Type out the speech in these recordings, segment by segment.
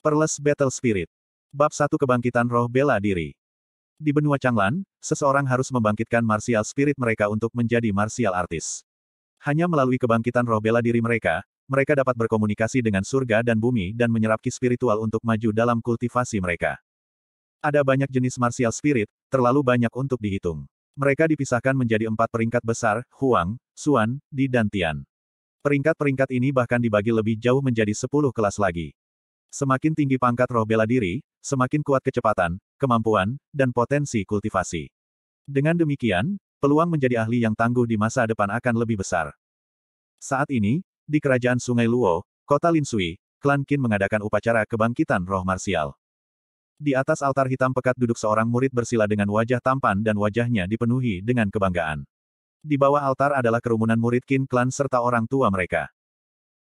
Perles Battle Spirit. Bab 1 Kebangkitan Roh Bela Diri. Di benua Changlan, seseorang harus membangkitkan martial spirit mereka untuk menjadi martial artis. Hanya melalui kebangkitan roh bela diri mereka, mereka dapat berkomunikasi dengan surga dan bumi dan menyerap ki spiritual untuk maju dalam kultivasi mereka. Ada banyak jenis martial spirit, terlalu banyak untuk dihitung. Mereka dipisahkan menjadi empat peringkat besar, Huang, Suan, Di dan Tian. Peringkat-peringkat ini bahkan dibagi lebih jauh menjadi sepuluh kelas lagi. Semakin tinggi pangkat roh bela diri, semakin kuat kecepatan, kemampuan, dan potensi kultivasi. Dengan demikian, peluang menjadi ahli yang tangguh di masa depan akan lebih besar. Saat ini, di kerajaan Sungai Luo, kota Linsui, klan Qin mengadakan upacara kebangkitan roh marsial. Di atas altar hitam pekat duduk seorang murid bersila dengan wajah tampan dan wajahnya dipenuhi dengan kebanggaan. Di bawah altar adalah kerumunan murid Qin klan serta orang tua mereka.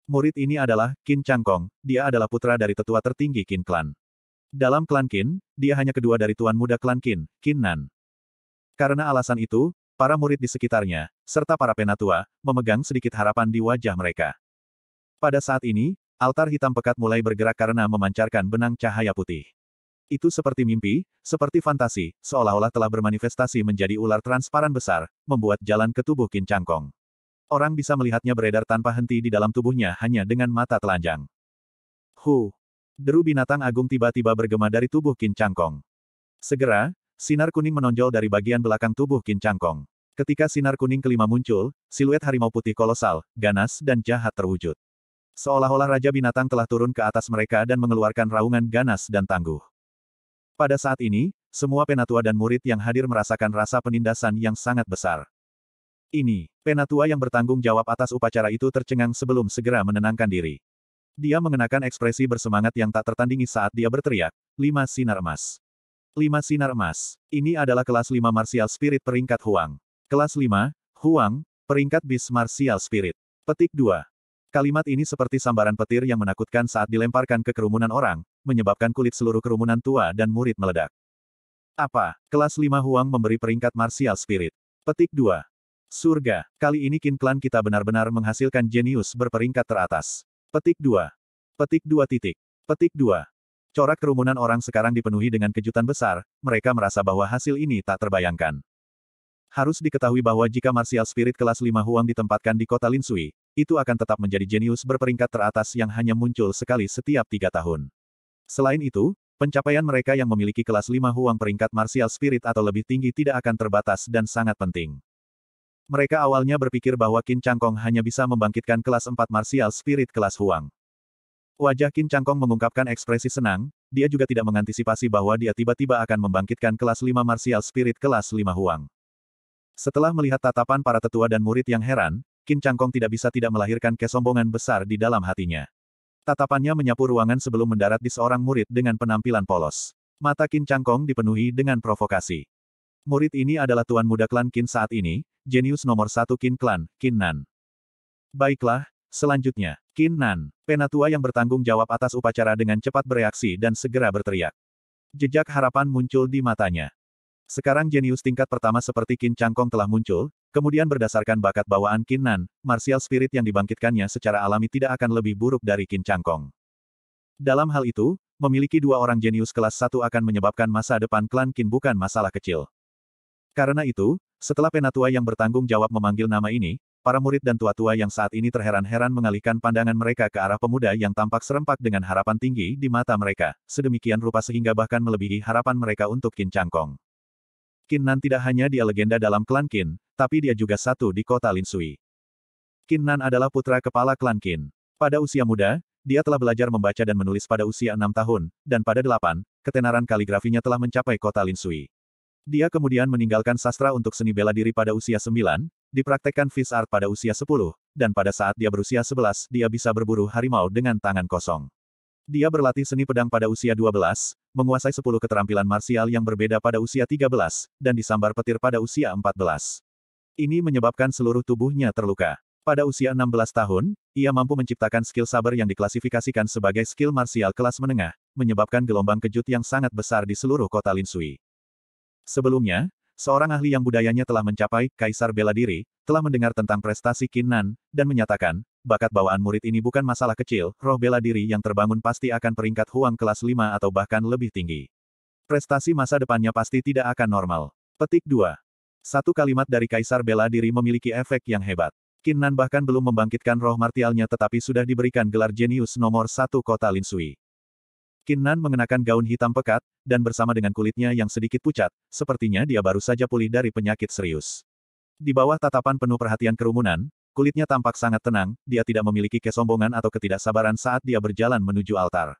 Murid ini adalah Qin Changkong, dia adalah putra dari tetua tertinggi Qin Clan. Dalam klan Qin, dia hanya kedua dari tuan muda klan Qin, Qin Nan. Karena alasan itu, para murid di sekitarnya, serta para penatua, memegang sedikit harapan di wajah mereka. Pada saat ini, altar hitam pekat mulai bergerak karena memancarkan benang cahaya putih. Itu seperti mimpi, seperti fantasi, seolah-olah telah bermanifestasi menjadi ular transparan besar, membuat jalan ke tubuh Qin Changkong orang bisa melihatnya beredar tanpa henti di dalam tubuhnya hanya dengan mata telanjang. Hu! Deru binatang agung tiba-tiba bergema dari tubuh Kincangkong. Segera, sinar kuning menonjol dari bagian belakang tubuh Kincangkong. Ketika sinar kuning kelima muncul, siluet harimau putih kolosal, ganas dan jahat terwujud. Seolah-olah Raja Binatang telah turun ke atas mereka dan mengeluarkan raungan ganas dan tangguh. Pada saat ini, semua penatua dan murid yang hadir merasakan rasa penindasan yang sangat besar ini, penatua yang bertanggung jawab atas upacara itu tercengang sebelum segera menenangkan diri. Dia mengenakan ekspresi bersemangat yang tak tertandingi saat dia berteriak, lima sinar emas. Lima sinar emas. Ini adalah kelas lima martial spirit peringkat Huang. Kelas lima, Huang, peringkat bis martial spirit. Petik dua. Kalimat ini seperti sambaran petir yang menakutkan saat dilemparkan ke kerumunan orang, menyebabkan kulit seluruh kerumunan tua dan murid meledak. Apa? Kelas lima Huang memberi peringkat martial spirit. Petik dua. Surga, kali ini kin klan kita benar-benar menghasilkan jenius berperingkat teratas. Petik 2. Petik 2 titik. Petik 2. Corak kerumunan orang sekarang dipenuhi dengan kejutan besar, mereka merasa bahwa hasil ini tak terbayangkan. Harus diketahui bahwa jika martial spirit kelas 5 Huang ditempatkan di kota Linsui, itu akan tetap menjadi jenius berperingkat teratas yang hanya muncul sekali setiap tiga tahun. Selain itu, Pencapaian mereka yang memiliki kelas 5 huang peringkat martial spirit atau lebih tinggi tidak akan terbatas dan sangat penting. Mereka awalnya berpikir bahwa Qin Changkong hanya bisa membangkitkan kelas 4 martial spirit kelas Huang. Wajah Qin Changkong mengungkapkan ekspresi senang, dia juga tidak mengantisipasi bahwa dia tiba-tiba akan membangkitkan kelas 5 martial spirit kelas 5 Huang. Setelah melihat tatapan para tetua dan murid yang heran, Qin Changkong tidak bisa tidak melahirkan kesombongan besar di dalam hatinya. Tatapannya menyapu ruangan sebelum mendarat di seorang murid dengan penampilan polos. Mata Qin Changkong dipenuhi dengan provokasi. Murid ini adalah tuan muda klan Qin saat ini, jenius nomor satu Qin klan, Kin Nan. Baiklah, selanjutnya, Kin Nan, penatua yang bertanggung jawab atas upacara dengan cepat bereaksi dan segera berteriak. Jejak harapan muncul di matanya. Sekarang jenius tingkat pertama seperti Kin Changkong telah muncul, kemudian berdasarkan bakat bawaan Kin Nan, martial spirit yang dibangkitkannya secara alami tidak akan lebih buruk dari Kin Changkong. Dalam hal itu, memiliki dua orang jenius kelas satu akan menyebabkan masa depan klan Kin bukan masalah kecil. Karena itu, setelah penatua yang bertanggung jawab memanggil nama ini, para murid dan tua-tua yang saat ini terheran-heran mengalihkan pandangan mereka ke arah pemuda yang tampak serempak dengan harapan tinggi di mata mereka, sedemikian rupa sehingga bahkan melebihi harapan mereka untuk Kin Changkong. Kin Nan tidak hanya dia legenda dalam klan Kin, tapi dia juga satu di kota Lin Kin Nan adalah putra kepala klan Kin. Pada usia muda, dia telah belajar membaca dan menulis pada usia enam tahun, dan pada delapan, ketenaran kaligrafinya telah mencapai kota Lin Sui. Dia kemudian meninggalkan sastra untuk seni bela diri pada usia sembilan, dipraktekkan Fis Art pada usia sepuluh, dan pada saat dia berusia sebelas, dia bisa berburu harimau dengan tangan kosong. Dia berlatih seni pedang pada usia dua belas, menguasai sepuluh keterampilan marsial yang berbeda pada usia tiga belas, dan disambar petir pada usia empat belas. Ini menyebabkan seluruh tubuhnya terluka. Pada usia 16 tahun, ia mampu menciptakan skill saber yang diklasifikasikan sebagai skill marsial kelas menengah, menyebabkan gelombang kejut yang sangat besar di seluruh kota Linsui. Sebelumnya, seorang ahli yang budayanya telah mencapai Kaisar Bela Diri, telah mendengar tentang prestasi Nan, dan menyatakan, bakat bawaan murid ini bukan masalah kecil, roh bela diri yang terbangun pasti akan peringkat Huang kelas 5 atau bahkan lebih tinggi. Prestasi masa depannya pasti tidak akan normal. Petik 2. Satu kalimat dari Kaisar Bela Diri memiliki efek yang hebat. Nan bahkan belum membangkitkan roh martialnya tetapi sudah diberikan gelar jenius nomor satu kota Linsui. Kinnan mengenakan gaun hitam pekat, dan bersama dengan kulitnya yang sedikit pucat, sepertinya dia baru saja pulih dari penyakit serius. Di bawah tatapan penuh perhatian kerumunan, kulitnya tampak sangat tenang, dia tidak memiliki kesombongan atau ketidaksabaran saat dia berjalan menuju altar.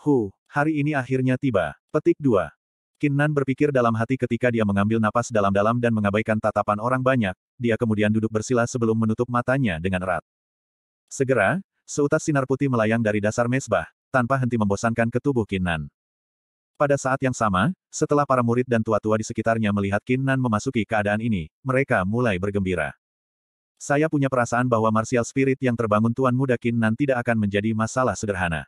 Hu, hari ini akhirnya tiba. Petik 2. Kinnan berpikir dalam hati ketika dia mengambil napas dalam-dalam dan mengabaikan tatapan orang banyak, dia kemudian duduk bersila sebelum menutup matanya dengan erat. Segera, seutas sinar putih melayang dari dasar mesbah, tanpa henti membosankan ke tubuh Kinnan. Pada saat yang sama, setelah para murid dan tua-tua di sekitarnya melihat Kinnan memasuki keadaan ini, mereka mulai bergembira. Saya punya perasaan bahwa martial spirit yang terbangun Tuan Muda Kinnan tidak akan menjadi masalah sederhana.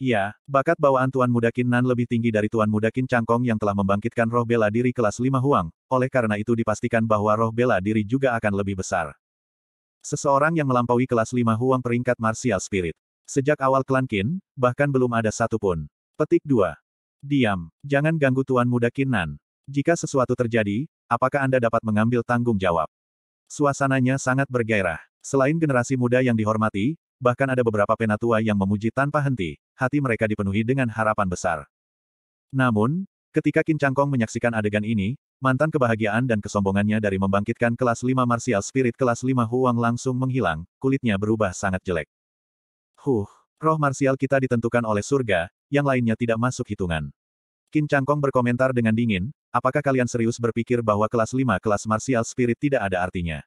Ya, bakat bawaan Tuan Muda Kinnan lebih tinggi dari Tuan Muda Kin Cangkong yang telah membangkitkan roh bela diri kelas 5 Huang, oleh karena itu dipastikan bahwa roh bela diri juga akan lebih besar. Seseorang yang melampaui kelas 5 Huang peringkat martial spirit. Sejak awal klan Qin, bahkan belum ada satupun. Petik 2. Diam, jangan ganggu tuan muda Kinnan. Jika sesuatu terjadi, apakah Anda dapat mengambil tanggung jawab? Suasananya sangat bergairah. Selain generasi muda yang dihormati, bahkan ada beberapa penatua yang memuji tanpa henti, hati mereka dipenuhi dengan harapan besar. Namun, ketika Kin Changkong menyaksikan adegan ini, mantan kebahagiaan dan kesombongannya dari membangkitkan kelas 5 Martial Spirit kelas 5 Huang langsung menghilang, kulitnya berubah sangat jelek. Huh, roh marsial kita ditentukan oleh surga, yang lainnya tidak masuk hitungan. Qin Changkong berkomentar dengan dingin, apakah kalian serius berpikir bahwa kelas 5 kelas marsial spirit tidak ada artinya?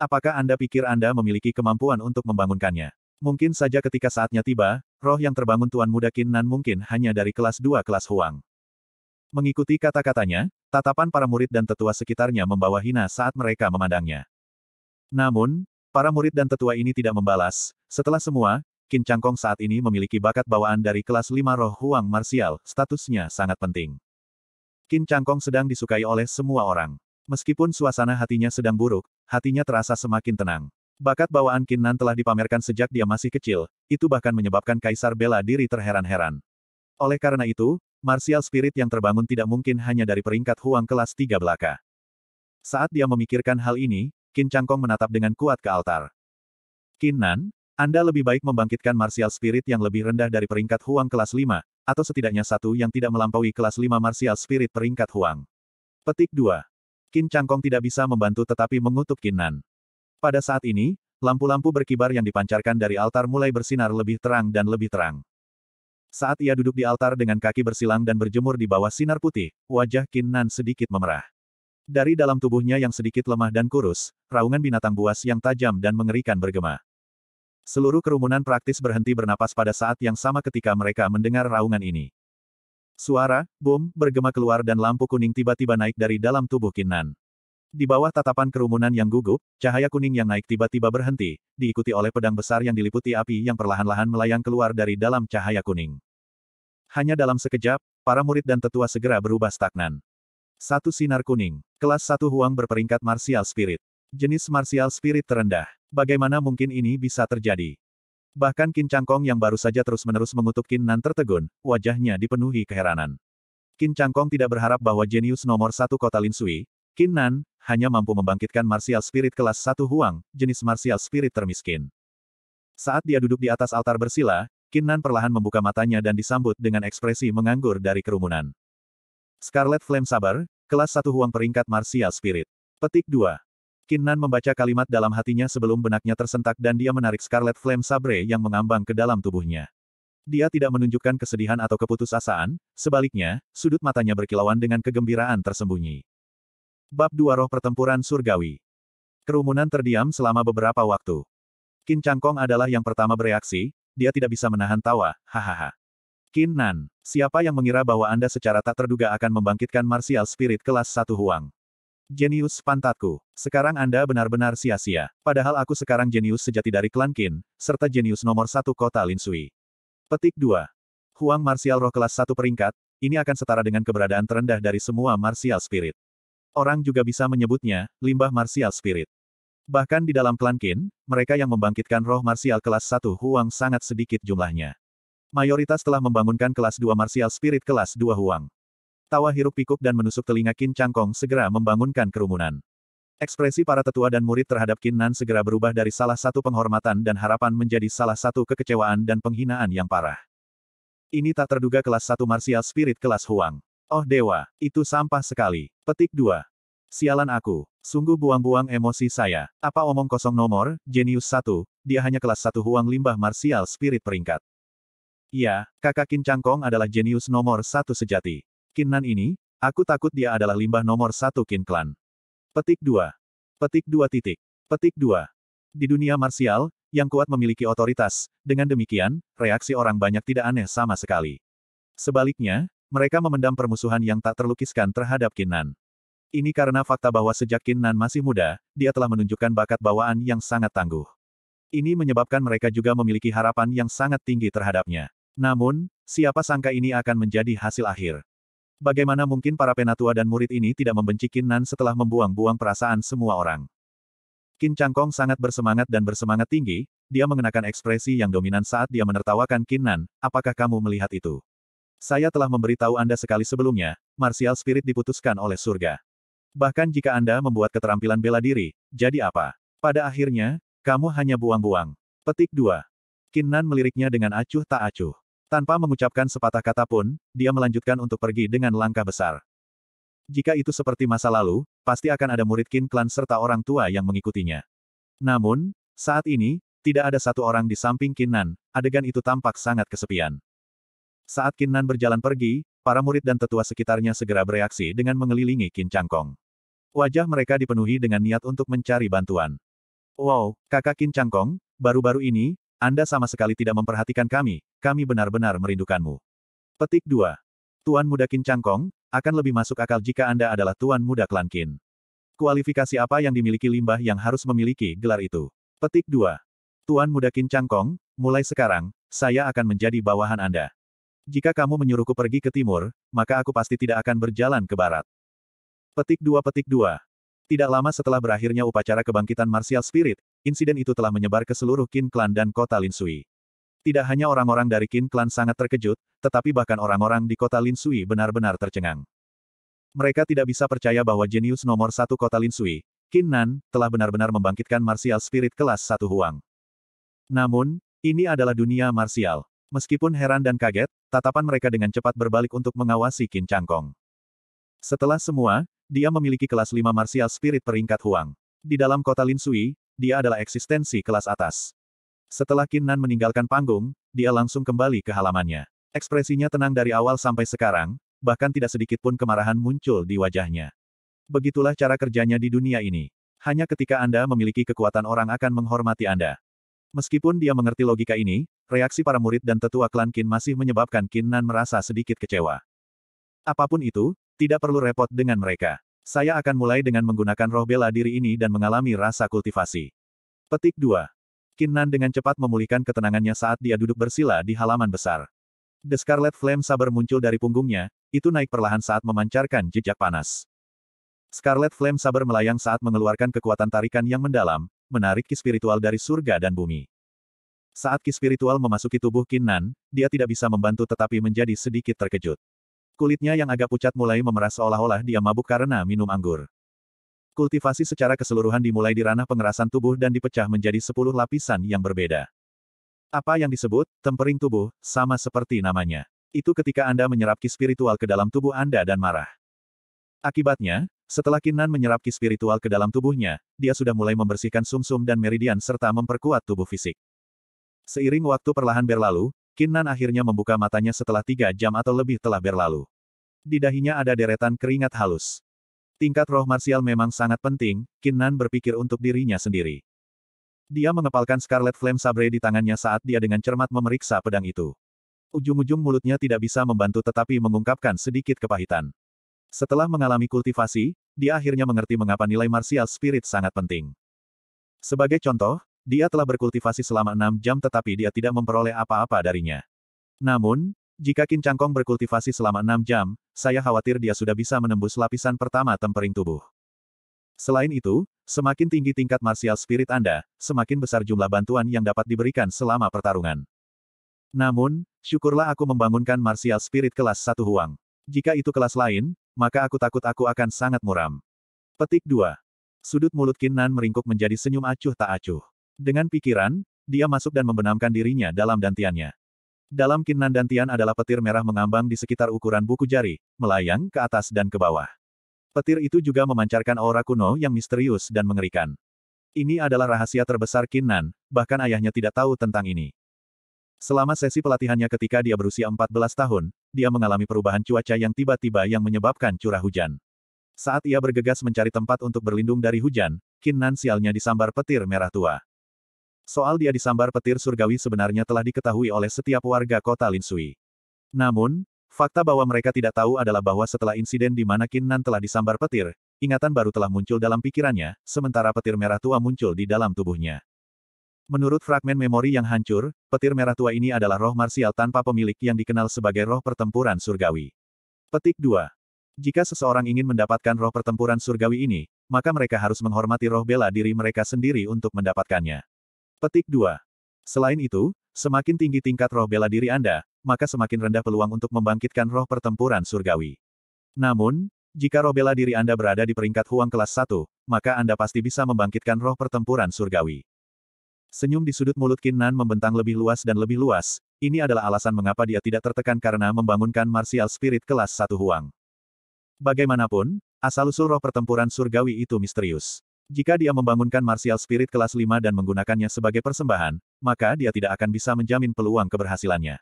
Apakah Anda pikir Anda memiliki kemampuan untuk membangunkannya? Mungkin saja ketika saatnya tiba, roh yang terbangun Tuan Muda Qin Nan mungkin hanya dari kelas 2 kelas Huang. Mengikuti kata-katanya, tatapan para murid dan tetua sekitarnya membawa hina saat mereka memandangnya. Namun, para murid dan tetua ini tidak membalas, setelah semua, Qin Changkong saat ini memiliki bakat bawaan dari kelas 5 roh huang marsial, statusnya sangat penting. Qin Changkong sedang disukai oleh semua orang. Meskipun suasana hatinya sedang buruk, hatinya terasa semakin tenang. Bakat bawaan Qin Nan telah dipamerkan sejak dia masih kecil, itu bahkan menyebabkan Kaisar bela diri terheran-heran. Oleh karena itu, martial spirit yang terbangun tidak mungkin hanya dari peringkat huang kelas 3 belaka. Saat dia memikirkan hal ini, Qin Changkong menatap dengan kuat ke altar. Qin Nan, anda lebih baik membangkitkan martial spirit yang lebih rendah dari peringkat Huang kelas 5, atau setidaknya satu yang tidak melampaui kelas 5 martial spirit peringkat Huang. Petik 2. Qin Changkong tidak bisa membantu tetapi mengutuk Nan. Pada saat ini, lampu-lampu berkibar yang dipancarkan dari altar mulai bersinar lebih terang dan lebih terang. Saat ia duduk di altar dengan kaki bersilang dan berjemur di bawah sinar putih, wajah Nan sedikit memerah. Dari dalam tubuhnya yang sedikit lemah dan kurus, raungan binatang buas yang tajam dan mengerikan bergema. Seluruh kerumunan praktis berhenti bernapas pada saat yang sama ketika mereka mendengar raungan ini. Suara, bom, bergema keluar dan lampu kuning tiba-tiba naik dari dalam tubuh Kinan. Di bawah tatapan kerumunan yang gugup, cahaya kuning yang naik tiba-tiba berhenti, diikuti oleh pedang besar yang diliputi api yang perlahan-lahan melayang keluar dari dalam cahaya kuning. Hanya dalam sekejap, para murid dan tetua segera berubah stagnan. Satu sinar kuning, kelas satu Huang berperingkat martial spirit. Jenis martial spirit terendah. Bagaimana mungkin ini bisa terjadi? Bahkan Qin Changkong yang baru saja terus-menerus mengutuk Qin Nan tertegun, wajahnya dipenuhi keheranan. Qin Changkong tidak berharap bahwa jenius nomor satu kota Sui, Qin Nan, hanya mampu membangkitkan martial spirit kelas satu Huang, jenis martial spirit termiskin. Saat dia duduk di atas altar bersila, Qin Nan perlahan membuka matanya dan disambut dengan ekspresi menganggur dari kerumunan. Scarlet Flame Sabar, kelas satu Huang peringkat Martial Spirit. Petik 2. Kinnan membaca kalimat dalam hatinya sebelum benaknya tersentak dan dia menarik Scarlet Flame Sabre yang mengambang ke dalam tubuhnya. Dia tidak menunjukkan kesedihan atau keputusasaan, sebaliknya, sudut matanya berkilauan dengan kegembiraan tersembunyi. Bab dua Roh Pertempuran Surgawi Kerumunan terdiam selama beberapa waktu. Kin Cangkong adalah yang pertama bereaksi, dia tidak bisa menahan tawa, hahaha. Kin Nan, siapa yang mengira bahwa Anda secara tak terduga akan membangkitkan martial spirit kelas Satu Huang? Jenius pantatku. Sekarang Anda benar-benar sia-sia. Padahal aku sekarang jenius sejati dari klan Qin, serta jenius nomor satu kota Lin Sui. Petik 2. Huang Martial Roh kelas satu peringkat, ini akan setara dengan keberadaan terendah dari semua Martial Spirit. Orang juga bisa menyebutnya, limbah Martial Spirit. Bahkan di dalam klan Qin, mereka yang membangkitkan roh Martial kelas satu Huang sangat sedikit jumlahnya. Mayoritas telah membangunkan kelas 2 Martial Spirit kelas 2 Huang. Tawa hiruk pikuk dan menusuk telinga Qin Changkong segera membangunkan kerumunan. Ekspresi para tetua dan murid terhadap Qin Nan segera berubah dari salah satu penghormatan dan harapan menjadi salah satu kekecewaan dan penghinaan yang parah. Ini tak terduga kelas satu martial spirit kelas Huang. Oh dewa, itu sampah sekali. Petik dua. Sialan aku, sungguh buang-buang emosi saya. Apa omong kosong nomor, jenius satu. dia hanya kelas satu Huang limbah martial spirit peringkat. Ya, kakak Qin Changkong adalah jenius nomor satu sejati. Kinnan ini, aku takut dia adalah limbah nomor satu Kin Klan. Petik 2. Petik 2 titik. Petik 2. Di dunia marsial, yang kuat memiliki otoritas, dengan demikian, reaksi orang banyak tidak aneh sama sekali. Sebaliknya, mereka memendam permusuhan yang tak terlukiskan terhadap Kinnan. Ini karena fakta bahwa sejak Kinnan masih muda, dia telah menunjukkan bakat bawaan yang sangat tangguh. Ini menyebabkan mereka juga memiliki harapan yang sangat tinggi terhadapnya. Namun, siapa sangka ini akan menjadi hasil akhir. Bagaimana mungkin para penatua dan murid ini tidak membenci Qin Nan setelah membuang-buang perasaan semua orang? Qin Changkong sangat bersemangat dan bersemangat tinggi, dia mengenakan ekspresi yang dominan saat dia menertawakan Qin Nan, apakah kamu melihat itu? Saya telah memberitahu Anda sekali sebelumnya, martial spirit diputuskan oleh surga. Bahkan jika Anda membuat keterampilan bela diri, jadi apa? Pada akhirnya, kamu hanya buang-buang. Petik 2. Kinnan meliriknya dengan acuh tak acuh. Tanpa mengucapkan sepatah kata pun, dia melanjutkan untuk pergi dengan langkah besar. Jika itu seperti masa lalu, pasti akan ada murid Qin klan serta orang tua yang mengikutinya. Namun, saat ini, tidak ada satu orang di samping Nan. adegan itu tampak sangat kesepian. Saat Nan berjalan pergi, para murid dan tetua sekitarnya segera bereaksi dengan mengelilingi Kin Changkong. Wajah mereka dipenuhi dengan niat untuk mencari bantuan. Wow, kakak Kin Changkong, baru-baru ini, anda sama sekali tidak memperhatikan kami, kami benar-benar merindukanmu. Petik 2. Tuan Muda Kin Changkong, akan lebih masuk akal jika Anda adalah Tuan Muda Klan Kin. Kualifikasi apa yang dimiliki limbah yang harus memiliki gelar itu? Petik 2. Tuan Muda Kin Changkong, mulai sekarang, saya akan menjadi bawahan Anda. Jika kamu menyuruhku pergi ke timur, maka aku pasti tidak akan berjalan ke barat. Petik 2 Petik 2. Tidak lama setelah berakhirnya upacara kebangkitan Martial Spirit, insiden itu telah menyebar ke seluruh Qin Clan dan kota Lin Sui. Tidak hanya orang-orang dari Qin Clan sangat terkejut, tetapi bahkan orang-orang di kota Lin Sui benar-benar tercengang. Mereka tidak bisa percaya bahwa jenius nomor satu kota Lin Sui, Qin Nan, telah benar-benar membangkitkan martial spirit kelas satu Huang. Namun, ini adalah dunia martial. Meskipun heran dan kaget, tatapan mereka dengan cepat berbalik untuk mengawasi Qin Changkong. Setelah semua, dia memiliki kelas 5 martial spirit peringkat Huang. Di dalam kota Lin Sui dia adalah eksistensi kelas atas. Setelah Qin Nan meninggalkan panggung, dia langsung kembali ke halamannya. Ekspresinya tenang dari awal sampai sekarang, bahkan tidak sedikit pun kemarahan muncul di wajahnya. Begitulah cara kerjanya di dunia ini. Hanya ketika Anda memiliki kekuatan orang akan menghormati Anda. Meskipun dia mengerti logika ini, reaksi para murid dan tetua klan Qin masih menyebabkan Qin Nan merasa sedikit kecewa. Apapun itu, tidak perlu repot dengan mereka. Saya akan mulai dengan menggunakan roh bela diri ini dan mengalami rasa kultivasi. Petik 2. Kinnan dengan cepat memulihkan ketenangannya saat dia duduk bersila di halaman besar. The Scarlet Flame Saber muncul dari punggungnya, itu naik perlahan saat memancarkan jejak panas. Scarlet Flame Saber melayang saat mengeluarkan kekuatan tarikan yang mendalam, menarik ki spiritual dari surga dan bumi. Saat ki spiritual memasuki tubuh Kinnan, dia tidak bisa membantu tetapi menjadi sedikit terkejut. Kulitnya yang agak pucat mulai memeras seolah-olah dia mabuk karena minum anggur. Kultivasi secara keseluruhan dimulai di ranah pengerasan tubuh dan dipecah menjadi sepuluh lapisan yang berbeda. Apa yang disebut, tempering tubuh, sama seperti namanya. Itu ketika Anda menyerap ki spiritual ke dalam tubuh Anda dan marah. Akibatnya, setelah Kinan menyerap ki spiritual ke dalam tubuhnya, dia sudah mulai membersihkan sumsum -sum dan meridian serta memperkuat tubuh fisik. Seiring waktu perlahan berlalu, Kinnan akhirnya membuka matanya setelah tiga jam atau lebih telah berlalu. Di dahinya ada deretan keringat halus. Tingkat roh marsial memang sangat penting, Kinnan berpikir untuk dirinya sendiri. Dia mengepalkan Scarlet Flame Sabre di tangannya saat dia dengan cermat memeriksa pedang itu. Ujung-ujung mulutnya tidak bisa membantu tetapi mengungkapkan sedikit kepahitan. Setelah mengalami kultivasi, dia akhirnya mengerti mengapa nilai marsial spirit sangat penting. Sebagai contoh, dia telah berkultivasi selama enam jam tetapi dia tidak memperoleh apa-apa darinya. Namun, jika Kin Changkong berkultivasi selama enam jam, saya khawatir dia sudah bisa menembus lapisan pertama tempering tubuh. Selain itu, semakin tinggi tingkat martial spirit Anda, semakin besar jumlah bantuan yang dapat diberikan selama pertarungan. Namun, syukurlah aku membangunkan martial spirit kelas satu Huang. Jika itu kelas lain, maka aku takut aku akan sangat muram. Petik 2. Sudut mulut Kinnan meringkuk menjadi senyum acuh tak acuh. Dengan pikiran, dia masuk dan membenamkan dirinya dalam dantiannya. Dalam kinnan dantian adalah petir merah mengambang di sekitar ukuran buku jari, melayang ke atas dan ke bawah. Petir itu juga memancarkan aura kuno yang misterius dan mengerikan. Ini adalah rahasia terbesar kinnan, bahkan ayahnya tidak tahu tentang ini. Selama sesi pelatihannya ketika dia berusia 14 tahun, dia mengalami perubahan cuaca yang tiba-tiba yang menyebabkan curah hujan. Saat ia bergegas mencari tempat untuk berlindung dari hujan, kinnan sialnya disambar petir merah tua. Soal dia disambar petir surgawi sebenarnya telah diketahui oleh setiap warga kota Linsui. Namun, fakta bahwa mereka tidak tahu adalah bahwa setelah insiden di mana Kinnan telah disambar petir, ingatan baru telah muncul dalam pikirannya, sementara petir merah tua muncul di dalam tubuhnya. Menurut fragmen memori yang hancur, petir merah tua ini adalah roh marsial tanpa pemilik yang dikenal sebagai roh pertempuran surgawi. Petik 2. Jika seseorang ingin mendapatkan roh pertempuran surgawi ini, maka mereka harus menghormati roh bela diri mereka sendiri untuk mendapatkannya. Petik 2. Selain itu, semakin tinggi tingkat roh bela diri Anda, maka semakin rendah peluang untuk membangkitkan roh pertempuran surgawi. Namun, jika roh bela diri Anda berada di peringkat huang kelas 1, maka Anda pasti bisa membangkitkan roh pertempuran surgawi. Senyum di sudut mulut Kinnan membentang lebih luas dan lebih luas, ini adalah alasan mengapa dia tidak tertekan karena membangunkan martial spirit kelas 1 huang. Bagaimanapun, asal-usul roh pertempuran surgawi itu misterius. Jika dia membangunkan martial spirit kelas 5 dan menggunakannya sebagai persembahan, maka dia tidak akan bisa menjamin peluang keberhasilannya.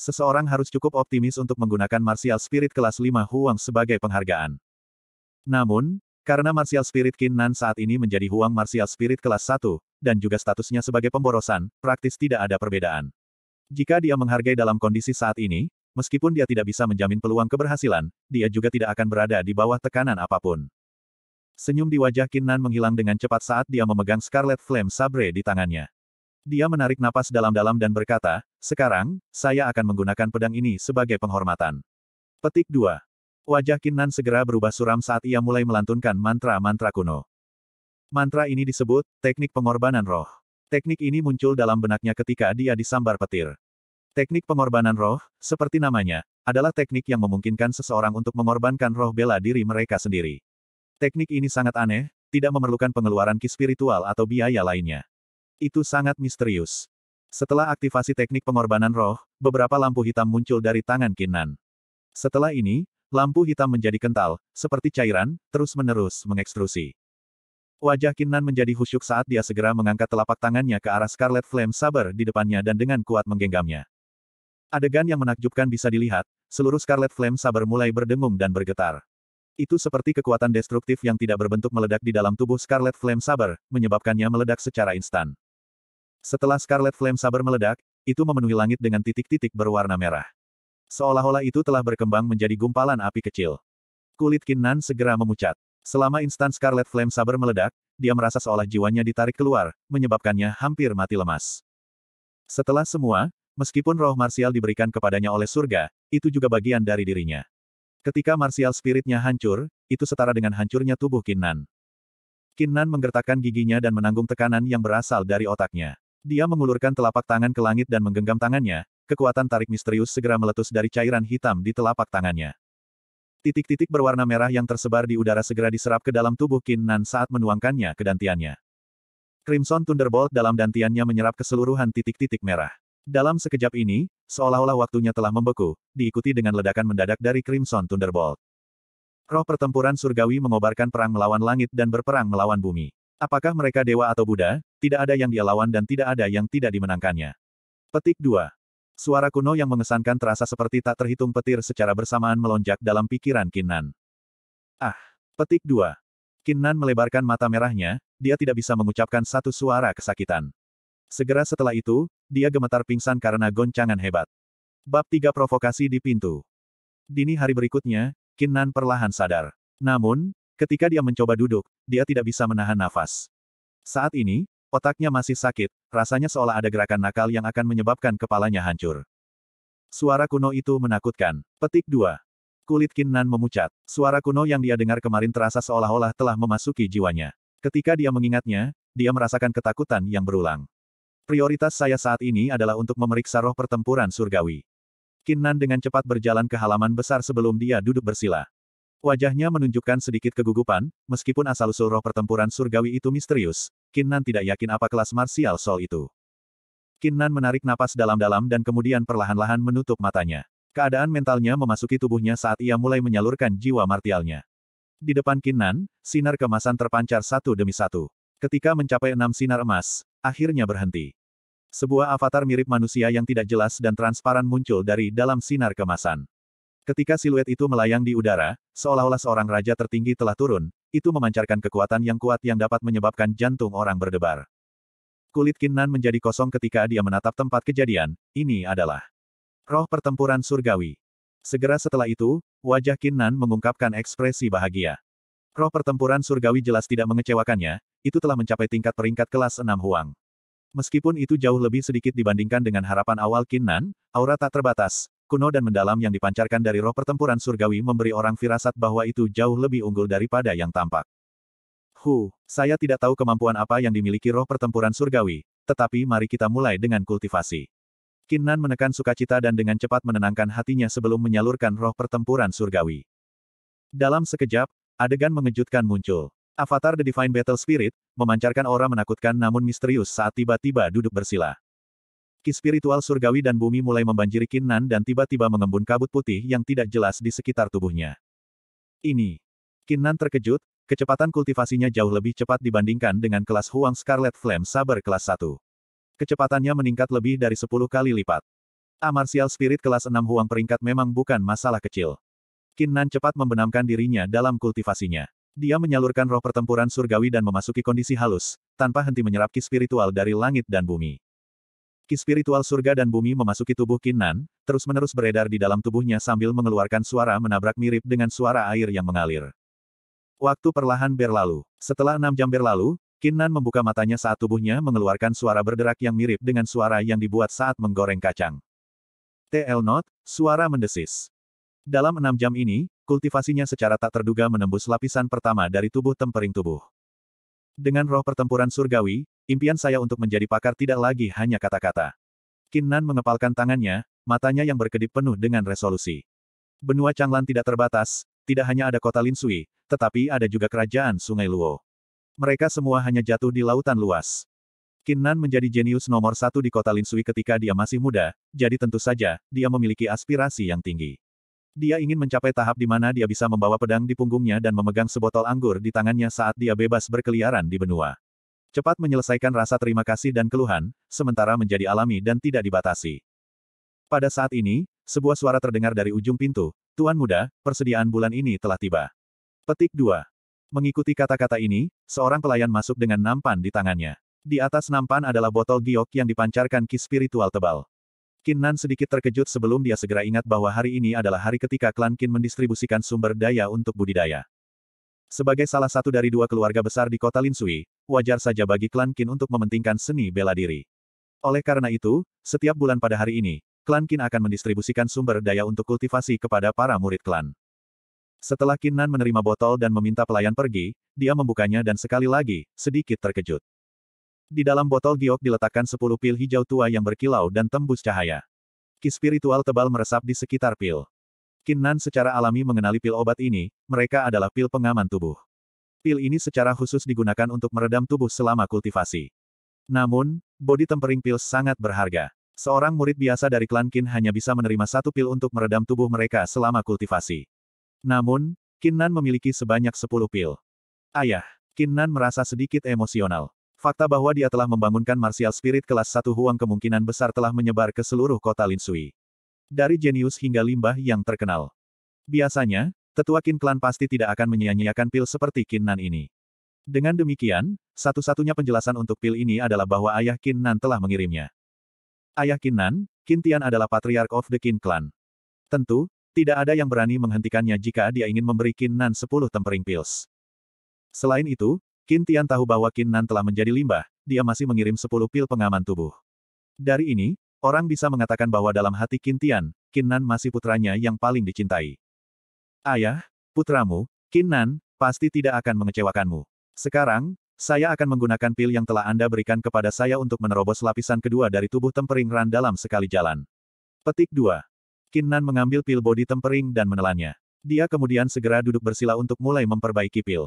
Seseorang harus cukup optimis untuk menggunakan martial spirit kelas 5 Huang sebagai penghargaan. Namun, karena martial spirit Qin Nan saat ini menjadi Huang martial spirit kelas 1, dan juga statusnya sebagai pemborosan, praktis tidak ada perbedaan. Jika dia menghargai dalam kondisi saat ini, meskipun dia tidak bisa menjamin peluang keberhasilan, dia juga tidak akan berada di bawah tekanan apapun. Senyum di wajah Kinnan menghilang dengan cepat saat dia memegang Scarlet Flame Sabre di tangannya. Dia menarik napas dalam-dalam dan berkata, sekarang, saya akan menggunakan pedang ini sebagai penghormatan. Petik 2. Wajah Kinnan segera berubah suram saat ia mulai melantunkan mantra-mantra kuno. Mantra ini disebut, teknik pengorbanan roh. Teknik ini muncul dalam benaknya ketika dia disambar petir. Teknik pengorbanan roh, seperti namanya, adalah teknik yang memungkinkan seseorang untuk mengorbankan roh bela diri mereka sendiri. Teknik ini sangat aneh, tidak memerlukan pengeluaran ki spiritual atau biaya lainnya. Itu sangat misterius. Setelah aktivasi teknik pengorbanan roh, beberapa lampu hitam muncul dari tangan Kinan. Setelah ini, lampu hitam menjadi kental, seperti cairan, terus-menerus mengekstrusi. Wajah Kinan menjadi husyuk saat dia segera mengangkat telapak tangannya ke arah Scarlet Flame Saber di depannya dan dengan kuat menggenggamnya. Adegan yang menakjubkan bisa dilihat, seluruh Scarlet Flame Saber mulai berdengung dan bergetar. Itu seperti kekuatan destruktif yang tidak berbentuk meledak di dalam tubuh Scarlet Flame Saber, menyebabkannya meledak secara instan. Setelah Scarlet Flame Saber meledak, itu memenuhi langit dengan titik-titik berwarna merah. Seolah-olah itu telah berkembang menjadi gumpalan api kecil. Kulit Kinnan segera memucat. Selama instan Scarlet Flame Saber meledak, dia merasa seolah jiwanya ditarik keluar, menyebabkannya hampir mati lemas. Setelah semua, meskipun roh marsial diberikan kepadanya oleh surga, itu juga bagian dari dirinya. Ketika martial spiritnya hancur, itu setara dengan hancurnya tubuh Kinnan. Kinnan menggertakkan giginya dan menanggung tekanan yang berasal dari otaknya. Dia mengulurkan telapak tangan ke langit dan menggenggam tangannya, kekuatan tarik misterius segera meletus dari cairan hitam di telapak tangannya. Titik-titik berwarna merah yang tersebar di udara segera diserap ke dalam tubuh Kinnan saat menuangkannya ke dantiannya. Crimson Thunderbolt dalam dantiannya menyerap keseluruhan titik-titik merah. Dalam sekejap ini, seolah-olah waktunya telah membeku, diikuti dengan ledakan mendadak dari Crimson Thunderbolt. Roh pertempuran surgawi mengobarkan perang melawan langit dan berperang melawan bumi. Apakah mereka dewa atau Buddha, tidak ada yang dia lawan dan tidak ada yang tidak dimenangkannya. Petik 2. Suara kuno yang mengesankan terasa seperti tak terhitung petir secara bersamaan melonjak dalam pikiran Kinnan. Ah! Petik 2. Kinnan melebarkan mata merahnya, dia tidak bisa mengucapkan satu suara kesakitan. Segera setelah itu, dia gemetar pingsan karena goncangan hebat. Bab 3 Provokasi di Pintu Dini hari berikutnya, Kinnan perlahan sadar. Namun, ketika dia mencoba duduk, dia tidak bisa menahan nafas. Saat ini, otaknya masih sakit, rasanya seolah ada gerakan nakal yang akan menyebabkan kepalanya hancur. Suara kuno itu menakutkan. Petik 2. Kulit Kinnan memucat. Suara kuno yang dia dengar kemarin terasa seolah-olah telah memasuki jiwanya. Ketika dia mengingatnya, dia merasakan ketakutan yang berulang. Prioritas saya saat ini adalah untuk memeriksa roh pertempuran surgawi. Kinnan dengan cepat berjalan ke halaman besar sebelum dia duduk bersila. Wajahnya menunjukkan sedikit kegugupan, meskipun asal-usul roh pertempuran surgawi itu misterius, Kinnan tidak yakin apa kelas martial soul itu. Kinnan menarik napas dalam-dalam dan kemudian perlahan-lahan menutup matanya. Keadaan mentalnya memasuki tubuhnya saat ia mulai menyalurkan jiwa martialnya. Di depan Kinnan, sinar kemasan terpancar satu demi satu. Ketika mencapai enam sinar emas, akhirnya berhenti. Sebuah avatar mirip manusia yang tidak jelas dan transparan muncul dari dalam sinar kemasan. Ketika siluet itu melayang di udara, seolah-olah seorang raja tertinggi telah turun, itu memancarkan kekuatan yang kuat yang dapat menyebabkan jantung orang berdebar. Kulit Kinnan menjadi kosong ketika dia menatap tempat kejadian, ini adalah roh pertempuran surgawi. Segera setelah itu, wajah Kinnan mengungkapkan ekspresi bahagia. Roh pertempuran surgawi jelas tidak mengecewakannya, itu telah mencapai tingkat peringkat kelas 6 Huang. Meskipun itu jauh lebih sedikit dibandingkan dengan harapan awal Kinnan, aura tak terbatas, kuno dan mendalam yang dipancarkan dari roh pertempuran surgawi memberi orang firasat bahwa itu jauh lebih unggul daripada yang tampak. Hu, saya tidak tahu kemampuan apa yang dimiliki roh pertempuran surgawi, tetapi mari kita mulai dengan kultivasi. Kinnan menekan sukacita dan dengan cepat menenangkan hatinya sebelum menyalurkan roh pertempuran surgawi. Dalam sekejap, Adegan mengejutkan muncul. Avatar The Divine Battle Spirit, memancarkan aura menakutkan namun misterius saat tiba-tiba duduk bersila. Ki spiritual surgawi dan bumi mulai membanjiri Kinnan dan tiba-tiba mengembun kabut putih yang tidak jelas di sekitar tubuhnya. Ini. Kinnan terkejut, kecepatan kultivasinya jauh lebih cepat dibandingkan dengan kelas Huang Scarlet Flame Saber kelas 1. Kecepatannya meningkat lebih dari 10 kali lipat. Amartial Spirit kelas 6 Huang peringkat memang bukan masalah kecil. Nan cepat membenamkan dirinya dalam kultivasinya. Dia menyalurkan roh pertempuran surgawi dan memasuki kondisi halus, tanpa henti menyerap ki spiritual dari langit dan bumi. Ki spiritual surga dan bumi memasuki tubuh Nan, terus-menerus beredar di dalam tubuhnya sambil mengeluarkan suara menabrak mirip dengan suara air yang mengalir. Waktu perlahan berlalu. Setelah enam jam berlalu, Nan membuka matanya saat tubuhnya mengeluarkan suara berderak yang mirip dengan suara yang dibuat saat menggoreng kacang. TL Not, suara mendesis. Dalam enam jam ini, kultivasinya secara tak terduga menembus lapisan pertama dari tubuh tempering tubuh. Dengan roh pertempuran surgawi, impian saya untuk menjadi pakar tidak lagi hanya kata-kata. Kinnan mengepalkan tangannya, matanya yang berkedip penuh dengan resolusi. Benua Changlan tidak terbatas, tidak hanya ada kota Linsui, tetapi ada juga kerajaan Sungai Luo. Mereka semua hanya jatuh di lautan luas. Kinnan menjadi jenius nomor satu di kota Linsui ketika dia masih muda, jadi tentu saja, dia memiliki aspirasi yang tinggi. Dia ingin mencapai tahap di mana dia bisa membawa pedang di punggungnya dan memegang sebotol anggur di tangannya saat dia bebas berkeliaran di benua. Cepat menyelesaikan rasa terima kasih dan keluhan, sementara menjadi alami dan tidak dibatasi. Pada saat ini, sebuah suara terdengar dari ujung pintu, Tuan Muda, persediaan bulan ini telah tiba. Petik 2. Mengikuti kata-kata ini, seorang pelayan masuk dengan nampan di tangannya. Di atas nampan adalah botol giok yang dipancarkan ki spiritual tebal. Kin Nan sedikit terkejut sebelum dia segera ingat bahwa hari ini adalah hari ketika klan Kin mendistribusikan sumber daya untuk budidaya. Sebagai salah satu dari dua keluarga besar di kota Linsui, wajar saja bagi klan Kin untuk mementingkan seni bela diri. Oleh karena itu, setiap bulan pada hari ini, klan Kin akan mendistribusikan sumber daya untuk kultivasi kepada para murid klan. Setelah Kin Nan menerima botol dan meminta pelayan pergi, dia membukanya dan sekali lagi, sedikit terkejut. Di dalam botol giok diletakkan sepuluh pil hijau tua yang berkilau dan tembus cahaya. Ki spiritual tebal meresap di sekitar pil. Kinnan secara alami mengenali pil obat ini, mereka adalah pil pengaman tubuh. Pil ini secara khusus digunakan untuk meredam tubuh selama kultivasi. Namun, body tempering pil sangat berharga. Seorang murid biasa dari klan Kin hanya bisa menerima satu pil untuk meredam tubuh mereka selama kultivasi. Namun, Kinnan memiliki sebanyak 10 pil. Ayah, Kinnan merasa sedikit emosional. Fakta bahwa dia telah membangunkan martial spirit kelas Satu Huang kemungkinan besar telah menyebar ke seluruh kota Linsui. Dari jenius hingga limbah yang terkenal. Biasanya, tetua Kin Clan pasti tidak akan menyia-nyiakan pil seperti Kin Nan ini. Dengan demikian, satu-satunya penjelasan untuk pil ini adalah bahwa ayah Kin Nan telah mengirimnya. Ayah Kin Nan, Qin Tian adalah Patriarch of the Kin Clan. Tentu, tidak ada yang berani menghentikannya jika dia ingin memberi Kin Nan sepuluh tempering pills. Selain itu, Qin Tian tahu bahwa Qin Nan telah menjadi limbah, dia masih mengirim 10 pil pengaman tubuh. Dari ini, orang bisa mengatakan bahwa dalam hati Qin Tian, Qin Nan masih putranya yang paling dicintai. Ayah, putramu, Qin Nan, pasti tidak akan mengecewakanmu. Sekarang, saya akan menggunakan pil yang telah Anda berikan kepada saya untuk menerobos lapisan kedua dari tubuh tempering Ran dalam sekali jalan. Petik 2. Qin Nan mengambil pil bodi tempering dan menelannya. Dia kemudian segera duduk bersila untuk mulai memperbaiki pil.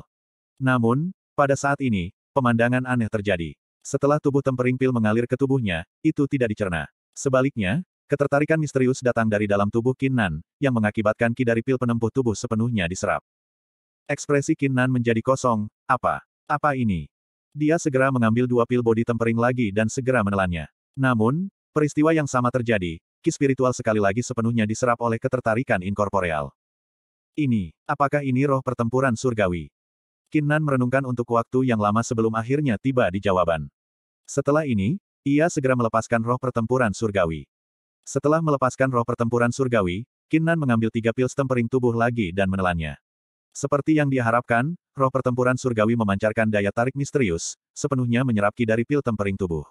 Namun, pada saat ini, pemandangan aneh terjadi. Setelah tubuh tempering pil mengalir ke tubuhnya, itu tidak dicerna. Sebaliknya, ketertarikan misterius datang dari dalam tubuh Kinnan, yang mengakibatkan ki dari pil penempuh tubuh sepenuhnya diserap. Ekspresi Kinnan menjadi kosong, apa? Apa ini? Dia segera mengambil dua pil body tempering lagi dan segera menelannya. Namun, peristiwa yang sama terjadi, ki spiritual sekali lagi sepenuhnya diserap oleh ketertarikan inkorporeal. Ini, apakah ini roh pertempuran surgawi? Kinnan merenungkan untuk waktu yang lama sebelum akhirnya tiba di jawaban. Setelah ini, ia segera melepaskan roh pertempuran surgawi. Setelah melepaskan roh pertempuran surgawi, Kinnan mengambil tiga pil stempering tubuh lagi dan menelannya. Seperti yang diharapkan, roh pertempuran surgawi memancarkan daya tarik misterius, sepenuhnya menyerap ki dari pil tempering tubuh.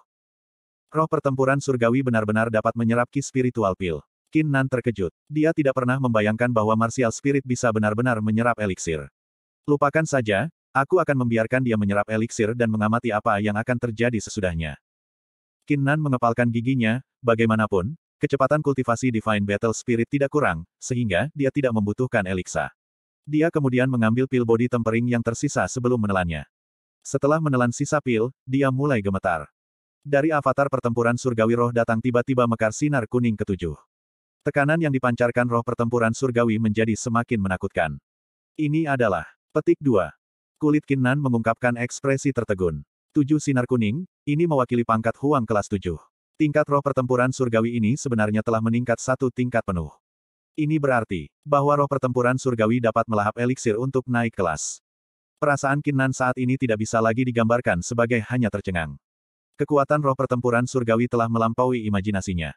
Roh pertempuran surgawi benar-benar dapat menyerap ki spiritual pil. Kinnan terkejut. Dia tidak pernah membayangkan bahwa martial spirit bisa benar-benar menyerap eliksir. Lupakan saja, aku akan membiarkan dia menyerap eliksir dan mengamati apa yang akan terjadi sesudahnya. Kinnan mengepalkan giginya, bagaimanapun, kecepatan kultivasi Divine Battle Spirit tidak kurang, sehingga dia tidak membutuhkan eliksa. Dia kemudian mengambil pil body tempering yang tersisa sebelum menelannya. Setelah menelan sisa pil, dia mulai gemetar. Dari avatar pertempuran surgawi roh datang tiba-tiba mekar sinar kuning ketujuh. Tekanan yang dipancarkan roh pertempuran surgawi menjadi semakin menakutkan. Ini adalah Petik 2. Kulit Kinnan mengungkapkan ekspresi tertegun. Tujuh sinar kuning, ini mewakili pangkat Huang kelas tujuh. Tingkat roh pertempuran surgawi ini sebenarnya telah meningkat satu tingkat penuh. Ini berarti, bahwa roh pertempuran surgawi dapat melahap eliksir untuk naik kelas. Perasaan Kinnan saat ini tidak bisa lagi digambarkan sebagai hanya tercengang. Kekuatan roh pertempuran surgawi telah melampaui imajinasinya.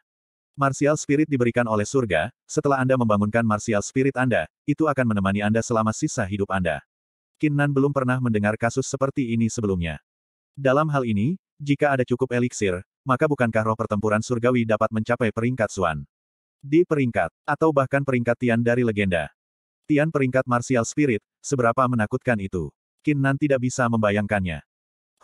Martial Spirit diberikan oleh surga, setelah Anda membangunkan Martial Spirit Anda, itu akan menemani Anda selama sisa hidup Anda. Kinnan belum pernah mendengar kasus seperti ini sebelumnya. Dalam hal ini, jika ada cukup eliksir, maka bukankah roh pertempuran surgawi dapat mencapai peringkat Suan? Di peringkat, atau bahkan peringkat Tian dari legenda. Tian peringkat Martial Spirit, seberapa menakutkan itu. Kinnan tidak bisa membayangkannya.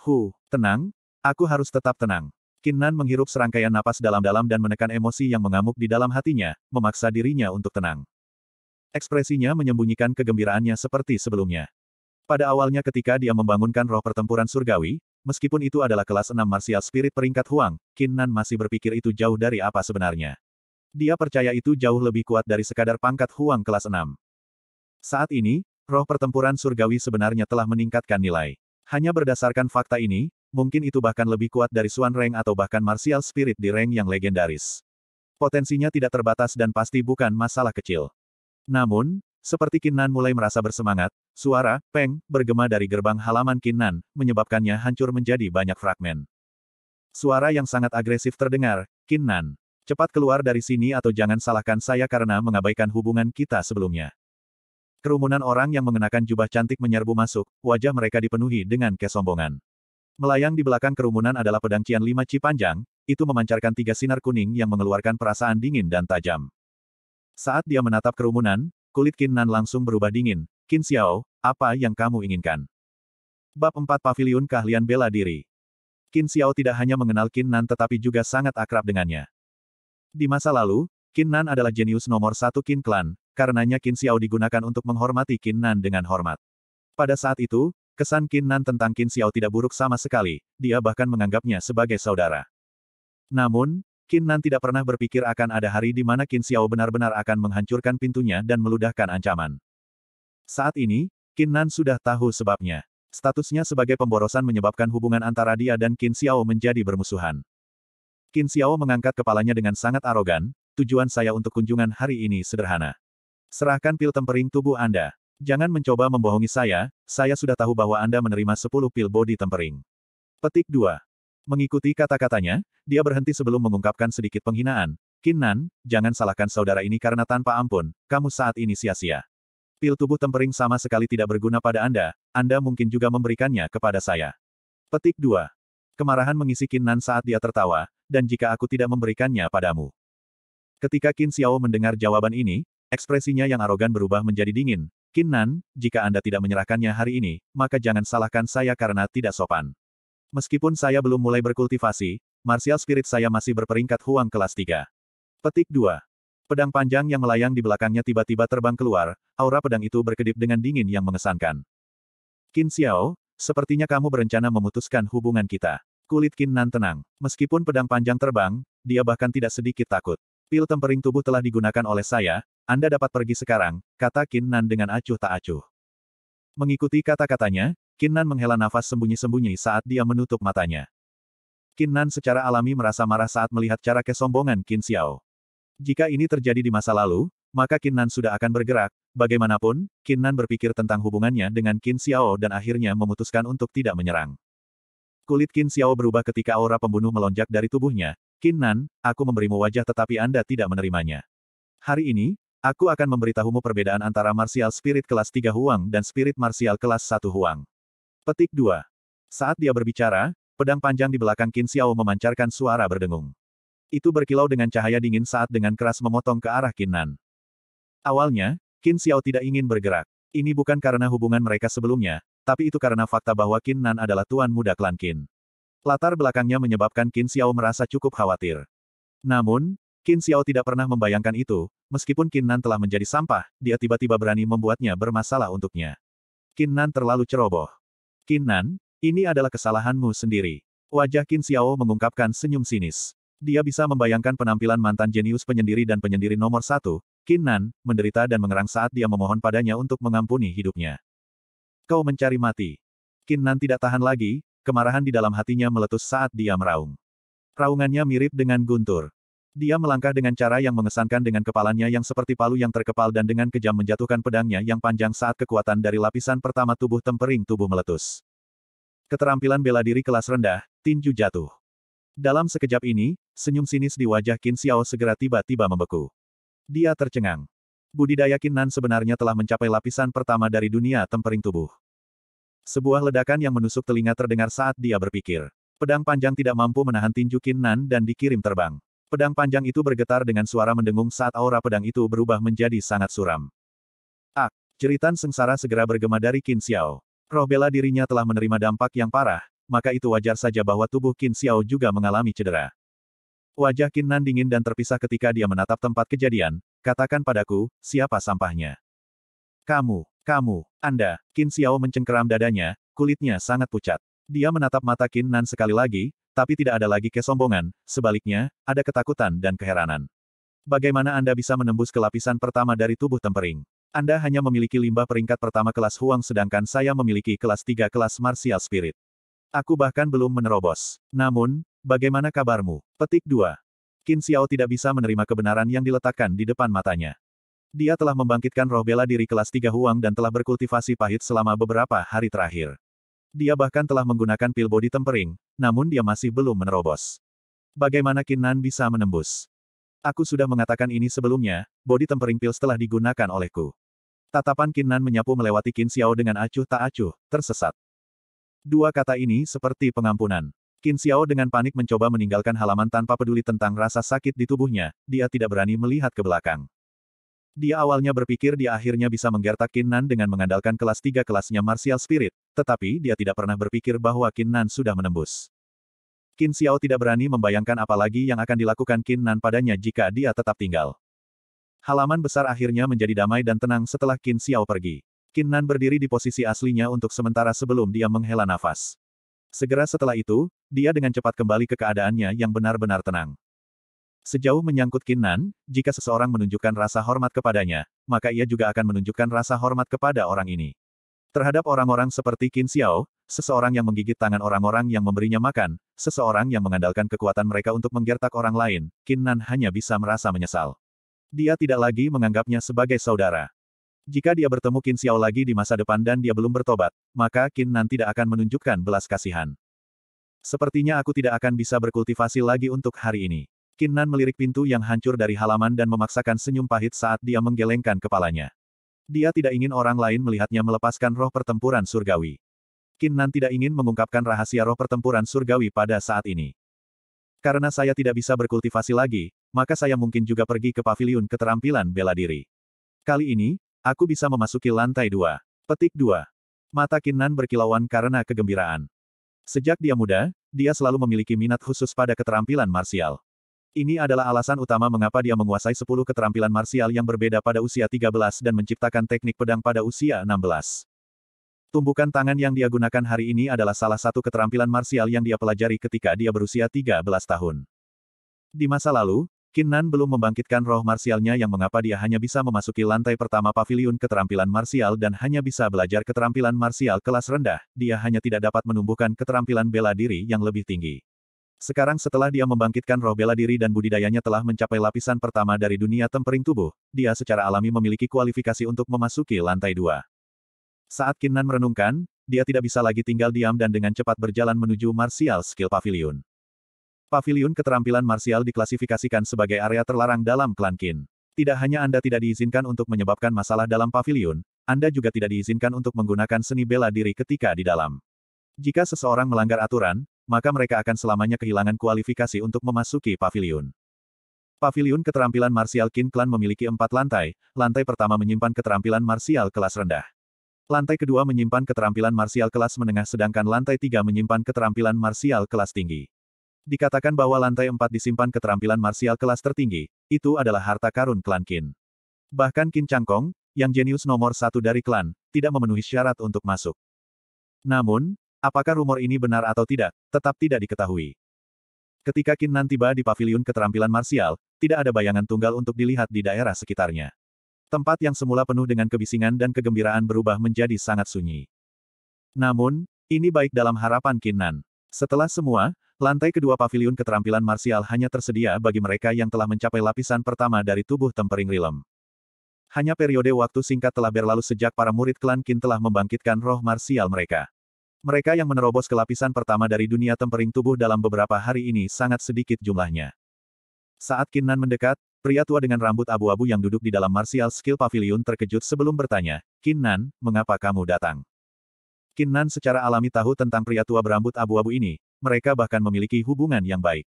Hu, tenang, aku harus tetap tenang. Kinnan menghirup serangkaian napas dalam-dalam dan menekan emosi yang mengamuk di dalam hatinya, memaksa dirinya untuk tenang. Ekspresinya menyembunyikan kegembiraannya seperti sebelumnya. Pada awalnya ketika dia membangunkan roh pertempuran surgawi, meskipun itu adalah kelas 6 martial spirit peringkat Huang, Kinnan masih berpikir itu jauh dari apa sebenarnya. Dia percaya itu jauh lebih kuat dari sekadar pangkat Huang kelas 6. Saat ini, roh pertempuran surgawi sebenarnya telah meningkatkan nilai. Hanya berdasarkan fakta ini, mungkin itu bahkan lebih kuat dari Suan Reng atau bahkan Martial Spirit di Reng yang legendaris. Potensinya tidak terbatas dan pasti bukan masalah kecil. Namun, seperti Kinnan mulai merasa bersemangat, suara, peng, bergema dari gerbang halaman Kinnan, menyebabkannya hancur menjadi banyak fragmen. Suara yang sangat agresif terdengar, Kinnan. Cepat keluar dari sini atau jangan salahkan saya karena mengabaikan hubungan kita sebelumnya. Kerumunan orang yang mengenakan jubah cantik menyerbu masuk, wajah mereka dipenuhi dengan kesombongan. Melayang di belakang kerumunan adalah pedang kian Lima Ci Panjang, itu memancarkan tiga sinar kuning yang mengeluarkan perasaan dingin dan tajam. Saat dia menatap kerumunan, kulit Qin Nan langsung berubah dingin. Qin Xiao, apa yang kamu inginkan? Bab 4 Paviliun Keahlian Bela Diri Qin Xiao tidak hanya mengenal Qin Nan tetapi juga sangat akrab dengannya. Di masa lalu, Qin Nan adalah jenius nomor satu Qin Clan, karenanya Qin Xiao digunakan untuk menghormati Qin Nan dengan hormat. Pada saat itu, Kesan Qin Nan tentang Qin Xiao tidak buruk sama sekali, dia bahkan menganggapnya sebagai saudara. Namun, Qin Nan tidak pernah berpikir akan ada hari di mana Qin Xiao benar-benar akan menghancurkan pintunya dan meludahkan ancaman. Saat ini, Qin Nan sudah tahu sebabnya. Statusnya sebagai pemborosan menyebabkan hubungan antara dia dan Qin Xiao menjadi bermusuhan. Qin Xiao mengangkat kepalanya dengan sangat arogan, tujuan saya untuk kunjungan hari ini sederhana. Serahkan pil tempering tubuh Anda. Jangan mencoba membohongi saya, saya sudah tahu bahwa Anda menerima 10 pil body tempering. Petik 2. Mengikuti kata-katanya, dia berhenti sebelum mengungkapkan sedikit penghinaan. Kinan, jangan salahkan saudara ini karena tanpa ampun, kamu saat ini sia-sia. Pil tubuh tempering sama sekali tidak berguna pada Anda, Anda mungkin juga memberikannya kepada saya. Petik 2. Kemarahan mengisi Kinan saat dia tertawa, dan jika aku tidak memberikannya padamu. Ketika Kin Xiao mendengar jawaban ini, ekspresinya yang arogan berubah menjadi dingin, Kin Nan, jika Anda tidak menyerahkannya hari ini, maka jangan salahkan saya karena tidak sopan. Meskipun saya belum mulai berkultivasi, martial spirit saya masih berperingkat huang kelas 3. Petik 2. Pedang panjang yang melayang di belakangnya tiba-tiba terbang keluar, aura pedang itu berkedip dengan dingin yang mengesankan. Qin Xiao, sepertinya kamu berencana memutuskan hubungan kita. Kulit Qin Nan tenang. Meskipun pedang panjang terbang, dia bahkan tidak sedikit takut. Pil tempering tubuh telah digunakan oleh saya, anda dapat pergi sekarang, kata Kinnan dengan acuh tak acuh. Mengikuti kata-katanya, Kinnan menghela nafas sembunyi-sembunyi saat dia menutup matanya. Kinnan secara alami merasa marah saat melihat cara kesombongan Qin Xiao. Jika ini terjadi di masa lalu, maka Kinnan sudah akan bergerak, bagaimanapun, Kinnan berpikir tentang hubungannya dengan Qin Xiao dan akhirnya memutuskan untuk tidak menyerang. Kulit Qin Xiao berubah ketika aura pembunuh melonjak dari tubuhnya. Kinnan, aku memberimu wajah tetapi Anda tidak menerimanya. Hari ini, Aku akan memberitahumu perbedaan antara martial spirit kelas 3 Huang dan spirit martial kelas 1 Huang. Petik 2. Saat dia berbicara, pedang panjang di belakang Qin Xiao memancarkan suara berdengung. Itu berkilau dengan cahaya dingin saat dengan keras memotong ke arah Qin Nan. Awalnya, Qin Xiao tidak ingin bergerak. Ini bukan karena hubungan mereka sebelumnya, tapi itu karena fakta bahwa Qin Nan adalah tuan muda klan Qin. Latar belakangnya menyebabkan Qin Xiao merasa cukup khawatir. Namun, Qin Xiao tidak pernah membayangkan itu, meskipun Kinnan telah menjadi sampah, dia tiba-tiba berani membuatnya bermasalah untuknya. Kinnan terlalu ceroboh. Kinnan, ini adalah kesalahanmu sendiri. Wajah Qin Xiao mengungkapkan senyum sinis. Dia bisa membayangkan penampilan mantan jenius penyendiri dan penyendiri nomor satu, Kinnan, menderita dan mengerang saat dia memohon padanya untuk mengampuni hidupnya. Kau mencari mati. Kinnan tidak tahan lagi, kemarahan di dalam hatinya meletus saat dia meraung. Raungannya mirip dengan guntur. Dia melangkah dengan cara yang mengesankan dengan kepalanya yang seperti palu yang terkepal dan dengan kejam menjatuhkan pedangnya yang panjang saat kekuatan dari lapisan pertama tubuh tempering tubuh meletus. Keterampilan bela diri kelas rendah, tinju jatuh. Dalam sekejap ini, senyum sinis di wajah Qin Xiao segera tiba-tiba membeku. Dia tercengang. Budidaya Qin Nan sebenarnya telah mencapai lapisan pertama dari dunia tempering tubuh. Sebuah ledakan yang menusuk telinga terdengar saat dia berpikir. Pedang panjang tidak mampu menahan tinju Qin Nan dan dikirim terbang. Pedang panjang itu bergetar dengan suara mendengung saat aura pedang itu berubah menjadi sangat suram. Ak, ah, jeritan sengsara segera bergema dari Qin Xiao. Roh bela dirinya telah menerima dampak yang parah, maka itu wajar saja bahwa tubuh Qin Xiao juga mengalami cedera. Wajah Qin Nan dingin dan terpisah ketika dia menatap tempat kejadian, katakan padaku, siapa sampahnya? Kamu, kamu, Anda, Qin Xiao mencengkeram dadanya, kulitnya sangat pucat. Dia menatap mata Qin Nan sekali lagi, tapi tidak ada lagi kesombongan, sebaliknya, ada ketakutan dan keheranan. Bagaimana Anda bisa menembus ke lapisan pertama dari tubuh tempering? Anda hanya memiliki limbah peringkat pertama kelas Huang sedangkan saya memiliki kelas 3 kelas Martial Spirit. Aku bahkan belum menerobos. Namun, bagaimana kabarmu? Petik 2. Qin Xiao tidak bisa menerima kebenaran yang diletakkan di depan matanya. Dia telah membangkitkan roh bela diri kelas 3 Huang dan telah berkultivasi pahit selama beberapa hari terakhir. Dia bahkan telah menggunakan pil body tempering, namun dia masih belum menerobos. Bagaimana Kinan bisa menembus? Aku sudah mengatakan ini sebelumnya, body tempering pil telah digunakan olehku. Tatapan Kinan menyapu melewati Qin Xiao dengan acuh tak acuh, tersesat. Dua kata ini seperti pengampunan. Qin Xiao dengan panik mencoba meninggalkan halaman tanpa peduli tentang rasa sakit di tubuhnya, dia tidak berani melihat ke belakang. Dia awalnya berpikir dia akhirnya bisa menggertak Nan dengan mengandalkan kelas tiga kelasnya Martial Spirit, tetapi dia tidak pernah berpikir bahwa Nan sudah menembus. Kin Xiao tidak berani membayangkan apalagi yang akan dilakukan Nan padanya jika dia tetap tinggal. Halaman besar akhirnya menjadi damai dan tenang setelah Kin Xiao pergi. Nan berdiri di posisi aslinya untuk sementara sebelum dia menghela nafas. Segera setelah itu, dia dengan cepat kembali ke keadaannya yang benar-benar tenang. Sejauh menyangkut Kinnan, jika seseorang menunjukkan rasa hormat kepadanya, maka ia juga akan menunjukkan rasa hormat kepada orang ini. Terhadap orang-orang seperti Qin Xiao, seseorang yang menggigit tangan orang-orang yang memberinya makan, seseorang yang mengandalkan kekuatan mereka untuk menggertak orang lain, Nan hanya bisa merasa menyesal. Dia tidak lagi menganggapnya sebagai saudara. Jika dia bertemu Qin Xiao lagi di masa depan dan dia belum bertobat, maka Nan tidak akan menunjukkan belas kasihan. Sepertinya aku tidak akan bisa berkultivasi lagi untuk hari ini. Kinnan melirik pintu yang hancur dari halaman dan memaksakan senyum pahit saat dia menggelengkan kepalanya. Dia tidak ingin orang lain melihatnya melepaskan roh pertempuran surgawi. Kinnan tidak ingin mengungkapkan rahasia roh pertempuran surgawi pada saat ini. Karena saya tidak bisa berkultivasi lagi, maka saya mungkin juga pergi ke paviliun keterampilan bela diri. Kali ini, aku bisa memasuki lantai dua. Petik dua. Mata Kinnan berkilauan karena kegembiraan. Sejak dia muda, dia selalu memiliki minat khusus pada keterampilan marsial. Ini adalah alasan utama mengapa dia menguasai 10 keterampilan marsial yang berbeda pada usia 13 dan menciptakan teknik pedang pada usia 16. Tumbukan tangan yang dia gunakan hari ini adalah salah satu keterampilan marsial yang dia pelajari ketika dia berusia 13 tahun. Di masa lalu, Kinnan belum membangkitkan roh marsialnya yang mengapa dia hanya bisa memasuki lantai pertama paviliun keterampilan marsial dan hanya bisa belajar keterampilan marsial kelas rendah, dia hanya tidak dapat menumbuhkan keterampilan bela diri yang lebih tinggi. Sekarang setelah dia membangkitkan roh bela diri dan budidayanya telah mencapai lapisan pertama dari dunia tempering tubuh, dia secara alami memiliki kualifikasi untuk memasuki lantai dua. Saat Kinnan merenungkan, dia tidak bisa lagi tinggal diam dan dengan cepat berjalan menuju Martial Skill Pavilion. Pavilion keterampilan martial diklasifikasikan sebagai area terlarang dalam klan Kin. Tidak hanya Anda tidak diizinkan untuk menyebabkan masalah dalam pavilion, Anda juga tidak diizinkan untuk menggunakan seni bela diri ketika di dalam. Jika seseorang melanggar aturan, maka mereka akan selamanya kehilangan kualifikasi untuk memasuki pavilion. Pavilion keterampilan marsial Qin Clan memiliki empat lantai, lantai pertama menyimpan keterampilan marsial kelas rendah. Lantai kedua menyimpan keterampilan marsial kelas menengah sedangkan lantai tiga menyimpan keterampilan marsial kelas tinggi. Dikatakan bahwa lantai empat disimpan keterampilan marsial kelas tertinggi, itu adalah harta karun klan Qin. Bahkan Qin Changkong, yang jenius nomor satu dari klan, tidak memenuhi syarat untuk masuk. Namun, Apakah rumor ini benar atau tidak, tetap tidak diketahui. Ketika Kinnan tiba di paviliun keterampilan marsial, tidak ada bayangan tunggal untuk dilihat di daerah sekitarnya. Tempat yang semula penuh dengan kebisingan dan kegembiraan berubah menjadi sangat sunyi. Namun, ini baik dalam harapan Kinnan. Setelah semua, lantai kedua paviliun keterampilan marsial hanya tersedia bagi mereka yang telah mencapai lapisan pertama dari tubuh tempering rilem. Hanya periode waktu singkat telah berlalu sejak para murid klan Kin telah membangkitkan roh marsial mereka. Mereka yang menerobos ke lapisan pertama dari dunia tempering tubuh dalam beberapa hari ini sangat sedikit jumlahnya. Saat Kinnan mendekat, pria tua dengan rambut abu-abu yang duduk di dalam Martial Skill Pavilion terkejut sebelum bertanya, Kinnan, mengapa kamu datang? Kinnan secara alami tahu tentang pria tua berambut abu-abu ini, mereka bahkan memiliki hubungan yang baik.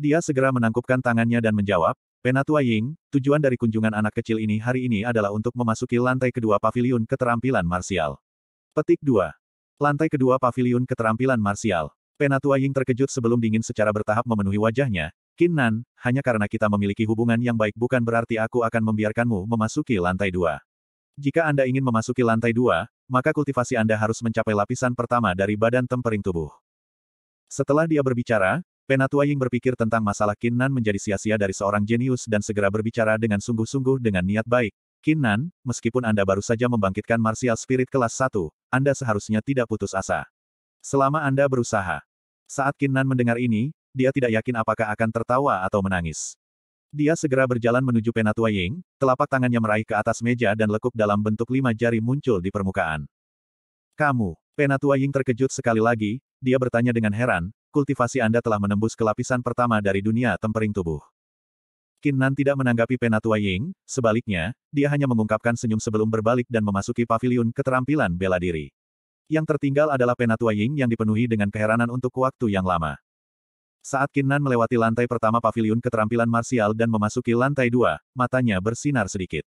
Dia segera menangkupkan tangannya dan menjawab, Penatua Ying, tujuan dari kunjungan anak kecil ini hari ini adalah untuk memasuki lantai kedua pavilion keterampilan martial. Petik 2. Lantai kedua paviliun keterampilan marsial. Penatua Ying terkejut sebelum dingin secara bertahap memenuhi wajahnya. Kinan, Nan, hanya karena kita memiliki hubungan yang baik bukan berarti aku akan membiarkanmu memasuki lantai dua. Jika Anda ingin memasuki lantai dua, maka kultivasi Anda harus mencapai lapisan pertama dari badan tempering tubuh. Setelah dia berbicara, Penatua Ying berpikir tentang masalah Kinan Nan menjadi sia-sia dari seorang jenius dan segera berbicara dengan sungguh-sungguh dengan niat baik, Kinan, meskipun Anda baru saja membangkitkan martial spirit kelas 1, Anda seharusnya tidak putus asa. Selama Anda berusaha. Saat Kinan mendengar ini, dia tidak yakin apakah akan tertawa atau menangis. Dia segera berjalan menuju Penatua Ying, telapak tangannya meraih ke atas meja dan lekuk dalam bentuk lima jari muncul di permukaan. Kamu, Penatua Ying terkejut sekali lagi, dia bertanya dengan heran, kultivasi Anda telah menembus ke lapisan pertama dari dunia tempering tubuh. Qin Nan tidak menanggapi Penatua Ying, sebaliknya, dia hanya mengungkapkan senyum sebelum berbalik dan memasuki pavilion keterampilan bela diri. Yang tertinggal adalah Penatua Ying yang dipenuhi dengan keheranan untuk waktu yang lama. Saat Qin Nan melewati lantai pertama pavilion keterampilan marsial dan memasuki lantai dua, matanya bersinar sedikit.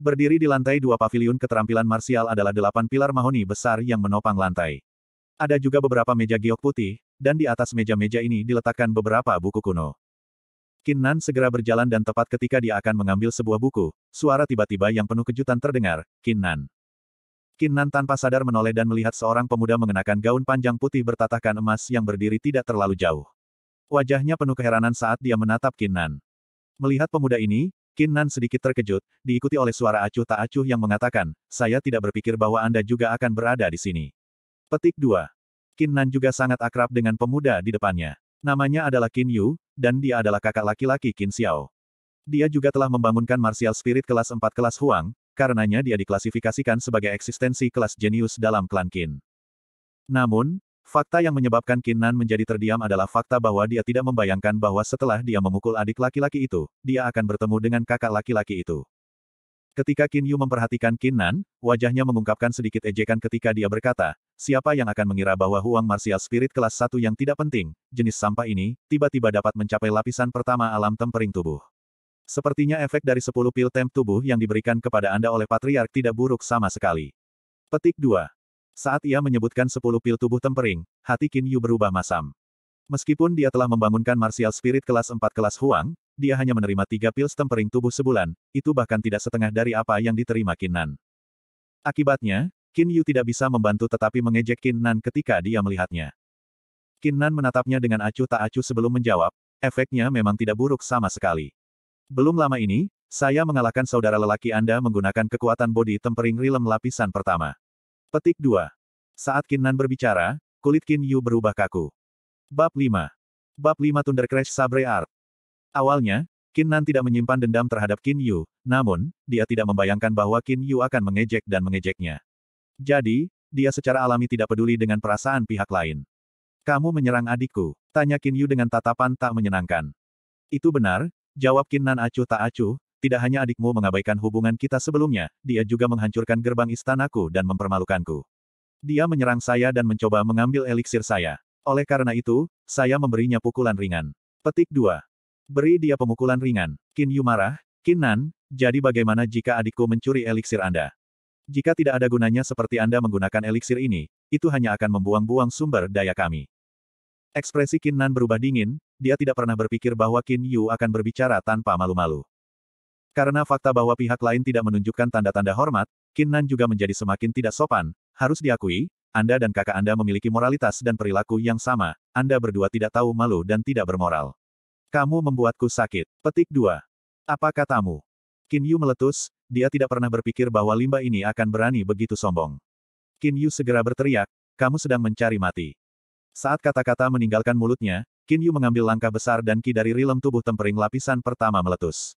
Berdiri di lantai dua pavilion keterampilan marsial adalah delapan pilar mahoni besar yang menopang lantai. Ada juga beberapa meja giok putih, dan di atas meja-meja ini diletakkan beberapa buku kuno. Nan segera berjalan dan tepat ketika dia akan mengambil sebuah buku, suara tiba-tiba yang penuh kejutan terdengar, Kinan. Nan tanpa sadar menoleh dan melihat seorang pemuda mengenakan gaun panjang putih bertatahkan emas yang berdiri tidak terlalu jauh. Wajahnya penuh keheranan saat dia menatap Nan. Melihat pemuda ini, Nan sedikit terkejut, diikuti oleh suara acuh tak acuh yang mengatakan, saya tidak berpikir bahwa Anda juga akan berada di sini. Petik 2. Nan juga sangat akrab dengan pemuda di depannya. Namanya adalah Qin Yu, dan dia adalah kakak laki-laki Qin Xiao. Dia juga telah membangunkan martial spirit kelas 4 kelas Huang, karenanya dia diklasifikasikan sebagai eksistensi kelas jenius dalam klan Qin. Namun, fakta yang menyebabkan Qin Nan menjadi terdiam adalah fakta bahwa dia tidak membayangkan bahwa setelah dia memukul adik laki-laki itu, dia akan bertemu dengan kakak laki-laki itu. Ketika Qin Yu memperhatikan Qin Nan, wajahnya mengungkapkan sedikit ejekan ketika dia berkata, siapa yang akan mengira bahwa huang martial spirit kelas 1 yang tidak penting, jenis sampah ini, tiba-tiba dapat mencapai lapisan pertama alam tempering tubuh. Sepertinya efek dari 10 pil temp tubuh yang diberikan kepada Anda oleh Patriark tidak buruk sama sekali. Petik 2. Saat ia menyebutkan 10 pil tubuh tempering, hati Qin Yu berubah masam. Meskipun dia telah membangunkan martial spirit kelas 4 kelas Huang, dia hanya menerima tiga pil stempering tubuh sebulan, itu bahkan tidak setengah dari apa yang diterima Kinan. Akibatnya, Kin Yu tidak bisa membantu tetapi mengejek Nan ketika dia melihatnya. Nan menatapnya dengan acuh tak acuh sebelum menjawab, efeknya memang tidak buruk sama sekali. Belum lama ini, saya mengalahkan saudara lelaki Anda menggunakan kekuatan body tempering rilem lapisan pertama. Petik 2. Saat Nan berbicara, kulit Kin Yu berubah kaku. Bab 5. Bab 5 Thunder Crash Sabre Art. Awalnya, Qin Nan tidak menyimpan dendam terhadap Qin Yu, namun, dia tidak membayangkan bahwa Qin Yu akan mengejek dan mengejeknya. Jadi, dia secara alami tidak peduli dengan perasaan pihak lain. Kamu menyerang adikku, tanya Qin Yu dengan tatapan tak menyenangkan. Itu benar, jawab Qin Nan acuh tak acuh, tidak hanya adikmu mengabaikan hubungan kita sebelumnya, dia juga menghancurkan gerbang istanaku dan mempermalukanku. Dia menyerang saya dan mencoba mengambil eliksir saya. Oleh karena itu, saya memberinya pukulan ringan. Petik 2. Beri dia pemukulan ringan. Kin Yu marah, Kin Nan, jadi bagaimana jika adikku mencuri eliksir Anda? Jika tidak ada gunanya seperti Anda menggunakan eliksir ini, itu hanya akan membuang-buang sumber daya kami. Ekspresi Kin Nan berubah dingin, dia tidak pernah berpikir bahwa Kin Yu akan berbicara tanpa malu-malu. Karena fakta bahwa pihak lain tidak menunjukkan tanda-tanda hormat, Kin Nan juga menjadi semakin tidak sopan, harus diakui, Anda dan kakak Anda memiliki moralitas dan perilaku yang sama, Anda berdua tidak tahu malu dan tidak bermoral. Kamu membuatku sakit. Petik 2. Apa katamu? Kin Yu meletus, dia tidak pernah berpikir bahwa limbah ini akan berani begitu sombong. Kin Yu segera berteriak, kamu sedang mencari mati. Saat kata-kata meninggalkan mulutnya, Kin Yu mengambil langkah besar dan ki dari rilem tubuh tempering lapisan pertama meletus.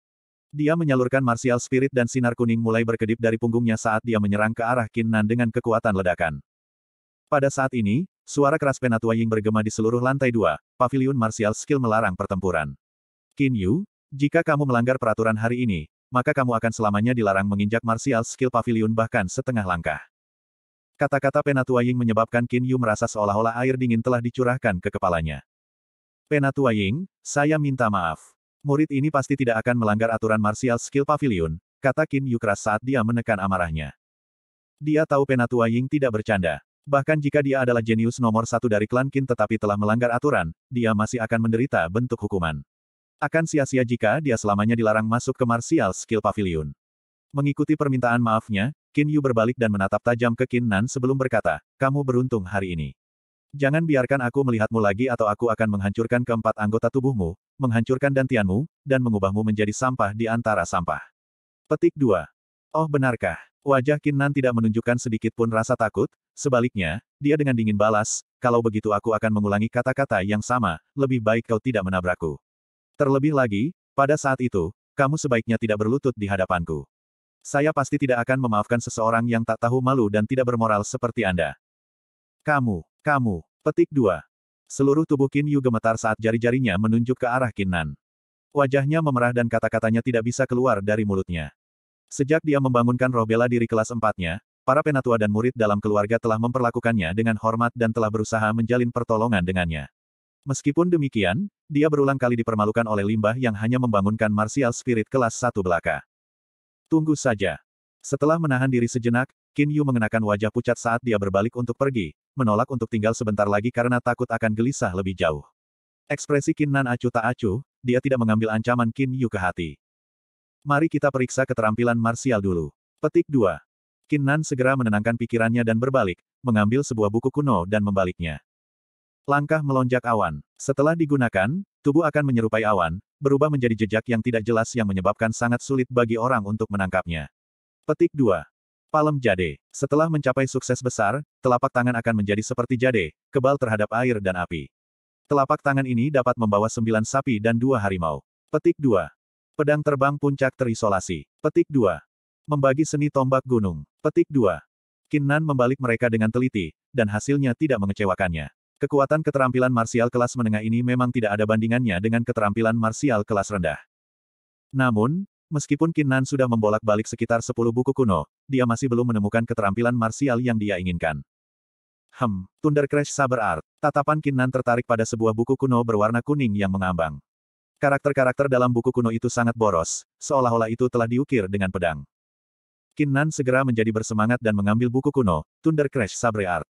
Dia menyalurkan martial spirit dan sinar kuning mulai berkedip dari punggungnya saat dia menyerang ke arah Kin Nan dengan kekuatan ledakan. Pada saat ini, Suara keras Penatua Ying bergema di seluruh lantai dua, pavilion martial skill melarang pertempuran. Qin Yu, jika kamu melanggar peraturan hari ini, maka kamu akan selamanya dilarang menginjak martial skill pavilion bahkan setengah langkah. Kata-kata Penatua Ying menyebabkan Qin Yu merasa seolah-olah air dingin telah dicurahkan ke kepalanya. Penatua Ying, saya minta maaf. Murid ini pasti tidak akan melanggar aturan martial skill pavilion, kata Qin Yu keras saat dia menekan amarahnya. Dia tahu Penatua Ying tidak bercanda. Bahkan jika dia adalah jenius nomor satu dari klan Qin tetapi telah melanggar aturan, dia masih akan menderita bentuk hukuman. Akan sia-sia jika dia selamanya dilarang masuk ke martial skill pavilion. Mengikuti permintaan maafnya, Qin Yu berbalik dan menatap tajam ke Qin Nan sebelum berkata, kamu beruntung hari ini. Jangan biarkan aku melihatmu lagi atau aku akan menghancurkan keempat anggota tubuhmu, menghancurkan dantianmu, dan mengubahmu menjadi sampah di antara sampah. Petik 2. Oh benarkah? Wajah Kinnan tidak menunjukkan sedikit pun rasa takut, sebaliknya, dia dengan dingin balas, kalau begitu aku akan mengulangi kata-kata yang sama, lebih baik kau tidak menabrakku. Terlebih lagi, pada saat itu, kamu sebaiknya tidak berlutut di hadapanku. Saya pasti tidak akan memaafkan seseorang yang tak tahu malu dan tidak bermoral seperti Anda. Kamu, kamu, petik dua. Seluruh tubuh Kin Yu gemetar saat jari-jarinya menunjuk ke arah Kinnan. Wajahnya memerah dan kata-katanya tidak bisa keluar dari mulutnya. Sejak dia membangunkan Robela diri kelas empatnya, para penatua dan murid dalam keluarga telah memperlakukannya dengan hormat dan telah berusaha menjalin pertolongan dengannya. Meskipun demikian, dia berulang kali dipermalukan oleh limbah yang hanya membangunkan martial spirit kelas satu belaka. Tunggu saja. Setelah menahan diri sejenak, Qin Yu mengenakan wajah pucat saat dia berbalik untuk pergi, menolak untuk tinggal sebentar lagi karena takut akan gelisah lebih jauh. Ekspresi Qin Nan acuh tak acuh, dia tidak mengambil ancaman Qin Yu ke hati. Mari kita periksa keterampilan marsial dulu. Petik 2. Kinnan segera menenangkan pikirannya dan berbalik, mengambil sebuah buku kuno dan membaliknya. Langkah melonjak awan. Setelah digunakan, tubuh akan menyerupai awan, berubah menjadi jejak yang tidak jelas yang menyebabkan sangat sulit bagi orang untuk menangkapnya. Petik 2. Palem jade. Setelah mencapai sukses besar, telapak tangan akan menjadi seperti jade, kebal terhadap air dan api. Telapak tangan ini dapat membawa sembilan sapi dan dua harimau. Petik 2. Pedang terbang puncak terisolasi. Petik 2. Membagi seni tombak gunung. Petik 2. Kinnan membalik mereka dengan teliti, dan hasilnya tidak mengecewakannya. Kekuatan keterampilan marsial kelas menengah ini memang tidak ada bandingannya dengan keterampilan marsial kelas rendah. Namun, meskipun Kinnan sudah membolak-balik sekitar 10 buku kuno, dia masih belum menemukan keterampilan marsial yang dia inginkan. Hem, Thunder Crash Saber Art. Tatapan Kinnan tertarik pada sebuah buku kuno berwarna kuning yang mengambang. Karakter-karakter dalam buku kuno itu sangat boros, seolah-olah itu telah diukir dengan pedang. Kinnan segera menjadi bersemangat dan mengambil buku kuno, Thunder Crash Sabre Art.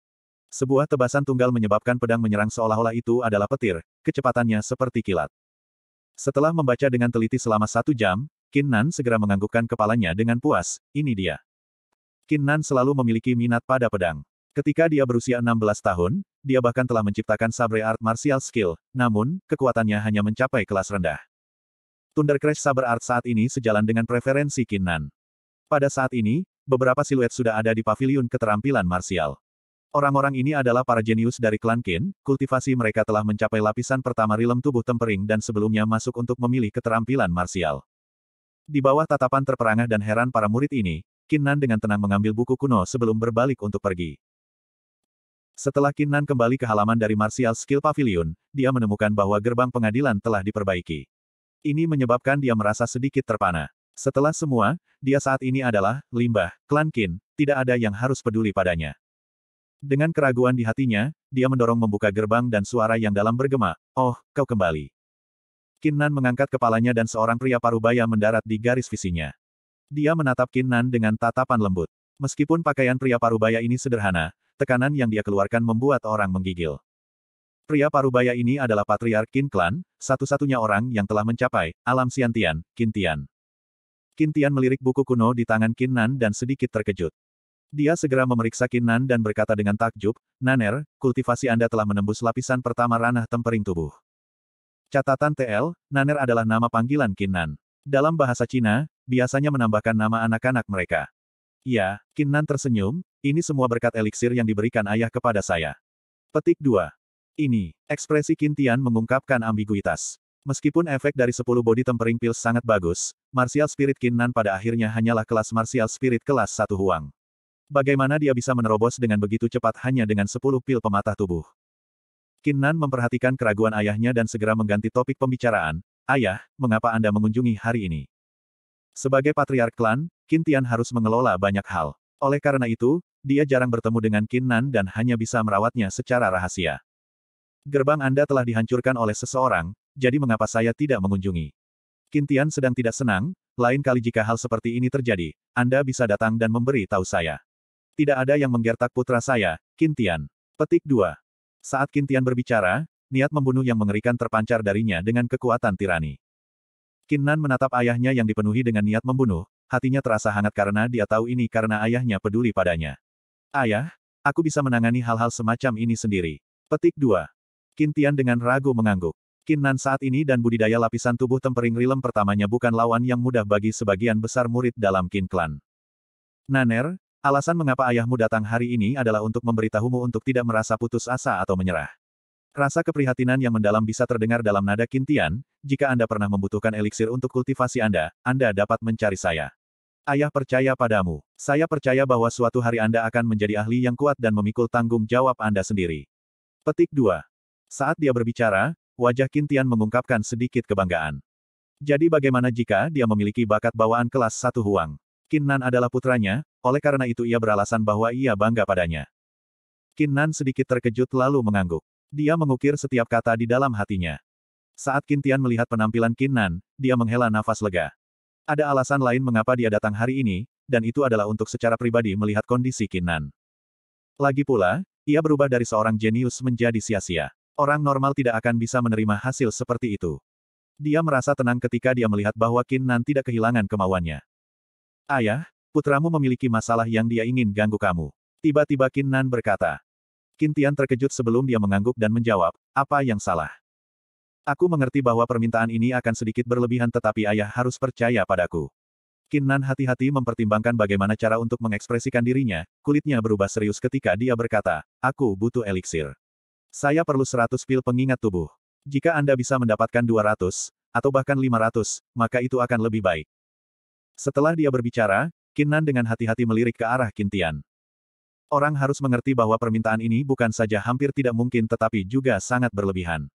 Sebuah tebasan tunggal menyebabkan pedang menyerang seolah-olah itu adalah petir, kecepatannya seperti kilat. Setelah membaca dengan teliti selama satu jam, Kinnan segera menganggukkan kepalanya dengan puas, ini dia. Kinnan selalu memiliki minat pada pedang. Ketika dia berusia 16 tahun, dia bahkan telah menciptakan Sabre Art Martial Skill, namun, kekuatannya hanya mencapai kelas rendah. Thunder Crash Sabre Art saat ini sejalan dengan preferensi Kinnan. Pada saat ini, beberapa siluet sudah ada di paviliun keterampilan Martial. Orang-orang ini adalah para jenius dari klan Kin. kultivasi mereka telah mencapai lapisan pertama rilem tubuh tempering dan sebelumnya masuk untuk memilih keterampilan martial. Di bawah tatapan terperangah dan heran para murid ini, Kinnan dengan tenang mengambil buku kuno sebelum berbalik untuk pergi. Setelah Kinnan kembali ke halaman dari Martial Skill Pavilion, dia menemukan bahwa gerbang pengadilan telah diperbaiki. Ini menyebabkan dia merasa sedikit terpana. Setelah semua, dia saat ini adalah limbah, klan Kin, tidak ada yang harus peduli padanya. Dengan keraguan di hatinya, dia mendorong membuka gerbang dan suara yang dalam bergema, Oh, kau kembali. Kinnan mengangkat kepalanya dan seorang pria parubaya mendarat di garis visinya. Dia menatap Kinnan dengan tatapan lembut. Meskipun pakaian pria parubaya ini sederhana, tekanan yang dia keluarkan membuat orang menggigil. Pria parubaya ini adalah patriark Qin Clan, satu-satunya orang yang telah mencapai alam Siantian, Kintian. Kintian melirik buku kuno di tangan Nan dan sedikit terkejut. Dia segera memeriksa Nan dan berkata dengan takjub, Naner, kultivasi Anda telah menembus lapisan pertama ranah tempering tubuh. Catatan TL, Naner adalah nama panggilan Nan. Dalam bahasa Cina, biasanya menambahkan nama anak-anak mereka. Ya, Nan tersenyum, ini semua berkat eliksir yang diberikan ayah kepada saya. Petik 2. Ini, ekspresi Kintian mengungkapkan ambiguitas. Meskipun efek dari 10 body tempering pills sangat bagus, Martial Spirit Kinnan pada akhirnya hanyalah kelas Martial Spirit kelas satu huang. Bagaimana dia bisa menerobos dengan begitu cepat hanya dengan 10 pil pematah tubuh? Kinnan memperhatikan keraguan ayahnya dan segera mengganti topik pembicaraan, Ayah, mengapa Anda mengunjungi hari ini? Sebagai patriark klan, Kintian harus mengelola banyak hal. Oleh karena itu, dia jarang bertemu dengan Qin dan hanya bisa merawatnya secara rahasia. Gerbang Anda telah dihancurkan oleh seseorang, jadi mengapa saya tidak mengunjungi? Kintian sedang tidak senang, lain kali jika hal seperti ini terjadi, Anda bisa datang dan memberi tahu saya. Tidak ada yang menggertak putra saya, Kintian. Petik 2. Saat Kintian berbicara, niat membunuh yang mengerikan terpancar darinya dengan kekuatan tirani. Kinnan menatap ayahnya yang dipenuhi dengan niat membunuh, hatinya terasa hangat karena dia tahu ini karena ayahnya peduli padanya. Ayah, aku bisa menangani hal-hal semacam ini sendiri. Petik 2. Kintian dengan ragu mengangguk. Kinnan saat ini dan budidaya lapisan tubuh tempering rilem pertamanya bukan lawan yang mudah bagi sebagian besar murid dalam kin Clan. Naner, alasan mengapa ayahmu datang hari ini adalah untuk memberitahumu untuk tidak merasa putus asa atau menyerah. Rasa keprihatinan yang mendalam bisa terdengar dalam nada Kintian, jika Anda pernah membutuhkan eliksir untuk kultivasi Anda, Anda dapat mencari saya. Ayah percaya padamu. Saya percaya bahwa suatu hari Anda akan menjadi ahli yang kuat dan memikul tanggung jawab Anda sendiri. Petik 2. Saat dia berbicara, wajah Kintian mengungkapkan sedikit kebanggaan. Jadi bagaimana jika dia memiliki bakat bawaan kelas satu Huang? Kinnan adalah putranya, oleh karena itu ia beralasan bahwa ia bangga padanya. Kinnan sedikit terkejut lalu mengangguk. Dia mengukir setiap kata di dalam hatinya. Saat Kintian melihat penampilan Kinnan, dia menghela nafas lega. Ada alasan lain mengapa dia datang hari ini, dan itu adalah untuk secara pribadi melihat kondisi Kinan. Lagi pula, ia berubah dari seorang jenius menjadi sia-sia. Orang normal tidak akan bisa menerima hasil seperti itu. Dia merasa tenang ketika dia melihat bahwa Kinan tidak kehilangan kemauannya. Ayah, putramu memiliki masalah yang dia ingin ganggu kamu. Tiba-tiba Kinan berkata. Kintian terkejut sebelum dia mengangguk dan menjawab, apa yang salah? Aku mengerti bahwa permintaan ini akan sedikit berlebihan tetapi ayah harus percaya padaku. Kinnan hati-hati mempertimbangkan bagaimana cara untuk mengekspresikan dirinya, kulitnya berubah serius ketika dia berkata, aku butuh eliksir. Saya perlu 100 pil pengingat tubuh. Jika Anda bisa mendapatkan 200, atau bahkan 500, maka itu akan lebih baik. Setelah dia berbicara, Kinnan dengan hati-hati melirik ke arah Kintian. Orang harus mengerti bahwa permintaan ini bukan saja hampir tidak mungkin tetapi juga sangat berlebihan.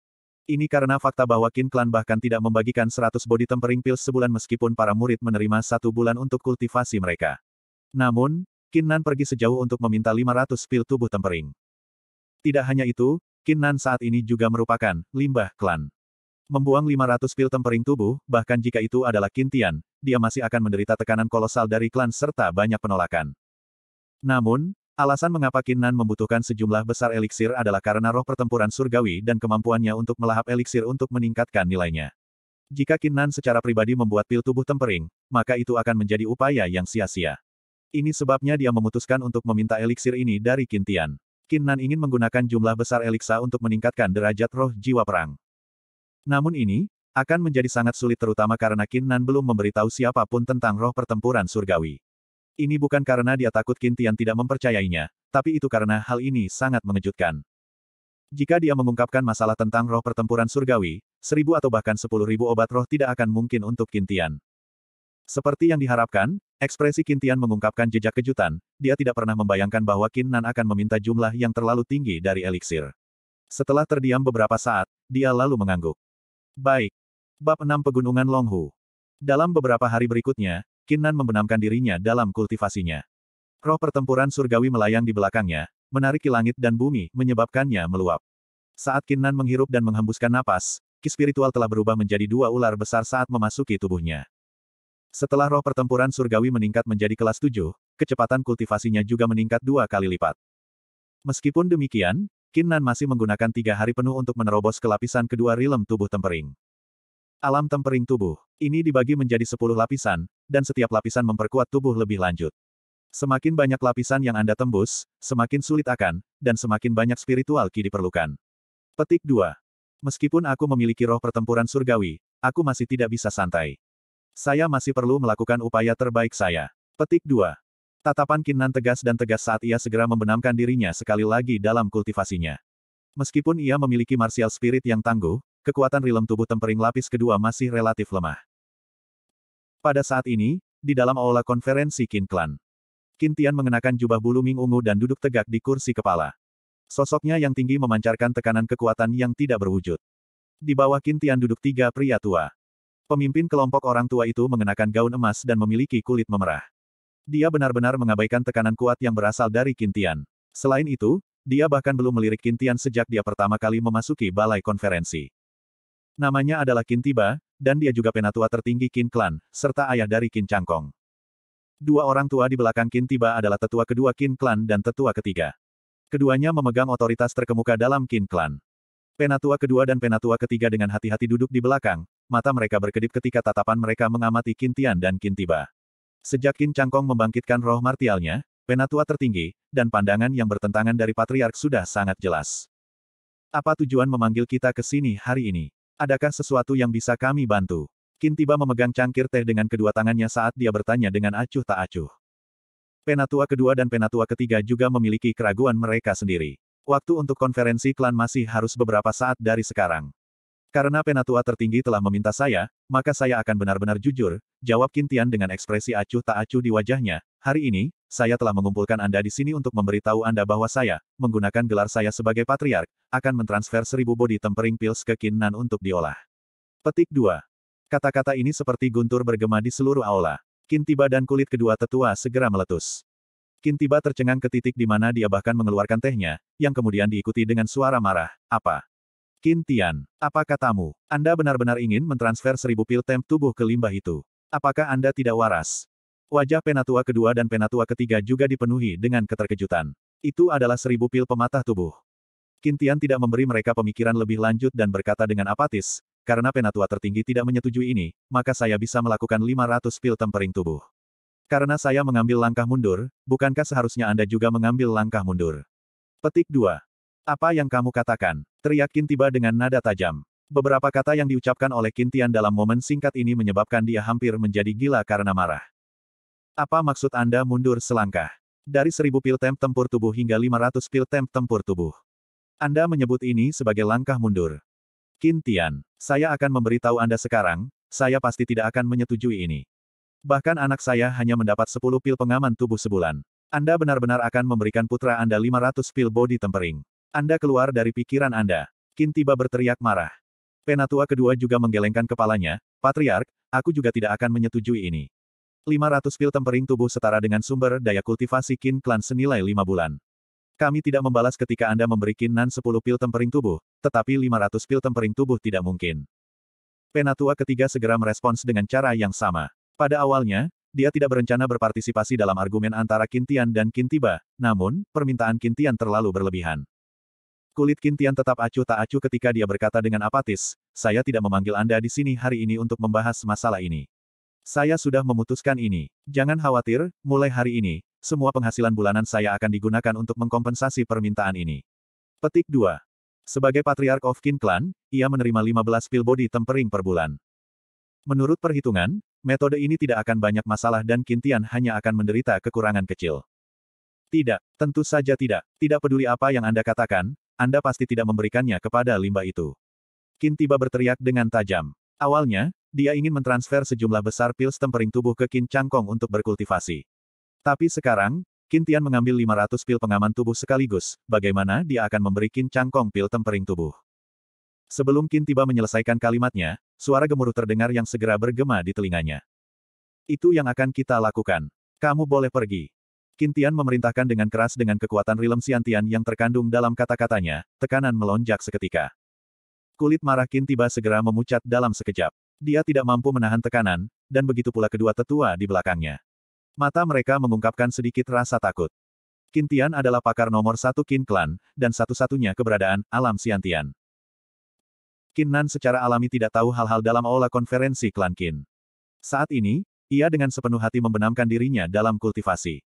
Ini karena fakta bahwa Kin Clan bahkan tidak membagikan 100 body tempering pil sebulan meskipun para murid menerima satu bulan untuk kultivasi mereka. Namun, Kin Nan pergi sejauh untuk meminta 500 pil tubuh tempering. Tidak hanya itu, Kin Nan saat ini juga merupakan limbah klan. Membuang 500 pil tempering tubuh, bahkan jika itu adalah Kintian, dia masih akan menderita tekanan kolosal dari klan serta banyak penolakan. Namun, Alasan mengapa Kinnan membutuhkan sejumlah besar eliksir adalah karena roh pertempuran surgawi dan kemampuannya untuk melahap eliksir untuk meningkatkan nilainya. Jika Kinnan secara pribadi membuat pil tubuh tempering, maka itu akan menjadi upaya yang sia-sia. Ini sebabnya dia memutuskan untuk meminta eliksir ini dari Kintian. Kinnan ingin menggunakan jumlah besar eliksa untuk meningkatkan derajat roh jiwa perang. Namun ini, akan menjadi sangat sulit terutama karena Kinnan belum memberitahu siapapun tentang roh pertempuran surgawi. Ini bukan karena dia takut Kintian tidak mempercayainya, tapi itu karena hal ini sangat mengejutkan. Jika dia mengungkapkan masalah tentang roh pertempuran surgawi, seribu atau bahkan sepuluh ribu obat roh tidak akan mungkin untuk Kintian. Seperti yang diharapkan, ekspresi Kintian mengungkapkan jejak kejutan, dia tidak pernah membayangkan bahwa Kinnan akan meminta jumlah yang terlalu tinggi dari eliksir. Setelah terdiam beberapa saat, dia lalu mengangguk. Baik. Bab 6 Pegunungan Longhu. Dalam beberapa hari berikutnya, Kinan membenamkan dirinya dalam kultivasinya. Roh pertempuran surgawi melayang di belakangnya, menariki langit dan bumi, menyebabkannya meluap. Saat Kinan menghirup dan menghembuskan napas, ki spiritual telah berubah menjadi dua ular besar saat memasuki tubuhnya. Setelah roh pertempuran surgawi meningkat menjadi kelas tujuh, kecepatan kultivasinya juga meningkat dua kali lipat. Meskipun demikian, Kinan masih menggunakan tiga hari penuh untuk menerobos ke lapisan kedua rilem tubuh tempering. Alam tempering tubuh. Ini dibagi menjadi 10 lapisan, dan setiap lapisan memperkuat tubuh lebih lanjut. Semakin banyak lapisan yang Anda tembus, semakin sulit akan, dan semakin banyak spiritual ki diperlukan. Petik 2. Meskipun aku memiliki roh pertempuran surgawi, aku masih tidak bisa santai. Saya masih perlu melakukan upaya terbaik saya. Petik 2. Tatapan Kinan tegas dan tegas saat ia segera membenamkan dirinya sekali lagi dalam kultivasinya. Meskipun ia memiliki martial spirit yang tangguh, kekuatan rilem tubuh tempering lapis kedua masih relatif lemah. Pada saat ini, di dalam aula konferensi Qin Clan, Qin Tian mengenakan jubah bulu Ming ungu dan duduk tegak di kursi kepala. Sosoknya yang tinggi memancarkan tekanan kekuatan yang tidak berwujud. Di bawah Qin Tian duduk tiga pria tua. Pemimpin kelompok orang tua itu mengenakan gaun emas dan memiliki kulit memerah. Dia benar-benar mengabaikan tekanan kuat yang berasal dari Qin Tian. Selain itu, dia bahkan belum melirik Qin Tian sejak dia pertama kali memasuki balai konferensi. Namanya adalah Kintiba, Tiba, dan dia juga penatua tertinggi Kin Clan, serta ayah dari Kin Changkong. Dua orang tua di belakang Kintiba Tiba adalah tetua kedua Kin Clan dan tetua ketiga. Keduanya memegang otoritas terkemuka dalam Kin Clan. Penatua kedua dan penatua ketiga dengan hati-hati duduk di belakang, mata mereka berkedip ketika tatapan mereka mengamati Kintian Tian dan Kintiba. Tiba. Sejak Kin Changkong membangkitkan roh martialnya, penatua tertinggi, dan pandangan yang bertentangan dari Patriark sudah sangat jelas. Apa tujuan memanggil kita ke sini hari ini? Adakah sesuatu yang bisa kami bantu? Kin tiba memegang cangkir teh dengan kedua tangannya saat dia bertanya dengan acuh tak acuh. Penatua kedua dan penatua ketiga juga memiliki keraguan mereka sendiri. Waktu untuk konferensi klan masih harus beberapa saat dari sekarang. Karena penatua tertinggi telah meminta saya, maka saya akan benar-benar jujur, jawab Kintian dengan ekspresi acuh tak acuh di wajahnya. Hari ini, saya telah mengumpulkan Anda di sini untuk memberitahu Anda bahwa saya, menggunakan gelar saya sebagai patriark, akan mentransfer seribu bodi tempering pills ke Kinnan untuk diolah. Petik 2. Kata-kata ini seperti guntur bergema di seluruh aula. Kintiba dan kulit kedua tetua segera meletus. Kintiba tercengang ke titik di mana dia bahkan mengeluarkan tehnya, yang kemudian diikuti dengan suara marah. Apa? Qin Tian, apa katamu? Anda benar-benar ingin mentransfer seribu pil temp tubuh ke limbah itu. Apakah Anda tidak waras? Wajah penatua kedua dan penatua ketiga juga dipenuhi dengan keterkejutan. Itu adalah seribu pil pematah tubuh. Kintian tidak memberi mereka pemikiran lebih lanjut dan berkata dengan apatis, karena penatua tertinggi tidak menyetujui ini, maka saya bisa melakukan 500 pil tempering tubuh. Karena saya mengambil langkah mundur, bukankah seharusnya Anda juga mengambil langkah mundur? Petik 2. Apa yang kamu katakan? Teriak Kintiba dengan nada tajam. Beberapa kata yang diucapkan oleh Kintian dalam momen singkat ini menyebabkan dia hampir menjadi gila karena marah. Apa maksud Anda mundur selangkah? Dari seribu pil temp tempur tubuh hingga lima ratus pil temp tempur tubuh. Anda menyebut ini sebagai langkah mundur. Kintian, saya akan memberitahu Anda sekarang, saya pasti tidak akan menyetujui ini. Bahkan anak saya hanya mendapat sepuluh pil pengaman tubuh sebulan. Anda benar-benar akan memberikan putra Anda 500 pil body tempering. Anda keluar dari pikiran Anda. Kin tiba berteriak marah. Penatua kedua juga menggelengkan kepalanya, Patriark, aku juga tidak akan menyetujui ini. 500 pil tempering tubuh setara dengan sumber daya kultivasi Kin klan senilai 5 bulan. Kami tidak membalas ketika Anda memberi Kin Nan 10 pil tempering tubuh, tetapi 500 pil tempering tubuh tidak mungkin. Penatua ketiga segera merespons dengan cara yang sama. Pada awalnya, dia tidak berencana berpartisipasi dalam argumen antara Kintian dan Kintiba, namun, permintaan Kintian terlalu berlebihan. Kulit Kintian tetap acuh tak acuh ketika dia berkata dengan apatis, saya tidak memanggil Anda di sini hari ini untuk membahas masalah ini. Saya sudah memutuskan ini. Jangan khawatir, mulai hari ini, semua penghasilan bulanan saya akan digunakan untuk mengkompensasi permintaan ini. Petik 2. Sebagai patriark of Kin Clan, ia menerima 15 pil body tempering per bulan. Menurut perhitungan, metode ini tidak akan banyak masalah dan Kintian hanya akan menderita kekurangan kecil. Tidak, tentu saja tidak. Tidak peduli apa yang Anda katakan, anda pasti tidak memberikannya kepada limbah itu. Qin tiba berteriak dengan tajam. Awalnya, dia ingin mentransfer sejumlah besar pil tempering tubuh ke Qin Changkong untuk berkultivasi. Tapi sekarang, Qin Tian mengambil 500 pil pengaman tubuh sekaligus, bagaimana dia akan memberi Qin Changkong pil tempering tubuh. Sebelum Qin tiba menyelesaikan kalimatnya, suara gemuruh terdengar yang segera bergema di telinganya. Itu yang akan kita lakukan. Kamu boleh pergi. Kintian memerintahkan dengan keras dengan kekuatan rilem siantian yang terkandung dalam kata-katanya, tekanan melonjak seketika. Kulit marah Kin tiba segera memucat dalam sekejap. Dia tidak mampu menahan tekanan, dan begitu pula kedua tetua di belakangnya. Mata mereka mengungkapkan sedikit rasa takut. Kintian adalah pakar nomor satu Kin Klan, dan satu-satunya keberadaan alam siantian. Kin Nan secara alami tidak tahu hal-hal dalam aula konferensi klan Kin. Saat ini, ia dengan sepenuh hati membenamkan dirinya dalam kultivasi.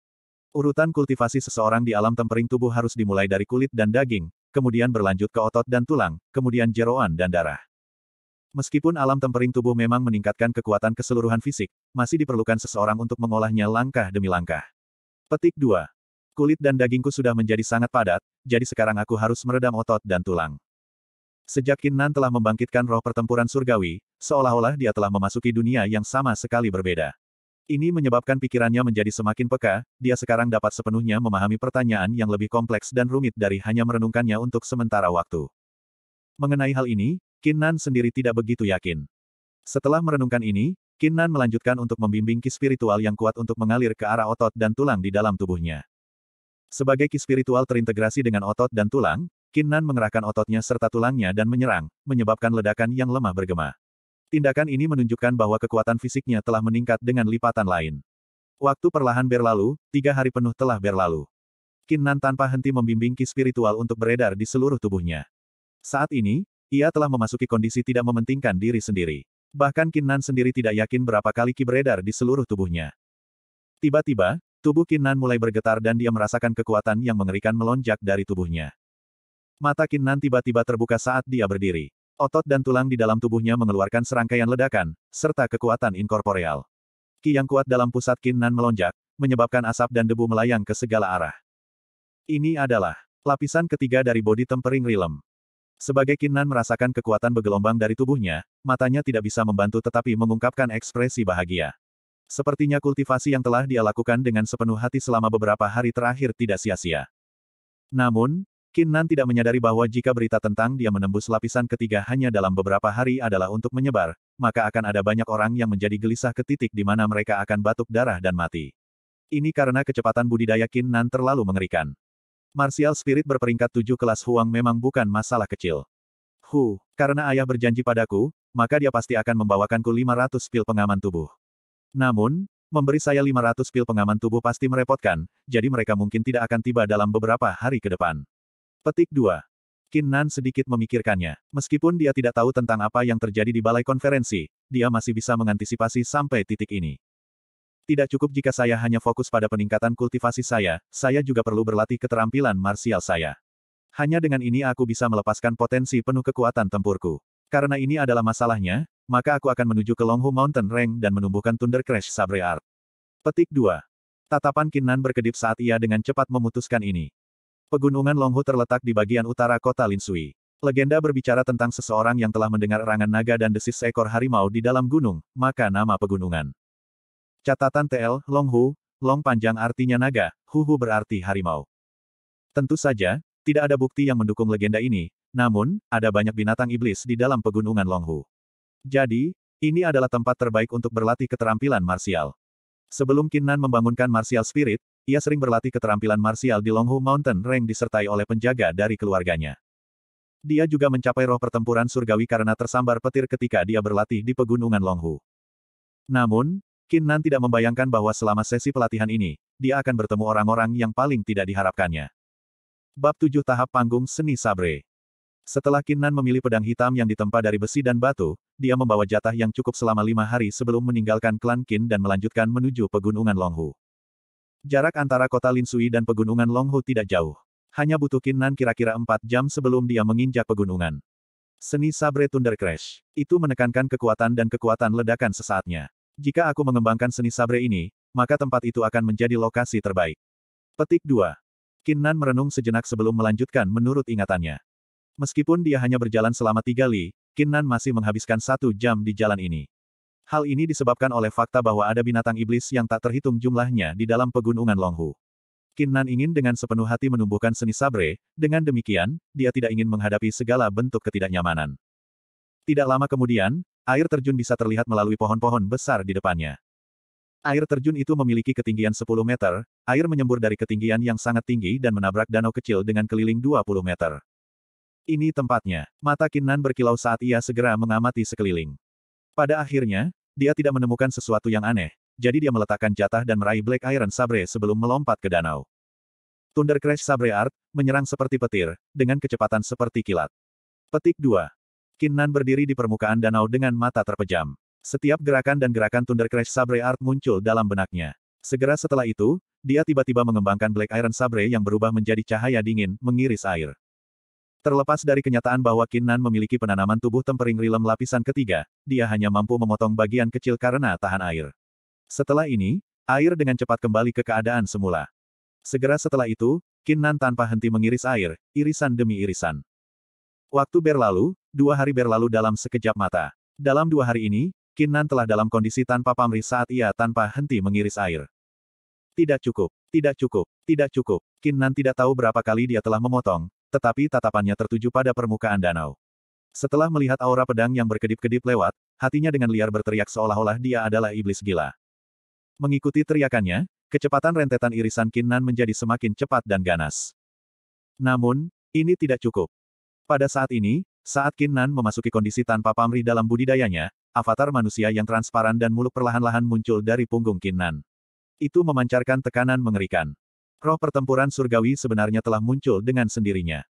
Urutan kultivasi seseorang di alam tempering tubuh harus dimulai dari kulit dan daging, kemudian berlanjut ke otot dan tulang, kemudian jeroan dan darah. Meskipun alam tempering tubuh memang meningkatkan kekuatan keseluruhan fisik, masih diperlukan seseorang untuk mengolahnya langkah demi langkah. Petik 2. Kulit dan dagingku sudah menjadi sangat padat, jadi sekarang aku harus meredam otot dan tulang. Sejak Kinnan telah membangkitkan roh pertempuran surgawi, seolah-olah dia telah memasuki dunia yang sama sekali berbeda. Ini menyebabkan pikirannya menjadi semakin peka, dia sekarang dapat sepenuhnya memahami pertanyaan yang lebih kompleks dan rumit dari hanya merenungkannya untuk sementara waktu. Mengenai hal ini, Kinnan sendiri tidak begitu yakin. Setelah merenungkan ini, Kinnan melanjutkan untuk membimbing ki spiritual yang kuat untuk mengalir ke arah otot dan tulang di dalam tubuhnya. Sebagai ki spiritual terintegrasi dengan otot dan tulang, Kinnan mengerahkan ototnya serta tulangnya dan menyerang, menyebabkan ledakan yang lemah bergema. Tindakan ini menunjukkan bahwa kekuatan fisiknya telah meningkat dengan lipatan lain. Waktu perlahan berlalu, tiga hari penuh telah berlalu. Kinnan tanpa henti membimbing ki spiritual untuk beredar di seluruh tubuhnya. Saat ini, ia telah memasuki kondisi tidak mementingkan diri sendiri. Bahkan Kinnan sendiri tidak yakin berapa kali ki beredar di seluruh tubuhnya. Tiba-tiba, tubuh Kinnan mulai bergetar dan dia merasakan kekuatan yang mengerikan melonjak dari tubuhnya. Mata Kinnan tiba-tiba terbuka saat dia berdiri. Otot dan tulang di dalam tubuhnya mengeluarkan serangkaian ledakan, serta kekuatan inkorporeal. Ki yang kuat dalam pusat Kinnan melonjak, menyebabkan asap dan debu melayang ke segala arah. Ini adalah lapisan ketiga dari body tempering realm. Sebagai Kinnan merasakan kekuatan bergelombang dari tubuhnya, matanya tidak bisa membantu tetapi mengungkapkan ekspresi bahagia. Sepertinya kultivasi yang telah dia lakukan dengan sepenuh hati selama beberapa hari terakhir tidak sia-sia. Namun, Kinnan tidak menyadari bahwa jika berita tentang dia menembus lapisan ketiga hanya dalam beberapa hari adalah untuk menyebar, maka akan ada banyak orang yang menjadi gelisah ke titik di mana mereka akan batuk darah dan mati. Ini karena kecepatan budidaya Kinnan terlalu mengerikan. Martial Spirit berperingkat tujuh kelas Huang memang bukan masalah kecil. Hu, karena ayah berjanji padaku, maka dia pasti akan membawakanku 500 pil pengaman tubuh. Namun, memberi saya 500 pil pengaman tubuh pasti merepotkan, jadi mereka mungkin tidak akan tiba dalam beberapa hari ke depan. Petik 2. Nan sedikit memikirkannya. Meskipun dia tidak tahu tentang apa yang terjadi di balai konferensi, dia masih bisa mengantisipasi sampai titik ini. Tidak cukup jika saya hanya fokus pada peningkatan kultivasi saya, saya juga perlu berlatih keterampilan marsial saya. Hanya dengan ini aku bisa melepaskan potensi penuh kekuatan tempurku. Karena ini adalah masalahnya, maka aku akan menuju ke Longhu Mountain Range dan menumbuhkan Thunder Crash Sabre Art. Petik 2. Tatapan Kinan berkedip saat ia dengan cepat memutuskan ini. Pegunungan Longhu terletak di bagian utara kota Linsui. Legenda berbicara tentang seseorang yang telah mendengar erangan naga dan desis seekor harimau di dalam gunung, maka nama pegunungan. Catatan TL, Longhu, Long panjang artinya naga, Huhu berarti harimau. Tentu saja, tidak ada bukti yang mendukung legenda ini, namun, ada banyak binatang iblis di dalam pegunungan Longhu. Jadi, ini adalah tempat terbaik untuk berlatih keterampilan marsial. Sebelum Kinnan membangunkan martial spirit, ia sering berlatih keterampilan marsial di Longhu Mountain Range disertai oleh penjaga dari keluarganya. Dia juga mencapai roh pertempuran surgawi karena tersambar petir ketika dia berlatih di pegunungan Longhu. Namun, Nan tidak membayangkan bahwa selama sesi pelatihan ini, dia akan bertemu orang-orang yang paling tidak diharapkannya. Bab 7 Tahap Panggung Seni Sabre Setelah Nan memilih pedang hitam yang ditempa dari besi dan batu, dia membawa jatah yang cukup selama lima hari sebelum meninggalkan klan Kin dan melanjutkan menuju pegunungan Longhu. Jarak antara kota Linsui dan pegunungan Longhu tidak jauh. Hanya butuh Kinnan kira-kira empat jam sebelum dia menginjak pegunungan. Seni Sabre Thunder Crash. Itu menekankan kekuatan dan kekuatan ledakan sesaatnya. Jika aku mengembangkan seni Sabre ini, maka tempat itu akan menjadi lokasi terbaik. Petik 2. Kinnan merenung sejenak sebelum melanjutkan menurut ingatannya. Meskipun dia hanya berjalan selama tiga li, Kinnan masih menghabiskan satu jam di jalan ini. Hal ini disebabkan oleh fakta bahwa ada binatang iblis yang tak terhitung jumlahnya di dalam pegunungan Longhu. Kinnan ingin dengan sepenuh hati menumbuhkan seni sabre, dengan demikian, dia tidak ingin menghadapi segala bentuk ketidaknyamanan. Tidak lama kemudian, air terjun bisa terlihat melalui pohon-pohon besar di depannya. Air terjun itu memiliki ketinggian 10 meter, air menyembur dari ketinggian yang sangat tinggi dan menabrak danau kecil dengan keliling 20 meter. Ini tempatnya. Mata Kinnan berkilau saat ia segera mengamati sekeliling. Pada akhirnya, dia tidak menemukan sesuatu yang aneh, jadi dia meletakkan jatah dan meraih Black Iron Sabre sebelum melompat ke danau. Thunder Crash Sabre Art, menyerang seperti petir, dengan kecepatan seperti kilat. Petik 2. Kinnan berdiri di permukaan danau dengan mata terpejam. Setiap gerakan dan gerakan Thunder Crash Sabre Art muncul dalam benaknya. Segera setelah itu, dia tiba-tiba mengembangkan Black Iron Sabre yang berubah menjadi cahaya dingin, mengiris air. Terlepas dari kenyataan bahwa Kinnan memiliki penanaman tubuh tempering rilem lapisan ketiga, dia hanya mampu memotong bagian kecil karena tahan air. Setelah ini, air dengan cepat kembali ke keadaan semula. Segera setelah itu, Kinnan tanpa henti mengiris air, irisan demi irisan. Waktu berlalu, dua hari berlalu dalam sekejap mata. Dalam dua hari ini, Kinnan telah dalam kondisi tanpa pamrih saat ia tanpa henti mengiris air. Tidak cukup, tidak cukup, tidak cukup. Kinnan tidak tahu berapa kali dia telah memotong, tetapi tatapannya tertuju pada permukaan danau. Setelah melihat aura pedang yang berkedip-kedip lewat, hatinya dengan liar berteriak seolah-olah dia adalah iblis gila. Mengikuti teriakannya, kecepatan rentetan irisan Kinnan menjadi semakin cepat dan ganas. Namun, ini tidak cukup. Pada saat ini, saat Kinnan memasuki kondisi tanpa pamrih dalam budidayanya, avatar manusia yang transparan dan muluk perlahan-lahan muncul dari punggung Kinnan. Itu memancarkan tekanan mengerikan. Roh pertempuran surgawi sebenarnya telah muncul dengan sendirinya.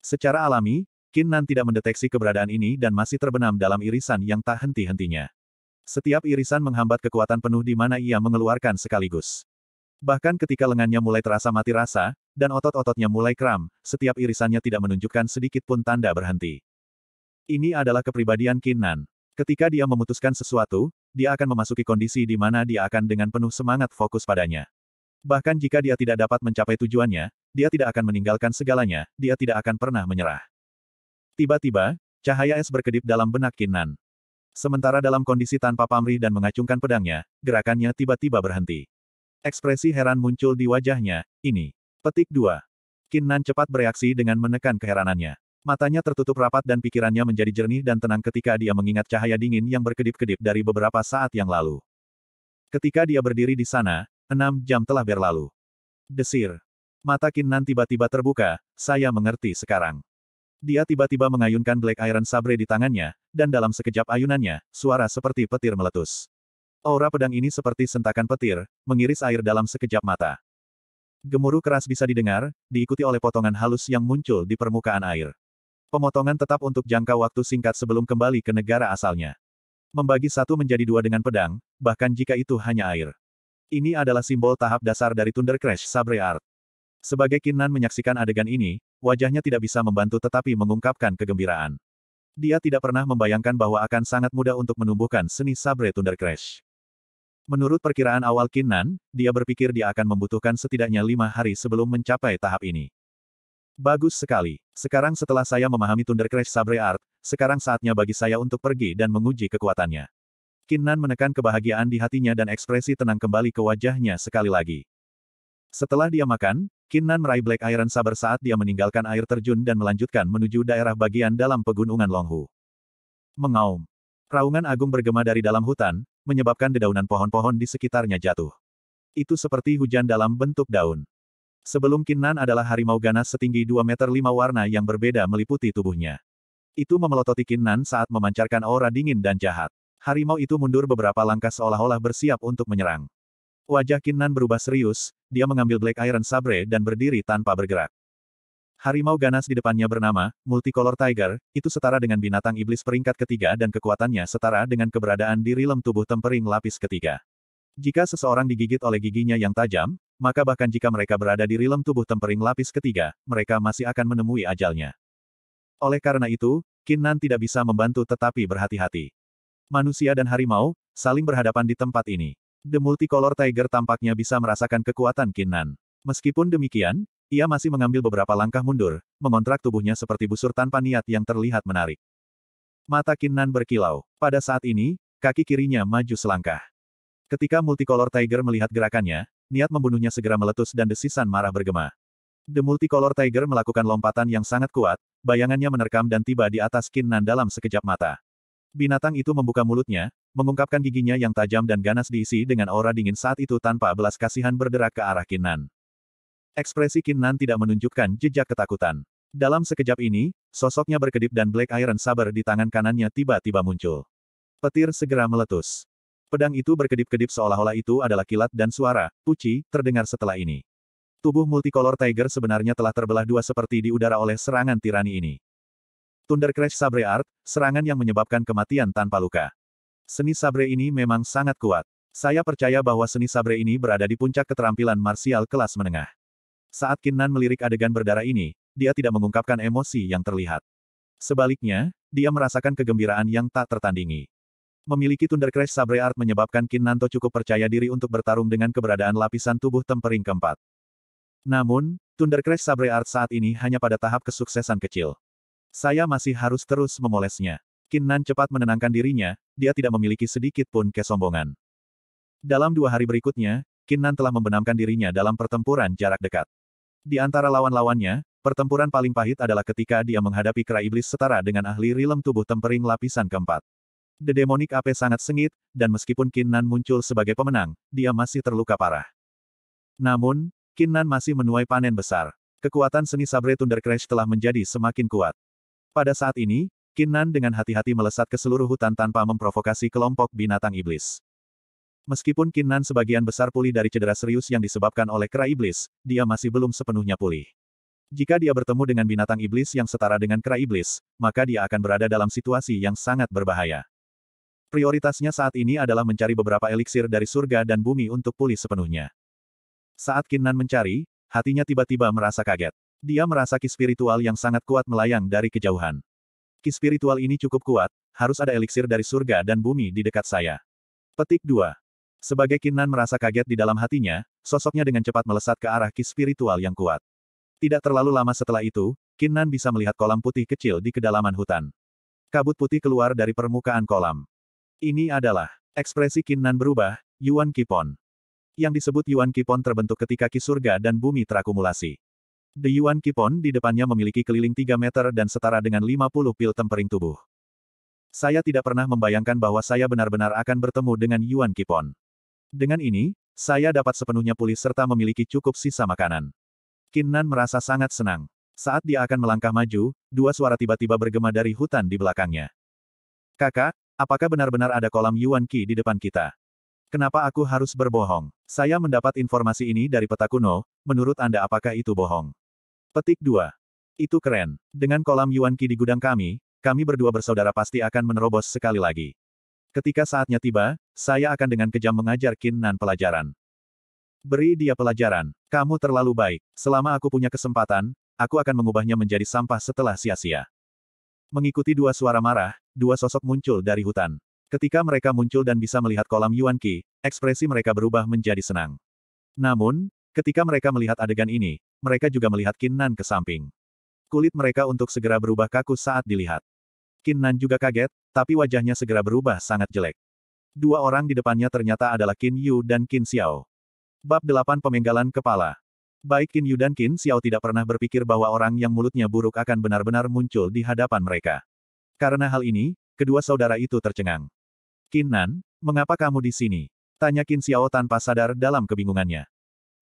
Secara alami, Kinnan tidak mendeteksi keberadaan ini dan masih terbenam dalam irisan yang tak henti-hentinya. Setiap irisan menghambat kekuatan penuh di mana ia mengeluarkan sekaligus. Bahkan ketika lengannya mulai terasa mati rasa, dan otot-ototnya mulai kram, setiap irisannya tidak menunjukkan sedikit pun tanda berhenti. Ini adalah kepribadian Kinnan. Ketika dia memutuskan sesuatu, dia akan memasuki kondisi di mana dia akan dengan penuh semangat fokus padanya. Bahkan jika dia tidak dapat mencapai tujuannya, dia tidak akan meninggalkan segalanya, dia tidak akan pernah menyerah. Tiba-tiba, cahaya es berkedip dalam benak Kinan. Sementara dalam kondisi tanpa pamrih dan mengacungkan pedangnya, gerakannya tiba-tiba berhenti. Ekspresi heran muncul di wajahnya, ini. Petik 2. Kinnan cepat bereaksi dengan menekan keheranannya. Matanya tertutup rapat dan pikirannya menjadi jernih dan tenang ketika dia mengingat cahaya dingin yang berkedip-kedip dari beberapa saat yang lalu. Ketika dia berdiri di sana, enam jam telah berlalu. Desir. Mata Kinnan tiba-tiba terbuka, saya mengerti sekarang. Dia tiba-tiba mengayunkan Black Iron Sabre di tangannya, dan dalam sekejap ayunannya, suara seperti petir meletus. Aura pedang ini seperti sentakan petir, mengiris air dalam sekejap mata. Gemuruh keras bisa didengar, diikuti oleh potongan halus yang muncul di permukaan air. Pemotongan tetap untuk jangka waktu singkat sebelum kembali ke negara asalnya. Membagi satu menjadi dua dengan pedang, bahkan jika itu hanya air. Ini adalah simbol tahap dasar dari Thunder Crash Sabre Art. Sebagai Kinnan menyaksikan adegan ini, wajahnya tidak bisa membantu tetapi mengungkapkan kegembiraan. Dia tidak pernah membayangkan bahwa akan sangat mudah untuk menumbuhkan seni Sabre Thunder Crash. Menurut perkiraan awal Kinnan, dia berpikir dia akan membutuhkan setidaknya lima hari sebelum mencapai tahap ini. Bagus sekali. Sekarang setelah saya memahami Thunder Crash Sabre Art, sekarang saatnya bagi saya untuk pergi dan menguji kekuatannya. Kinnan menekan kebahagiaan di hatinya dan ekspresi tenang kembali ke wajahnya sekali lagi. Setelah dia makan, Kinnan meraih Black Iron Saber saat dia meninggalkan air terjun dan melanjutkan menuju daerah bagian dalam pegunungan Longhu. Mengaum. Raungan agung bergema dari dalam hutan, menyebabkan dedaunan pohon-pohon di sekitarnya jatuh. Itu seperti hujan dalam bentuk daun. Sebelum Kinnan adalah harimau ganas setinggi 2 meter 5 warna yang berbeda meliputi tubuhnya. Itu memelototi Kinnan saat memancarkan aura dingin dan jahat. Harimau itu mundur beberapa langkah seolah-olah bersiap untuk menyerang. Wajah Kinnan berubah serius, dia mengambil Black Iron Sabre dan berdiri tanpa bergerak. Harimau ganas di depannya bernama, Multicolor Tiger, itu setara dengan binatang iblis peringkat ketiga dan kekuatannya setara dengan keberadaan di rilem tubuh tempering lapis ketiga. Jika seseorang digigit oleh giginya yang tajam, maka bahkan jika mereka berada di rilem tubuh tempering lapis ketiga, mereka masih akan menemui ajalnya. Oleh karena itu, Kinnan tidak bisa membantu tetapi berhati-hati. Manusia dan harimau, saling berhadapan di tempat ini. The Multicolor Tiger tampaknya bisa merasakan kekuatan Kinnan. Meskipun demikian, ia masih mengambil beberapa langkah mundur, mengontrak tubuhnya seperti busur tanpa niat yang terlihat menarik. Mata Kinnan berkilau. Pada saat ini, kaki kirinya maju selangkah. Ketika Multicolor Tiger melihat gerakannya, niat membunuhnya segera meletus dan desisan marah bergema. The Multicolor Tiger melakukan lompatan yang sangat kuat, bayangannya menerkam dan tiba di atas Kinnan dalam sekejap mata. Binatang itu membuka mulutnya, mengungkapkan giginya yang tajam dan ganas diisi dengan aura dingin saat itu tanpa belas kasihan berderak ke arah Kinan. Ekspresi Kinan tidak menunjukkan jejak ketakutan. Dalam sekejap ini, sosoknya berkedip dan Black Iron Saber di tangan kanannya tiba-tiba muncul. Petir segera meletus. Pedang itu berkedip-kedip seolah-olah itu adalah kilat dan suara, puci, terdengar setelah ini. Tubuh multicolor Tiger sebenarnya telah terbelah dua seperti di udara oleh serangan tirani ini. Crash Sabre Art, serangan yang menyebabkan kematian tanpa luka. Seni Sabre ini memang sangat kuat. Saya percaya bahwa seni Sabre ini berada di puncak keterampilan martial kelas menengah. Saat Kinnan melirik adegan berdarah ini, dia tidak mengungkapkan emosi yang terlihat. Sebaliknya, dia merasakan kegembiraan yang tak tertandingi. Memiliki Crash Sabre Art menyebabkan Kinnanto cukup percaya diri untuk bertarung dengan keberadaan lapisan tubuh tempering keempat. Namun, Crash Sabre Art saat ini hanya pada tahap kesuksesan kecil. Saya masih harus terus memolesnya. Kinnan cepat menenangkan dirinya, dia tidak memiliki sedikit pun kesombongan. Dalam dua hari berikutnya, Kinnan telah membenamkan dirinya dalam pertempuran jarak dekat. Di antara lawan-lawannya, pertempuran paling pahit adalah ketika dia menghadapi kera iblis setara dengan ahli rilem tubuh tempering lapisan keempat. The Demonic ape sangat sengit, dan meskipun Kinnan muncul sebagai pemenang, dia masih terluka parah. Namun, Kinnan masih menuai panen besar. Kekuatan seni sabre Thunder Crash telah menjadi semakin kuat. Pada saat ini, Kinnan dengan hati-hati melesat ke seluruh hutan tanpa memprovokasi kelompok binatang iblis. Meskipun Kinnan sebagian besar pulih dari cedera serius yang disebabkan oleh kera iblis, dia masih belum sepenuhnya pulih. Jika dia bertemu dengan binatang iblis yang setara dengan kera iblis, maka dia akan berada dalam situasi yang sangat berbahaya. Prioritasnya saat ini adalah mencari beberapa eliksir dari surga dan bumi untuk pulih sepenuhnya. Saat Kinnan mencari, hatinya tiba-tiba merasa kaget. Dia merasa ki spiritual yang sangat kuat melayang dari kejauhan. Ki spiritual ini cukup kuat, harus ada eliksir dari surga dan bumi di dekat saya. Petik 2. Sebagai Kinnan merasa kaget di dalam hatinya, sosoknya dengan cepat melesat ke arah ki spiritual yang kuat. Tidak terlalu lama setelah itu, Kinnan bisa melihat kolam putih kecil di kedalaman hutan. Kabut putih keluar dari permukaan kolam. Ini adalah ekspresi Kinnan berubah, Yuan Kipon. Yang disebut Yuan Kipon terbentuk ketika ki surga dan bumi terakumulasi. The Yuan Kipon di depannya memiliki keliling 3 meter dan setara dengan 50 pil tempering tubuh. Saya tidak pernah membayangkan bahwa saya benar-benar akan bertemu dengan Yuan Kipon. Dengan ini, saya dapat sepenuhnya pulih serta memiliki cukup sisa makanan. Kinnan merasa sangat senang. Saat dia akan melangkah maju, dua suara tiba-tiba bergema dari hutan di belakangnya. Kakak, apakah benar-benar ada kolam Yuan Qi di depan kita? Kenapa aku harus berbohong? Saya mendapat informasi ini dari peta kuno, menurut Anda apakah itu bohong? Petik 2. Itu keren. Dengan kolam Yuan Qi di gudang kami, kami berdua bersaudara pasti akan menerobos sekali lagi. Ketika saatnya tiba, saya akan dengan kejam mengajar Qin Nan pelajaran. Beri dia pelajaran. Kamu terlalu baik. Selama aku punya kesempatan, aku akan mengubahnya menjadi sampah setelah sia-sia. Mengikuti dua suara marah, dua sosok muncul dari hutan. Ketika mereka muncul dan bisa melihat kolam Yuan Qi, ekspresi mereka berubah menjadi senang. Namun, ketika mereka melihat adegan ini, mereka juga melihat Kinnan ke samping. Kulit mereka untuk segera berubah kaku saat dilihat. Kinnan juga kaget, tapi wajahnya segera berubah sangat jelek. Dua orang di depannya ternyata adalah Qin Yu dan Qin Xiao. Bab 8 Pemenggalan Kepala Baik Qin Yu dan Qin Xiao tidak pernah berpikir bahwa orang yang mulutnya buruk akan benar-benar muncul di hadapan mereka. Karena hal ini, kedua saudara itu tercengang. Qin Nan, mengapa kamu di sini? Tanya Qin Xiao tanpa sadar dalam kebingungannya.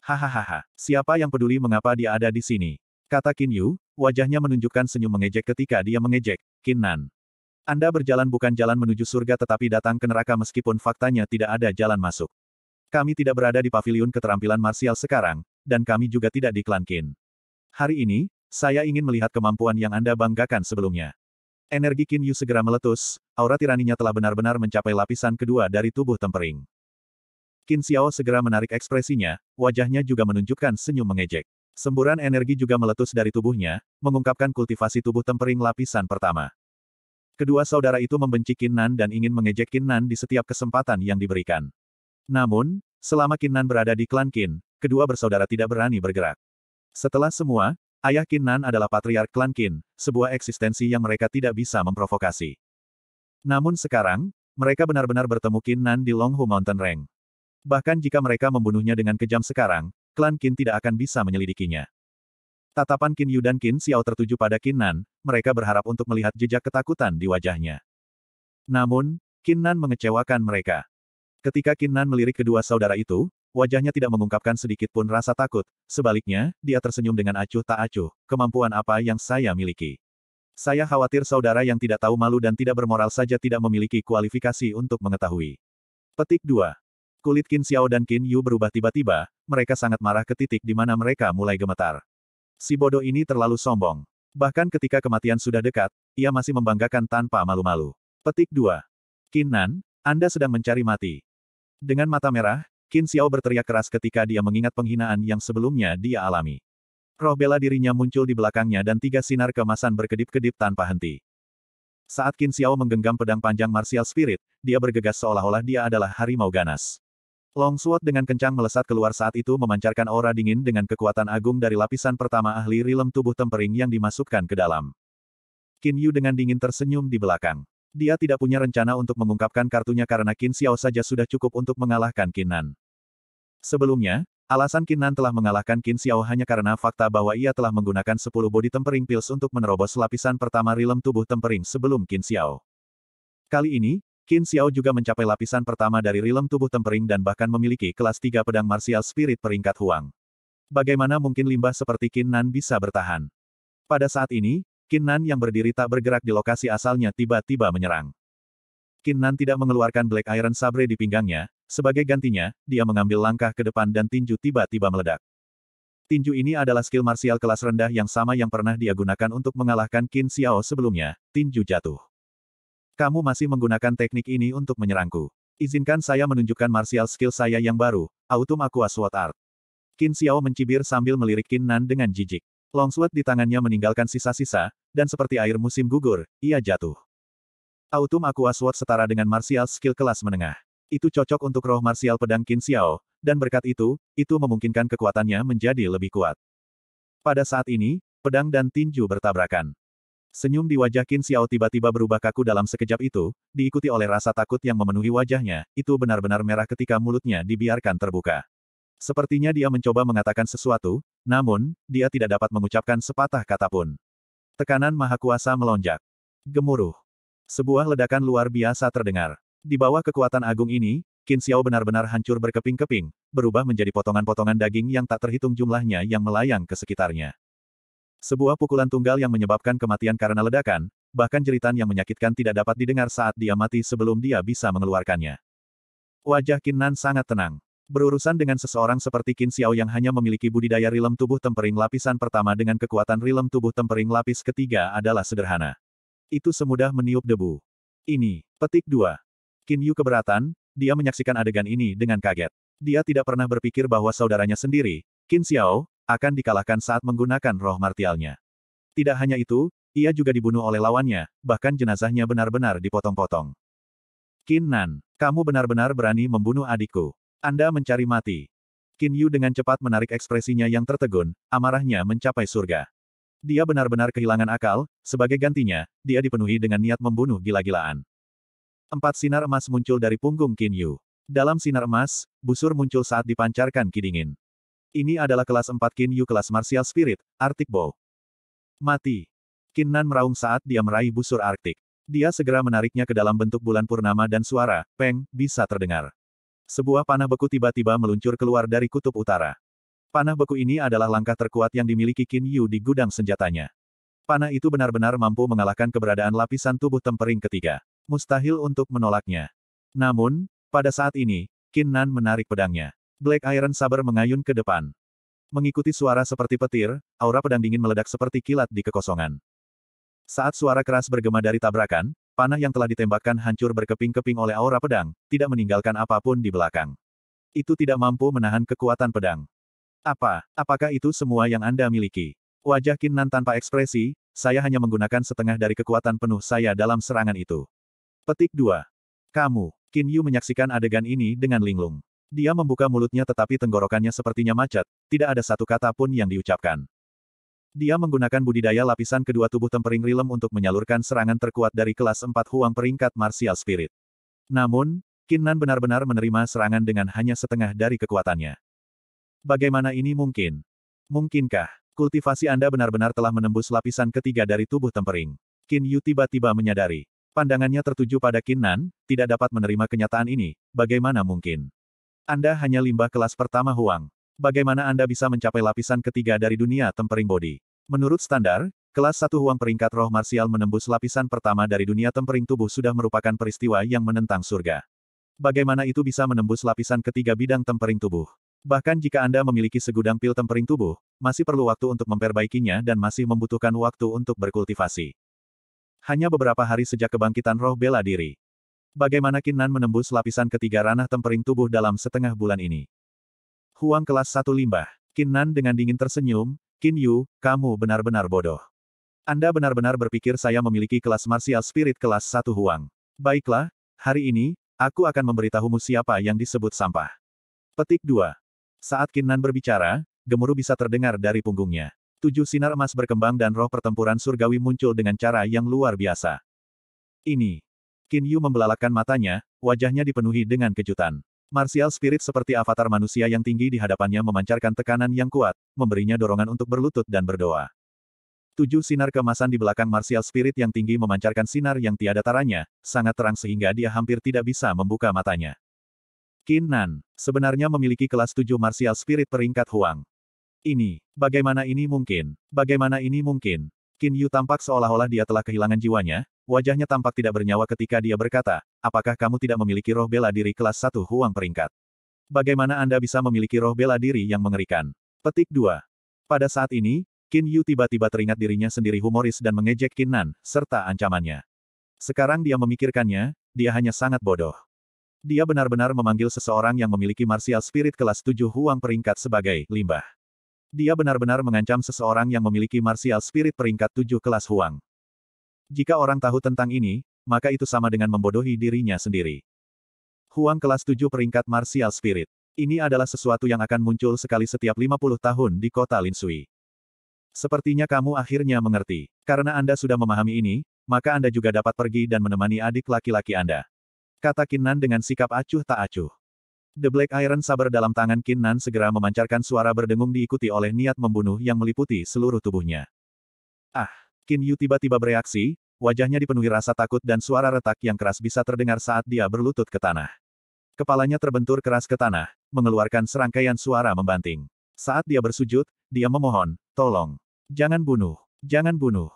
Hahaha, siapa yang peduli mengapa dia ada di sini? Kata Qin Yu, wajahnya menunjukkan senyum mengejek ketika dia mengejek, Qin Nan. Anda berjalan bukan jalan menuju surga tetapi datang ke neraka meskipun faktanya tidak ada jalan masuk. Kami tidak berada di pavilion keterampilan marsial sekarang, dan kami juga tidak di klan Qin. Hari ini, saya ingin melihat kemampuan yang Anda banggakan sebelumnya. Energi Qin Yu segera meletus, aura tiraninya telah benar-benar mencapai lapisan kedua dari tubuh tempering. Qin Xiao segera menarik ekspresinya, wajahnya juga menunjukkan senyum mengejek. Semburan energi juga meletus dari tubuhnya, mengungkapkan kultivasi tubuh tempering lapisan pertama. Kedua saudara itu membenci Nan dan ingin mengejek Nan di setiap kesempatan yang diberikan. Namun, selama Nan berada di klan Qin, kedua bersaudara tidak berani bergerak. Setelah semua, ayah Nan adalah patriark klan Qin, sebuah eksistensi yang mereka tidak bisa memprovokasi. Namun sekarang, mereka benar-benar bertemu Nan di Longhu Mountain Range. Bahkan jika mereka membunuhnya dengan kejam sekarang, klan Qin tidak akan bisa menyelidikinya. Tatapan Qin Yu dan Qin Xiao tertuju pada Qin Nan, mereka berharap untuk melihat jejak ketakutan di wajahnya. Namun, Qin Nan mengecewakan mereka. Ketika Qin Nan melirik kedua saudara itu, wajahnya tidak mengungkapkan sedikit pun rasa takut, sebaliknya, dia tersenyum dengan acuh tak acuh, kemampuan apa yang saya miliki. Saya khawatir saudara yang tidak tahu malu dan tidak bermoral saja tidak memiliki kualifikasi untuk mengetahui. Petik 2. Kulit Qin Xiao dan Qin Yu berubah tiba-tiba, mereka sangat marah ke titik di mana mereka mulai gemetar. Si bodoh ini terlalu sombong. Bahkan ketika kematian sudah dekat, ia masih membanggakan tanpa malu-malu. Petik 2. Nan, Anda sedang mencari mati. Dengan mata merah, Qin Xiao berteriak keras ketika dia mengingat penghinaan yang sebelumnya dia alami. Roh bela dirinya muncul di belakangnya dan tiga sinar kemasan berkedip-kedip tanpa henti. Saat Qin Xiao menggenggam pedang panjang martial spirit, dia bergegas seolah-olah dia adalah harimau ganas. Long Sword dengan kencang melesat keluar saat itu memancarkan aura dingin dengan kekuatan agung dari lapisan pertama ahli rilem tubuh tempering yang dimasukkan ke dalam. Qin Yu dengan dingin tersenyum di belakang. Dia tidak punya rencana untuk mengungkapkan kartunya karena Qin Xiao saja sudah cukup untuk mengalahkan Qin Nan. Sebelumnya, alasan Qin Nan telah mengalahkan Qin Xiao hanya karena fakta bahwa ia telah menggunakan 10 body tempering pills untuk menerobos lapisan pertama rilem tubuh tempering sebelum Qin Xiao. Kali ini, Qin Xiao juga mencapai lapisan pertama dari rilem tubuh tempering dan bahkan memiliki kelas 3 pedang martial spirit peringkat Huang. Bagaimana mungkin limbah seperti Qin Nan bisa bertahan? Pada saat ini, Qin Nan yang berdiri tak bergerak di lokasi asalnya tiba-tiba menyerang. Qin Nan tidak mengeluarkan Black Iron Sabre di pinggangnya, sebagai gantinya, dia mengambil langkah ke depan dan tinju tiba-tiba meledak. Tinju ini adalah skill martial kelas rendah yang sama yang pernah dia gunakan untuk mengalahkan Qin Xiao sebelumnya, tinju jatuh. Kamu masih menggunakan teknik ini untuk menyerangku. Izinkan saya menunjukkan martial skill saya yang baru, Autumn Aqua Sword Art. Qin Xiao mencibir sambil melirik Qin Nan dengan jijik. Longsword di tangannya meninggalkan sisa-sisa, dan seperti air musim gugur, ia jatuh. Autumn Aqua Sword setara dengan martial skill kelas menengah. Itu cocok untuk roh martial pedang Qin Xiao, dan berkat itu, itu memungkinkan kekuatannya menjadi lebih kuat. Pada saat ini, pedang dan tinju bertabrakan. Senyum di wajah Qin Xiao tiba-tiba berubah kaku dalam sekejap itu, diikuti oleh rasa takut yang memenuhi wajahnya, itu benar-benar merah ketika mulutnya dibiarkan terbuka. Sepertinya dia mencoba mengatakan sesuatu, namun, dia tidak dapat mengucapkan sepatah kata pun. Tekanan maha kuasa melonjak. Gemuruh. Sebuah ledakan luar biasa terdengar. Di bawah kekuatan agung ini, Qin Xiao benar-benar hancur berkeping-keping, berubah menjadi potongan-potongan daging yang tak terhitung jumlahnya yang melayang ke sekitarnya. Sebuah pukulan tunggal yang menyebabkan kematian karena ledakan, bahkan jeritan yang menyakitkan tidak dapat didengar saat dia mati sebelum dia bisa mengeluarkannya. Wajah Kinnan sangat tenang. Berurusan dengan seseorang seperti Qin Xiao yang hanya memiliki budidaya rilem tubuh tempering lapisan pertama dengan kekuatan rilem tubuh tempering lapis ketiga adalah sederhana. Itu semudah meniup debu. Ini, petik dua. Qin Yu keberatan, dia menyaksikan adegan ini dengan kaget. Dia tidak pernah berpikir bahwa saudaranya sendiri, Qin Xiao, akan dikalahkan saat menggunakan roh martialnya. Tidak hanya itu, ia juga dibunuh oleh lawannya, bahkan jenazahnya benar-benar dipotong-potong. Qin Nan, kamu benar-benar berani membunuh adikku. Anda mencari mati. Qin Yu dengan cepat menarik ekspresinya yang tertegun, amarahnya mencapai surga. Dia benar-benar kehilangan akal, sebagai gantinya, dia dipenuhi dengan niat membunuh gila-gilaan. Empat sinar emas muncul dari punggung Qin Yu. Dalam sinar emas, busur muncul saat dipancarkan ki ini adalah kelas 4 Yu kelas Martial Spirit, Arctic Bow. Mati. Nan meraung saat dia meraih busur arctic. Dia segera menariknya ke dalam bentuk bulan purnama dan suara, peng, bisa terdengar. Sebuah panah beku tiba-tiba meluncur keluar dari kutub utara. Panah beku ini adalah langkah terkuat yang dimiliki Qin Yu di gudang senjatanya. Panah itu benar-benar mampu mengalahkan keberadaan lapisan tubuh tempering ketiga. Mustahil untuk menolaknya. Namun, pada saat ini, Qin Nan menarik pedangnya. Black Iron Saber mengayun ke depan. Mengikuti suara seperti petir, aura pedang dingin meledak seperti kilat di kekosongan. Saat suara keras bergema dari tabrakan, panah yang telah ditembakkan hancur berkeping-keping oleh aura pedang, tidak meninggalkan apapun di belakang. Itu tidak mampu menahan kekuatan pedang. Apa, apakah itu semua yang Anda miliki? Wajah Kinnan tanpa ekspresi, saya hanya menggunakan setengah dari kekuatan penuh saya dalam serangan itu. Petik 2. Kamu, Kin Yu, menyaksikan adegan ini dengan linglung. Dia membuka mulutnya tetapi tenggorokannya sepertinya macet, tidak ada satu kata pun yang diucapkan. Dia menggunakan budidaya lapisan kedua tubuh tempering rilem untuk menyalurkan serangan terkuat dari kelas 4 huang peringkat martial spirit. Namun, Kinnan benar-benar menerima serangan dengan hanya setengah dari kekuatannya. Bagaimana ini mungkin? Mungkinkah, kultivasi Anda benar-benar telah menembus lapisan ketiga dari tubuh tempering? Kin Yu tiba-tiba menyadari. Pandangannya tertuju pada Kinnan, tidak dapat menerima kenyataan ini, bagaimana mungkin? Anda hanya limbah kelas pertama Huang. Bagaimana Anda bisa mencapai lapisan ketiga dari dunia tempering body? Menurut standar, kelas satu Huang peringkat roh marsial menembus lapisan pertama dari dunia tempering tubuh sudah merupakan peristiwa yang menentang surga. Bagaimana itu bisa menembus lapisan ketiga bidang tempering tubuh? Bahkan jika Anda memiliki segudang pil tempering tubuh, masih perlu waktu untuk memperbaikinya dan masih membutuhkan waktu untuk berkultivasi. Hanya beberapa hari sejak kebangkitan roh bela diri, Bagaimana Nan menembus lapisan ketiga ranah tempering tubuh dalam setengah bulan ini? Huang kelas satu limbah. Nan dengan dingin tersenyum, Kin Yu, kamu benar-benar bodoh. Anda benar-benar berpikir saya memiliki kelas martial spirit kelas satu Huang. Baiklah, hari ini, aku akan memberitahumu siapa yang disebut sampah. Petik 2. Saat Nan berbicara, gemuruh bisa terdengar dari punggungnya. Tujuh sinar emas berkembang dan roh pertempuran surgawi muncul dengan cara yang luar biasa. Ini Qin Yu membelalakan matanya, wajahnya dipenuhi dengan kejutan. Martial spirit seperti avatar manusia yang tinggi di hadapannya memancarkan tekanan yang kuat, memberinya dorongan untuk berlutut dan berdoa. Tujuh sinar kemasan di belakang martial spirit yang tinggi memancarkan sinar yang tiada taranya, sangat terang sehingga dia hampir tidak bisa membuka matanya. Qin Nan, sebenarnya memiliki kelas tujuh martial spirit peringkat Huang. Ini, bagaimana ini mungkin? Bagaimana ini mungkin? Qin Yu tampak seolah-olah dia telah kehilangan jiwanya, wajahnya tampak tidak bernyawa ketika dia berkata, apakah kamu tidak memiliki roh bela diri kelas 1 huang peringkat? Bagaimana Anda bisa memiliki roh bela diri yang mengerikan? Petik 2. Pada saat ini, Qin Yu tiba-tiba teringat dirinya sendiri humoris dan mengejek Qin Nan, serta ancamannya. Sekarang dia memikirkannya, dia hanya sangat bodoh. Dia benar-benar memanggil seseorang yang memiliki martial spirit kelas 7 huang peringkat sebagai limbah. Dia benar-benar mengancam seseorang yang memiliki martial spirit peringkat 7 kelas huang. Jika orang tahu tentang ini, maka itu sama dengan membodohi dirinya sendiri. Huang kelas 7 peringkat martial spirit. Ini adalah sesuatu yang akan muncul sekali setiap 50 tahun di kota Linsui. Sepertinya kamu akhirnya mengerti. Karena Anda sudah memahami ini, maka Anda juga dapat pergi dan menemani adik laki-laki Anda. Kata Kinnan dengan sikap acuh tak acuh. The Black Iron saber dalam tangan Kinnan segera memancarkan suara berdengung diikuti oleh niat membunuh yang meliputi seluruh tubuhnya. Ah! Qin Yu tiba-tiba bereaksi, wajahnya dipenuhi rasa takut dan suara retak yang keras bisa terdengar saat dia berlutut ke tanah. Kepalanya terbentur keras ke tanah, mengeluarkan serangkaian suara membanting. Saat dia bersujud, dia memohon, tolong. Jangan bunuh, jangan bunuh.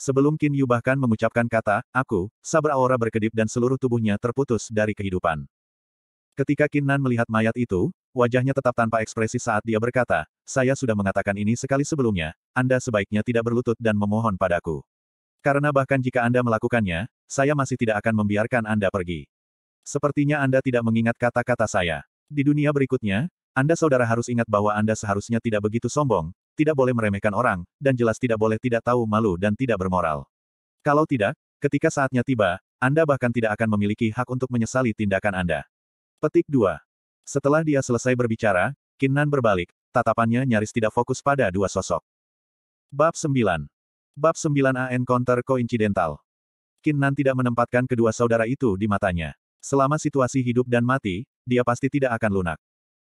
Sebelum Qin Yu bahkan mengucapkan kata, aku, sabar aura berkedip dan seluruh tubuhnya terputus dari kehidupan. Ketika Qin Nan melihat mayat itu, wajahnya tetap tanpa ekspresi saat dia berkata, saya sudah mengatakan ini sekali sebelumnya, Anda sebaiknya tidak berlutut dan memohon padaku. Karena bahkan jika Anda melakukannya, saya masih tidak akan membiarkan Anda pergi. Sepertinya Anda tidak mengingat kata-kata saya. Di dunia berikutnya, Anda saudara harus ingat bahwa Anda seharusnya tidak begitu sombong, tidak boleh meremehkan orang, dan jelas tidak boleh tidak tahu malu dan tidak bermoral. Kalau tidak, ketika saatnya tiba, Anda bahkan tidak akan memiliki hak untuk menyesali tindakan Anda. Petik 2. Setelah dia selesai berbicara, Kinnan berbalik, tatapannya nyaris tidak fokus pada dua sosok. Bab 9 Bab 9A Encounter Coincidental Kinnan tidak menempatkan kedua saudara itu di matanya. Selama situasi hidup dan mati, dia pasti tidak akan lunak.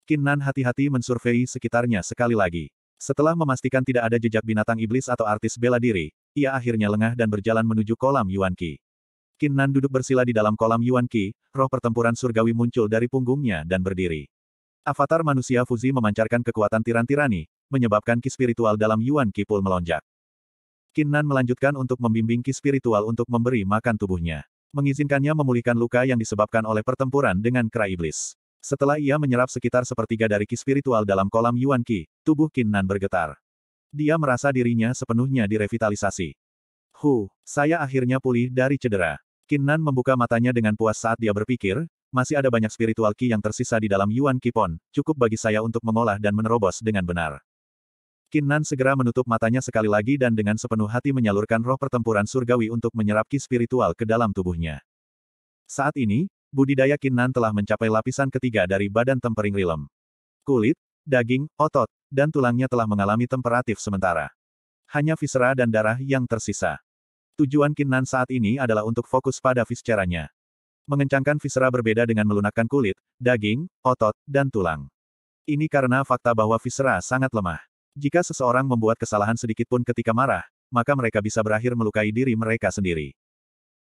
Kinnan hati-hati mensurvei sekitarnya sekali lagi. Setelah memastikan tidak ada jejak binatang iblis atau artis bela diri, ia akhirnya lengah dan berjalan menuju kolam Yuan Qi. Qin Nan duduk bersila di dalam kolam Yuan Qi, roh pertempuran surgawi muncul dari punggungnya dan berdiri. Avatar manusia Fuzi memancarkan kekuatan tiran-tirani, menyebabkan ki spiritual dalam Yuan Qi pul melonjak. Qin Nan melanjutkan untuk membimbing ki spiritual untuk memberi makan tubuhnya. Mengizinkannya memulihkan luka yang disebabkan oleh pertempuran dengan kera iblis. Setelah ia menyerap sekitar sepertiga dari ki spiritual dalam kolam Yuan Qi, tubuh Qin Nan bergetar. Dia merasa dirinya sepenuhnya direvitalisasi. Hu, saya akhirnya pulih dari cedera. Kinnan membuka matanya dengan puas saat dia berpikir, masih ada banyak spiritual ki yang tersisa di dalam Yuan Kipon, cukup bagi saya untuk mengolah dan menerobos dengan benar. Kinnan segera menutup matanya sekali lagi dan dengan sepenuh hati menyalurkan roh pertempuran surgawi untuk menyerap ki spiritual ke dalam tubuhnya. Saat ini, budidaya Kinnan telah mencapai lapisan ketiga dari badan tempering rilem. Kulit, daging, otot, dan tulangnya telah mengalami temperatif sementara. Hanya visera dan darah yang tersisa. Tujuan Kinnan saat ini adalah untuk fokus pada visceranya. Mengencangkan visera berbeda dengan melunakkan kulit, daging, otot, dan tulang. Ini karena fakta bahwa visera sangat lemah. Jika seseorang membuat kesalahan sedikit pun ketika marah, maka mereka bisa berakhir melukai diri mereka sendiri.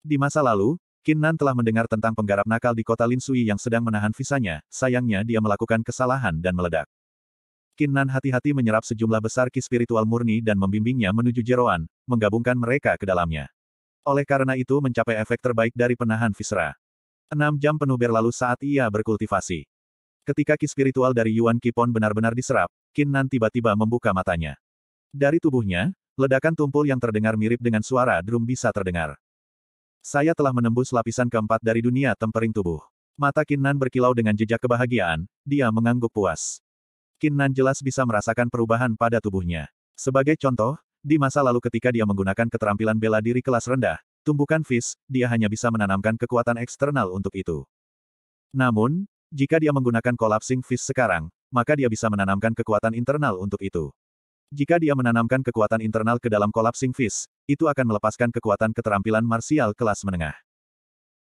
Di masa lalu, Kinnan telah mendengar tentang penggarap nakal di kota Linsui yang sedang menahan visanya, sayangnya dia melakukan kesalahan dan meledak. Kinnan hati-hati menyerap sejumlah besar ki spiritual murni dan membimbingnya menuju jeroan, menggabungkan mereka ke dalamnya. Oleh karena itu mencapai efek terbaik dari penahan visera. Enam jam penuh berlalu saat ia berkultivasi. Ketika ki spiritual dari Yuan Kipon benar-benar diserap, Kinnan tiba-tiba membuka matanya. Dari tubuhnya, ledakan tumpul yang terdengar mirip dengan suara drum bisa terdengar. Saya telah menembus lapisan keempat dari dunia tempering tubuh. Mata Kinnan berkilau dengan jejak kebahagiaan, dia mengangguk puas. Nan jelas bisa merasakan perubahan pada tubuhnya. Sebagai contoh, di masa lalu ketika dia menggunakan keterampilan bela diri kelas rendah, tumbukan Fis, dia hanya bisa menanamkan kekuatan eksternal untuk itu. Namun, jika dia menggunakan collapsing Fis sekarang, maka dia bisa menanamkan kekuatan internal untuk itu. Jika dia menanamkan kekuatan internal ke dalam collapsing Fis, itu akan melepaskan kekuatan keterampilan marsial kelas menengah.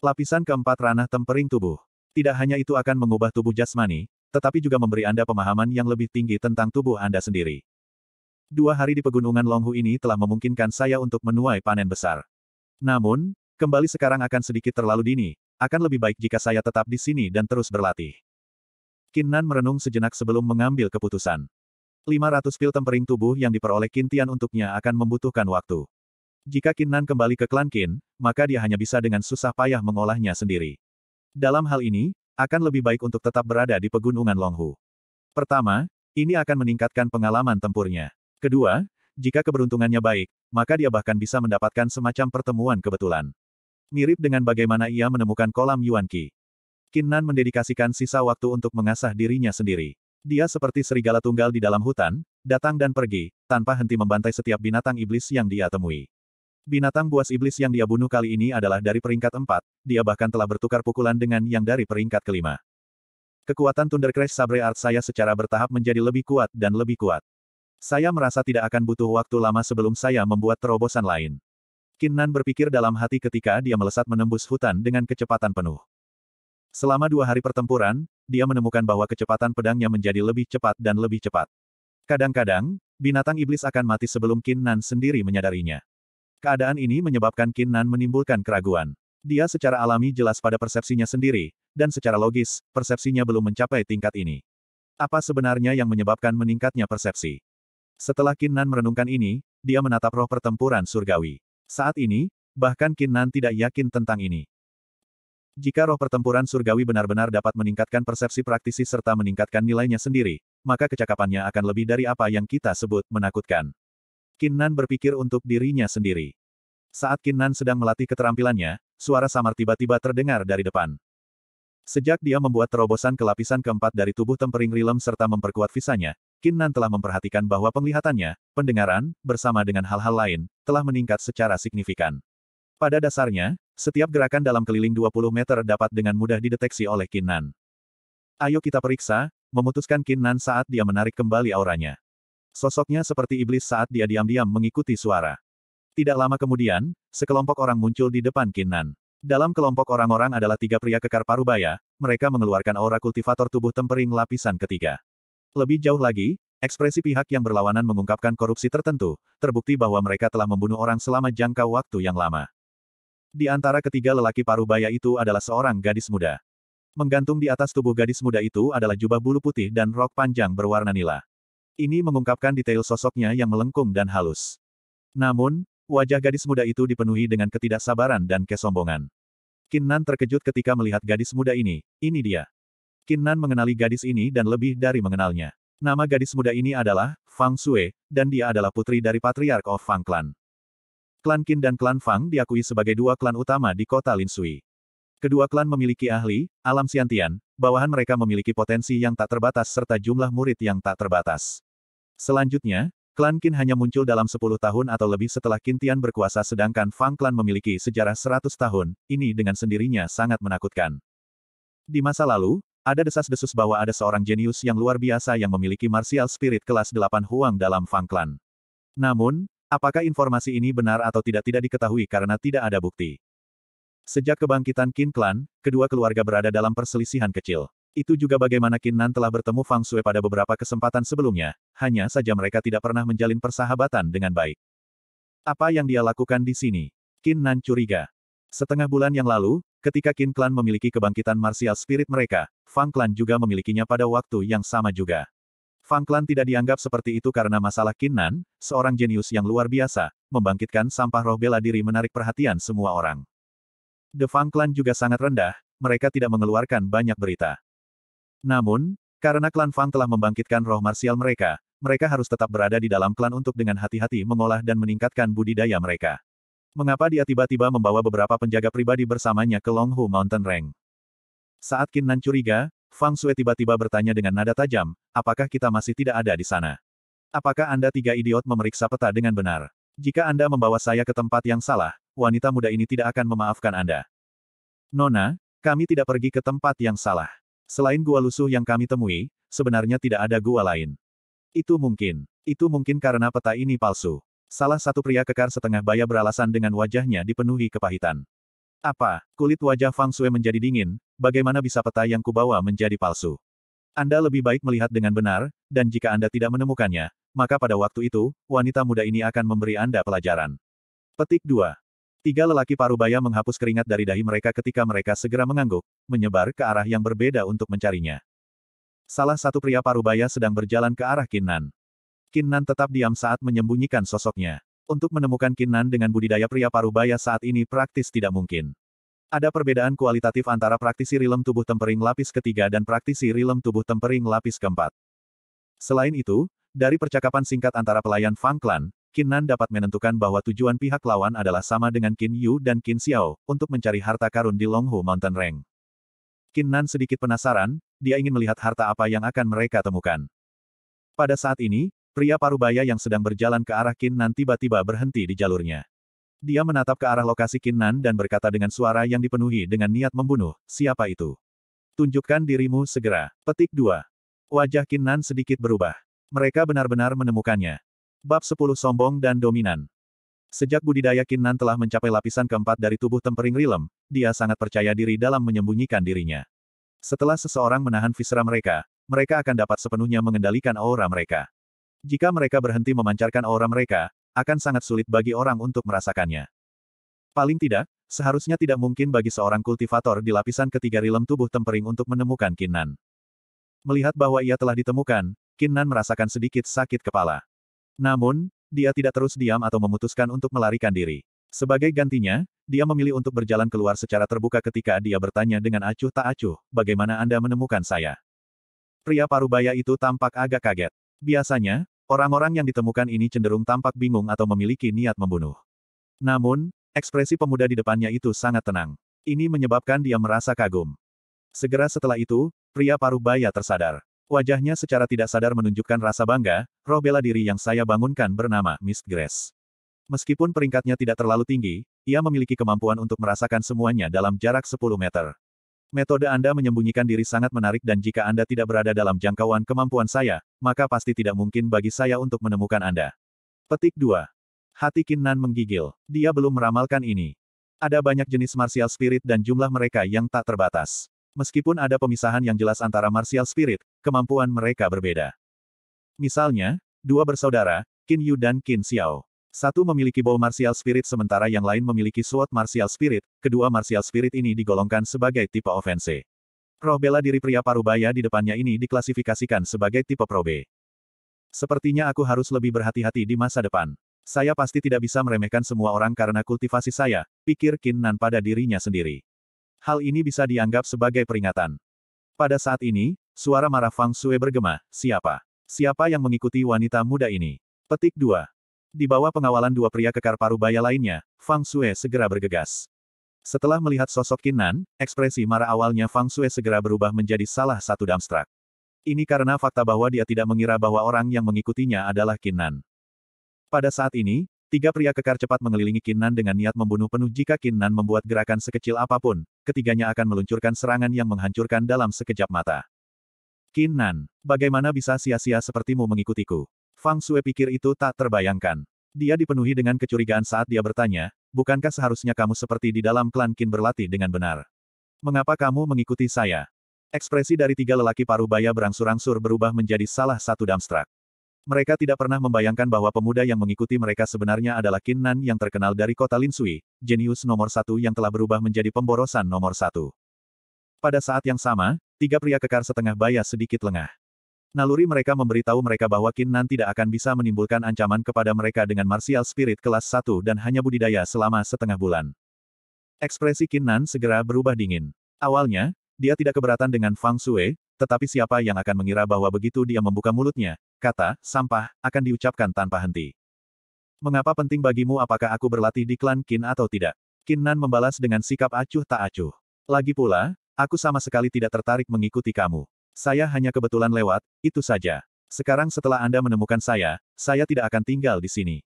Lapisan keempat ranah tempering tubuh. Tidak hanya itu akan mengubah tubuh jasmani, tetapi juga memberi Anda pemahaman yang lebih tinggi tentang tubuh Anda sendiri. Dua hari di pegunungan Longhu ini telah memungkinkan saya untuk menuai panen besar. Namun, kembali sekarang akan sedikit terlalu dini, akan lebih baik jika saya tetap di sini dan terus berlatih. Kinnan merenung sejenak sebelum mengambil keputusan. 500 pil tempering tubuh yang diperoleh Kintian untuknya akan membutuhkan waktu. Jika Kinnan kembali ke klan Kin, maka dia hanya bisa dengan susah payah mengolahnya sendiri. Dalam hal ini, akan lebih baik untuk tetap berada di pegunungan Longhu. Pertama, ini akan meningkatkan pengalaman tempurnya. Kedua, jika keberuntungannya baik, maka dia bahkan bisa mendapatkan semacam pertemuan kebetulan. Mirip dengan bagaimana ia menemukan kolam Yuan Qi. Kinnan mendedikasikan sisa waktu untuk mengasah dirinya sendiri. Dia seperti serigala tunggal di dalam hutan, datang dan pergi, tanpa henti membantai setiap binatang iblis yang dia temui. Binatang buas iblis yang dia bunuh kali ini adalah dari peringkat empat, dia bahkan telah bertukar pukulan dengan yang dari peringkat kelima. Kekuatan Thundercrash Crash Sabre Art saya secara bertahap menjadi lebih kuat dan lebih kuat. Saya merasa tidak akan butuh waktu lama sebelum saya membuat terobosan lain. Kinnan berpikir dalam hati ketika dia melesat menembus hutan dengan kecepatan penuh. Selama dua hari pertempuran, dia menemukan bahwa kecepatan pedangnya menjadi lebih cepat dan lebih cepat. Kadang-kadang, binatang iblis akan mati sebelum Kinnan sendiri menyadarinya. Keadaan ini menyebabkan Qin Nan menimbulkan keraguan. Dia secara alami jelas pada persepsinya sendiri, dan secara logis, persepsinya belum mencapai tingkat ini. Apa sebenarnya yang menyebabkan meningkatnya persepsi? Setelah Qin Nan merenungkan ini, dia menatap roh pertempuran surgawi. Saat ini, bahkan Qin Nan tidak yakin tentang ini. Jika roh pertempuran surgawi benar-benar dapat meningkatkan persepsi praktisi serta meningkatkan nilainya sendiri, maka kecakapannya akan lebih dari apa yang kita sebut menakutkan. Kinnan berpikir untuk dirinya sendiri. Saat Kinnan sedang melatih keterampilannya, suara samar tiba-tiba terdengar dari depan. Sejak dia membuat terobosan ke lapisan keempat dari tubuh tempering rilem serta memperkuat visanya, Kinnan telah memperhatikan bahwa penglihatannya, pendengaran, bersama dengan hal-hal lain, telah meningkat secara signifikan. Pada dasarnya, setiap gerakan dalam keliling 20 meter dapat dengan mudah dideteksi oleh Kinnan. Ayo kita periksa, memutuskan Kinnan saat dia menarik kembali auranya. Sosoknya seperti iblis saat dia diam-diam mengikuti suara. Tidak lama kemudian, sekelompok orang muncul di depan Kinan. Dalam kelompok orang-orang adalah tiga pria kekar parubaya, mereka mengeluarkan aura kultivator tubuh tempering lapisan ketiga. Lebih jauh lagi, ekspresi pihak yang berlawanan mengungkapkan korupsi tertentu, terbukti bahwa mereka telah membunuh orang selama jangka waktu yang lama. Di antara ketiga lelaki parubaya itu adalah seorang gadis muda. Menggantung di atas tubuh gadis muda itu adalah jubah bulu putih dan rok panjang berwarna nila. Ini mengungkapkan detail sosoknya yang melengkung dan halus. Namun, wajah gadis muda itu dipenuhi dengan ketidaksabaran dan kesombongan. Kinnan terkejut ketika melihat gadis muda ini, ini dia. Kinnan mengenali gadis ini dan lebih dari mengenalnya. Nama gadis muda ini adalah Fang Sue, dan dia adalah putri dari patriark of Fang Clan. Klan Qin dan Klan Fang diakui sebagai dua klan utama di kota Lin Sui. Kedua klan memiliki ahli, alam siantian, bawahan mereka memiliki potensi yang tak terbatas serta jumlah murid yang tak terbatas. Selanjutnya, klan Qin hanya muncul dalam 10 tahun atau lebih setelah Qin Tian berkuasa sedangkan Fang Clan memiliki sejarah 100 tahun, ini dengan sendirinya sangat menakutkan. Di masa lalu, ada desas-desus bahwa ada seorang jenius yang luar biasa yang memiliki martial spirit kelas 8 Huang dalam Fang Clan. Namun, apakah informasi ini benar atau tidak tidak diketahui karena tidak ada bukti. Sejak kebangkitan Qin Clan, kedua keluarga berada dalam perselisihan kecil. Itu juga bagaimana Nan telah bertemu Fang Sue pada beberapa kesempatan sebelumnya, hanya saja mereka tidak pernah menjalin persahabatan dengan baik. Apa yang dia lakukan di sini? Nan curiga. Setengah bulan yang lalu, ketika Kin Clan memiliki kebangkitan martial spirit mereka, Fang Clan juga memilikinya pada waktu yang sama juga. Fang Clan tidak dianggap seperti itu karena masalah Nan, seorang jenius yang luar biasa, membangkitkan sampah roh bela diri menarik perhatian semua orang. The Fang Clan juga sangat rendah, mereka tidak mengeluarkan banyak berita. Namun, karena klan Fang telah membangkitkan roh marsial mereka, mereka harus tetap berada di dalam klan untuk dengan hati-hati mengolah dan meningkatkan budidaya mereka. Mengapa dia tiba-tiba membawa beberapa penjaga pribadi bersamanya ke Longhu Mountain Range? Saat Qin Nan curiga, Fang Sui tiba-tiba bertanya dengan nada tajam, apakah kita masih tidak ada di sana? Apakah Anda tiga idiot memeriksa peta dengan benar? Jika Anda membawa saya ke tempat yang salah, wanita muda ini tidak akan memaafkan Anda. Nona, kami tidak pergi ke tempat yang salah. Selain gua lusuh yang kami temui, sebenarnya tidak ada gua lain. Itu mungkin. Itu mungkin karena peta ini palsu. Salah satu pria kekar setengah baya beralasan dengan wajahnya dipenuhi kepahitan. Apa, kulit wajah Fang Sui menjadi dingin, bagaimana bisa peta yang kubawa menjadi palsu? Anda lebih baik melihat dengan benar, dan jika Anda tidak menemukannya, maka pada waktu itu, wanita muda ini akan memberi Anda pelajaran. Petik 2. Tiga lelaki parubaya menghapus keringat dari dahi mereka ketika mereka segera mengangguk, menyebar ke arah yang berbeda untuk mencarinya. Salah satu pria parubaya sedang berjalan ke arah Kinnan. Kinnan tetap diam saat menyembunyikan sosoknya. Untuk menemukan Kinnan dengan budidaya pria parubaya saat ini praktis tidak mungkin. Ada perbedaan kualitatif antara praktisi rilem tubuh tempering lapis ketiga dan praktisi rilem tubuh tempering lapis keempat. Selain itu, dari percakapan singkat antara pelayan Fang Clan, Qin Nan dapat menentukan bahwa tujuan pihak lawan adalah sama dengan Qin Yu dan Qin Xiao, untuk mencari harta karun di Longhu Mountain Range. Qin Nan sedikit penasaran, dia ingin melihat harta apa yang akan mereka temukan. Pada saat ini, pria parubaya yang sedang berjalan ke arah Qin Nan tiba-tiba berhenti di jalurnya. Dia menatap ke arah lokasi Qin Nan dan berkata dengan suara yang dipenuhi dengan niat membunuh, siapa itu? Tunjukkan dirimu segera. Petik 2. Wajah Qin Nan sedikit berubah. Mereka benar-benar menemukannya. Bab 10 Sombong dan Dominan Sejak budidaya Kinnan telah mencapai lapisan keempat dari tubuh tempering Rilem, dia sangat percaya diri dalam menyembunyikan dirinya. Setelah seseorang menahan visera mereka, mereka akan dapat sepenuhnya mengendalikan aura mereka. Jika mereka berhenti memancarkan aura mereka, akan sangat sulit bagi orang untuk merasakannya. Paling tidak, seharusnya tidak mungkin bagi seorang kultivator di lapisan ketiga Rilem tubuh tempering untuk menemukan Kinnan. Melihat bahwa ia telah ditemukan, Kinnan merasakan sedikit sakit kepala. Namun, dia tidak terus diam atau memutuskan untuk melarikan diri. Sebagai gantinya, dia memilih untuk berjalan keluar secara terbuka ketika dia bertanya dengan acuh tak acuh, bagaimana Anda menemukan saya? Pria parubaya itu tampak agak kaget. Biasanya, orang-orang yang ditemukan ini cenderung tampak bingung atau memiliki niat membunuh. Namun, ekspresi pemuda di depannya itu sangat tenang. Ini menyebabkan dia merasa kagum. Segera setelah itu, pria parubaya tersadar. Wajahnya secara tidak sadar menunjukkan rasa bangga, roh bela diri yang saya bangunkan bernama Miss Grace. Meskipun peringkatnya tidak terlalu tinggi, ia memiliki kemampuan untuk merasakan semuanya dalam jarak 10 meter. Metode Anda menyembunyikan diri sangat menarik dan jika Anda tidak berada dalam jangkauan kemampuan saya, maka pasti tidak mungkin bagi saya untuk menemukan Anda. Petik 2. Hati Kinnan menggigil. Dia belum meramalkan ini. Ada banyak jenis martial spirit dan jumlah mereka yang tak terbatas. Meskipun ada pemisahan yang jelas antara martial spirit, kemampuan mereka berbeda. Misalnya, dua bersaudara, Qin Yu dan Qin Xiao. Satu memiliki bow martial spirit sementara yang lain memiliki sword martial spirit, kedua martial spirit ini digolongkan sebagai tipe offense. Roh bela diri pria parubaya di depannya ini diklasifikasikan sebagai tipe probe. Sepertinya aku harus lebih berhati-hati di masa depan. Saya pasti tidak bisa meremehkan semua orang karena kultivasi saya, pikir Qin Nan pada dirinya sendiri. Hal ini bisa dianggap sebagai peringatan. Pada saat ini, suara marah Fang Sue bergema, siapa? Siapa yang mengikuti wanita muda ini? Petik 2. Di bawah pengawalan dua pria kekar parubaya lainnya, Fang Sue segera bergegas. Setelah melihat sosok Kinan, ekspresi marah awalnya Fang Sue segera berubah menjadi salah satu damstrak. Ini karena fakta bahwa dia tidak mengira bahwa orang yang mengikutinya adalah Kinan. Pada saat ini, Tiga pria kekar cepat mengelilingi Kinan dengan niat membunuh penuh jika Kinan membuat gerakan sekecil apapun, ketiganya akan meluncurkan serangan yang menghancurkan dalam sekejap mata. Kinan, bagaimana bisa sia-sia sepertimu mengikutiku? Fang Sue pikir itu tak terbayangkan. Dia dipenuhi dengan kecurigaan saat dia bertanya, bukankah seharusnya kamu seperti di dalam klan Kin berlatih dengan benar? Mengapa kamu mengikuti saya? Ekspresi dari tiga lelaki paruh baya berangsur-angsur berubah menjadi salah satu damstrak. Mereka tidak pernah membayangkan bahwa pemuda yang mengikuti mereka sebenarnya adalah Qin Nan yang terkenal dari kota Linsui, jenius nomor satu yang telah berubah menjadi pemborosan nomor satu. Pada saat yang sama, tiga pria kekar setengah bayar sedikit lengah. Naluri mereka memberitahu mereka bahwa Qin Nan tidak akan bisa menimbulkan ancaman kepada mereka dengan martial spirit kelas satu dan hanya budidaya selama setengah bulan. Ekspresi Qin Nan segera berubah dingin. Awalnya, dia tidak keberatan dengan Fang Sue, tetapi siapa yang akan mengira bahwa begitu dia membuka mulutnya, kata, sampah, akan diucapkan tanpa henti. Mengapa penting bagimu apakah aku berlatih di klan Kin atau tidak? Kin Nan membalas dengan sikap acuh tak acuh. Lagi pula, aku sama sekali tidak tertarik mengikuti kamu. Saya hanya kebetulan lewat, itu saja. Sekarang setelah Anda menemukan saya, saya tidak akan tinggal di sini.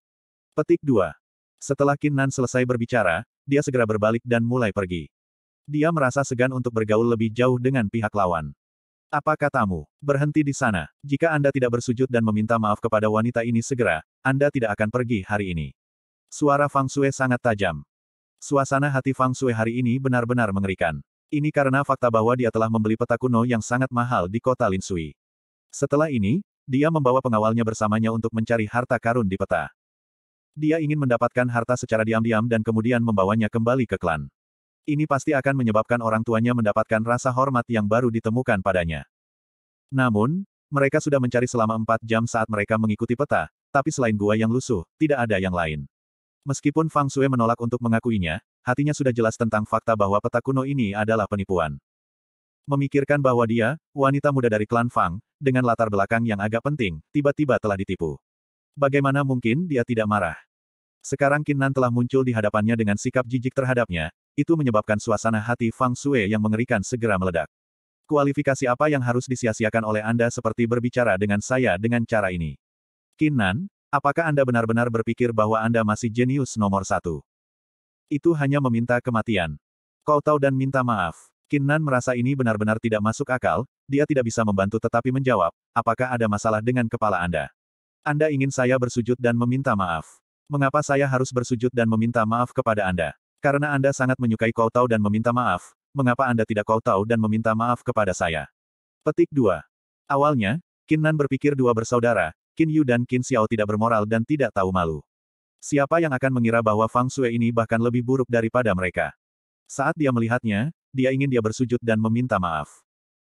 Petik 2. Setelah Kin Nan selesai berbicara, dia segera berbalik dan mulai pergi. Dia merasa segan untuk bergaul lebih jauh dengan pihak lawan. Apa katamu? Berhenti di sana. Jika Anda tidak bersujud dan meminta maaf kepada wanita ini segera, Anda tidak akan pergi hari ini. Suara Fang Sue sangat tajam. Suasana hati Fang Sue hari ini benar-benar mengerikan. Ini karena fakta bahwa dia telah membeli peta kuno yang sangat mahal di kota Lin Sui. Setelah ini, dia membawa pengawalnya bersamanya untuk mencari harta karun di peta. Dia ingin mendapatkan harta secara diam-diam dan kemudian membawanya kembali ke klan. Ini pasti akan menyebabkan orang tuanya mendapatkan rasa hormat yang baru ditemukan padanya. Namun, mereka sudah mencari selama empat jam saat mereka mengikuti peta, tapi selain gua yang lusuh, tidak ada yang lain. Meskipun Fang Sue menolak untuk mengakuinya, hatinya sudah jelas tentang fakta bahwa peta kuno ini adalah penipuan. Memikirkan bahwa dia, wanita muda dari klan Fang, dengan latar belakang yang agak penting, tiba-tiba telah ditipu. Bagaimana mungkin dia tidak marah? Sekarang Kinnan telah muncul di hadapannya dengan sikap jijik terhadapnya, itu menyebabkan suasana hati Fang Sue yang mengerikan segera meledak. Kualifikasi apa yang harus disia-siakan oleh Anda seperti berbicara dengan saya dengan cara ini? Kinan, apakah Anda benar-benar berpikir bahwa Anda masih jenius nomor satu? Itu hanya meminta kematian. Kau tahu dan minta maaf. Kinan merasa ini benar-benar tidak masuk akal, dia tidak bisa membantu tetapi menjawab, apakah ada masalah dengan kepala Anda? Anda ingin saya bersujud dan meminta maaf. Mengapa saya harus bersujud dan meminta maaf kepada Anda? Karena Anda sangat menyukai kau tahu dan meminta maaf, mengapa Anda tidak kau tahu dan meminta maaf kepada saya? Petik 2. Awalnya, Nan berpikir dua bersaudara, Qin Yu dan Qin Xiao tidak bermoral dan tidak tahu malu. Siapa yang akan mengira bahwa Fang Shui ini bahkan lebih buruk daripada mereka? Saat dia melihatnya, dia ingin dia bersujud dan meminta maaf.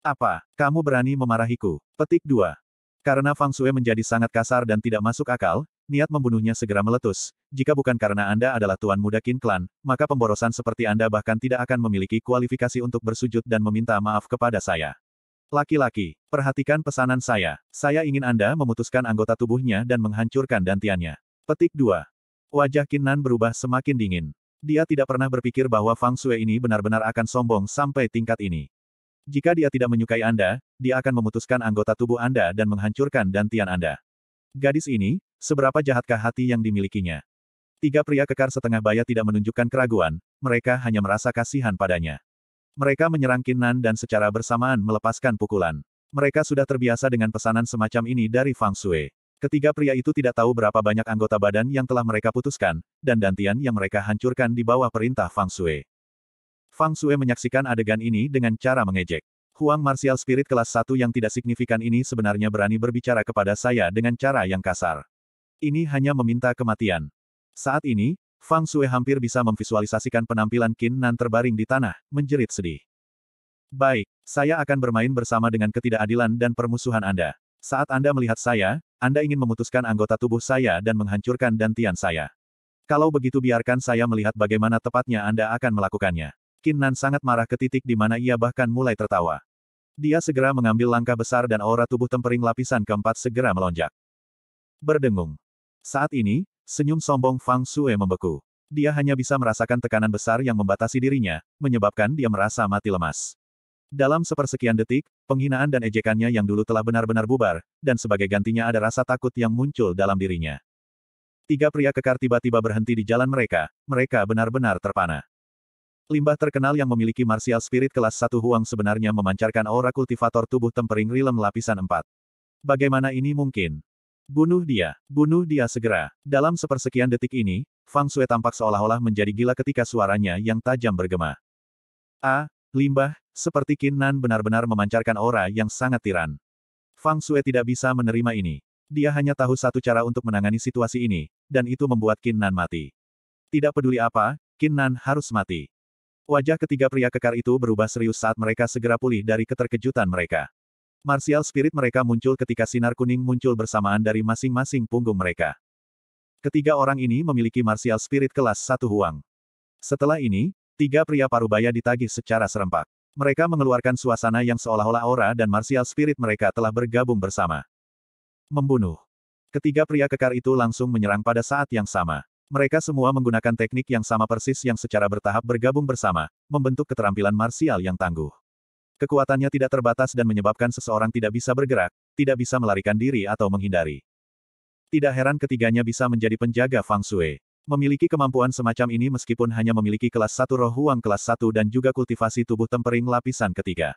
Apa, kamu berani memarahiku? Petik 2. Karena Fang Shui menjadi sangat kasar dan tidak masuk akal, niat membunuhnya segera meletus. Jika bukan karena Anda adalah Tuan Muda Kin Klan, maka pemborosan seperti Anda bahkan tidak akan memiliki kualifikasi untuk bersujud dan meminta maaf kepada saya. Laki-laki, perhatikan pesanan saya. Saya ingin Anda memutuskan anggota tubuhnya dan menghancurkan dantiannya. Petik 2. Wajah Kin Nan berubah semakin dingin. Dia tidak pernah berpikir bahwa Fang Sue ini benar-benar akan sombong sampai tingkat ini. Jika dia tidak menyukai Anda, dia akan memutuskan anggota tubuh Anda dan menghancurkan dantian Anda. Gadis ini, Seberapa jahatkah hati yang dimilikinya? Tiga pria kekar setengah baya tidak menunjukkan keraguan, mereka hanya merasa kasihan padanya. Mereka menyerang Kinan dan secara bersamaan melepaskan pukulan. Mereka sudah terbiasa dengan pesanan semacam ini dari Fang Sui. Ketiga pria itu tidak tahu berapa banyak anggota badan yang telah mereka putuskan, dan dantian yang mereka hancurkan di bawah perintah Fang Sui. Fang Sui menyaksikan adegan ini dengan cara mengejek. Huang Martial Spirit kelas 1 yang tidak signifikan ini sebenarnya berani berbicara kepada saya dengan cara yang kasar. Ini hanya meminta kematian. Saat ini, Fang Sue hampir bisa memvisualisasikan penampilan Qin Nan terbaring di tanah, menjerit sedih. Baik, saya akan bermain bersama dengan ketidakadilan dan permusuhan Anda. Saat Anda melihat saya, Anda ingin memutuskan anggota tubuh saya dan menghancurkan dantian saya. Kalau begitu biarkan saya melihat bagaimana tepatnya Anda akan melakukannya. Qin Nan sangat marah ke titik di mana ia bahkan mulai tertawa. Dia segera mengambil langkah besar dan aura tubuh tempering lapisan keempat segera melonjak. Berdengung. Saat ini, senyum sombong Fang Sue membeku. Dia hanya bisa merasakan tekanan besar yang membatasi dirinya, menyebabkan dia merasa mati lemas. Dalam sepersekian detik, penghinaan dan ejekannya yang dulu telah benar-benar bubar, dan sebagai gantinya ada rasa takut yang muncul dalam dirinya. Tiga pria kekar tiba-tiba berhenti di jalan mereka, mereka benar-benar terpana. Limbah terkenal yang memiliki martial spirit kelas satu Huang sebenarnya memancarkan aura kultivator tubuh tempering rilem lapisan empat Bagaimana ini mungkin? Bunuh dia, bunuh dia segera. Dalam sepersekian detik ini, Fang Sue tampak seolah-olah menjadi gila ketika suaranya yang tajam bergema. A, limbah, seperti Kinnan benar-benar memancarkan aura yang sangat tiran. Fang Sue tidak bisa menerima ini. Dia hanya tahu satu cara untuk menangani situasi ini, dan itu membuat Kinnan mati. Tidak peduli apa, Kinnan harus mati. Wajah ketiga pria kekar itu berubah serius saat mereka segera pulih dari keterkejutan mereka. Martial spirit mereka muncul ketika sinar kuning muncul bersamaan dari masing-masing punggung mereka. Ketiga orang ini memiliki martial spirit kelas satu huang. Setelah ini, tiga pria parubaya ditagih secara serempak. Mereka mengeluarkan suasana yang seolah-olah aura dan martial spirit mereka telah bergabung bersama. Membunuh. Ketiga pria kekar itu langsung menyerang pada saat yang sama. Mereka semua menggunakan teknik yang sama persis yang secara bertahap bergabung bersama, membentuk keterampilan martial yang tangguh. Kekuatannya tidak terbatas dan menyebabkan seseorang tidak bisa bergerak, tidak bisa melarikan diri atau menghindari. Tidak heran ketiganya bisa menjadi penjaga Fang Shui. Memiliki kemampuan semacam ini meskipun hanya memiliki kelas satu roh huang kelas satu dan juga kultivasi tubuh tempering lapisan ketiga.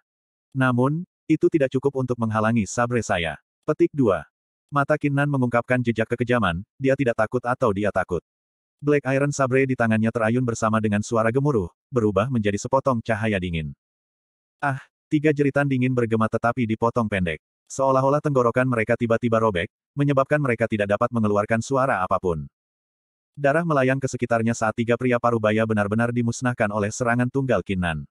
Namun, itu tidak cukup untuk menghalangi sabre saya. Petik 2. Mata Kinnan mengungkapkan jejak kekejaman, dia tidak takut atau dia takut. Black Iron Sabre di tangannya terayun bersama dengan suara gemuruh, berubah menjadi sepotong cahaya dingin. Ah, Tiga jeritan dingin bergema tetapi dipotong pendek. Seolah-olah tenggorokan mereka tiba-tiba robek, menyebabkan mereka tidak dapat mengeluarkan suara apapun. Darah melayang ke sekitarnya saat tiga pria parubaya benar-benar dimusnahkan oleh serangan tunggal Kinan.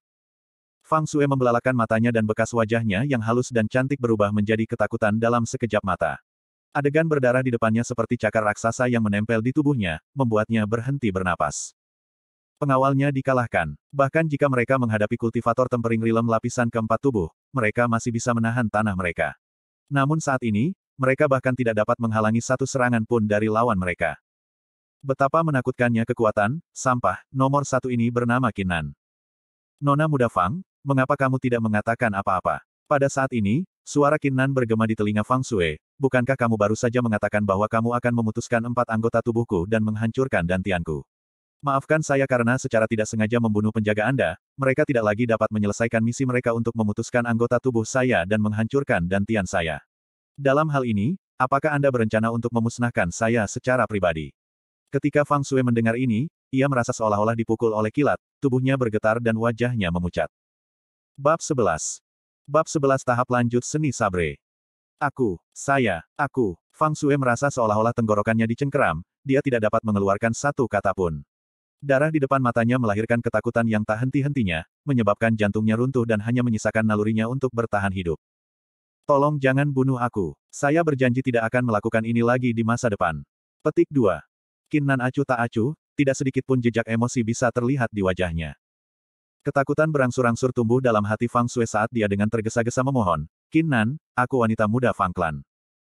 Fang Sue membelalakan matanya dan bekas wajahnya yang halus dan cantik berubah menjadi ketakutan dalam sekejap mata. Adegan berdarah di depannya seperti cakar raksasa yang menempel di tubuhnya, membuatnya berhenti bernapas. Pengawalnya dikalahkan. Bahkan jika mereka menghadapi kultivator tempering rilem lapisan keempat tubuh, mereka masih bisa menahan tanah mereka. Namun saat ini, mereka bahkan tidak dapat menghalangi satu serangan pun dari lawan mereka. Betapa menakutkannya kekuatan, sampah, nomor satu ini bernama Kinan. Nona muda Fang, mengapa kamu tidak mengatakan apa-apa? Pada saat ini, suara Kinan bergema di telinga Fang Sue, bukankah kamu baru saja mengatakan bahwa kamu akan memutuskan empat anggota tubuhku dan menghancurkan dantianku? Maafkan saya karena secara tidak sengaja membunuh penjaga Anda, mereka tidak lagi dapat menyelesaikan misi mereka untuk memutuskan anggota tubuh saya dan menghancurkan dantian saya. Dalam hal ini, apakah Anda berencana untuk memusnahkan saya secara pribadi? Ketika Fang Sui mendengar ini, ia merasa seolah-olah dipukul oleh kilat, tubuhnya bergetar dan wajahnya memucat. Bab 11 Bab 11 tahap lanjut seni sabre. Aku, saya, aku, Fang Sui merasa seolah-olah tenggorokannya dicengkeram, dia tidak dapat mengeluarkan satu kata pun. Darah di depan matanya melahirkan ketakutan yang tak henti-hentinya, menyebabkan jantungnya runtuh dan hanya menyisakan nalurinya untuk bertahan hidup. Tolong jangan bunuh aku. Saya berjanji tidak akan melakukan ini lagi di masa depan. Petik 2. Kinnan acuh tak acuh, tidak sedikit pun jejak emosi bisa terlihat di wajahnya. Ketakutan berangsur-angsur tumbuh dalam hati Fang Sue saat dia dengan tergesa-gesa memohon, Kinnan, aku wanita muda Fang Klan.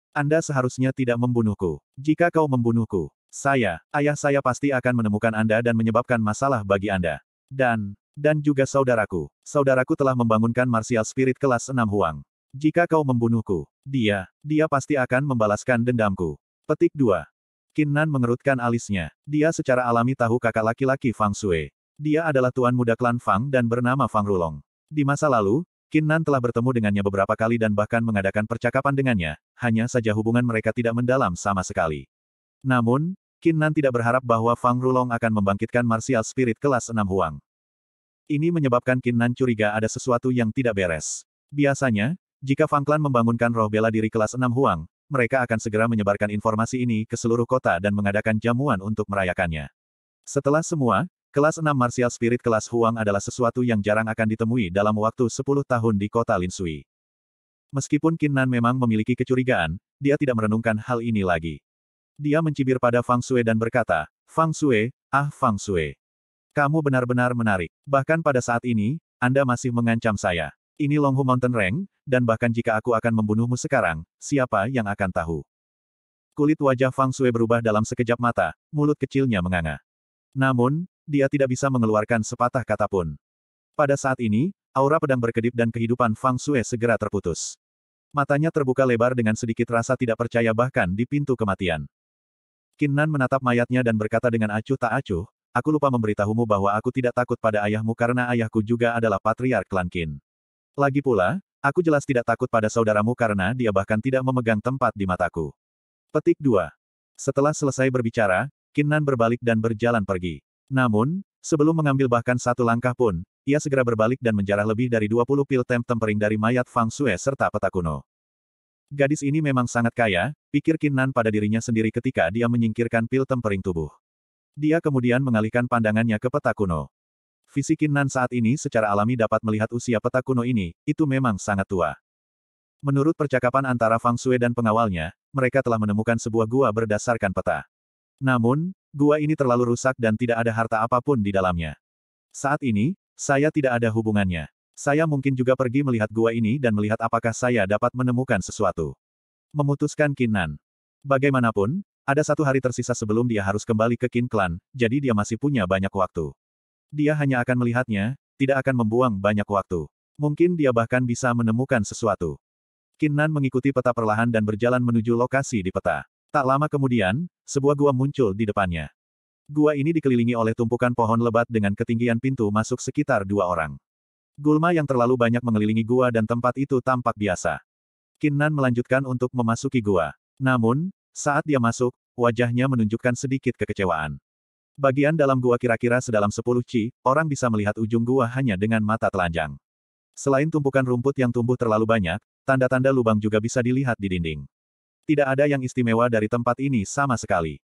Anda seharusnya tidak membunuhku. Jika kau membunuhku, saya, ayah saya pasti akan menemukan Anda dan menyebabkan masalah bagi Anda. Dan, dan juga saudaraku. Saudaraku telah membangunkan martial spirit kelas 6 Huang. Jika kau membunuhku, dia, dia pasti akan membalaskan dendamku. Petik 2. Kinnan mengerutkan alisnya. Dia secara alami tahu kakak laki-laki Fang Sue. Dia adalah tuan muda klan Fang dan bernama Fang Rulong. Di masa lalu, Kinnan telah bertemu dengannya beberapa kali dan bahkan mengadakan percakapan dengannya, hanya saja hubungan mereka tidak mendalam sama sekali. Namun, Qin Nan tidak berharap bahwa Fang Rulong akan membangkitkan martial spirit kelas 6 Huang. Ini menyebabkan Qin Nan curiga ada sesuatu yang tidak beres. Biasanya, jika Fang Clan membangunkan roh bela diri kelas 6 Huang, mereka akan segera menyebarkan informasi ini ke seluruh kota dan mengadakan jamuan untuk merayakannya. Setelah semua, kelas 6 martial spirit kelas Huang adalah sesuatu yang jarang akan ditemui dalam waktu 10 tahun di kota Linsui. Meskipun Qin Nan memang memiliki kecurigaan, dia tidak merenungkan hal ini lagi. Dia mencibir pada Fang Sue dan berkata, Fang Sue, ah Fang Sue. Kamu benar-benar menarik. Bahkan pada saat ini, Anda masih mengancam saya. Ini Longhu Mountain Rank, dan bahkan jika aku akan membunuhmu sekarang, siapa yang akan tahu? Kulit wajah Fang Sui berubah dalam sekejap mata, mulut kecilnya menganga. Namun, dia tidak bisa mengeluarkan sepatah kata pun. Pada saat ini, aura pedang berkedip dan kehidupan Fang Sui segera terputus. Matanya terbuka lebar dengan sedikit rasa tidak percaya bahkan di pintu kematian. Kinnan menatap mayatnya dan berkata dengan acuh tak acuh, aku lupa memberitahumu bahwa aku tidak takut pada ayahmu karena ayahku juga adalah patriark klan Kin. Lagi pula, aku jelas tidak takut pada saudaramu karena dia bahkan tidak memegang tempat di mataku. Petik 2. Setelah selesai berbicara, Kinnan berbalik dan berjalan pergi. Namun, sebelum mengambil bahkan satu langkah pun, ia segera berbalik dan menjarah lebih dari 20 pil tem tempering dari mayat Fang Sue serta peta kuno. Gadis ini memang sangat kaya, pikir Kinnan pada dirinya sendiri ketika dia menyingkirkan pil tempering tubuh. Dia kemudian mengalihkan pandangannya ke peta kuno. Fisik Kinnan saat ini secara alami dapat melihat usia peta kuno ini, itu memang sangat tua. Menurut percakapan antara Fang Sui dan pengawalnya, mereka telah menemukan sebuah gua berdasarkan peta. Namun, gua ini terlalu rusak dan tidak ada harta apapun di dalamnya. Saat ini, saya tidak ada hubungannya. Saya mungkin juga pergi melihat gua ini dan melihat apakah saya dapat menemukan sesuatu. Memutuskan Kinan. Bagaimanapun, ada satu hari tersisa sebelum dia harus kembali ke Kin Clan, jadi dia masih punya banyak waktu. Dia hanya akan melihatnya, tidak akan membuang banyak waktu. Mungkin dia bahkan bisa menemukan sesuatu. Kinan mengikuti peta perlahan dan berjalan menuju lokasi di peta. Tak lama kemudian, sebuah gua muncul di depannya. Gua ini dikelilingi oleh tumpukan pohon lebat dengan ketinggian pintu masuk sekitar dua orang. Gulma yang terlalu banyak mengelilingi gua dan tempat itu tampak biasa. Kinnan melanjutkan untuk memasuki gua. Namun, saat dia masuk, wajahnya menunjukkan sedikit kekecewaan. Bagian dalam gua kira-kira sedalam 10 ci, orang bisa melihat ujung gua hanya dengan mata telanjang. Selain tumpukan rumput yang tumbuh terlalu banyak, tanda-tanda lubang juga bisa dilihat di dinding. Tidak ada yang istimewa dari tempat ini sama sekali.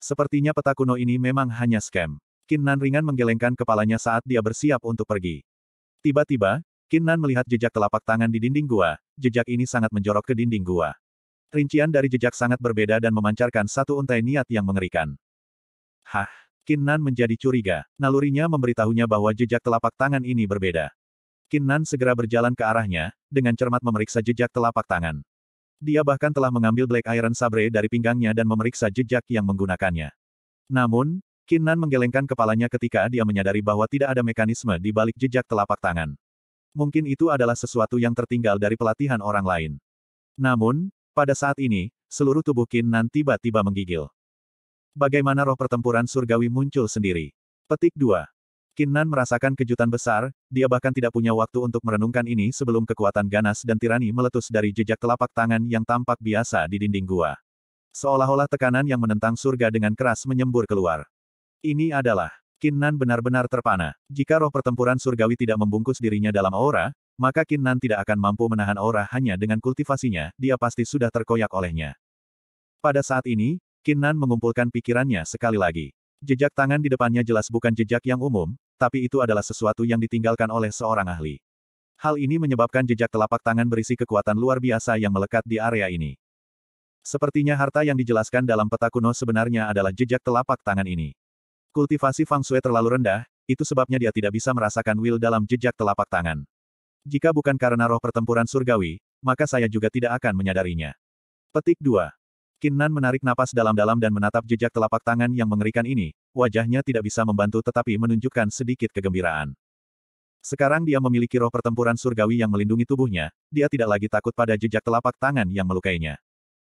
Sepertinya peta kuno ini memang hanya scam. Kinnan ringan menggelengkan kepalanya saat dia bersiap untuk pergi. Tiba-tiba, Kinnan melihat jejak telapak tangan di dinding gua, jejak ini sangat menjorok ke dinding gua. Rincian dari jejak sangat berbeda dan memancarkan satu untai niat yang mengerikan. Hah, Kinnan menjadi curiga, nalurinya memberitahunya bahwa jejak telapak tangan ini berbeda. Kinnan segera berjalan ke arahnya, dengan cermat memeriksa jejak telapak tangan. Dia bahkan telah mengambil Black Iron Sabre dari pinggangnya dan memeriksa jejak yang menggunakannya. Namun, Kinan menggelengkan kepalanya ketika dia menyadari bahwa tidak ada mekanisme di balik jejak telapak tangan. Mungkin itu adalah sesuatu yang tertinggal dari pelatihan orang lain. Namun, pada saat ini, seluruh tubuh Kinan tiba-tiba menggigil. Bagaimana roh pertempuran surgawi muncul sendiri? Petik 2. Kinan merasakan kejutan besar, dia bahkan tidak punya waktu untuk merenungkan ini sebelum kekuatan ganas dan tirani meletus dari jejak telapak tangan yang tampak biasa di dinding gua. Seolah-olah tekanan yang menentang surga dengan keras menyembur keluar. Ini adalah, Kinnan benar-benar terpana. Jika roh pertempuran surgawi tidak membungkus dirinya dalam aura, maka Kinnan tidak akan mampu menahan aura hanya dengan kultivasinya, dia pasti sudah terkoyak olehnya. Pada saat ini, Kinnan mengumpulkan pikirannya sekali lagi. Jejak tangan di depannya jelas bukan jejak yang umum, tapi itu adalah sesuatu yang ditinggalkan oleh seorang ahli. Hal ini menyebabkan jejak telapak tangan berisi kekuatan luar biasa yang melekat di area ini. Sepertinya harta yang dijelaskan dalam peta kuno sebenarnya adalah jejak telapak tangan ini. Kultivasi Fang Shui terlalu rendah, itu sebabnya dia tidak bisa merasakan will dalam jejak telapak tangan. Jika bukan karena roh pertempuran surgawi, maka saya juga tidak akan menyadarinya. Petik 2. Kinnan menarik napas dalam-dalam dan menatap jejak telapak tangan yang mengerikan ini, wajahnya tidak bisa membantu tetapi menunjukkan sedikit kegembiraan. Sekarang dia memiliki roh pertempuran surgawi yang melindungi tubuhnya, dia tidak lagi takut pada jejak telapak tangan yang melukainya.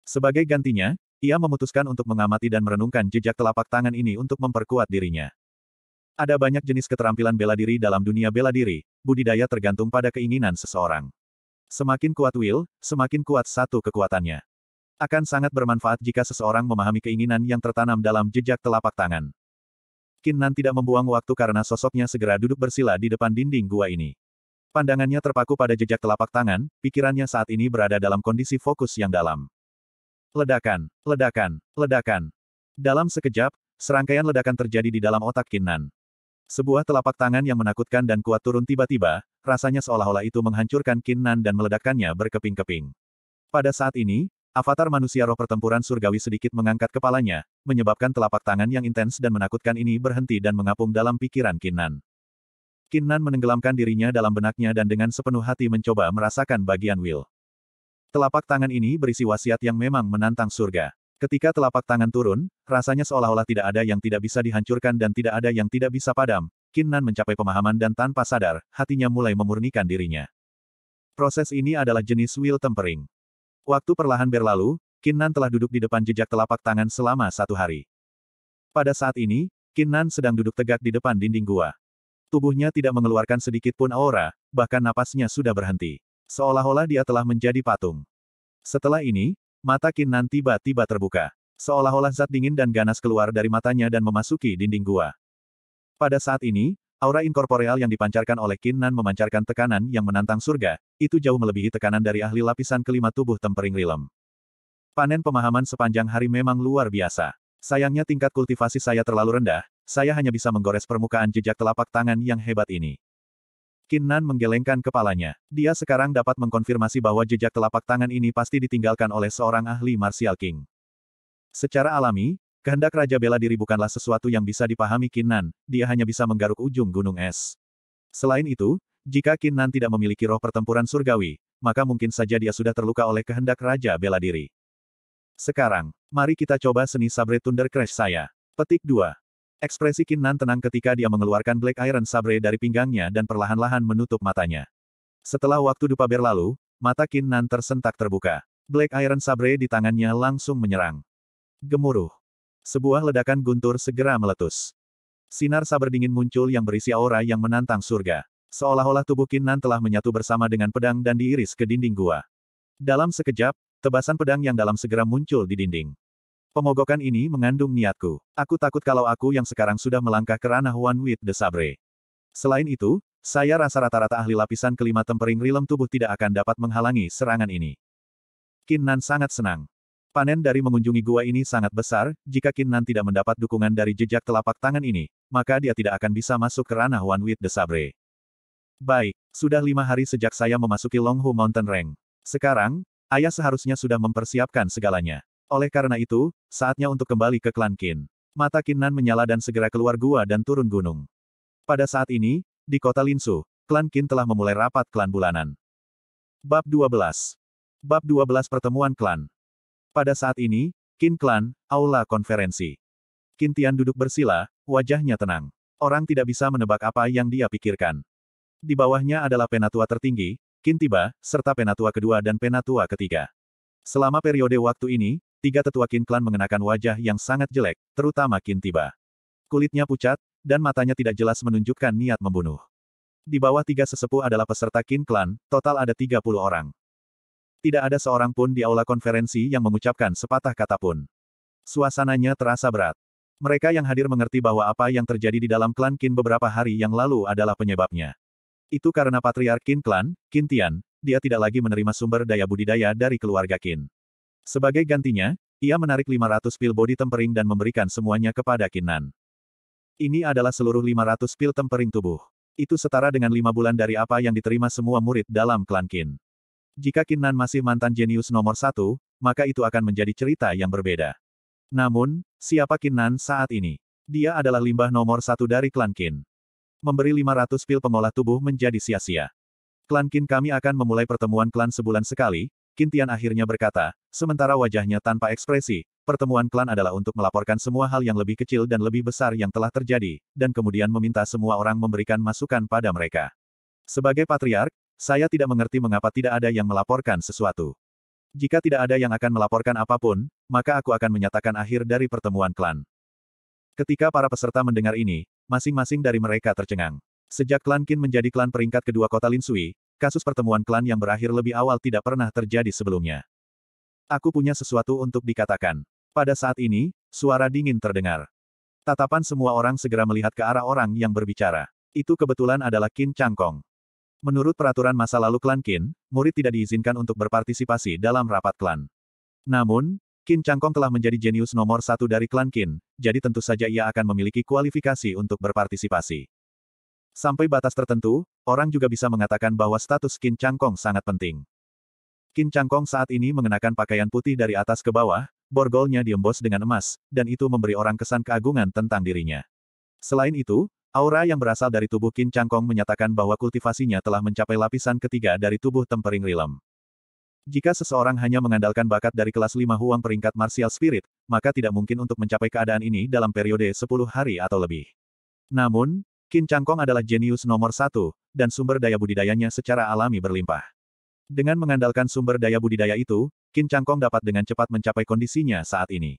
Sebagai gantinya, ia memutuskan untuk mengamati dan merenungkan jejak telapak tangan ini untuk memperkuat dirinya. Ada banyak jenis keterampilan bela diri dalam dunia bela diri, budidaya tergantung pada keinginan seseorang. Semakin kuat will, semakin kuat satu kekuatannya. Akan sangat bermanfaat jika seseorang memahami keinginan yang tertanam dalam jejak telapak tangan. Kinnan tidak membuang waktu karena sosoknya segera duduk bersila di depan dinding gua ini. Pandangannya terpaku pada jejak telapak tangan, pikirannya saat ini berada dalam kondisi fokus yang dalam. Ledakan, ledakan, ledakan. Dalam sekejap, serangkaian ledakan terjadi di dalam otak Kinnan. Sebuah telapak tangan yang menakutkan dan kuat turun tiba-tiba, rasanya seolah-olah itu menghancurkan Kinnan dan meledakkannya berkeping-keping. Pada saat ini, avatar manusia roh pertempuran surgawi sedikit mengangkat kepalanya, menyebabkan telapak tangan yang intens dan menakutkan ini berhenti dan mengapung dalam pikiran Kinnan. Kinnan menenggelamkan dirinya dalam benaknya dan dengan sepenuh hati mencoba merasakan bagian Will. Telapak tangan ini berisi wasiat yang memang menantang surga. Ketika telapak tangan turun, rasanya seolah-olah tidak ada yang tidak bisa dihancurkan dan tidak ada yang tidak bisa padam. Kinnan mencapai pemahaman dan tanpa sadar, hatinya mulai memurnikan dirinya. Proses ini adalah jenis will tempering. Waktu perlahan berlalu, Kinnan telah duduk di depan jejak telapak tangan selama satu hari. Pada saat ini, Kinnan sedang duduk tegak di depan dinding gua. Tubuhnya tidak mengeluarkan sedikit pun aura, bahkan napasnya sudah berhenti. Seolah-olah dia telah menjadi patung. Setelah ini, mata Kinnan tiba-tiba terbuka. Seolah-olah zat dingin dan ganas keluar dari matanya dan memasuki dinding gua. Pada saat ini, aura inkorporeal yang dipancarkan oleh Kinnan memancarkan tekanan yang menantang surga, itu jauh melebihi tekanan dari ahli lapisan kelima tubuh tempering rilem. Panen pemahaman sepanjang hari memang luar biasa. Sayangnya tingkat kultivasi saya terlalu rendah, saya hanya bisa menggores permukaan jejak telapak tangan yang hebat ini. Kinnan menggelengkan kepalanya. Dia sekarang dapat mengkonfirmasi bahwa jejak telapak tangan ini pasti ditinggalkan oleh seorang ahli Martial King. Secara alami, kehendak Raja Bela diri bukanlah sesuatu yang bisa dipahami Kinnan, dia hanya bisa menggaruk ujung gunung es. Selain itu, jika Kinnan tidak memiliki roh pertempuran surgawi, maka mungkin saja dia sudah terluka oleh kehendak Raja Bela Diri. Sekarang, mari kita coba seni Sabre Thunder Crash saya. Petik 2. Ekspresi Kinnan tenang ketika dia mengeluarkan Black Iron Sabre dari pinggangnya dan perlahan-lahan menutup matanya. Setelah waktu dupa berlalu, mata Kinnan tersentak terbuka. Black Iron Sabre di tangannya langsung menyerang. Gemuruh. Sebuah ledakan guntur segera meletus. Sinar sabar dingin muncul yang berisi aura yang menantang surga. Seolah-olah tubuh Kinnan telah menyatu bersama dengan pedang dan diiris ke dinding gua. Dalam sekejap, tebasan pedang yang dalam segera muncul di dinding. Pemogokan ini mengandung niatku. Aku takut kalau aku yang sekarang sudah melangkah ke ranah One with the Sabre. Selain itu, saya rasa rata-rata ahli lapisan kelima tempering rilem tubuh tidak akan dapat menghalangi serangan ini. Kinnan sangat senang. Panen dari mengunjungi gua ini sangat besar, jika Kinnan tidak mendapat dukungan dari jejak telapak tangan ini, maka dia tidak akan bisa masuk ke ranah One with the Sabre. Baik, sudah lima hari sejak saya memasuki Longhu Mountain Range. Sekarang, ayah seharusnya sudah mempersiapkan segalanya. Oleh karena itu, saatnya untuk kembali ke klan Qin. Mata Kinnan menyala dan segera keluar gua dan turun gunung. Pada saat ini, di kota Linsu, klan Qin telah memulai rapat klan bulanan. Bab 12. Bab 12 Pertemuan Klan. Pada saat ini, Qin Klan, Aula Konferensi. Qin Tian duduk bersila, wajahnya tenang. Orang tidak bisa menebak apa yang dia pikirkan. Di bawahnya adalah penatua tertinggi, Qin Tiba, serta penatua kedua dan penatua ketiga. Selama periode waktu ini, tiga tetua Kin Klan mengenakan wajah yang sangat jelek, terutama Kin Tiba. Kulitnya pucat, dan matanya tidak jelas menunjukkan niat membunuh. Di bawah tiga sesepuh adalah peserta Kin Klan, total ada 30 orang. Tidak ada seorang pun di aula konferensi yang mengucapkan sepatah kata pun. Suasananya terasa berat. Mereka yang hadir mengerti bahwa apa yang terjadi di dalam klan kin beberapa hari yang lalu adalah penyebabnya. Itu karena Patriark Qin Klan, Qin Tian, dia tidak lagi menerima sumber daya budidaya dari keluarga kin. Sebagai gantinya, ia menarik 500 pil body tempering dan memberikan semuanya kepada Kinan. Ini adalah seluruh 500 pil tempering tubuh. Itu setara dengan lima bulan dari apa yang diterima semua murid dalam klan Kin. Jika Kinan masih mantan jenius nomor satu, maka itu akan menjadi cerita yang berbeda. Namun, siapa Kinan saat ini? Dia adalah limbah nomor satu dari klan Kin. Memberi 500 pil pengolah tubuh menjadi sia-sia. Klan Kin kami akan memulai pertemuan klan sebulan sekali, Kintian akhirnya berkata, sementara wajahnya tanpa ekspresi, pertemuan klan adalah untuk melaporkan semua hal yang lebih kecil dan lebih besar yang telah terjadi, dan kemudian meminta semua orang memberikan masukan pada mereka. Sebagai patriark, saya tidak mengerti mengapa tidak ada yang melaporkan sesuatu. Jika tidak ada yang akan melaporkan apapun, maka aku akan menyatakan akhir dari pertemuan klan. Ketika para peserta mendengar ini, masing-masing dari mereka tercengang. Sejak klan Qin menjadi klan peringkat kedua kota Linsui, kasus pertemuan klan yang berakhir lebih awal tidak pernah terjadi sebelumnya. Aku punya sesuatu untuk dikatakan. Pada saat ini, suara dingin terdengar. Tatapan semua orang segera melihat ke arah orang yang berbicara. Itu kebetulan adalah Kin Changkong. Menurut peraturan masa lalu klan Kin, murid tidak diizinkan untuk berpartisipasi dalam rapat klan. Namun, Kin Changkong telah menjadi jenius nomor satu dari klan Kin, jadi tentu saja ia akan memiliki kualifikasi untuk berpartisipasi. Sampai batas tertentu, orang juga bisa mengatakan bahwa status Qin Changkong sangat penting. Qin Changkong saat ini mengenakan pakaian putih dari atas ke bawah, borgolnya diembos dengan emas, dan itu memberi orang kesan keagungan tentang dirinya. Selain itu, aura yang berasal dari tubuh Qin Changkong menyatakan bahwa kultivasinya telah mencapai lapisan ketiga dari tubuh tempering rilem. Jika seseorang hanya mengandalkan bakat dari kelas 5 huang peringkat martial spirit, maka tidak mungkin untuk mencapai keadaan ini dalam periode 10 hari atau lebih. Namun, Qin Changkong adalah jenius nomor satu, dan sumber daya budidayanya secara alami berlimpah. Dengan mengandalkan sumber daya budidaya itu, Qin Changkong dapat dengan cepat mencapai kondisinya saat ini.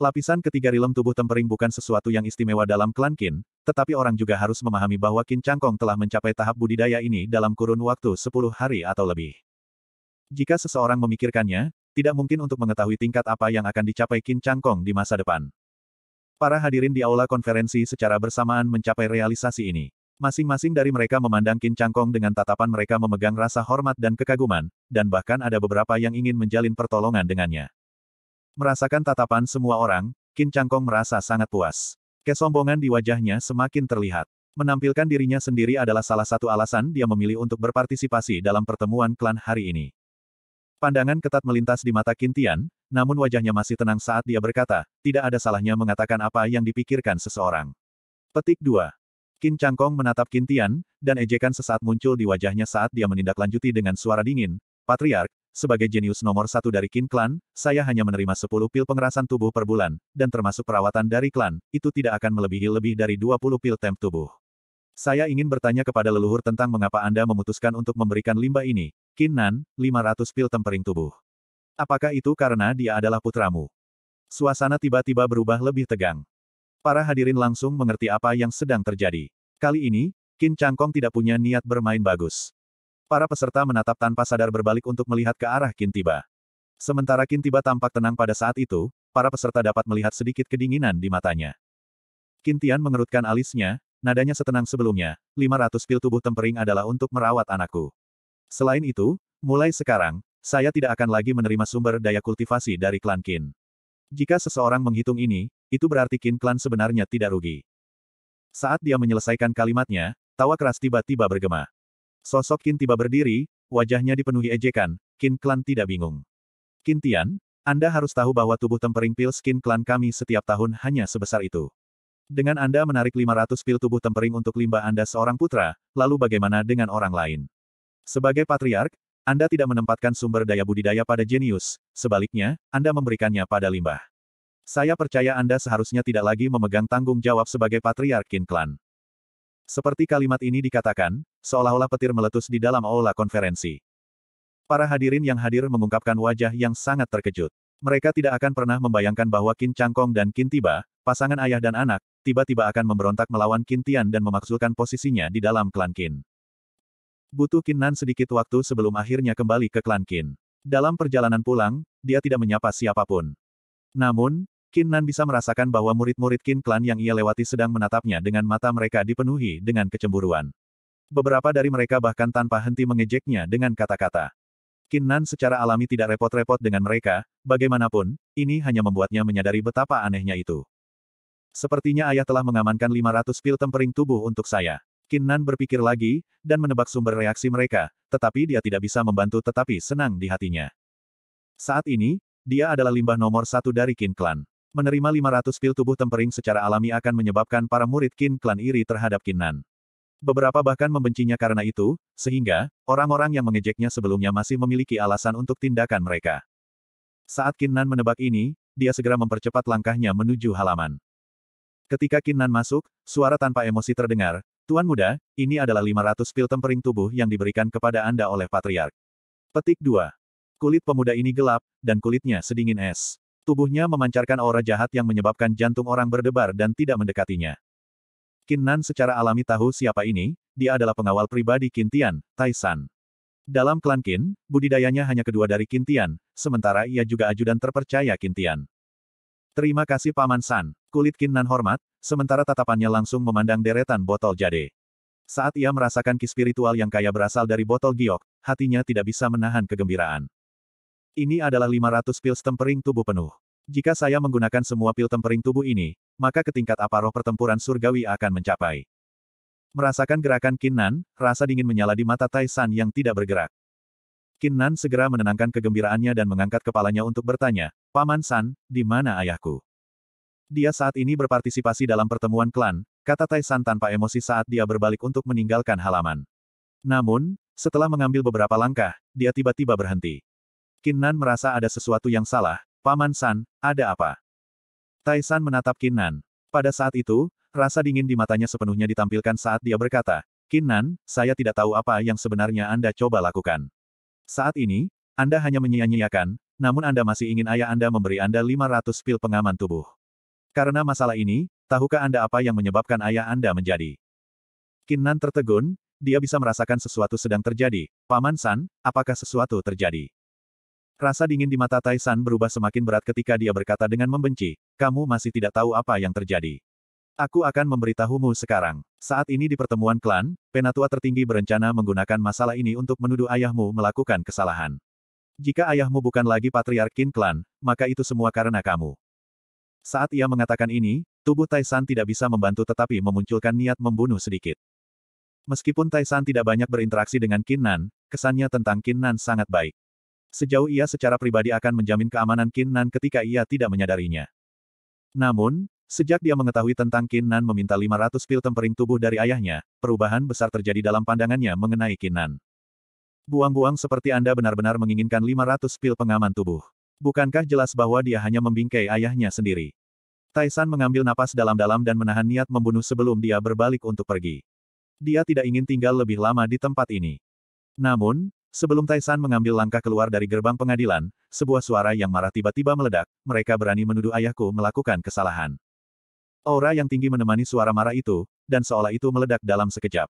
Lapisan ketiga rilem tubuh tempering bukan sesuatu yang istimewa dalam klan Qin, tetapi orang juga harus memahami bahwa Qin Changkong telah mencapai tahap budidaya ini dalam kurun waktu 10 hari atau lebih. Jika seseorang memikirkannya, tidak mungkin untuk mengetahui tingkat apa yang akan dicapai Qin Changkong di masa depan. Para hadirin di aula konferensi secara bersamaan mencapai realisasi ini. Masing-masing dari mereka memandang Kin Cangkong dengan tatapan mereka memegang rasa hormat dan kekaguman, dan bahkan ada beberapa yang ingin menjalin pertolongan dengannya. Merasakan tatapan semua orang, Kin Cangkong merasa sangat puas. Kesombongan di wajahnya semakin terlihat. Menampilkan dirinya sendiri adalah salah satu alasan dia memilih untuk berpartisipasi dalam pertemuan klan hari ini. Pandangan ketat melintas di mata Kintian, namun wajahnya masih tenang saat dia berkata, tidak ada salahnya mengatakan apa yang dipikirkan seseorang. Petik 2. Qin Changkong menatap Qin Tian, dan ejekan sesaat muncul di wajahnya saat dia menindaklanjuti dengan suara dingin, Patriark, sebagai jenius nomor satu dari Qin Clan, saya hanya menerima 10 pil pengerasan tubuh per bulan, dan termasuk perawatan dari klan, itu tidak akan melebihi lebih dari 20 pil temp tubuh. Saya ingin bertanya kepada leluhur tentang mengapa Anda memutuskan untuk memberikan limbah ini, Qin Nan, 500 pil tempering tubuh. Apakah itu karena dia adalah putramu? Suasana tiba-tiba berubah lebih tegang. Para hadirin langsung mengerti apa yang sedang terjadi. Kali ini, Qin Changkong tidak punya niat bermain bagus. Para peserta menatap tanpa sadar berbalik untuk melihat ke arah Qin Tiba. Sementara Qin Tiba tampak tenang pada saat itu, para peserta dapat melihat sedikit kedinginan di matanya. Tian mengerutkan alisnya, nadanya setenang sebelumnya, 500 pil tubuh tempering adalah untuk merawat anakku. Selain itu, mulai sekarang, saya tidak akan lagi menerima sumber daya kultivasi dari klan Qin. Jika seseorang menghitung ini, itu berarti Qin klan sebenarnya tidak rugi. Saat dia menyelesaikan kalimatnya, tawa keras tiba-tiba bergema. Sosok Qin tiba berdiri, wajahnya dipenuhi ejekan, Qin klan tidak bingung. Qin Tian, Anda harus tahu bahwa tubuh tempering pil skin klan kami setiap tahun hanya sebesar itu. Dengan Anda menarik 500 pil tubuh tempering untuk limbah Anda seorang putra, lalu bagaimana dengan orang lain? Sebagai patriark, anda tidak menempatkan sumber daya budidaya pada jenius, sebaliknya, Anda memberikannya pada limbah. Saya percaya Anda seharusnya tidak lagi memegang tanggung jawab sebagai patriarkin klan. Seperti kalimat ini dikatakan, seolah-olah petir meletus di dalam aula konferensi. Para hadirin yang hadir mengungkapkan wajah yang sangat terkejut. Mereka tidak akan pernah membayangkan bahwa Kin Changkong dan Kin Tiba, pasangan ayah dan anak, tiba-tiba akan memberontak melawan Kin Tian dan memaksulkan posisinya di dalam klan Kin. Butuh Qin Nan sedikit waktu sebelum akhirnya kembali ke klan Kin. Dalam perjalanan pulang, dia tidak menyapa siapapun. Namun, Qin Nan bisa merasakan bahwa murid-murid Kin klan yang ia lewati sedang menatapnya dengan mata mereka dipenuhi dengan kecemburuan. Beberapa dari mereka bahkan tanpa henti mengejeknya dengan kata-kata. Qin Nan secara alami tidak repot-repot dengan mereka, bagaimanapun, ini hanya membuatnya menyadari betapa anehnya itu. Sepertinya ayah telah mengamankan 500 pil tempering tubuh untuk saya. Kinan berpikir lagi, dan menebak sumber reaksi mereka, tetapi dia tidak bisa membantu tetapi senang di hatinya. Saat ini, dia adalah limbah nomor satu dari Kin Clan. Menerima 500 pil tubuh tempering secara alami akan menyebabkan para murid Kin Clan iri terhadap Kinan. Beberapa bahkan membencinya karena itu, sehingga, orang-orang yang mengejeknya sebelumnya masih memiliki alasan untuk tindakan mereka. Saat Kinan menebak ini, dia segera mempercepat langkahnya menuju halaman. Ketika Kinan masuk, suara tanpa emosi terdengar, Tuan muda, ini adalah 500 pil tempering tubuh yang diberikan kepada Anda oleh Patriark. Petik 2. Kulit pemuda ini gelap, dan kulitnya sedingin es. Tubuhnya memancarkan aura jahat yang menyebabkan jantung orang berdebar dan tidak mendekatinya. Kinnan secara alami tahu siapa ini, dia adalah pengawal pribadi Kintian, Taisan. Dalam klan Kin, budidayanya hanya kedua dari Kintian, sementara ia juga ajudan terpercaya Kintian. Terima kasih Paman San, kulit Kinnan hormat, sementara tatapannya langsung memandang deretan botol jade. Saat ia merasakan ki spiritual yang kaya berasal dari botol giok, hatinya tidak bisa menahan kegembiraan. Ini adalah 500 pil tempering tubuh penuh. Jika saya menggunakan semua pil tempering tubuh ini, maka ke tingkat apa roh pertempuran surgawi akan mencapai. Merasakan gerakan Kinnan, rasa dingin menyala di mata Tai San yang tidak bergerak. Kinnan segera menenangkan kegembiraannya dan mengangkat kepalanya untuk bertanya, Paman San, di mana ayahku? Dia saat ini berpartisipasi dalam pertemuan klan, kata Taisan tanpa emosi saat dia berbalik untuk meninggalkan halaman. Namun, setelah mengambil beberapa langkah, dia tiba-tiba berhenti. Kinnan merasa ada sesuatu yang salah, Paman San, ada apa? Taisan menatap Kinnan. Pada saat itu, rasa dingin di matanya sepenuhnya ditampilkan saat dia berkata, Kinnan, saya tidak tahu apa yang sebenarnya Anda coba lakukan. Saat ini, Anda hanya menyia-nyiakan, namun Anda masih ingin ayah Anda memberi Anda 500 pil pengaman tubuh. Karena masalah ini, tahukah Anda apa yang menyebabkan ayah Anda menjadi? Kinnan tertegun, dia bisa merasakan sesuatu sedang terjadi. Paman San, apakah sesuatu terjadi? Rasa dingin di mata Tai San berubah semakin berat ketika dia berkata dengan membenci, kamu masih tidak tahu apa yang terjadi. Aku akan memberitahumu sekarang. Saat ini di pertemuan klan, penatua tertinggi berencana menggunakan masalah ini untuk menuduh ayahmu melakukan kesalahan. Jika ayahmu bukan lagi patriarkin klan, maka itu semua karena kamu. Saat ia mengatakan ini, tubuh Taisan tidak bisa membantu tetapi memunculkan niat membunuh sedikit. Meskipun Taisan tidak banyak berinteraksi dengan Kinnan, kesannya tentang Kinnan sangat baik. Sejauh ia secara pribadi akan menjamin keamanan Kinnan ketika ia tidak menyadarinya. Namun, Sejak dia mengetahui tentang Kinnan meminta 500 pil tempering tubuh dari ayahnya, perubahan besar terjadi dalam pandangannya mengenai Kinnan. Buang-buang seperti Anda benar-benar menginginkan 500 pil pengaman tubuh. Bukankah jelas bahwa dia hanya membingkai ayahnya sendiri? Taisan mengambil napas dalam-dalam dan menahan niat membunuh sebelum dia berbalik untuk pergi. Dia tidak ingin tinggal lebih lama di tempat ini. Namun, sebelum Taisan mengambil langkah keluar dari gerbang pengadilan, sebuah suara yang marah tiba-tiba meledak, mereka berani menuduh ayahku melakukan kesalahan. Aura yang tinggi menemani suara marah itu, dan seolah itu meledak dalam sekejap.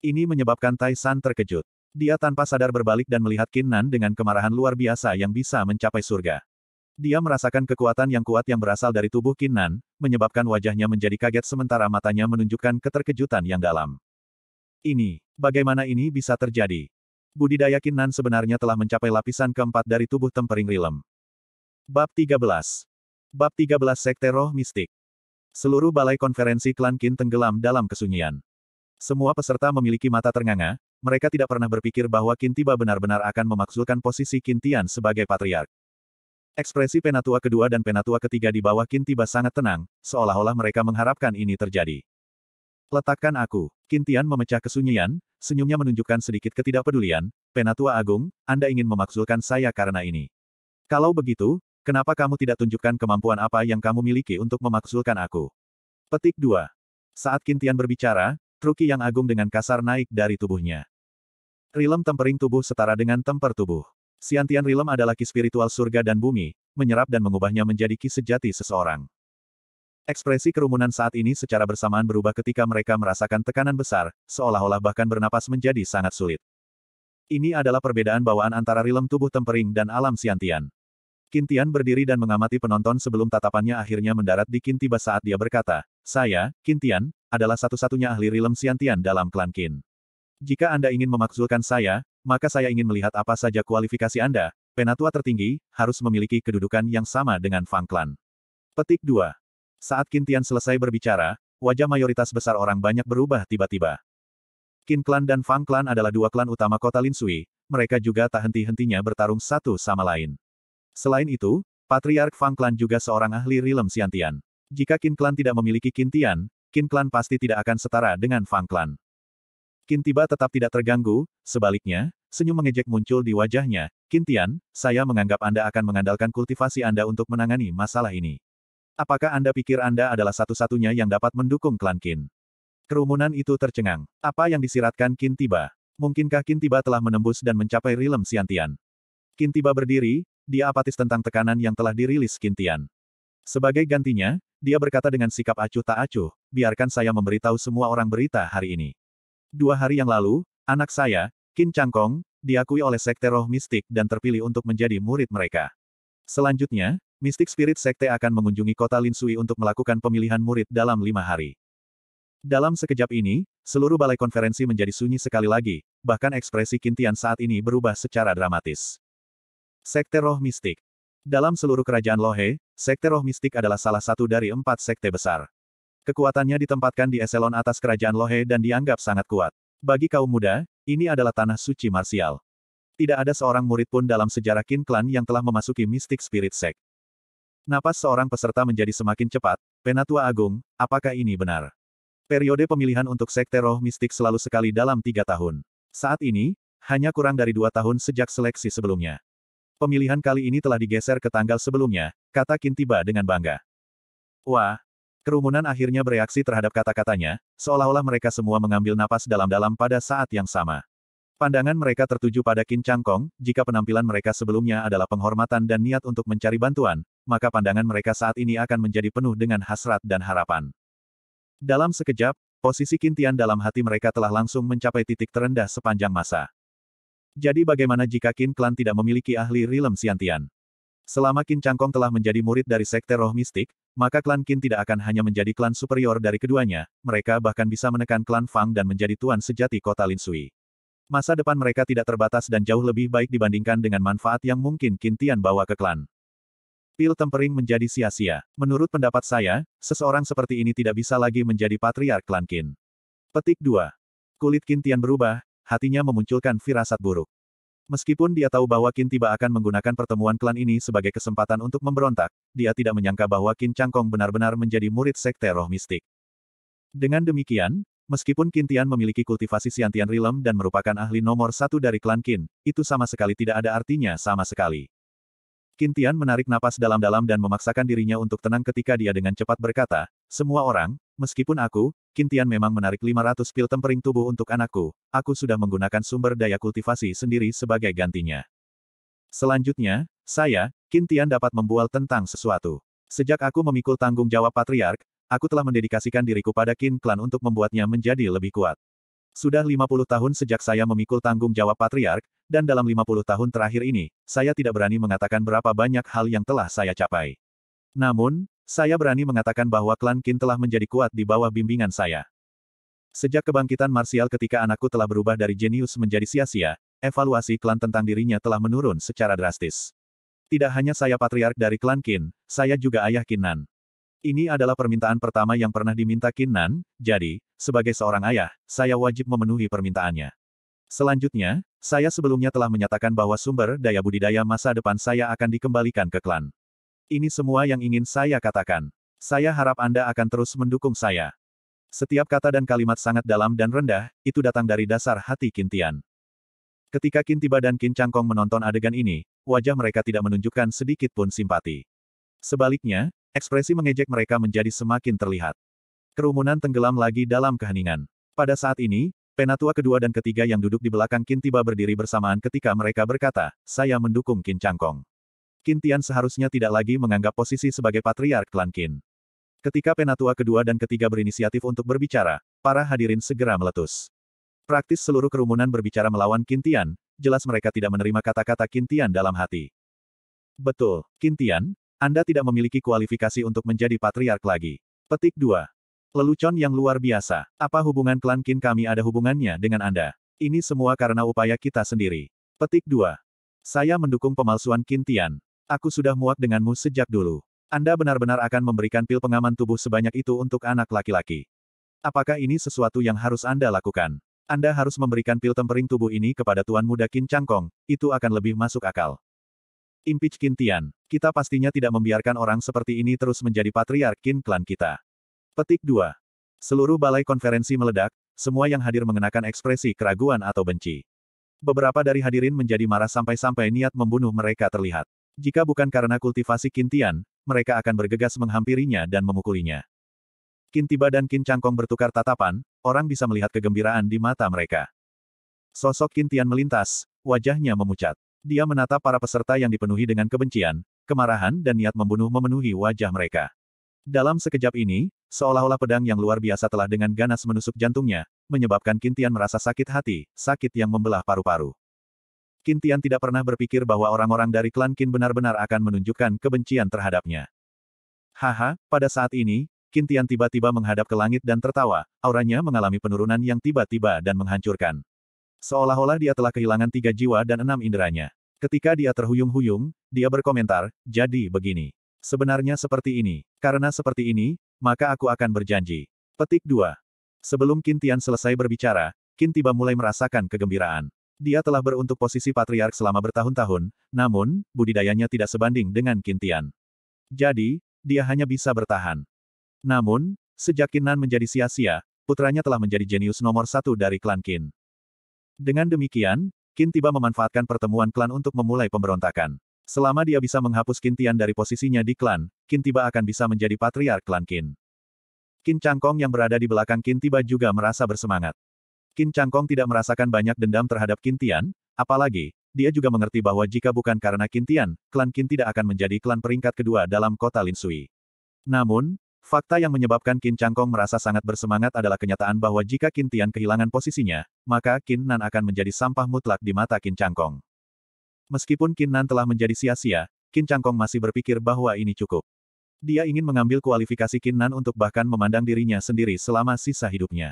Ini menyebabkan Taisan terkejut. Dia tanpa sadar berbalik dan melihat Kinnan dengan kemarahan luar biasa yang bisa mencapai surga. Dia merasakan kekuatan yang kuat yang berasal dari tubuh Kinnan, menyebabkan wajahnya menjadi kaget sementara matanya menunjukkan keterkejutan yang dalam. Ini, bagaimana ini bisa terjadi? Budidaya Kinnan sebenarnya telah mencapai lapisan keempat dari tubuh tempering rilem. Bab 13 Bab 13 Sekte Roh Mistik Seluruh balai konferensi klan Kin tenggelam dalam kesunyian. Semua peserta memiliki mata ternganga, mereka tidak pernah berpikir bahwa Kintiba benar-benar akan memaksulkan posisi Kintian sebagai patriark. Ekspresi penatua kedua dan penatua ketiga di bawah Kintiba sangat tenang, seolah-olah mereka mengharapkan ini terjadi. Letakkan aku. Kintian memecah kesunyian, senyumnya menunjukkan sedikit ketidakpedulian, Penatua Agung, Anda ingin memaksulkan saya karena ini. Kalau begitu, kenapa kamu tidak tunjukkan kemampuan apa yang kamu miliki untuk memaksulkan aku? Petik 2. Saat Kintian berbicara, Truki yang agung dengan kasar naik dari tubuhnya. Rilem tempering tubuh setara dengan temper tubuh. Siantian Rilem adalah ki spiritual surga dan bumi, menyerap dan mengubahnya menjadi ki sejati seseorang. Ekspresi kerumunan saat ini secara bersamaan berubah ketika mereka merasakan tekanan besar, seolah-olah bahkan bernapas menjadi sangat sulit. Ini adalah perbedaan bawaan antara rilem tubuh tempering dan alam siantian. Kintian berdiri dan mengamati penonton sebelum tatapannya akhirnya mendarat di Kintiba saat dia berkata, Saya, Kintian, adalah satu-satunya ahli rilem siantian dalam klan Qin. Jika Anda ingin memakzulkan saya, maka saya ingin melihat apa saja kualifikasi Anda, penatua tertinggi, harus memiliki kedudukan yang sama dengan Fang Klan. Petik 2. Saat Qin Tian selesai berbicara, wajah mayoritas besar orang banyak berubah tiba-tiba. Qin Klan dan Fang Klan adalah dua klan utama kota Lin Sui, mereka juga tak henti-hentinya bertarung satu sama lain. Selain itu, Patriark Fang Klan juga seorang ahli rilem siantian. Jika Qin Klan tidak memiliki Qin Tian. Qin Clan pasti tidak akan setara dengan Fang Clan. Qin tiba tetap tidak terganggu, sebaliknya, senyum mengejek muncul di wajahnya, Qin Tian, saya menganggap Anda akan mengandalkan kultivasi Anda untuk menangani masalah ini. Apakah Anda pikir Anda adalah satu-satunya yang dapat mendukung klan Qin? Kerumunan itu tercengang. Apa yang disiratkan Qin tiba? Mungkinkah Qin tiba telah menembus dan mencapai rilem Siantian? Qin tiba berdiri, dia apatis tentang tekanan yang telah dirilis Qin Tian. Sebagai gantinya, dia berkata dengan sikap acuh tak acuh, biarkan saya memberitahu semua orang berita hari ini. Dua hari yang lalu, anak saya, Kin Changkong, diakui oleh sekte roh mistik dan terpilih untuk menjadi murid mereka. Selanjutnya, mistik spirit sekte akan mengunjungi kota Linsui untuk melakukan pemilihan murid dalam lima hari. Dalam sekejap ini, seluruh balai konferensi menjadi sunyi sekali lagi, bahkan ekspresi Kintian saat ini berubah secara dramatis. Sekte roh mistik, dalam seluruh kerajaan Lohe, sekte roh mistik adalah salah satu dari empat sekte besar. Kekuatannya ditempatkan di eselon atas kerajaan Lohe dan dianggap sangat kuat. Bagi kaum muda, ini adalah tanah suci marsial. Tidak ada seorang murid pun dalam sejarah Kin Clan yang telah memasuki mistik spirit sek. Napas seorang peserta menjadi semakin cepat, Penatua Agung, apakah ini benar? Periode pemilihan untuk sekte roh mistik selalu sekali dalam tiga tahun. Saat ini, hanya kurang dari dua tahun sejak seleksi sebelumnya. Pemilihan kali ini telah digeser ke tanggal sebelumnya, kata Kintiba dengan bangga. Wah! Kerumunan akhirnya bereaksi terhadap kata-katanya, seolah-olah mereka semua mengambil napas dalam-dalam pada saat yang sama. Pandangan mereka tertuju pada Kin Changkong, jika penampilan mereka sebelumnya adalah penghormatan dan niat untuk mencari bantuan, maka pandangan mereka saat ini akan menjadi penuh dengan hasrat dan harapan. Dalam sekejap, posisi Kintian dalam hati mereka telah langsung mencapai titik terendah sepanjang masa. Jadi bagaimana jika Qin Klan tidak memiliki ahli rilem siantian? Selama Qin Cangkong telah menjadi murid dari sekte roh mistik, maka klan Qin tidak akan hanya menjadi klan superior dari keduanya, mereka bahkan bisa menekan klan Fang dan menjadi tuan sejati kota lin sui. Masa depan mereka tidak terbatas dan jauh lebih baik dibandingkan dengan manfaat yang mungkin Qin Tian bawa ke klan. Pil tempering menjadi sia-sia. Menurut pendapat saya, seseorang seperti ini tidak bisa lagi menjadi patriark klan Qin. Petik 2. Kulit Qin Tian berubah, hatinya memunculkan firasat buruk. Meskipun dia tahu bahwa Qin Tiba akan menggunakan pertemuan klan ini sebagai kesempatan untuk memberontak, dia tidak menyangka bahwa Qin Changkong benar-benar menjadi murid sekte roh mistik. Dengan demikian, meskipun Qin Tian memiliki kultivasi Siantian Realm dan merupakan ahli nomor satu dari klan Qin, itu sama sekali tidak ada artinya sama sekali. Qin Tian menarik napas dalam-dalam dan memaksakan dirinya untuk tenang ketika dia dengan cepat berkata, semua orang, Meskipun aku, Kintian memang menarik 500 pil tempering tubuh untuk anakku, aku sudah menggunakan sumber daya kultivasi sendiri sebagai gantinya. Selanjutnya, saya, Kintian dapat membual tentang sesuatu. Sejak aku memikul tanggung jawab patriark, aku telah mendedikasikan diriku pada kin klan untuk membuatnya menjadi lebih kuat. Sudah 50 tahun sejak saya memikul tanggung jawab patriark, dan dalam 50 tahun terakhir ini, saya tidak berani mengatakan berapa banyak hal yang telah saya capai. Namun, saya berani mengatakan bahwa klan Qin telah menjadi kuat di bawah bimbingan saya. Sejak kebangkitan Marsial ketika anakku telah berubah dari jenius menjadi sia-sia, evaluasi klan tentang dirinya telah menurun secara drastis. Tidak hanya saya patriark dari klan Qin, saya juga ayah Qin Nan. Ini adalah permintaan pertama yang pernah diminta Qin Nan, jadi, sebagai seorang ayah, saya wajib memenuhi permintaannya. Selanjutnya, saya sebelumnya telah menyatakan bahwa sumber daya budidaya masa depan saya akan dikembalikan ke klan. Ini semua yang ingin saya katakan. Saya harap Anda akan terus mendukung saya. Setiap kata dan kalimat sangat dalam dan rendah, itu datang dari dasar hati Kintian. Ketika Kintiba dan Kin Cangkong menonton adegan ini, wajah mereka tidak menunjukkan sedikit pun simpati. Sebaliknya, ekspresi mengejek mereka menjadi semakin terlihat. Kerumunan tenggelam lagi dalam keheningan. Pada saat ini, penatua kedua dan ketiga yang duduk di belakang Kintiba berdiri bersamaan ketika mereka berkata, saya mendukung Kin Cangkong. Qin Tian seharusnya tidak lagi menganggap posisi sebagai patriark klan Qin. Ketika penatua kedua dan ketiga berinisiatif untuk berbicara, para hadirin segera meletus. Praktis seluruh kerumunan berbicara melawan Qin Tian, jelas mereka tidak menerima kata-kata Qin Tian dalam hati. Betul, Qin Tian, Anda tidak memiliki kualifikasi untuk menjadi patriark lagi. Petik 2. Lelucon yang luar biasa. Apa hubungan klan Qin kami ada hubungannya dengan Anda? Ini semua karena upaya kita sendiri. Petik 2. Saya mendukung pemalsuan Qin Tian. Aku sudah muak denganmu sejak dulu. Anda benar-benar akan memberikan pil pengaman tubuh sebanyak itu untuk anak laki-laki. Apakah ini sesuatu yang harus Anda lakukan? Anda harus memberikan pil tempering tubuh ini kepada Tuan Muda Kin Changkong, itu akan lebih masuk akal. Impeach Kin Tian. Kita pastinya tidak membiarkan orang seperti ini terus menjadi patriark kin klan kita. Petik 2. Seluruh balai konferensi meledak, semua yang hadir mengenakan ekspresi keraguan atau benci. Beberapa dari hadirin menjadi marah sampai-sampai niat membunuh mereka terlihat. Jika bukan karena kultivasi Kintian, mereka akan bergegas menghampirinya dan memukulinya. Kintiba dan Kin bertukar tatapan, orang bisa melihat kegembiraan di mata mereka. Sosok Kintian melintas, wajahnya memucat. Dia menatap para peserta yang dipenuhi dengan kebencian, kemarahan dan niat membunuh memenuhi wajah mereka. Dalam sekejap ini, seolah-olah pedang yang luar biasa telah dengan ganas menusuk jantungnya, menyebabkan Kintian merasa sakit hati, sakit yang membelah paru-paru. Qin Tian tidak pernah berpikir bahwa orang-orang dari klan Qin benar-benar akan menunjukkan kebencian terhadapnya. Haha, pada saat ini, Qin Tian tiba-tiba menghadap ke langit dan tertawa, auranya mengalami penurunan yang tiba-tiba dan menghancurkan. Seolah-olah dia telah kehilangan tiga jiwa dan enam inderanya. Ketika dia terhuyung-huyung, dia berkomentar, jadi begini. Sebenarnya seperti ini. Karena seperti ini, maka aku akan berjanji. Petik 2. Sebelum Kintian selesai berbicara, Qin tiba mulai merasakan kegembiraan. Dia telah beruntuk posisi patriark selama bertahun-tahun, namun, budidayanya tidak sebanding dengan Kintian. Jadi, dia hanya bisa bertahan. Namun, sejak Kinan menjadi sia-sia, putranya telah menjadi jenius nomor satu dari klan Kin. Dengan demikian, Kin tiba memanfaatkan pertemuan klan untuk memulai pemberontakan. Selama dia bisa menghapus Kintian dari posisinya di klan, Kin tiba akan bisa menjadi patriark klan Kin. Kin Cangkong yang berada di belakang Kin tiba juga merasa bersemangat. Qin Changkong tidak merasakan banyak dendam terhadap Kintian, apalagi, dia juga mengerti bahwa jika bukan karena Kintian, klan Qin tidak akan menjadi klan peringkat kedua dalam kota Linsui. Namun, fakta yang menyebabkan Qin Changkong merasa sangat bersemangat adalah kenyataan bahwa jika Kintian kehilangan posisinya, maka Qin Nan akan menjadi sampah mutlak di mata Qin Changkong. Meskipun Qin Nan telah menjadi sia-sia, Qin Changkong masih berpikir bahwa ini cukup. Dia ingin mengambil kualifikasi Qin Nan untuk bahkan memandang dirinya sendiri selama sisa hidupnya.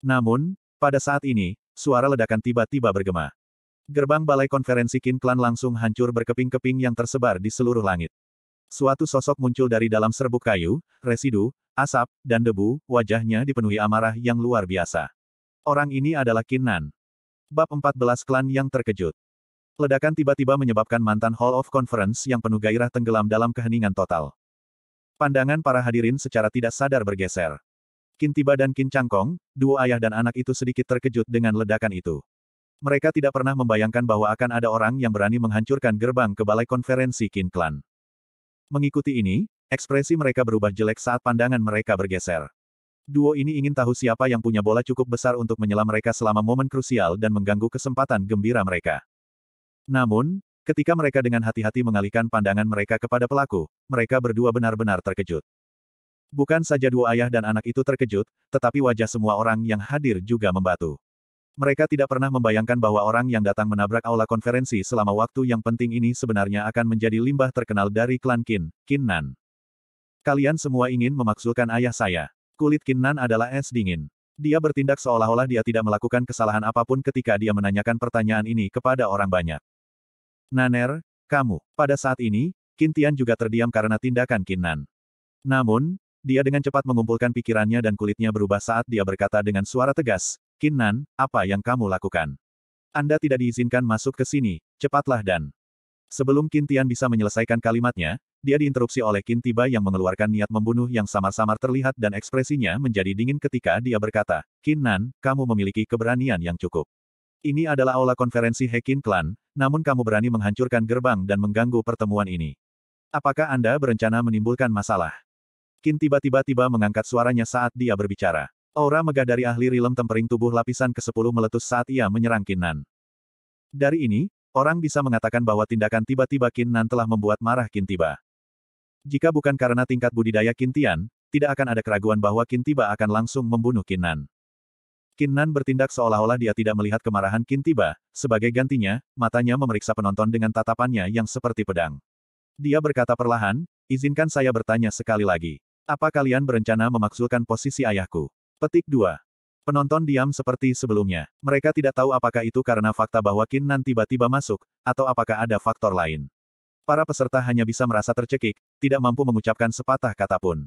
Namun, pada saat ini, suara ledakan tiba-tiba bergema. Gerbang balai konferensi Kin Klan langsung hancur berkeping-keping yang tersebar di seluruh langit. Suatu sosok muncul dari dalam serbuk kayu, residu, asap, dan debu, wajahnya dipenuhi amarah yang luar biasa. Orang ini adalah Kin Nan. Bab 14 Klan yang terkejut. Ledakan tiba-tiba menyebabkan mantan Hall of Conference yang penuh gairah tenggelam dalam keheningan total. Pandangan para hadirin secara tidak sadar bergeser. Kin Tiba dan Kin Cangkong, dua ayah dan anak itu sedikit terkejut dengan ledakan itu. Mereka tidak pernah membayangkan bahwa akan ada orang yang berani menghancurkan gerbang ke balai konferensi Kin Klan. Mengikuti ini, ekspresi mereka berubah jelek saat pandangan mereka bergeser. Duo ini ingin tahu siapa yang punya bola cukup besar untuk menyela mereka selama momen krusial dan mengganggu kesempatan gembira mereka. Namun, ketika mereka dengan hati-hati mengalihkan pandangan mereka kepada pelaku, mereka berdua benar-benar terkejut. Bukan saja dua ayah dan anak itu terkejut, tetapi wajah semua orang yang hadir juga membatu. Mereka tidak pernah membayangkan bahwa orang yang datang menabrak aula konferensi selama waktu yang penting ini sebenarnya akan menjadi limbah terkenal dari klan Kin, Nan. Kalian semua ingin memaksulkan ayah saya. Kulit Nan adalah es dingin. Dia bertindak seolah-olah dia tidak melakukan kesalahan apapun ketika dia menanyakan pertanyaan ini kepada orang banyak. Naner, kamu. Pada saat ini, Kintian juga terdiam karena tindakan Kinnan. Namun, dia dengan cepat mengumpulkan pikirannya dan kulitnya berubah saat dia berkata dengan suara tegas, Kinnan, apa yang kamu lakukan? Anda tidak diizinkan masuk ke sini, cepatlah dan... Sebelum Kintian bisa menyelesaikan kalimatnya, dia diinterupsi oleh Kintiba yang mengeluarkan niat membunuh yang samar-samar terlihat dan ekspresinya menjadi dingin ketika dia berkata, Kinnan, kamu memiliki keberanian yang cukup. Ini adalah aula konferensi Hekin Clan, namun kamu berani menghancurkan gerbang dan mengganggu pertemuan ini. Apakah Anda berencana menimbulkan masalah? Kin tiba-tiba-tiba mengangkat suaranya saat dia berbicara. Aura megah dari ahli rilem tempering tubuh lapisan ke-10 meletus saat ia menyerang Kinnan. Dari ini, orang bisa mengatakan bahwa tindakan tiba-tiba Kinnan telah membuat marah Kin Tiba. Jika bukan karena tingkat budidaya Kintian, tidak akan ada keraguan bahwa Kin Tiba akan langsung membunuh Kinnan. Kinnan bertindak seolah-olah dia tidak melihat kemarahan Kin Tiba, sebagai gantinya, matanya memeriksa penonton dengan tatapannya yang seperti pedang. Dia berkata perlahan, izinkan saya bertanya sekali lagi. Apa kalian berencana memaksulkan posisi ayahku? Petik 2. Penonton diam seperti sebelumnya. Mereka tidak tahu apakah itu karena fakta bahwa Kinnan tiba-tiba masuk, atau apakah ada faktor lain. Para peserta hanya bisa merasa tercekik, tidak mampu mengucapkan sepatah kata pun.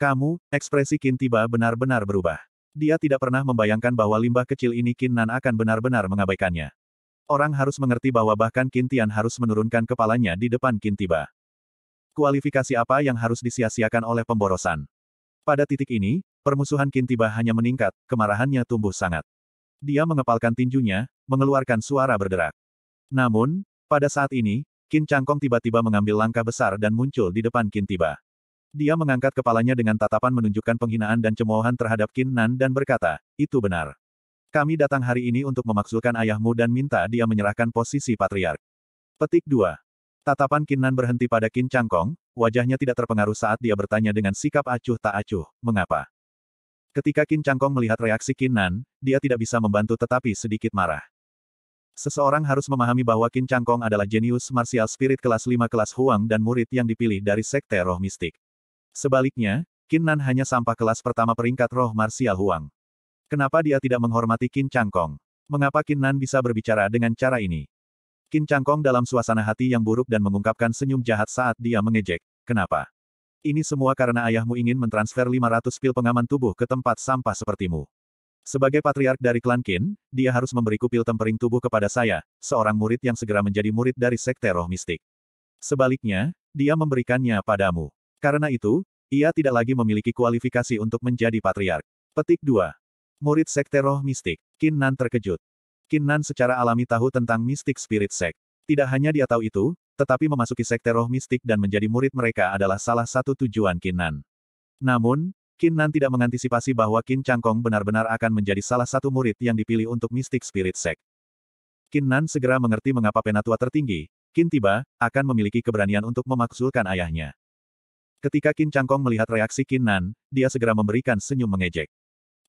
Kamu, ekspresi Kin tiba benar-benar berubah. Dia tidak pernah membayangkan bahwa limbah kecil ini Kinnan akan benar-benar mengabaikannya. Orang harus mengerti bahwa bahkan Kintian harus menurunkan kepalanya di depan Kintiba. Kualifikasi apa yang harus disia-siakan oleh pemborosan? Pada titik ini, permusuhan Kintiba hanya meningkat, kemarahannya tumbuh sangat. Dia mengepalkan tinjunya, mengeluarkan suara berderak. Namun, pada saat ini, Kin Changkong tiba-tiba mengambil langkah besar dan muncul di depan Kin Tiba. Dia mengangkat kepalanya dengan tatapan menunjukkan penghinaan dan cemoohan terhadap Kin Nan dan berkata, itu benar. Kami datang hari ini untuk memaksulkan ayahmu dan minta dia menyerahkan posisi patriark. Petik 2. Tatapan Kinan berhenti pada Kin Changkong. wajahnya tidak terpengaruh saat dia bertanya dengan sikap acuh tak acuh, mengapa? Ketika Kin Changkong melihat reaksi Kinan, dia tidak bisa membantu tetapi sedikit marah. Seseorang harus memahami bahwa Kin Changkong adalah jenius martial spirit kelas 5 kelas Huang dan murid yang dipilih dari sekte roh mistik. Sebaliknya, Kinan hanya sampah kelas pertama peringkat roh martial Huang. Kenapa dia tidak menghormati Kin Changkong? Mengapa Kinan bisa berbicara dengan cara ini? Kin Changkong dalam suasana hati yang buruk dan mengungkapkan senyum jahat saat dia mengejek. Kenapa? Ini semua karena ayahmu ingin mentransfer 500 pil pengaman tubuh ke tempat sampah sepertimu. Sebagai patriark dari klan Kin, dia harus memberiku pil tempering tubuh kepada saya, seorang murid yang segera menjadi murid dari sekte roh mistik. Sebaliknya, dia memberikannya padamu. Karena itu, ia tidak lagi memiliki kualifikasi untuk menjadi patriark. Petik 2. Murid sekte roh mistik, Kin Nan terkejut. Kin Nan secara alami tahu tentang mistik spirit sek. Tidak hanya dia tahu itu, tetapi memasuki sekte roh mistik dan menjadi murid mereka adalah salah satu tujuan Kin Nan. Namun, Kin Nan tidak mengantisipasi bahwa Kin Changkong benar-benar akan menjadi salah satu murid yang dipilih untuk mistik spirit sek. Kin Nan segera mengerti mengapa penatua tertinggi, Kin Tiba, akan memiliki keberanian untuk memaksulkan ayahnya. Ketika Kin Changkong melihat reaksi Kin Nan, dia segera memberikan senyum mengejek.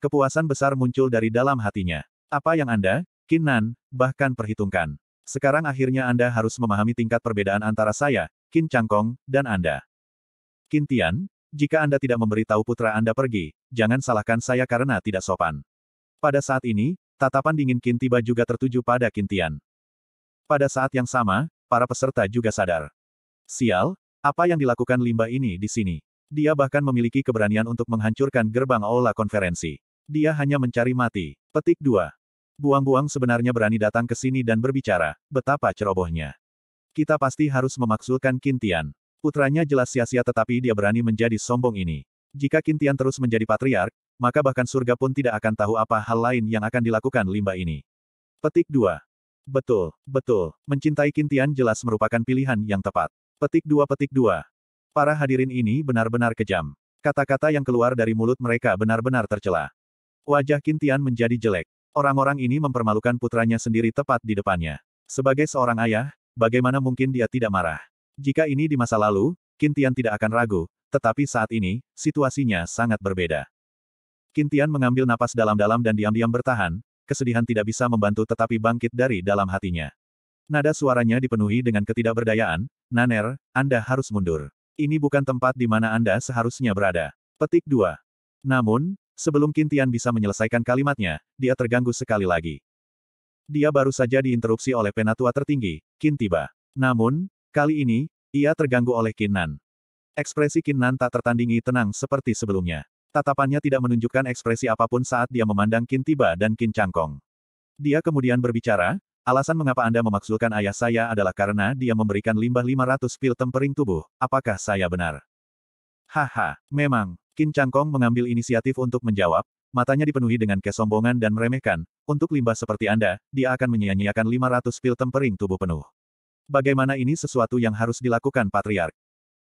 Kepuasan besar muncul dari dalam hatinya. Apa yang Anda, Kinan, bahkan perhitungkan. Sekarang akhirnya Anda harus memahami tingkat perbedaan antara saya, Kin Changkong, dan Anda. Kin Tian, jika Anda tidak memberitahu putra Anda pergi, jangan salahkan saya karena tidak sopan. Pada saat ini, tatapan dingin Kin tiba juga tertuju pada Kin Tian. Pada saat yang sama, para peserta juga sadar. Sial, apa yang dilakukan limbah ini di sini? Dia bahkan memiliki keberanian untuk menghancurkan gerbang aula konferensi. Dia hanya mencari mati. Petik 2. Buang-buang sebenarnya berani datang ke sini dan berbicara, betapa cerobohnya. Kita pasti harus memaksulkan Kintian. Putranya jelas sia-sia tetapi dia berani menjadi sombong ini. Jika Kintian terus menjadi patriark, maka bahkan surga pun tidak akan tahu apa hal lain yang akan dilakukan limba ini. Petik 2. Betul, betul, mencintai Kintian jelas merupakan pilihan yang tepat. Petik 2 petik 2. Para hadirin ini benar-benar kejam. Kata-kata yang keluar dari mulut mereka benar-benar tercela. Wajah Kintian menjadi jelek. Orang-orang ini mempermalukan putranya sendiri tepat di depannya. Sebagai seorang ayah, bagaimana mungkin dia tidak marah? Jika ini di masa lalu, Kintian tidak akan ragu, tetapi saat ini, situasinya sangat berbeda. Kintian mengambil napas dalam-dalam dan diam-diam bertahan, kesedihan tidak bisa membantu tetapi bangkit dari dalam hatinya. Nada suaranya dipenuhi dengan ketidakberdayaan, Naner, Anda harus mundur. Ini bukan tempat di mana Anda seharusnya berada. Petik 2. Namun, Sebelum Kintian bisa menyelesaikan kalimatnya, dia terganggu sekali lagi. Dia baru saja diinterupsi oleh penatua tertinggi, Kintiba. Namun, kali ini, ia terganggu oleh Kinnan. Ekspresi Kinnan tak tertandingi tenang seperti sebelumnya. Tatapannya tidak menunjukkan ekspresi apapun saat dia memandang Kintiba dan Kin Changkong. Dia kemudian berbicara, alasan mengapa Anda memaksulkan ayah saya adalah karena dia memberikan limbah 500 pil tempering tubuh, apakah saya benar? Haha, memang, Kin Changkong mengambil inisiatif untuk menjawab, matanya dipenuhi dengan kesombongan dan meremehkan, untuk limbah seperti Anda, dia akan menyia-nyiakan 500 pil tempering tubuh penuh. Bagaimana ini sesuatu yang harus dilakukan Patriark?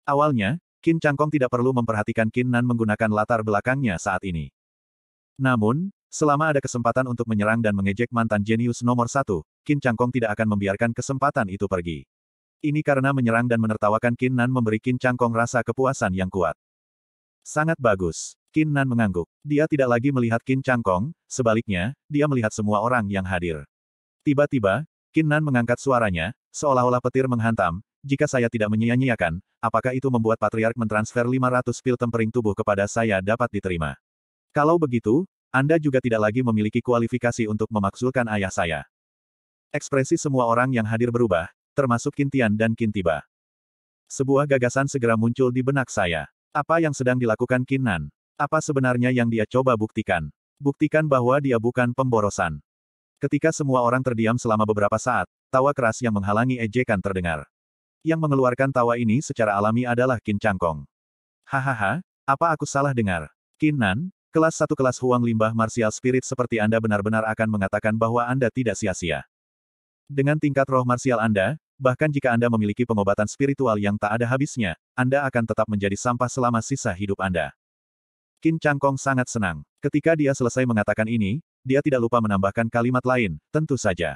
Awalnya, Kin Changkong tidak perlu memperhatikan Kin Nan menggunakan latar belakangnya saat ini. Namun, selama ada kesempatan untuk menyerang dan mengejek mantan jenius nomor satu, Kin Changkong tidak akan membiarkan kesempatan itu pergi. Ini karena menyerang dan menertawakan Kin Nan memberi Kin Changkong rasa kepuasan yang kuat. Sangat bagus. Qin Nan mengangguk. Dia tidak lagi melihat Qin Changkong, sebaliknya, dia melihat semua orang yang hadir. Tiba-tiba, Qin Nan mengangkat suaranya, seolah-olah petir menghantam, jika saya tidak menyia-nyiakan, apakah itu membuat Patriark mentransfer 500 pil tempering tubuh kepada saya dapat diterima? Kalau begitu, Anda juga tidak lagi memiliki kualifikasi untuk memaksulkan ayah saya. Ekspresi semua orang yang hadir berubah, termasuk Kintian dan Kintiba. Sebuah gagasan segera muncul di benak saya. Apa yang sedang dilakukan Kinan? Apa sebenarnya yang dia coba buktikan? Buktikan bahwa dia bukan pemborosan. Ketika semua orang terdiam selama beberapa saat, tawa keras yang menghalangi ejekan terdengar. Yang mengeluarkan tawa ini secara alami adalah Kin Changkong. Hahaha, apa aku salah dengar? Kinan, kelas satu kelas huang limbah martial spirit seperti Anda benar-benar akan mengatakan bahwa Anda tidak sia-sia. Dengan tingkat roh martial Anda, Bahkan jika Anda memiliki pengobatan spiritual yang tak ada habisnya, Anda akan tetap menjadi sampah selama sisa hidup Anda. Qin Changkong sangat senang. Ketika dia selesai mengatakan ini, dia tidak lupa menambahkan kalimat lain, tentu saja.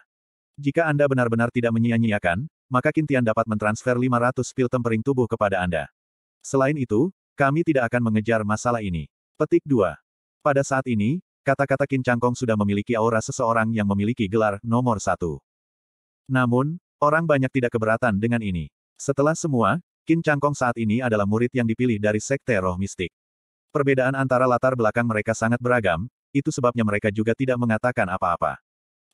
Jika Anda benar-benar tidak menyia-nyiakan, maka Tian dapat mentransfer 500 pil tempering tubuh kepada Anda. Selain itu, kami tidak akan mengejar masalah ini. Petik 2. Pada saat ini, kata-kata Qin Changkong sudah memiliki aura seseorang yang memiliki gelar nomor satu. Namun, Orang banyak tidak keberatan dengan ini. Setelah semua, Qin Changkong saat ini adalah murid yang dipilih dari Sekte Roh Mistik. Perbedaan antara latar belakang mereka sangat beragam, itu sebabnya mereka juga tidak mengatakan apa-apa.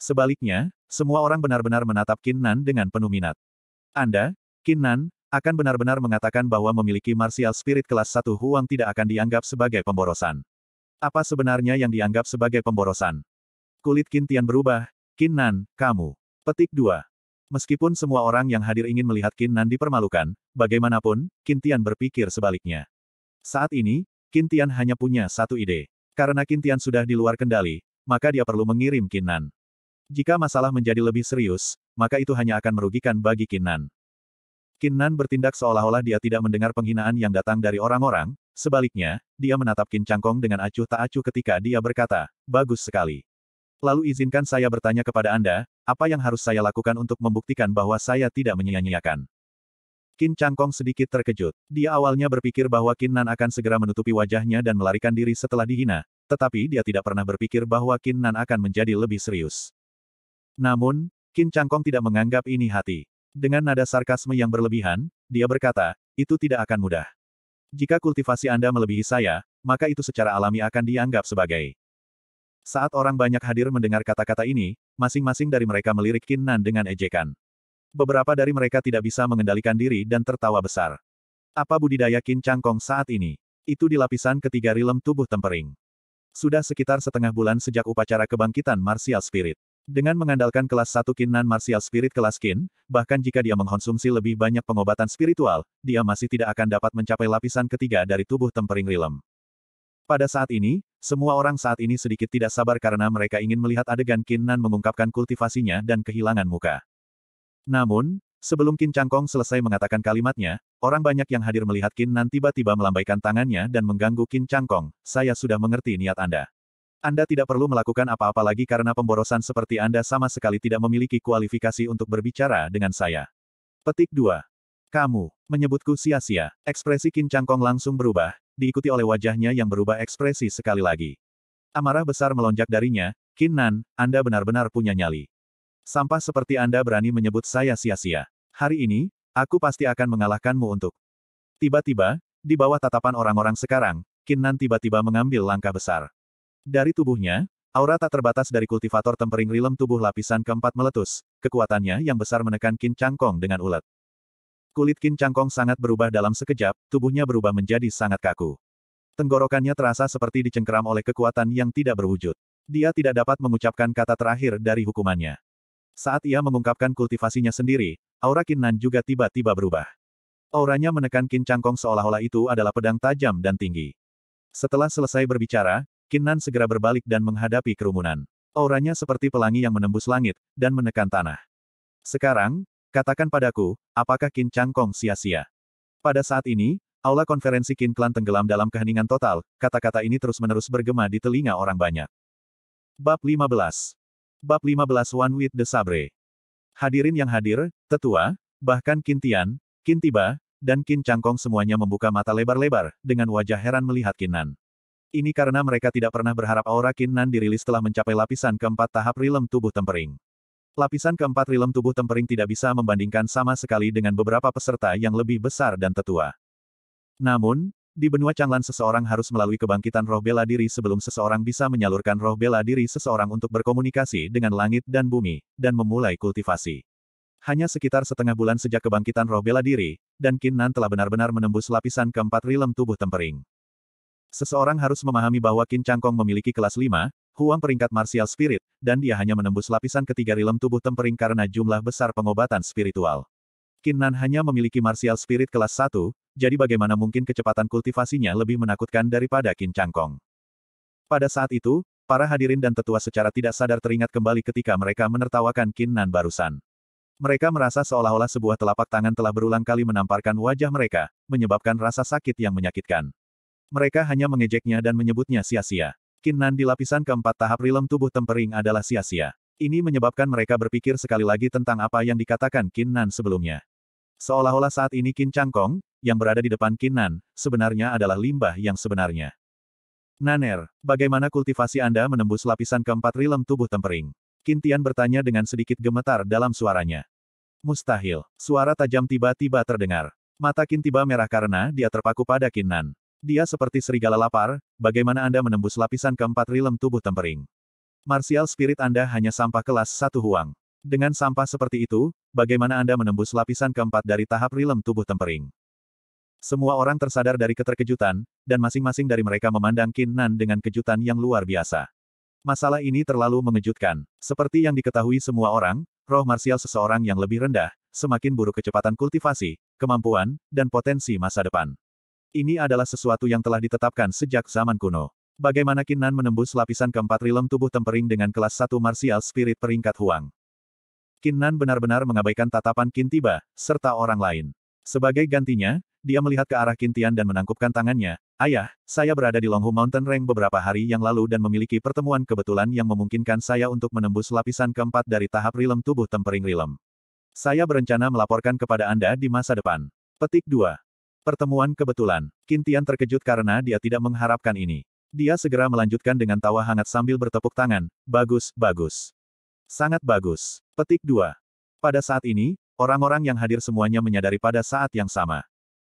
Sebaliknya, semua orang benar-benar menatap Kin Nan dengan penuh minat. Anda, Kin Nan, akan benar-benar mengatakan bahwa memiliki martial spirit kelas 1 Huang tidak akan dianggap sebagai pemborosan. Apa sebenarnya yang dianggap sebagai pemborosan? Kulit Kin Tian berubah, Kin Nan, kamu. Petik 2. Meskipun semua orang yang hadir ingin melihat Qin Nan dipermalukan, bagaimanapun, Qin Tian berpikir sebaliknya. Saat ini, Qin Tian hanya punya satu ide. Karena Qin Tian sudah di luar kendali, maka dia perlu mengirim Qin Nan. Jika masalah menjadi lebih serius, maka itu hanya akan merugikan bagi Qin Nan. Qin Nan bertindak seolah-olah dia tidak mendengar penghinaan yang datang dari orang-orang, sebaliknya, dia menatap Qin Changkong dengan acuh tak acuh ketika dia berkata, bagus sekali. Lalu izinkan saya bertanya kepada Anda, apa yang harus saya lakukan untuk membuktikan bahwa saya tidak menyia-nyiakan? Qin Changkong sedikit terkejut. Dia awalnya berpikir bahwa Qin Nan akan segera menutupi wajahnya dan melarikan diri setelah dihina, tetapi dia tidak pernah berpikir bahwa Qin Nan akan menjadi lebih serius. Namun, Qin Changkong tidak menganggap ini hati. Dengan nada sarkasme yang berlebihan, dia berkata, itu tidak akan mudah. Jika kultivasi Anda melebihi saya, maka itu secara alami akan dianggap sebagai saat orang banyak hadir mendengar kata-kata ini, masing-masing dari mereka melirik Qin Nan dengan ejekan. Beberapa dari mereka tidak bisa mengendalikan diri dan tertawa besar. Apa budidaya Qin Cangkong saat ini? Itu di lapisan ketiga rilem tubuh tempering. Sudah sekitar setengah bulan sejak upacara kebangkitan Martial Spirit. Dengan mengandalkan kelas 1 Kinnan Martial Spirit kelas Kin, bahkan jika dia mengkonsumsi lebih banyak pengobatan spiritual, dia masih tidak akan dapat mencapai lapisan ketiga dari tubuh tempering rilem. Pada saat ini, semua orang saat ini sedikit tidak sabar karena mereka ingin melihat adegan Qin Nan mengungkapkan kultivasinya dan kehilangan muka. Namun, sebelum Qin Cangkong selesai mengatakan kalimatnya, orang banyak yang hadir melihat Qin Nan tiba-tiba melambaikan tangannya dan mengganggu Qin Cangkong, saya sudah mengerti niat Anda. Anda tidak perlu melakukan apa-apa lagi karena pemborosan seperti Anda sama sekali tidak memiliki kualifikasi untuk berbicara dengan saya. Petik 2. Kamu, menyebutku sia-sia. Ekspresi Qin Cangkong langsung berubah, diikuti oleh wajahnya yang berubah ekspresi sekali lagi. Amarah besar melonjak darinya, Nan Anda benar-benar punya nyali. Sampah seperti Anda berani menyebut saya sia-sia. Hari ini, aku pasti akan mengalahkanmu untuk... Tiba-tiba, di bawah tatapan orang-orang sekarang, Nan tiba-tiba mengambil langkah besar. Dari tubuhnya, aura tak terbatas dari kultivator tempering rilem tubuh lapisan keempat meletus, kekuatannya yang besar menekan Kin Kong dengan ulet. Kulit Kin Cangkong sangat berubah dalam sekejap, tubuhnya berubah menjadi sangat kaku. Tenggorokannya terasa seperti dicengkeram oleh kekuatan yang tidak berwujud. Dia tidak dapat mengucapkan kata terakhir dari hukumannya. Saat ia mengungkapkan kultivasinya sendiri, aura Kin Nan juga tiba-tiba berubah. Auranya menekan Kin Cangkong seolah-olah itu adalah pedang tajam dan tinggi. Setelah selesai berbicara, Kin Nan segera berbalik dan menghadapi kerumunan. Auranya seperti pelangi yang menembus langit, dan menekan tanah. Sekarang, Katakan padaku, apakah Qin Changkong sia-sia? Pada saat ini, aula konferensi Qin Clan tenggelam dalam keheningan total, kata-kata ini terus-menerus bergema di telinga orang banyak. Bab 15 Bab 15 One with the Sabre Hadirin yang hadir, tetua, bahkan Tian, Kintian, Tiba, dan Kin Changkong semuanya membuka mata lebar-lebar, dengan wajah heran melihat Nan. Ini karena mereka tidak pernah berharap aura Nan dirilis telah mencapai lapisan keempat tahap rilem tubuh tempering. Lapisan keempat rilem tubuh tempering tidak bisa membandingkan sama sekali dengan beberapa peserta yang lebih besar dan tetua. Namun, di benua Changlan seseorang harus melalui kebangkitan roh bela diri sebelum seseorang bisa menyalurkan roh bela diri seseorang untuk berkomunikasi dengan langit dan bumi, dan memulai kultivasi. Hanya sekitar setengah bulan sejak kebangkitan roh bela diri, dan Kinnan telah benar-benar menembus lapisan keempat rilem tubuh tempering. Seseorang harus memahami bahwa Kin Changkong memiliki kelas 5, Huang peringkat martial spirit, dan dia hanya menembus lapisan ketiga rilem tubuh tempering karena jumlah besar pengobatan spiritual. Kinnan hanya memiliki martial spirit kelas 1, jadi bagaimana mungkin kecepatan kultivasinya lebih menakutkan daripada Qin Changkong. Pada saat itu, para hadirin dan tetua secara tidak sadar teringat kembali ketika mereka menertawakan Kinnan barusan. Mereka merasa seolah-olah sebuah telapak tangan telah berulang kali menamparkan wajah mereka, menyebabkan rasa sakit yang menyakitkan. Mereka hanya mengejeknya dan menyebutnya sia-sia. Kinnan di lapisan keempat tahap rilem tubuh tempering adalah sia-sia. Ini menyebabkan mereka berpikir sekali lagi tentang apa yang dikatakan Kinnan sebelumnya. Seolah-olah saat ini Kin Changkong, yang berada di depan Kinnan, sebenarnya adalah limbah yang sebenarnya. Naner, bagaimana kultivasi Anda menembus lapisan keempat rilem tubuh tempering? Kintian bertanya dengan sedikit gemetar dalam suaranya. Mustahil, suara tajam tiba-tiba terdengar. Mata Kin tiba merah karena dia terpaku pada Kinnan. Dia seperti serigala lapar, bagaimana Anda menembus lapisan keempat rilem tubuh tempering? Martial spirit Anda hanya sampah kelas satu huang. Dengan sampah seperti itu, bagaimana Anda menembus lapisan keempat dari tahap rilem tubuh tempering? Semua orang tersadar dari keterkejutan, dan masing-masing dari mereka memandang Qin Nan dengan kejutan yang luar biasa. Masalah ini terlalu mengejutkan. Seperti yang diketahui semua orang, roh martial seseorang yang lebih rendah, semakin buruk kecepatan kultivasi, kemampuan, dan potensi masa depan. Ini adalah sesuatu yang telah ditetapkan sejak zaman kuno. Bagaimana Kinan menembus lapisan keempat rilem tubuh tempering dengan kelas satu martial spirit peringkat Huang. Kinan benar-benar mengabaikan tatapan Kintiba, serta orang lain. Sebagai gantinya, dia melihat ke arah Kintian dan menangkupkan tangannya. Ayah, saya berada di Longhu Mountain Range beberapa hari yang lalu dan memiliki pertemuan kebetulan yang memungkinkan saya untuk menembus lapisan keempat dari tahap rilem tubuh tempering rilem. Saya berencana melaporkan kepada Anda di masa depan. Petik 2. Pertemuan kebetulan, Kintian terkejut karena dia tidak mengharapkan ini. Dia segera melanjutkan dengan tawa hangat sambil bertepuk tangan, bagus, bagus. Sangat bagus. Petik 2. Pada saat ini, orang-orang yang hadir semuanya menyadari pada saat yang sama.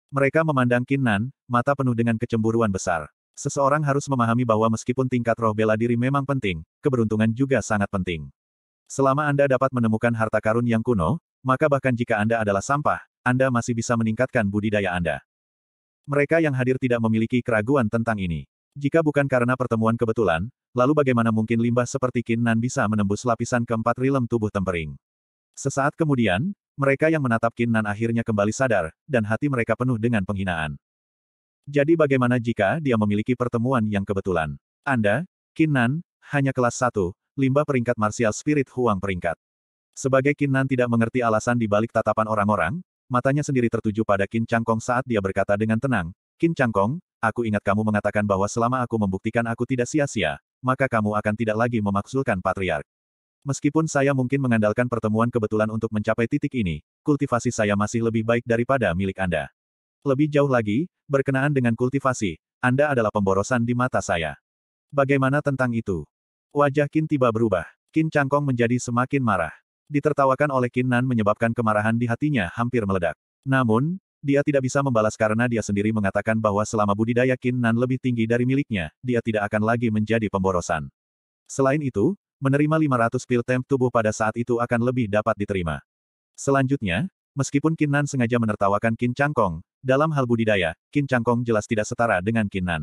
Mereka memandang Kinnan, mata penuh dengan kecemburuan besar. Seseorang harus memahami bahwa meskipun tingkat roh bela diri memang penting, keberuntungan juga sangat penting. Selama Anda dapat menemukan harta karun yang kuno, maka bahkan jika Anda adalah sampah, anda masih bisa meningkatkan budidaya Anda. Mereka yang hadir tidak memiliki keraguan tentang ini. Jika bukan karena pertemuan kebetulan, lalu bagaimana mungkin limbah seperti Kinnan bisa menembus lapisan keempat rilem tubuh tempering? Sesaat kemudian, mereka yang menatap Kinnan akhirnya kembali sadar, dan hati mereka penuh dengan penghinaan. Jadi bagaimana jika dia memiliki pertemuan yang kebetulan? Anda, Kinnan, hanya kelas 1, limbah peringkat martial spirit huang peringkat. Sebagai Kinnan tidak mengerti alasan di balik tatapan orang-orang, matanya sendiri tertuju pada Kin Changkong saat dia berkata dengan tenang, Kin Changkong, aku ingat kamu mengatakan bahwa selama aku membuktikan aku tidak sia-sia, maka kamu akan tidak lagi memaksulkan patriark. Meskipun saya mungkin mengandalkan pertemuan kebetulan untuk mencapai titik ini, kultivasi saya masih lebih baik daripada milik Anda. Lebih jauh lagi, berkenaan dengan kultivasi, Anda adalah pemborosan di mata saya. Bagaimana tentang itu? Wajah Kin tiba berubah. Kin Changkong menjadi semakin marah. Ditertawakan oleh Qin Nan menyebabkan kemarahan di hatinya hampir meledak. Namun, dia tidak bisa membalas karena dia sendiri mengatakan bahwa selama budidaya Qin Nan lebih tinggi dari miliknya, dia tidak akan lagi menjadi pemborosan. Selain itu, menerima 500 pil temp tubuh pada saat itu akan lebih dapat diterima. Selanjutnya, meskipun Qin Nan sengaja menertawakan Qin Changkong, dalam hal budidaya, Qin Changkong jelas tidak setara dengan Qin Nan.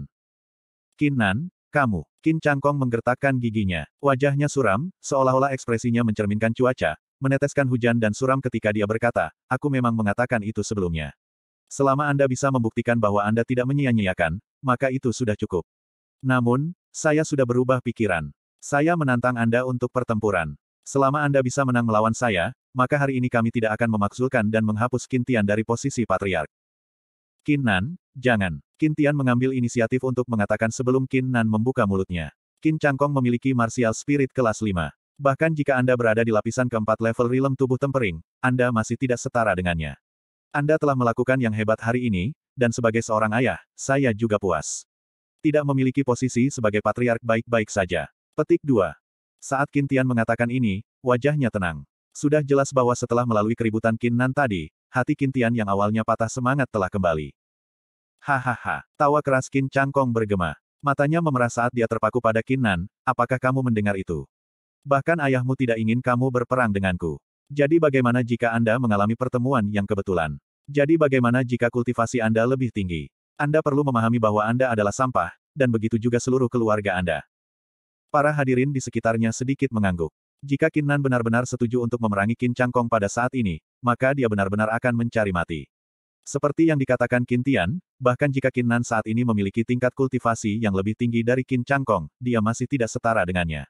Qin Nan, kamu, Qin Changkong menggertakkan giginya. Wajahnya suram, seolah-olah ekspresinya mencerminkan cuaca, meneteskan hujan dan suram ketika dia berkata, aku memang mengatakan itu sebelumnya. Selama Anda bisa membuktikan bahwa Anda tidak menyia-nyiakan, maka itu sudah cukup. Namun, saya sudah berubah pikiran. Saya menantang Anda untuk pertempuran. Selama Anda bisa menang melawan saya, maka hari ini kami tidak akan memaksulkan dan menghapus kintian dari posisi patriark. Kin Nan, jangan. Kintian Tian mengambil inisiatif untuk mengatakan sebelum Kin Nan membuka mulutnya. Kin Changkong memiliki martial spirit kelas 5. Bahkan jika Anda berada di lapisan keempat level realm tubuh tempering, Anda masih tidak setara dengannya. Anda telah melakukan yang hebat hari ini, dan sebagai seorang ayah, saya juga puas. Tidak memiliki posisi sebagai patriark baik-baik saja. Petik 2. Saat Kintian mengatakan ini, wajahnya tenang. Sudah jelas bahwa setelah melalui keributan Kinnan tadi, hati Kintian yang awalnya patah semangat telah kembali. Hahaha, tawa keras Kin Changkong bergema. Matanya memerah saat dia terpaku pada Kinan, apakah kamu mendengar itu? Bahkan ayahmu tidak ingin kamu berperang denganku. Jadi bagaimana jika Anda mengalami pertemuan yang kebetulan? Jadi bagaimana jika kultivasi Anda lebih tinggi? Anda perlu memahami bahwa Anda adalah sampah, dan begitu juga seluruh keluarga Anda. Para hadirin di sekitarnya sedikit mengangguk. Jika Kinnan benar-benar setuju untuk memerangi Qin Changkong pada saat ini, maka dia benar-benar akan mencari mati. Seperti yang dikatakan Tian, bahkan jika Kinnan saat ini memiliki tingkat kultivasi yang lebih tinggi dari Qin Changkong, dia masih tidak setara dengannya.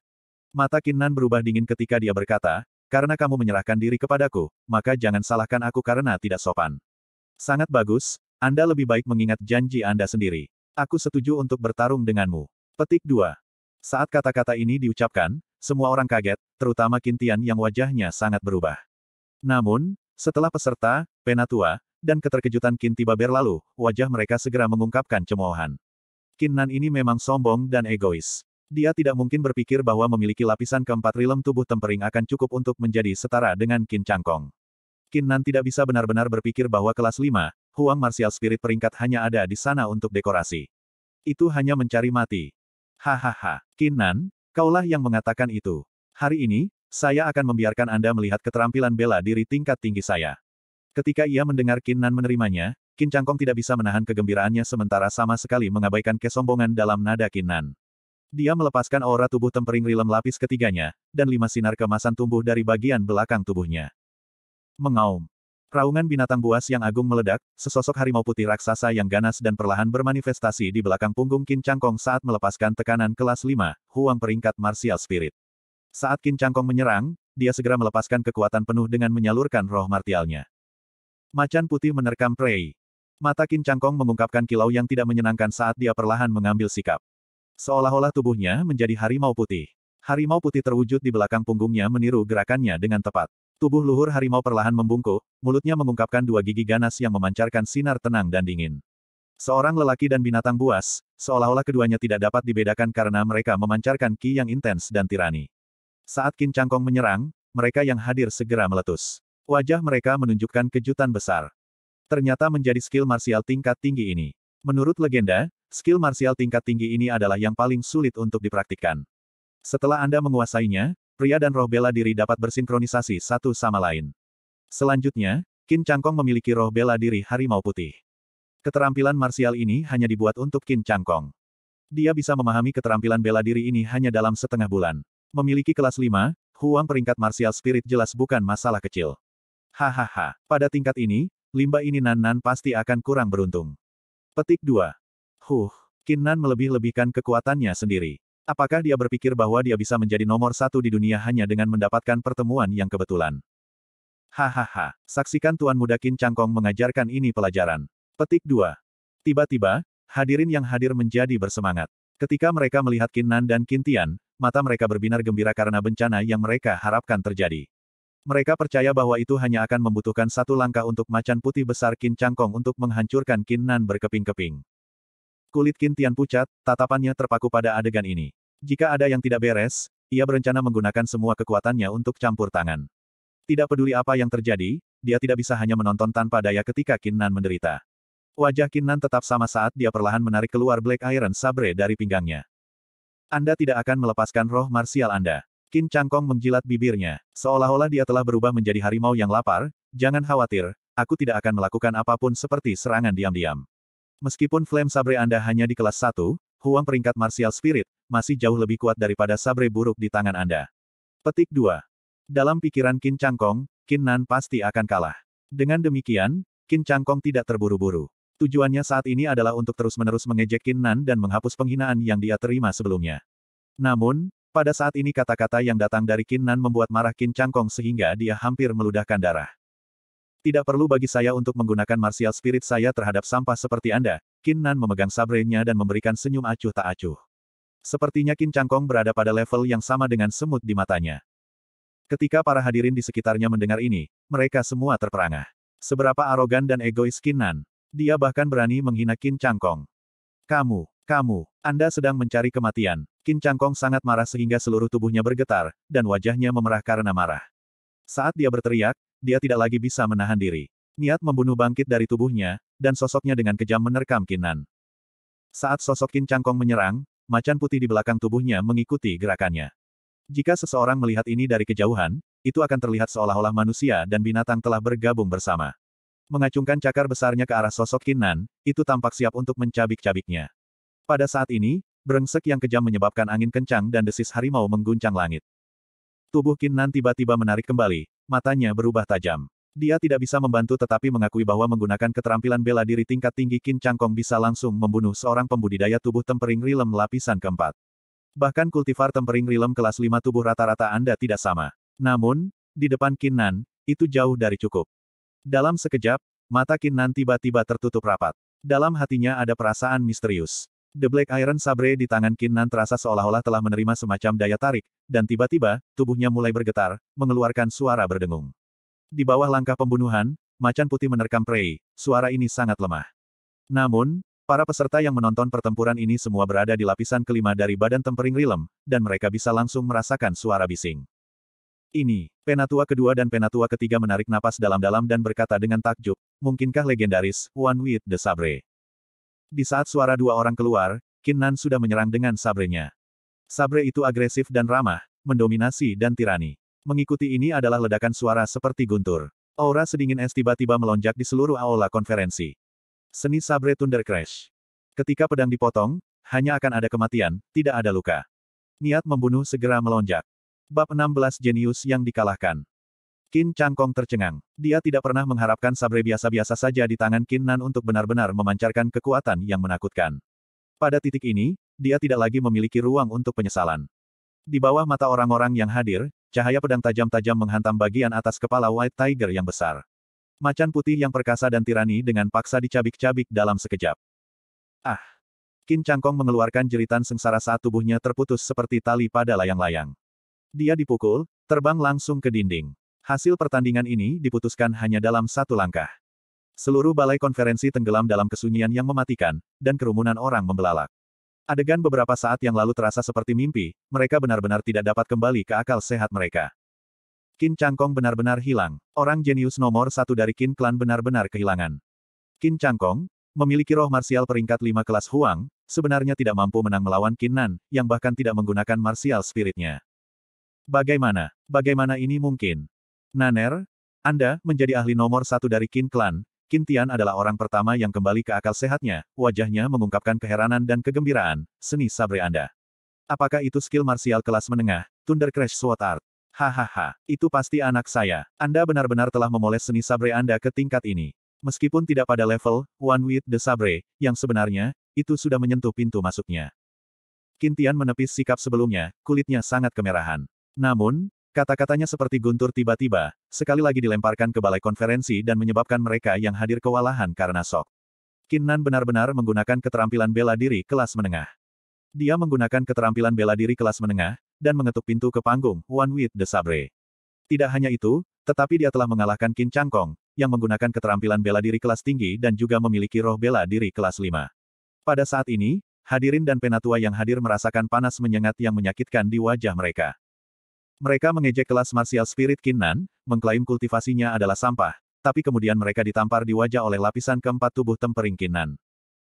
Mata Kinnan berubah dingin ketika dia berkata, karena kamu menyerahkan diri kepadaku, maka jangan salahkan aku karena tidak sopan. Sangat bagus, Anda lebih baik mengingat janji Anda sendiri. Aku setuju untuk bertarung denganmu. Petik 2. Saat kata-kata ini diucapkan, semua orang kaget, terutama Kintian yang wajahnya sangat berubah. Namun, setelah peserta, penatua, dan keterkejutan Kinti Baber wajah mereka segera mengungkapkan cemoohan. Kinnan ini memang sombong dan egois. Dia tidak mungkin berpikir bahwa memiliki lapisan keempat rilem tubuh tempering akan cukup untuk menjadi setara dengan Kin Changkong. Kinnan tidak bisa benar-benar berpikir bahwa kelas 5, huang martial spirit peringkat hanya ada di sana untuk dekorasi. Itu hanya mencari mati. Hahaha, Kinnan, Kaulah yang mengatakan itu. Hari ini, saya akan membiarkan Anda melihat keterampilan bela diri tingkat tinggi saya. Ketika ia mendengar Nan menerimanya, Kin Changkong tidak bisa menahan kegembiraannya sementara sama sekali mengabaikan kesombongan dalam nada Nan. Dia melepaskan aura tubuh tempering rilem lapis ketiganya, dan lima sinar kemasan tumbuh dari bagian belakang tubuhnya. Mengaum. Raungan binatang buas yang agung meledak, sesosok harimau putih raksasa yang ganas dan perlahan bermanifestasi di belakang punggung Kin Changkong saat melepaskan tekanan kelas 5, Huang peringkat martial spirit. Saat Kin Changkong menyerang, dia segera melepaskan kekuatan penuh dengan menyalurkan roh martialnya. Macan putih menerkam prey. Mata Kin Changkong mengungkapkan kilau yang tidak menyenangkan saat dia perlahan mengambil sikap. Seolah-olah tubuhnya menjadi harimau putih. Harimau putih terwujud di belakang punggungnya meniru gerakannya dengan tepat. Tubuh luhur harimau perlahan membungkuk, mulutnya mengungkapkan dua gigi ganas yang memancarkan sinar tenang dan dingin. Seorang lelaki dan binatang buas, seolah-olah keduanya tidak dapat dibedakan karena mereka memancarkan ki yang intens dan tirani. Saat Qin Cangkong menyerang, mereka yang hadir segera meletus. Wajah mereka menunjukkan kejutan besar. Ternyata menjadi skill martial tingkat tinggi ini. Menurut legenda, skill martial tingkat tinggi ini adalah yang paling sulit untuk dipraktikkan. Setelah Anda menguasainya, pria dan roh bela diri dapat bersinkronisasi satu sama lain. Selanjutnya, Qin Changkong memiliki roh bela diri harimau putih. Keterampilan marsial ini hanya dibuat untuk Qin Changkong. Dia bisa memahami keterampilan bela diri ini hanya dalam setengah bulan. Memiliki kelas 5, Huang peringkat marsial spirit jelas bukan masalah kecil. Hahaha, pada tingkat ini, limba ini Nan-Nan pasti akan kurang beruntung. Petik 2. Huh, Qin Nan melebih-lebihkan kekuatannya sendiri. Apakah dia berpikir bahwa dia bisa menjadi nomor satu di dunia hanya dengan mendapatkan pertemuan yang kebetulan? Hahaha, saksikan Tuan Muda Kin Cangkong mengajarkan ini pelajaran. Petik 2. Tiba-tiba, hadirin yang hadir menjadi bersemangat. Ketika mereka melihat Qin Nan dan Qin Tian, mata mereka berbinar gembira karena bencana yang mereka harapkan terjadi. Mereka percaya bahwa itu hanya akan membutuhkan satu langkah untuk macan putih besar Kin Cangkong untuk menghancurkan Qin Nan berkeping-keping. Kulit Kintian pucat, tatapannya terpaku pada adegan ini. Jika ada yang tidak beres, ia berencana menggunakan semua kekuatannya untuk campur tangan. Tidak peduli apa yang terjadi, dia tidak bisa hanya menonton tanpa daya ketika Kinnan menderita. Wajah Kinnan tetap sama saat dia perlahan menarik keluar Black Iron Sabre dari pinggangnya. Anda tidak akan melepaskan roh marsial Anda. Kin Changkong menjilat bibirnya, seolah-olah dia telah berubah menjadi harimau yang lapar, jangan khawatir, aku tidak akan melakukan apapun seperti serangan diam-diam. Meskipun Flame Sabre Anda hanya di kelas 1, Huang peringkat Martial Spirit, masih jauh lebih kuat daripada sabre buruk di tangan Anda. Petik 2. Dalam pikiran Kin Changkong, Kin Nan pasti akan kalah. Dengan demikian, Kin Changkong tidak terburu-buru. Tujuannya saat ini adalah untuk terus-menerus mengejek Kin Nan dan menghapus penghinaan yang dia terima sebelumnya. Namun, pada saat ini kata-kata yang datang dari Kin Nan membuat marah Kin Changkong sehingga dia hampir meludahkan darah. Tidak perlu bagi saya untuk menggunakan martial spirit saya terhadap sampah seperti Anda, Qin Nan memegang sabrenya dan memberikan senyum acuh tak acuh. Sepertinya Qin Cangkong berada pada level yang sama dengan semut di matanya. Ketika para hadirin di sekitarnya mendengar ini, mereka semua terperangah. Seberapa arogan dan egois Qin Nan. Dia bahkan berani menghina Qin Cangkong. Kamu, kamu, Anda sedang mencari kematian. Qin Cangkong sangat marah sehingga seluruh tubuhnya bergetar, dan wajahnya memerah karena marah. Saat dia berteriak, dia tidak lagi bisa menahan diri. Niat membunuh bangkit dari tubuhnya, dan sosoknya dengan kejam menerkam Kinan. Saat sosok Kin Cangkong menyerang, macan putih di belakang tubuhnya mengikuti gerakannya. Jika seseorang melihat ini dari kejauhan, itu akan terlihat seolah-olah manusia dan binatang telah bergabung bersama. Mengacungkan cakar besarnya ke arah sosok Kinan, itu tampak siap untuk mencabik-cabiknya. Pada saat ini, brengsek yang kejam menyebabkan angin kencang dan desis harimau mengguncang langit. Tubuh Kinnan tiba-tiba menarik kembali, matanya berubah tajam. Dia tidak bisa membantu tetapi mengakui bahwa menggunakan keterampilan bela diri tingkat tinggi Kin Changkong bisa langsung membunuh seorang pembudidaya tubuh tempering rilem lapisan keempat. Bahkan kultivar tempering rilem kelas 5 tubuh rata-rata Anda tidak sama. Namun, di depan Kin Nan, itu jauh dari cukup. Dalam sekejap, mata Kin Nan tiba-tiba tertutup rapat. Dalam hatinya ada perasaan misterius. The Black Iron Sabre di tangan Qin terasa seolah-olah telah menerima semacam daya tarik, dan tiba-tiba, tubuhnya mulai bergetar, mengeluarkan suara berdengung. Di bawah langkah pembunuhan, macan putih menerkam Prey, suara ini sangat lemah. Namun, para peserta yang menonton pertempuran ini semua berada di lapisan kelima dari badan tempering rilem, dan mereka bisa langsung merasakan suara bising. Ini, penatua kedua dan penatua ketiga menarik napas dalam-dalam dan berkata dengan takjub, mungkinkah legendaris, One with the Sabre. Di saat suara dua orang keluar, Kinnan sudah menyerang dengan sabrenya. Sabre itu agresif dan ramah, mendominasi dan tirani. Mengikuti ini adalah ledakan suara seperti guntur. Aura sedingin es tiba-tiba melonjak di seluruh aula konferensi. Seni Sabre Thunder Crash. Ketika pedang dipotong, hanya akan ada kematian, tidak ada luka. Niat membunuh segera melonjak. Bab 16 Jenius yang dikalahkan. Qin Changkong tercengang. Dia tidak pernah mengharapkan sabre biasa-biasa saja di tangan Qin Nan untuk benar-benar memancarkan kekuatan yang menakutkan. Pada titik ini, dia tidak lagi memiliki ruang untuk penyesalan. Di bawah mata orang-orang yang hadir, cahaya pedang tajam-tajam menghantam bagian atas kepala White Tiger yang besar. Macan putih yang perkasa dan tirani dengan paksa dicabik-cabik dalam sekejap. Ah! Qin Changkong mengeluarkan jeritan sengsara saat tubuhnya terputus seperti tali pada layang-layang. Dia dipukul, terbang langsung ke dinding. Hasil pertandingan ini diputuskan hanya dalam satu langkah. Seluruh balai konferensi tenggelam dalam kesunyian yang mematikan, dan kerumunan orang membelalak. Adegan beberapa saat yang lalu terasa seperti mimpi, mereka benar-benar tidak dapat kembali ke akal sehat mereka. Qin Changkong benar-benar hilang. Orang jenius nomor satu dari Qin Clan benar-benar kehilangan. Qin Changkong, memiliki roh marsial peringkat lima kelas Huang, sebenarnya tidak mampu menang melawan Qin Nan, yang bahkan tidak menggunakan marsial spiritnya. Bagaimana? Bagaimana ini mungkin? Naner, Anda, menjadi ahli nomor satu dari Qin Clan, Qin Tian adalah orang pertama yang kembali ke akal sehatnya, wajahnya mengungkapkan keheranan dan kegembiraan, seni sabre Anda. Apakah itu skill martial kelas menengah, Thunder Crash Sword Art? Hahaha, itu pasti anak saya. Anda benar-benar telah memoles seni sabre Anda ke tingkat ini. Meskipun tidak pada level, One with the Sabre, yang sebenarnya, itu sudah menyentuh pintu masuknya. Kintian menepis sikap sebelumnya, kulitnya sangat kemerahan. Namun, Kata-katanya seperti guntur tiba-tiba, sekali lagi dilemparkan ke balai konferensi dan menyebabkan mereka yang hadir kewalahan karena sok. Kinnan benar-benar menggunakan keterampilan bela diri kelas menengah. Dia menggunakan keterampilan bela diri kelas menengah, dan mengetuk pintu ke panggung, One with the Sabre. Tidak hanya itu, tetapi dia telah mengalahkan Kin Changkong, yang menggunakan keterampilan bela diri kelas tinggi dan juga memiliki roh bela diri kelas 5. Pada saat ini, hadirin dan penatua yang hadir merasakan panas menyengat yang menyakitkan di wajah mereka. Mereka mengejek kelas martial spirit Kinnan, mengklaim kultivasinya adalah sampah, tapi kemudian mereka ditampar di wajah oleh lapisan keempat tubuh tempering Kinnan.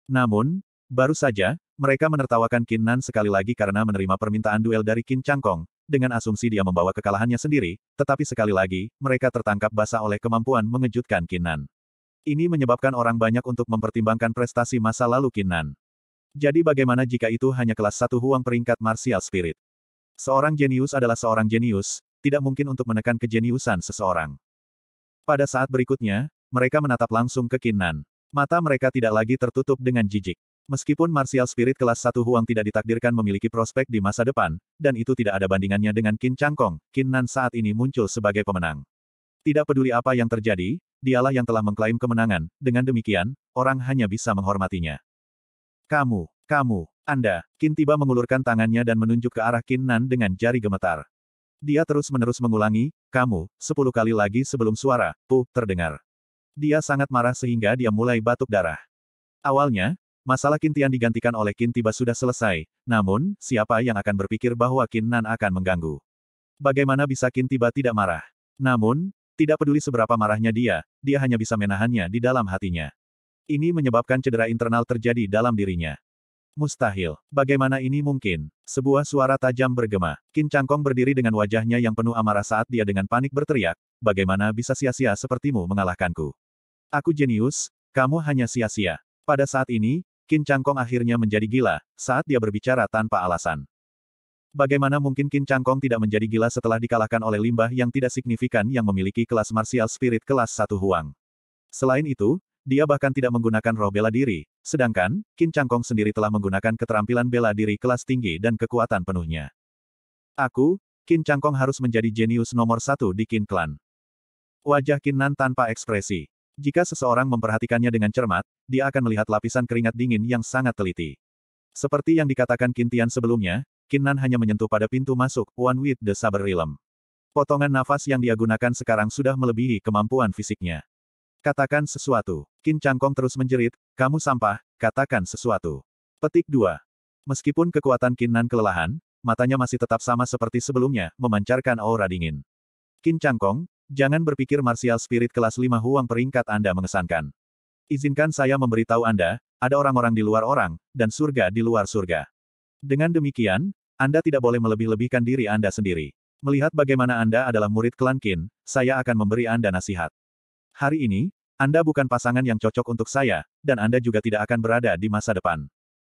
Namun, baru saja, mereka menertawakan Kinnan sekali lagi karena menerima permintaan duel dari Kin Changkong, dengan asumsi dia membawa kekalahannya sendiri, tetapi sekali lagi, mereka tertangkap basah oleh kemampuan mengejutkan Kinnan. Ini menyebabkan orang banyak untuk mempertimbangkan prestasi masa lalu Kinnan. Jadi bagaimana jika itu hanya kelas satu huang peringkat martial spirit? Seorang jenius adalah seorang jenius, tidak mungkin untuk menekan kejeniusan seseorang. Pada saat berikutnya, mereka menatap langsung ke Kinnan. Mata mereka tidak lagi tertutup dengan jijik. Meskipun martial spirit kelas 1 Huang tidak ditakdirkan memiliki prospek di masa depan, dan itu tidak ada bandingannya dengan Qin Changkong, Nan saat ini muncul sebagai pemenang. Tidak peduli apa yang terjadi, dialah yang telah mengklaim kemenangan, dengan demikian, orang hanya bisa menghormatinya. Kamu, kamu, anda, Kin tiba mengulurkan tangannya dan menunjuk ke arah Kin Nan dengan jari gemetar. Dia terus-menerus mengulangi, kamu, sepuluh kali lagi sebelum suara, puh, terdengar. Dia sangat marah sehingga dia mulai batuk darah. Awalnya, masalah Kin Tian digantikan oleh Kin tiba sudah selesai, namun, siapa yang akan berpikir bahwa Kin Nan akan mengganggu? Bagaimana bisa Kin tiba tidak marah? Namun, tidak peduli seberapa marahnya dia, dia hanya bisa menahannya di dalam hatinya. Ini menyebabkan cedera internal terjadi dalam dirinya. Mustahil. Bagaimana ini mungkin? Sebuah suara tajam bergema. Kin Changkong berdiri dengan wajahnya yang penuh amarah saat dia dengan panik berteriak, bagaimana bisa sia-sia sepertimu mengalahkanku? Aku jenius, kamu hanya sia-sia. Pada saat ini, Kin Changkong akhirnya menjadi gila, saat dia berbicara tanpa alasan. Bagaimana mungkin Kin Changkong tidak menjadi gila setelah dikalahkan oleh limbah yang tidak signifikan yang memiliki kelas martial spirit kelas satu Huang? Selain itu, dia bahkan tidak menggunakan roh bela diri, sedangkan, Kin Changkong sendiri telah menggunakan keterampilan bela diri kelas tinggi dan kekuatan penuhnya. Aku, Kin Changkong harus menjadi jenius nomor satu di Kin Clan. Wajah Kin Nan tanpa ekspresi. Jika seseorang memperhatikannya dengan cermat, dia akan melihat lapisan keringat dingin yang sangat teliti. Seperti yang dikatakan Qin Tian sebelumnya, Kin Nan hanya menyentuh pada pintu masuk, One with the Saber Realm. Potongan nafas yang dia gunakan sekarang sudah melebihi kemampuan fisiknya. Katakan sesuatu. Kin Changkong terus menjerit, kamu sampah, katakan sesuatu. Petik 2. Meskipun kekuatan Kinan kelelahan, matanya masih tetap sama seperti sebelumnya, memancarkan aura dingin. Kin Changkong, jangan berpikir martial spirit kelas 5 huang peringkat Anda mengesankan. Izinkan saya memberitahu Anda, ada orang-orang di luar orang, dan surga di luar surga. Dengan demikian, Anda tidak boleh melebih-lebihkan diri Anda sendiri. Melihat bagaimana Anda adalah murid klan Kin, saya akan memberi Anda nasihat. Hari ini, Anda bukan pasangan yang cocok untuk saya, dan Anda juga tidak akan berada di masa depan.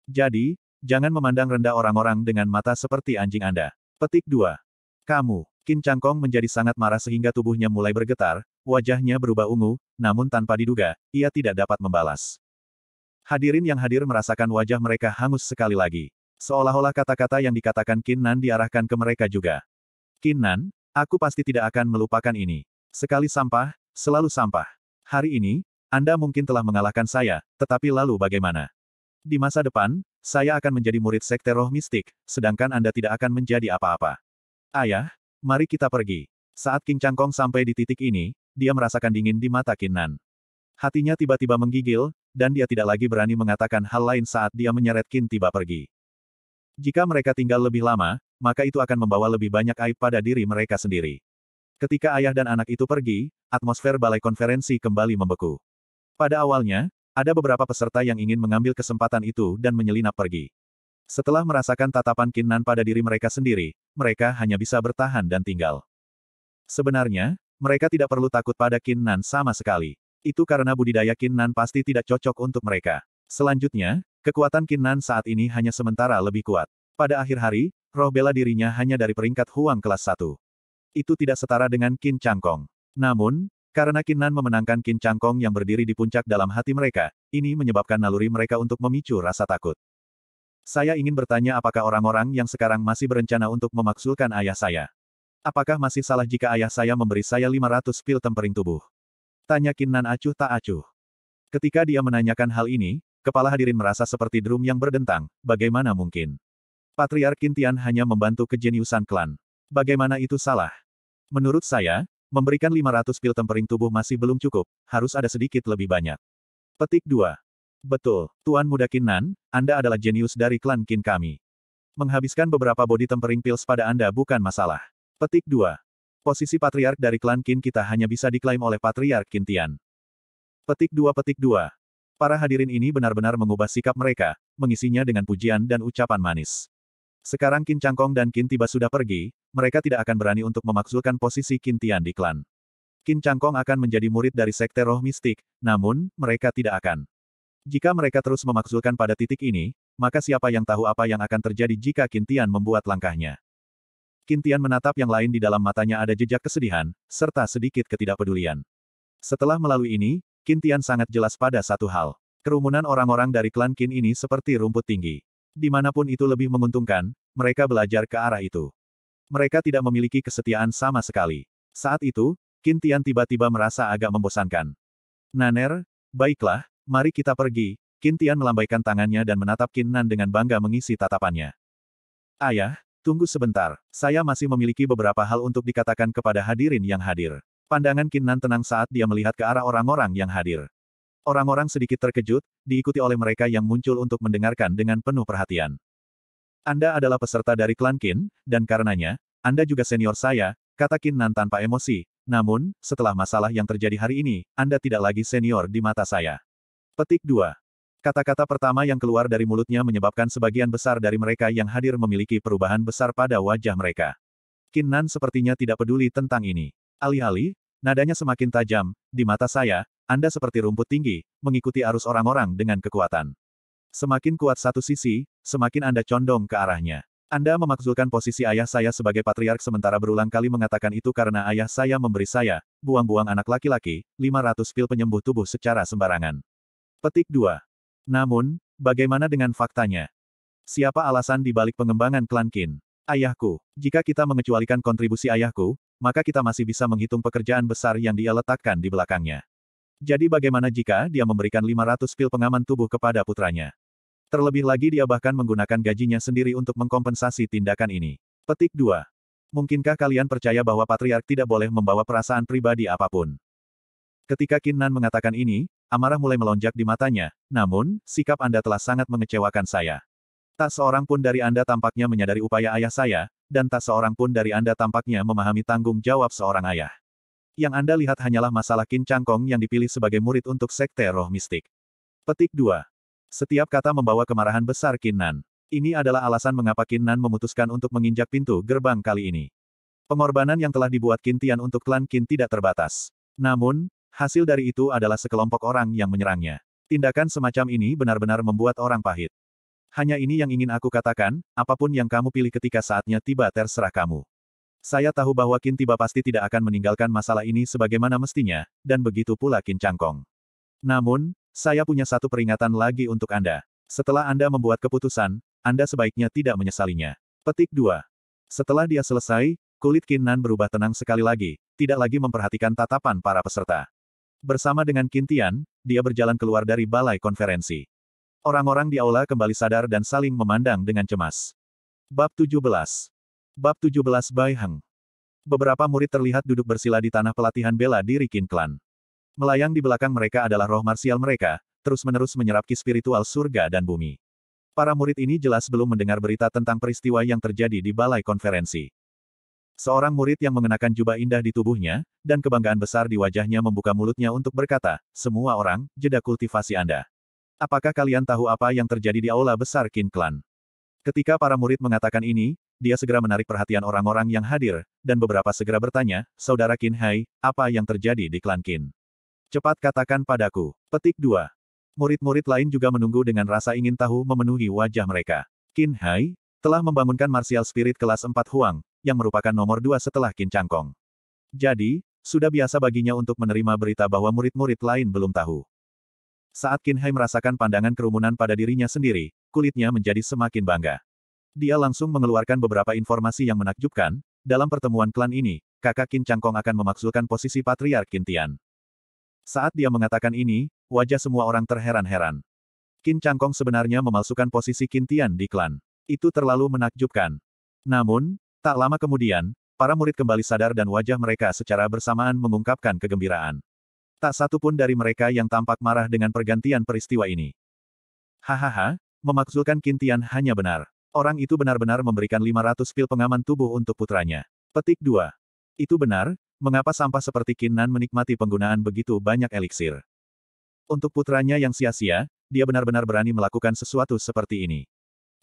Jadi, jangan memandang rendah orang-orang dengan mata seperti anjing Anda. Petik 2. Kamu, Qin Changkong menjadi sangat marah sehingga tubuhnya mulai bergetar, wajahnya berubah ungu, namun tanpa diduga, ia tidak dapat membalas. Hadirin yang hadir merasakan wajah mereka hangus sekali lagi. Seolah-olah kata-kata yang dikatakan Kin Nan diarahkan ke mereka juga. Kin Nan, aku pasti tidak akan melupakan ini. Sekali sampah, Selalu sampah. Hari ini, Anda mungkin telah mengalahkan saya, tetapi lalu bagaimana? Di masa depan, saya akan menjadi murid sekte roh mistik, sedangkan Anda tidak akan menjadi apa-apa. Ayah, mari kita pergi. Saat King Changkong sampai di titik ini, dia merasakan dingin di mata Kinnan. Hatinya tiba-tiba menggigil, dan dia tidak lagi berani mengatakan hal lain saat dia menyeret Kin tiba pergi. Jika mereka tinggal lebih lama, maka itu akan membawa lebih banyak aib pada diri mereka sendiri. Ketika ayah dan anak itu pergi, atmosfer balai konferensi kembali membeku. Pada awalnya, ada beberapa peserta yang ingin mengambil kesempatan itu dan menyelinap pergi. Setelah merasakan tatapan Kinnan pada diri mereka sendiri, mereka hanya bisa bertahan dan tinggal. Sebenarnya, mereka tidak perlu takut pada Kinnan sama sekali. Itu karena budidaya Kinnan pasti tidak cocok untuk mereka. Selanjutnya, kekuatan Kinnan saat ini hanya sementara lebih kuat. Pada akhir hari, roh bela dirinya hanya dari peringkat Huang kelas 1 itu tidak setara dengan Qin Changkong. Namun, karena Nan memenangkan Qin Changkong yang berdiri di puncak dalam hati mereka, ini menyebabkan naluri mereka untuk memicu rasa takut. Saya ingin bertanya apakah orang-orang yang sekarang masih berencana untuk memaksulkan ayah saya. Apakah masih salah jika ayah saya memberi saya 500 pil tempering tubuh? Tanya Nan acuh tak acuh. Ketika dia menanyakan hal ini, kepala hadirin merasa seperti drum yang berdentang, bagaimana mungkin? Patriark Tian hanya membantu kejeniusan klan. Bagaimana itu salah? Menurut saya, memberikan 500 pil tempering tubuh masih belum cukup, harus ada sedikit lebih banyak. Petik 2. Betul, Tuan Muda Kinnan, Anda adalah jenius dari klan Kin kami. Menghabiskan beberapa body tempering pills pada Anda bukan masalah. Petik 2. Posisi patriark dari klan Kin kita hanya bisa diklaim oleh patriark Kintian. Petik 2 Petik 2. Para hadirin ini benar-benar mengubah sikap mereka, mengisinya dengan pujian dan ucapan manis. Sekarang Qin Changkong dan Qin Tiba sudah pergi, mereka tidak akan berani untuk memaksulkan posisi Qin Tian di klan. Qin Changkong akan menjadi murid dari sekte roh mistik, namun, mereka tidak akan. Jika mereka terus memaksulkan pada titik ini, maka siapa yang tahu apa yang akan terjadi jika Qin Tian membuat langkahnya. Qin Tian menatap yang lain di dalam matanya ada jejak kesedihan, serta sedikit ketidakpedulian. Setelah melalui ini, Qin Tian sangat jelas pada satu hal. Kerumunan orang-orang dari klan Qin ini seperti rumput tinggi. Dimanapun itu lebih menguntungkan, mereka belajar ke arah itu. Mereka tidak memiliki kesetiaan sama sekali. Saat itu, Qin tiba-tiba merasa agak membosankan. Naner, baiklah, mari kita pergi. Qin melambaikan tangannya dan menatap Qin dengan bangga mengisi tatapannya. Ayah, tunggu sebentar. Saya masih memiliki beberapa hal untuk dikatakan kepada hadirin yang hadir. Pandangan Qin tenang saat dia melihat ke arah orang-orang yang hadir. Orang-orang sedikit terkejut, diikuti oleh mereka yang muncul untuk mendengarkan dengan penuh perhatian. Anda adalah peserta dari klan Qin, dan karenanya, Anda juga senior saya, kata Kinan Nan tanpa emosi. Namun, setelah masalah yang terjadi hari ini, Anda tidak lagi senior di mata saya. Petik 2. Kata-kata pertama yang keluar dari mulutnya menyebabkan sebagian besar dari mereka yang hadir memiliki perubahan besar pada wajah mereka. Kinan Nan sepertinya tidak peduli tentang ini. Alih-alih, Nadanya semakin tajam, di mata saya, Anda seperti rumput tinggi, mengikuti arus orang-orang dengan kekuatan. Semakin kuat satu sisi, semakin Anda condong ke arahnya. Anda memakzulkan posisi ayah saya sebagai patriark sementara berulang kali mengatakan itu karena ayah saya memberi saya, buang-buang anak laki-laki, 500 pil penyembuh tubuh secara sembarangan. Petik 2. Namun, bagaimana dengan faktanya? Siapa alasan di balik pengembangan klan Kin? Ayahku. Jika kita mengecualikan kontribusi ayahku, maka kita masih bisa menghitung pekerjaan besar yang dia letakkan di belakangnya. Jadi bagaimana jika dia memberikan 500 pil pengaman tubuh kepada putranya? Terlebih lagi dia bahkan menggunakan gajinya sendiri untuk mengkompensasi tindakan ini. Petik 2. Mungkinkah kalian percaya bahwa patriark tidak boleh membawa perasaan pribadi apapun? Ketika Kinnan mengatakan ini, amarah mulai melonjak di matanya, namun, sikap Anda telah sangat mengecewakan saya. Tak seorang pun dari Anda tampaknya menyadari upaya ayah saya, dan tak seorang pun dari Anda tampaknya memahami tanggung jawab seorang ayah. Yang Anda lihat hanyalah masalah Kin Changkong yang dipilih sebagai murid untuk sekte roh mistik. Petik 2. Setiap kata membawa kemarahan besar Kin Nan. Ini adalah alasan mengapa Kin Nan memutuskan untuk menginjak pintu gerbang kali ini. Pengorbanan yang telah dibuat Kintian untuk klan Kin tidak terbatas. Namun, hasil dari itu adalah sekelompok orang yang menyerangnya. Tindakan semacam ini benar-benar membuat orang pahit. Hanya ini yang ingin aku katakan, apapun yang kamu pilih ketika saatnya tiba terserah kamu. Saya tahu bahwa Kin tiba pasti tidak akan meninggalkan masalah ini sebagaimana mestinya, dan begitu pula Kin Cangkong. Namun, saya punya satu peringatan lagi untuk Anda. Setelah Anda membuat keputusan, Anda sebaiknya tidak menyesalinya. Petik 2. Setelah dia selesai, kulit Kin Nan berubah tenang sekali lagi, tidak lagi memperhatikan tatapan para peserta. Bersama dengan Kintian, dia berjalan keluar dari balai konferensi. Orang-orang di aula kembali sadar dan saling memandang dengan cemas. Bab 17. Bab 17 Bai Heng. Beberapa murid terlihat duduk bersila di tanah pelatihan bela diri Qin Clan. Melayang di belakang mereka adalah roh marsial mereka, terus-menerus menyerap ki spiritual surga dan bumi. Para murid ini jelas belum mendengar berita tentang peristiwa yang terjadi di balai konferensi. Seorang murid yang mengenakan jubah indah di tubuhnya, dan kebanggaan besar di wajahnya membuka mulutnya untuk berkata, semua orang, jeda kultivasi Anda. Apakah kalian tahu apa yang terjadi di aula besar Kin Clan? Ketika para murid mengatakan ini, dia segera menarik perhatian orang-orang yang hadir, dan beberapa segera bertanya, Saudara Qin Hai, apa yang terjadi di klan Qin? Cepat katakan padaku. Petik 2. Murid-murid lain juga menunggu dengan rasa ingin tahu memenuhi wajah mereka. Qin Hai, telah membangunkan martial spirit kelas 4 Huang, yang merupakan nomor dua setelah Qin Changkong. Jadi, sudah biasa baginya untuk menerima berita bahwa murid-murid lain belum tahu. Saat Qin Hai merasakan pandangan kerumunan pada dirinya sendiri, kulitnya menjadi semakin bangga. Dia langsung mengeluarkan beberapa informasi yang menakjubkan, dalam pertemuan klan ini, kakak Kin Changkong akan memaksulkan posisi Patriark Qin Tian. Saat dia mengatakan ini, wajah semua orang terheran-heran. Kin Changkong sebenarnya memalsukan posisi Qin Tian di klan. Itu terlalu menakjubkan. Namun, tak lama kemudian, para murid kembali sadar dan wajah mereka secara bersamaan mengungkapkan kegembiraan. Tak satu pun dari mereka yang tampak marah dengan pergantian peristiwa ini. Hahaha, memaksulkan Kintian hanya benar. Orang itu benar-benar memberikan 500 pil pengaman tubuh untuk putranya. Petik 2. Itu benar, mengapa sampah seperti Kinnan menikmati penggunaan begitu banyak eliksir. Untuk putranya yang sia-sia, dia benar-benar berani melakukan sesuatu seperti ini.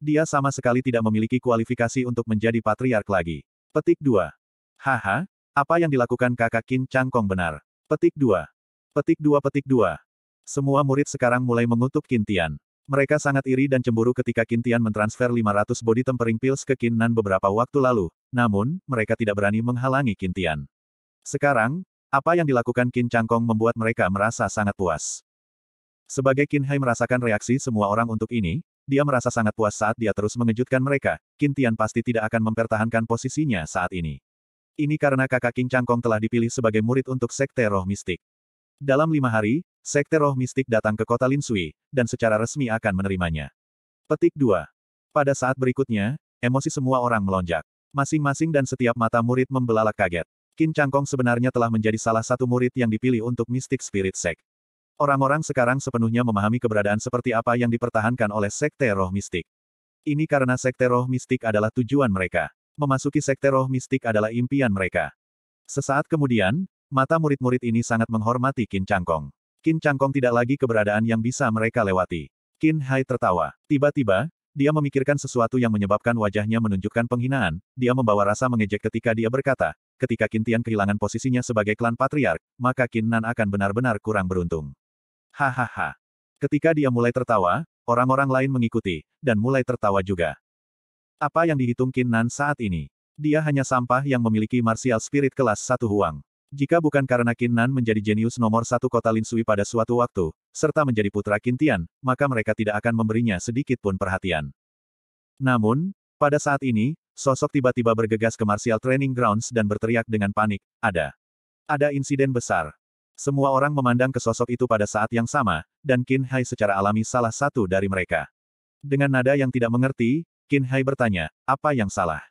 Dia sama sekali tidak memiliki kualifikasi untuk menjadi patriark lagi. Petik 2. Haha, apa yang dilakukan kakak Kin Changkong benar. Petik 2. Petik dua petik dua. Semua murid sekarang mulai mengutuk Kintian. Mereka sangat iri dan cemburu ketika Kintian mentransfer 500 body tempering pills ke Kinnan beberapa waktu lalu, namun, mereka tidak berani menghalangi Kintian. Sekarang, apa yang dilakukan Kin Changkong membuat mereka merasa sangat puas. Sebagai Kin Hai merasakan reaksi semua orang untuk ini, dia merasa sangat puas saat dia terus mengejutkan mereka, Kintian pasti tidak akan mempertahankan posisinya saat ini. Ini karena kakak King Changkong telah dipilih sebagai murid untuk Sekte Roh Mistik. Dalam lima hari, Sekte Roh Mistik datang ke kota Linsui, dan secara resmi akan menerimanya. Petik 2. Pada saat berikutnya, emosi semua orang melonjak. Masing-masing dan setiap mata murid membelalak kaget. Qin Changkong sebenarnya telah menjadi salah satu murid yang dipilih untuk Mistik Spirit Sect. Orang-orang sekarang sepenuhnya memahami keberadaan seperti apa yang dipertahankan oleh Sekte Roh Mistik. Ini karena Sekte Roh Mistik adalah tujuan mereka. Memasuki Sekte Roh Mistik adalah impian mereka. Sesaat kemudian, Mata murid-murid ini sangat menghormati Kin Changkong. Kin Changkong tidak lagi keberadaan yang bisa mereka lewati. Kin Hai tertawa. Tiba-tiba, dia memikirkan sesuatu yang menyebabkan wajahnya menunjukkan penghinaan, dia membawa rasa mengejek ketika dia berkata, ketika Qin Tian kehilangan posisinya sebagai klan patriark, maka Qin Nan akan benar-benar kurang beruntung. Hahaha. Ketika dia mulai tertawa, orang-orang lain mengikuti, dan mulai tertawa juga. Apa yang dihitung Qin Nan saat ini? Dia hanya sampah yang memiliki martial spirit kelas satu huang. Jika bukan karena Qin Nan menjadi jenius nomor satu kota Linsui pada suatu waktu, serta menjadi putra Kintian, maka mereka tidak akan memberinya sedikit pun perhatian. Namun, pada saat ini, sosok tiba-tiba bergegas ke Martial Training Grounds dan berteriak dengan panik, ada. Ada insiden besar. Semua orang memandang ke sosok itu pada saat yang sama, dan Qin Hai secara alami salah satu dari mereka. Dengan nada yang tidak mengerti, Qin Hai bertanya, apa yang salah?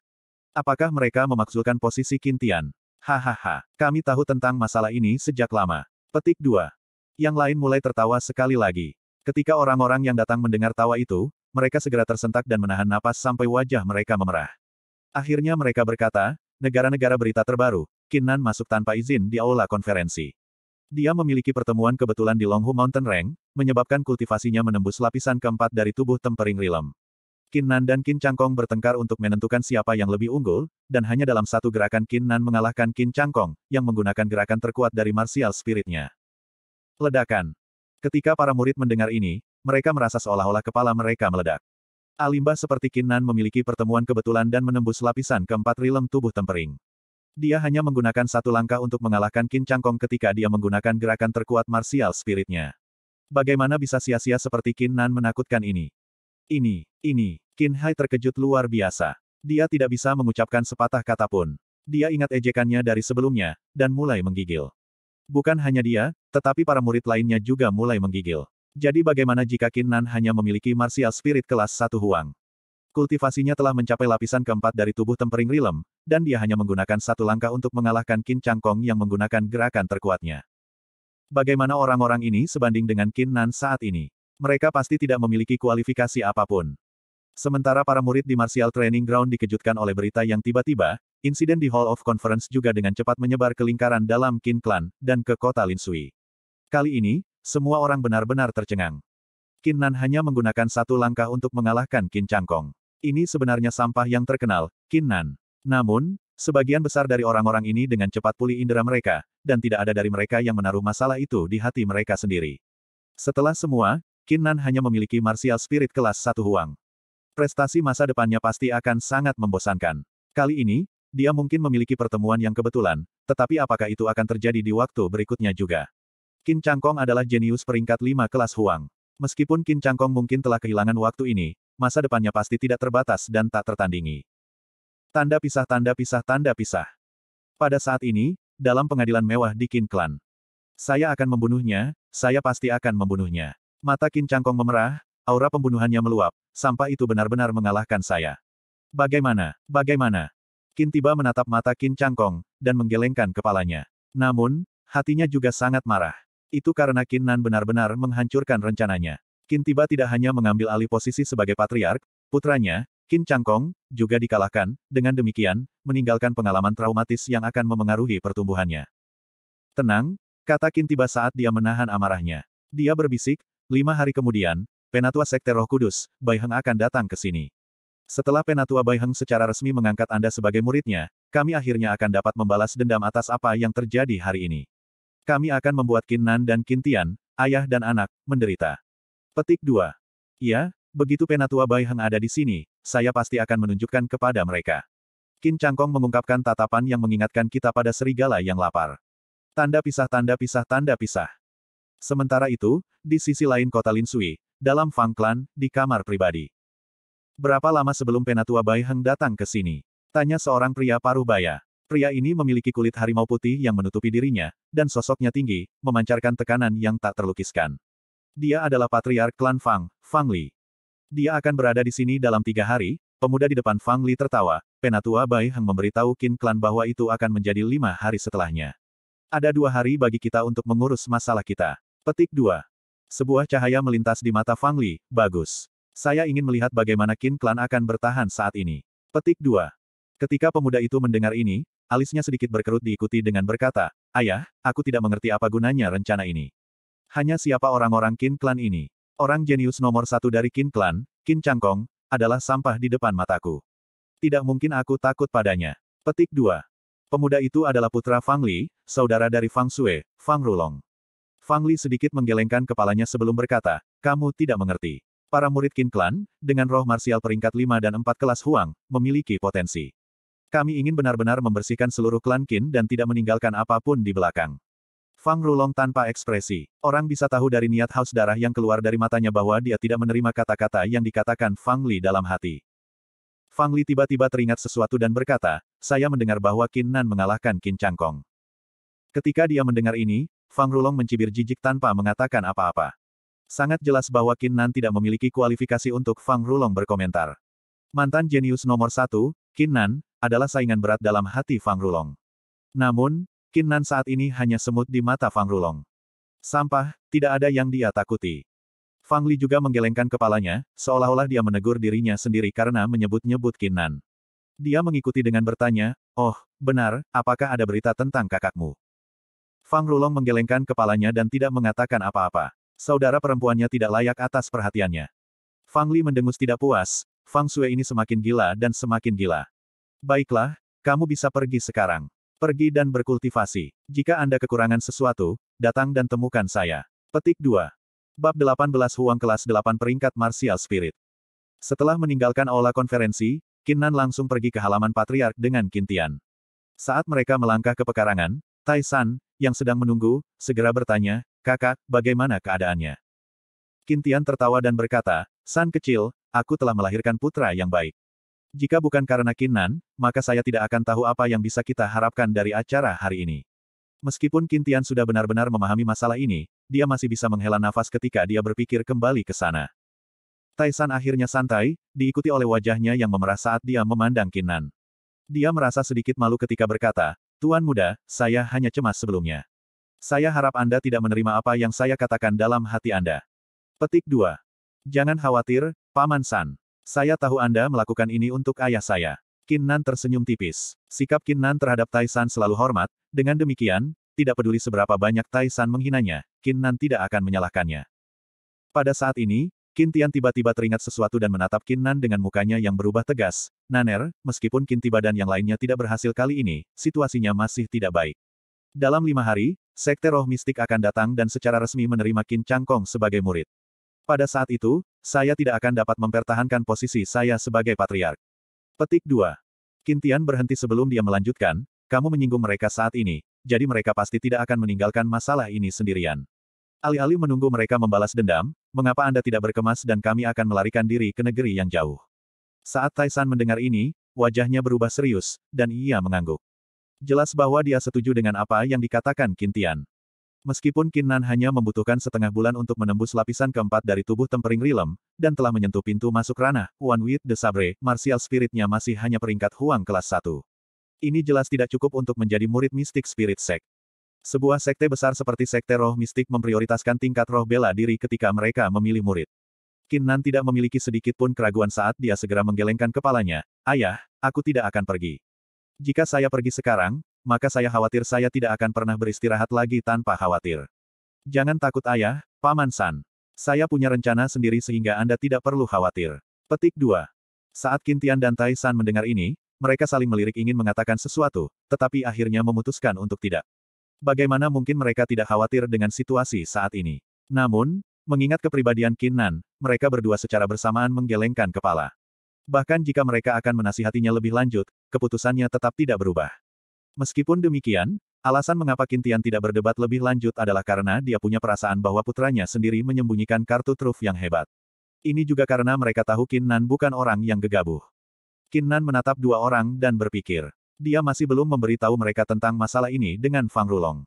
Apakah mereka memaksulkan posisi Kintian? Hahaha, kami tahu tentang masalah ini sejak lama. Petik 2. Yang lain mulai tertawa sekali lagi. Ketika orang-orang yang datang mendengar tawa itu, mereka segera tersentak dan menahan napas sampai wajah mereka memerah. Akhirnya mereka berkata, negara-negara berita terbaru, Kinnan masuk tanpa izin di aula konferensi. Dia memiliki pertemuan kebetulan di Longhu Mountain Range, menyebabkan kultivasinya menembus lapisan keempat dari tubuh tempering rilem. Qin Nan dan Qin Cangkong bertengkar untuk menentukan siapa yang lebih unggul, dan hanya dalam satu gerakan Qin Nan mengalahkan Qin Cangkong, yang menggunakan gerakan terkuat dari martial spiritnya. Ledakan. Ketika para murid mendengar ini, mereka merasa seolah-olah kepala mereka meledak. Alimba seperti Qin Nan memiliki pertemuan kebetulan dan menembus lapisan keempat rilem tubuh tempering. Dia hanya menggunakan satu langkah untuk mengalahkan Qin Cangkong ketika dia menggunakan gerakan terkuat martial spiritnya. Bagaimana bisa sia-sia seperti Qin Nan menakutkan ini? Ini, ini, Qin Hai terkejut luar biasa. Dia tidak bisa mengucapkan sepatah kata pun. Dia ingat ejekannya dari sebelumnya, dan mulai menggigil. Bukan hanya dia, tetapi para murid lainnya juga mulai menggigil. Jadi bagaimana jika Qin Nan hanya memiliki martial spirit kelas Satu Huang? Kultivasinya telah mencapai lapisan keempat dari tubuh tempering rilem, dan dia hanya menggunakan satu langkah untuk mengalahkan Qin Changkong yang menggunakan gerakan terkuatnya. Bagaimana orang-orang ini sebanding dengan Qin Nan saat ini? mereka pasti tidak memiliki kualifikasi apapun. Sementara para murid di Martial Training Ground dikejutkan oleh berita yang tiba-tiba, insiden di Hall of Conference juga dengan cepat menyebar ke lingkaran dalam Qin Clan, dan ke kota Linsui. Kali ini, semua orang benar-benar tercengang. Qin Nan hanya menggunakan satu langkah untuk mengalahkan Qin Changkong. Ini sebenarnya sampah yang terkenal, Qin Nan. Namun, sebagian besar dari orang-orang ini dengan cepat pulih indera mereka, dan tidak ada dari mereka yang menaruh masalah itu di hati mereka sendiri. Setelah semua, Kinnan hanya memiliki martial spirit kelas satu Huang. Prestasi masa depannya pasti akan sangat membosankan. Kali ini, dia mungkin memiliki pertemuan yang kebetulan, tetapi apakah itu akan terjadi di waktu berikutnya juga? Qin Changkong adalah jenius peringkat lima kelas Huang. Meskipun Qin Changkong mungkin telah kehilangan waktu ini, masa depannya pasti tidak terbatas dan tak tertandingi. Tanda pisah tanda pisah tanda pisah. Pada saat ini, dalam pengadilan mewah di Qin Clan. Saya akan membunuhnya, saya pasti akan membunuhnya. Mata Kin Cangkong memerah, aura pembunuhannya meluap, sampah itu benar-benar mengalahkan saya. Bagaimana? Bagaimana? Kin tiba menatap mata Kin Cangkong, dan menggelengkan kepalanya. Namun, hatinya juga sangat marah. Itu karena Kin Nan benar-benar menghancurkan rencananya. Kin tiba tidak hanya mengambil alih posisi sebagai patriark, putranya, Kin Cangkong, juga dikalahkan, dengan demikian, meninggalkan pengalaman traumatis yang akan memengaruhi pertumbuhannya. Tenang, kata Kin tiba saat dia menahan amarahnya. Dia berbisik, Lima hari kemudian, Penatua Sekte Roh Kudus, Bai akan datang ke sini. Setelah Penatua Bai secara resmi mengangkat Anda sebagai muridnya, kami akhirnya akan dapat membalas dendam atas apa yang terjadi hari ini. Kami akan membuat Nan dan Kintian, ayah dan anak, menderita. Petik 2. Ya, begitu Penatua Bai ada di sini, saya pasti akan menunjukkan kepada mereka. Kin Changkong mengungkapkan tatapan yang mengingatkan kita pada serigala yang lapar. Tanda pisah tanda pisah tanda pisah. Sementara itu, di sisi lain kota Lin Sui, dalam Fang Clan, di kamar pribadi. Berapa lama sebelum Penatua Bai Heng datang ke sini? Tanya seorang pria paruh baya. Pria ini memiliki kulit harimau putih yang menutupi dirinya, dan sosoknya tinggi, memancarkan tekanan yang tak terlukiskan. Dia adalah patriark klan Fang, Fang Li. Dia akan berada di sini dalam tiga hari, pemuda di depan Fang Li tertawa, Penatua Bai Heng memberitahu Qin Clan bahwa itu akan menjadi lima hari setelahnya. Ada dua hari bagi kita untuk mengurus masalah kita. Petik 2. Sebuah cahaya melintas di mata Fang Li, bagus. Saya ingin melihat bagaimana Qin Clan akan bertahan saat ini. Petik 2. Ketika pemuda itu mendengar ini, alisnya sedikit berkerut diikuti dengan berkata, Ayah, aku tidak mengerti apa gunanya rencana ini. Hanya siapa orang-orang Qin Clan ini. Orang jenius nomor satu dari Qin Clan, Qin Changkong, adalah sampah di depan mataku. Tidak mungkin aku takut padanya. Petik 2. Pemuda itu adalah putra Fang Li, saudara dari Fang Sue, Fang Rulong. Fang Li sedikit menggelengkan kepalanya sebelum berkata, kamu tidak mengerti. Para murid Qin Clan, dengan roh marsial peringkat 5 dan 4 kelas Huang, memiliki potensi. Kami ingin benar-benar membersihkan seluruh klan Qin dan tidak meninggalkan apapun di belakang. Fang Rulong tanpa ekspresi. Orang bisa tahu dari niat haus darah yang keluar dari matanya bahwa dia tidak menerima kata-kata yang dikatakan Fang Li dalam hati. Fang Li tiba-tiba teringat sesuatu dan berkata, saya mendengar bahwa Qin Nan mengalahkan Qin Changkong. Ketika dia mendengar ini, Fang Rulong mencibir jijik tanpa mengatakan apa-apa. Sangat jelas bahwa Qin Nan tidak memiliki kualifikasi untuk Fang Rulong berkomentar. Mantan jenius nomor satu, Qin Nan, adalah saingan berat dalam hati Fang Rulong. Namun, Qin Nan saat ini hanya semut di mata Fang Rulong. Sampah, tidak ada yang dia takuti. Fang Li juga menggelengkan kepalanya, seolah-olah dia menegur dirinya sendiri karena menyebut-nyebut Qin Nan. Dia mengikuti dengan bertanya, Oh, benar, apakah ada berita tentang kakakmu? Fang Rulong menggelengkan kepalanya dan tidak mengatakan apa-apa. Saudara perempuannya tidak layak atas perhatiannya. Fang Li mendengus tidak puas, Fang Sue ini semakin gila dan semakin gila. Baiklah, kamu bisa pergi sekarang. Pergi dan berkultivasi. Jika Anda kekurangan sesuatu, datang dan temukan saya. Petik 2. Bab 18 Huang Kelas 8 Peringkat Martial Spirit. Setelah meninggalkan aula konferensi, Kinnan langsung pergi ke halaman patriark dengan Kintian. Saat mereka melangkah ke pekarangan, Tai San, yang sedang menunggu, segera bertanya, kakak, bagaimana keadaannya? Kintian tertawa dan berkata, San kecil, aku telah melahirkan putra yang baik. Jika bukan karena Kinnan, maka saya tidak akan tahu apa yang bisa kita harapkan dari acara hari ini. Meskipun Kintian sudah benar-benar memahami masalah ini, dia masih bisa menghela nafas ketika dia berpikir kembali ke sana. Taisan akhirnya santai, diikuti oleh wajahnya yang memerah saat dia memandang Kinnan. Dia merasa sedikit malu ketika berkata, Tuan muda, saya hanya cemas sebelumnya. Saya harap Anda tidak menerima apa yang saya katakan dalam hati Anda. Petik 2. Jangan khawatir, Paman San. Saya tahu Anda melakukan ini untuk ayah saya. Kinnan tersenyum tipis. Sikap Kinnan terhadap Tai selalu hormat, dengan demikian, tidak peduli seberapa banyak Tai San menghinanya, Kinnan tidak akan menyalahkannya. Pada saat ini, Kintian tiba-tiba teringat sesuatu dan menatap Nan dengan mukanya yang berubah tegas. Naner, meskipun Tiba dan yang lainnya tidak berhasil kali ini, situasinya masih tidak baik. Dalam lima hari, Sekte Roh Mistik akan datang dan secara resmi menerima Qin Changkong sebagai murid. Pada saat itu, saya tidak akan dapat mempertahankan posisi saya sebagai patriark. Petik 2. Kintian berhenti sebelum dia melanjutkan, kamu menyinggung mereka saat ini, jadi mereka pasti tidak akan meninggalkan masalah ini sendirian. Alih-alih menunggu mereka membalas dendam, mengapa Anda tidak berkemas dan kami akan melarikan diri ke negeri yang jauh? Saat Tyson mendengar ini, wajahnya berubah serius, dan ia mengangguk. Jelas bahwa dia setuju dengan apa yang dikatakan Kintian. Meskipun Kinnan hanya membutuhkan setengah bulan untuk menembus lapisan keempat dari tubuh tempering Rilem, dan telah menyentuh pintu masuk ranah, One with the Sabre, martial spiritnya masih hanya peringkat Huang kelas satu. Ini jelas tidak cukup untuk menjadi murid mistik spirit Sect. Sebuah sekte besar seperti sekte roh mistik memprioritaskan tingkat roh bela diri ketika mereka memilih murid. Kinnan tidak memiliki sedikit pun keraguan saat dia segera menggelengkan kepalanya. Ayah, aku tidak akan pergi. Jika saya pergi sekarang, maka saya khawatir saya tidak akan pernah beristirahat lagi tanpa khawatir. Jangan takut ayah, Paman San. Saya punya rencana sendiri sehingga Anda tidak perlu khawatir. Petik 2. Saat Kintian dan Tai San mendengar ini, mereka saling melirik ingin mengatakan sesuatu, tetapi akhirnya memutuskan untuk tidak. Bagaimana mungkin mereka tidak khawatir dengan situasi saat ini? Namun, mengingat kepribadian Kinnan, mereka berdua secara bersamaan menggelengkan kepala. Bahkan jika mereka akan menasihatinya lebih lanjut, keputusannya tetap tidak berubah. Meskipun demikian, alasan mengapa Kintian tidak berdebat lebih lanjut adalah karena dia punya perasaan bahwa putranya sendiri menyembunyikan kartu truf yang hebat. Ini juga karena mereka tahu Kinnan bukan orang yang gegabah. Kinnan menatap dua orang dan berpikir. Dia masih belum memberitahu mereka tentang masalah ini dengan Fang Rulong.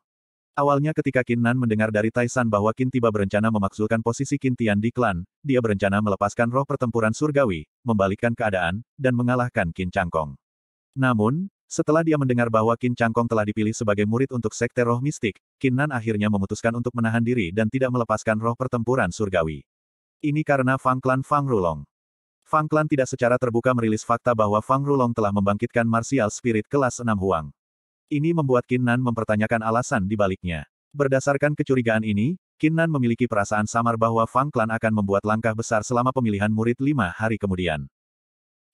Awalnya ketika Qin Nan mendengar dari Taisan bahwa Qin tiba berencana memaksulkan posisi Qin Tian di klan, dia berencana melepaskan roh pertempuran surgawi, membalikkan keadaan, dan mengalahkan Qin Kong. Namun, setelah dia mendengar bahwa Qin Kong telah dipilih sebagai murid untuk sekte roh mistik, Qin Nan akhirnya memutuskan untuk menahan diri dan tidak melepaskan roh pertempuran surgawi. Ini karena Fang Klan Fang Rulong. Fang Klan tidak secara terbuka merilis fakta bahwa Fang Rulong telah membangkitkan martial spirit kelas 6 Huang. Ini membuat Nan mempertanyakan alasan di baliknya. Berdasarkan kecurigaan ini, Nan memiliki perasaan samar bahwa Fang Klan akan membuat langkah besar selama pemilihan murid lima hari kemudian.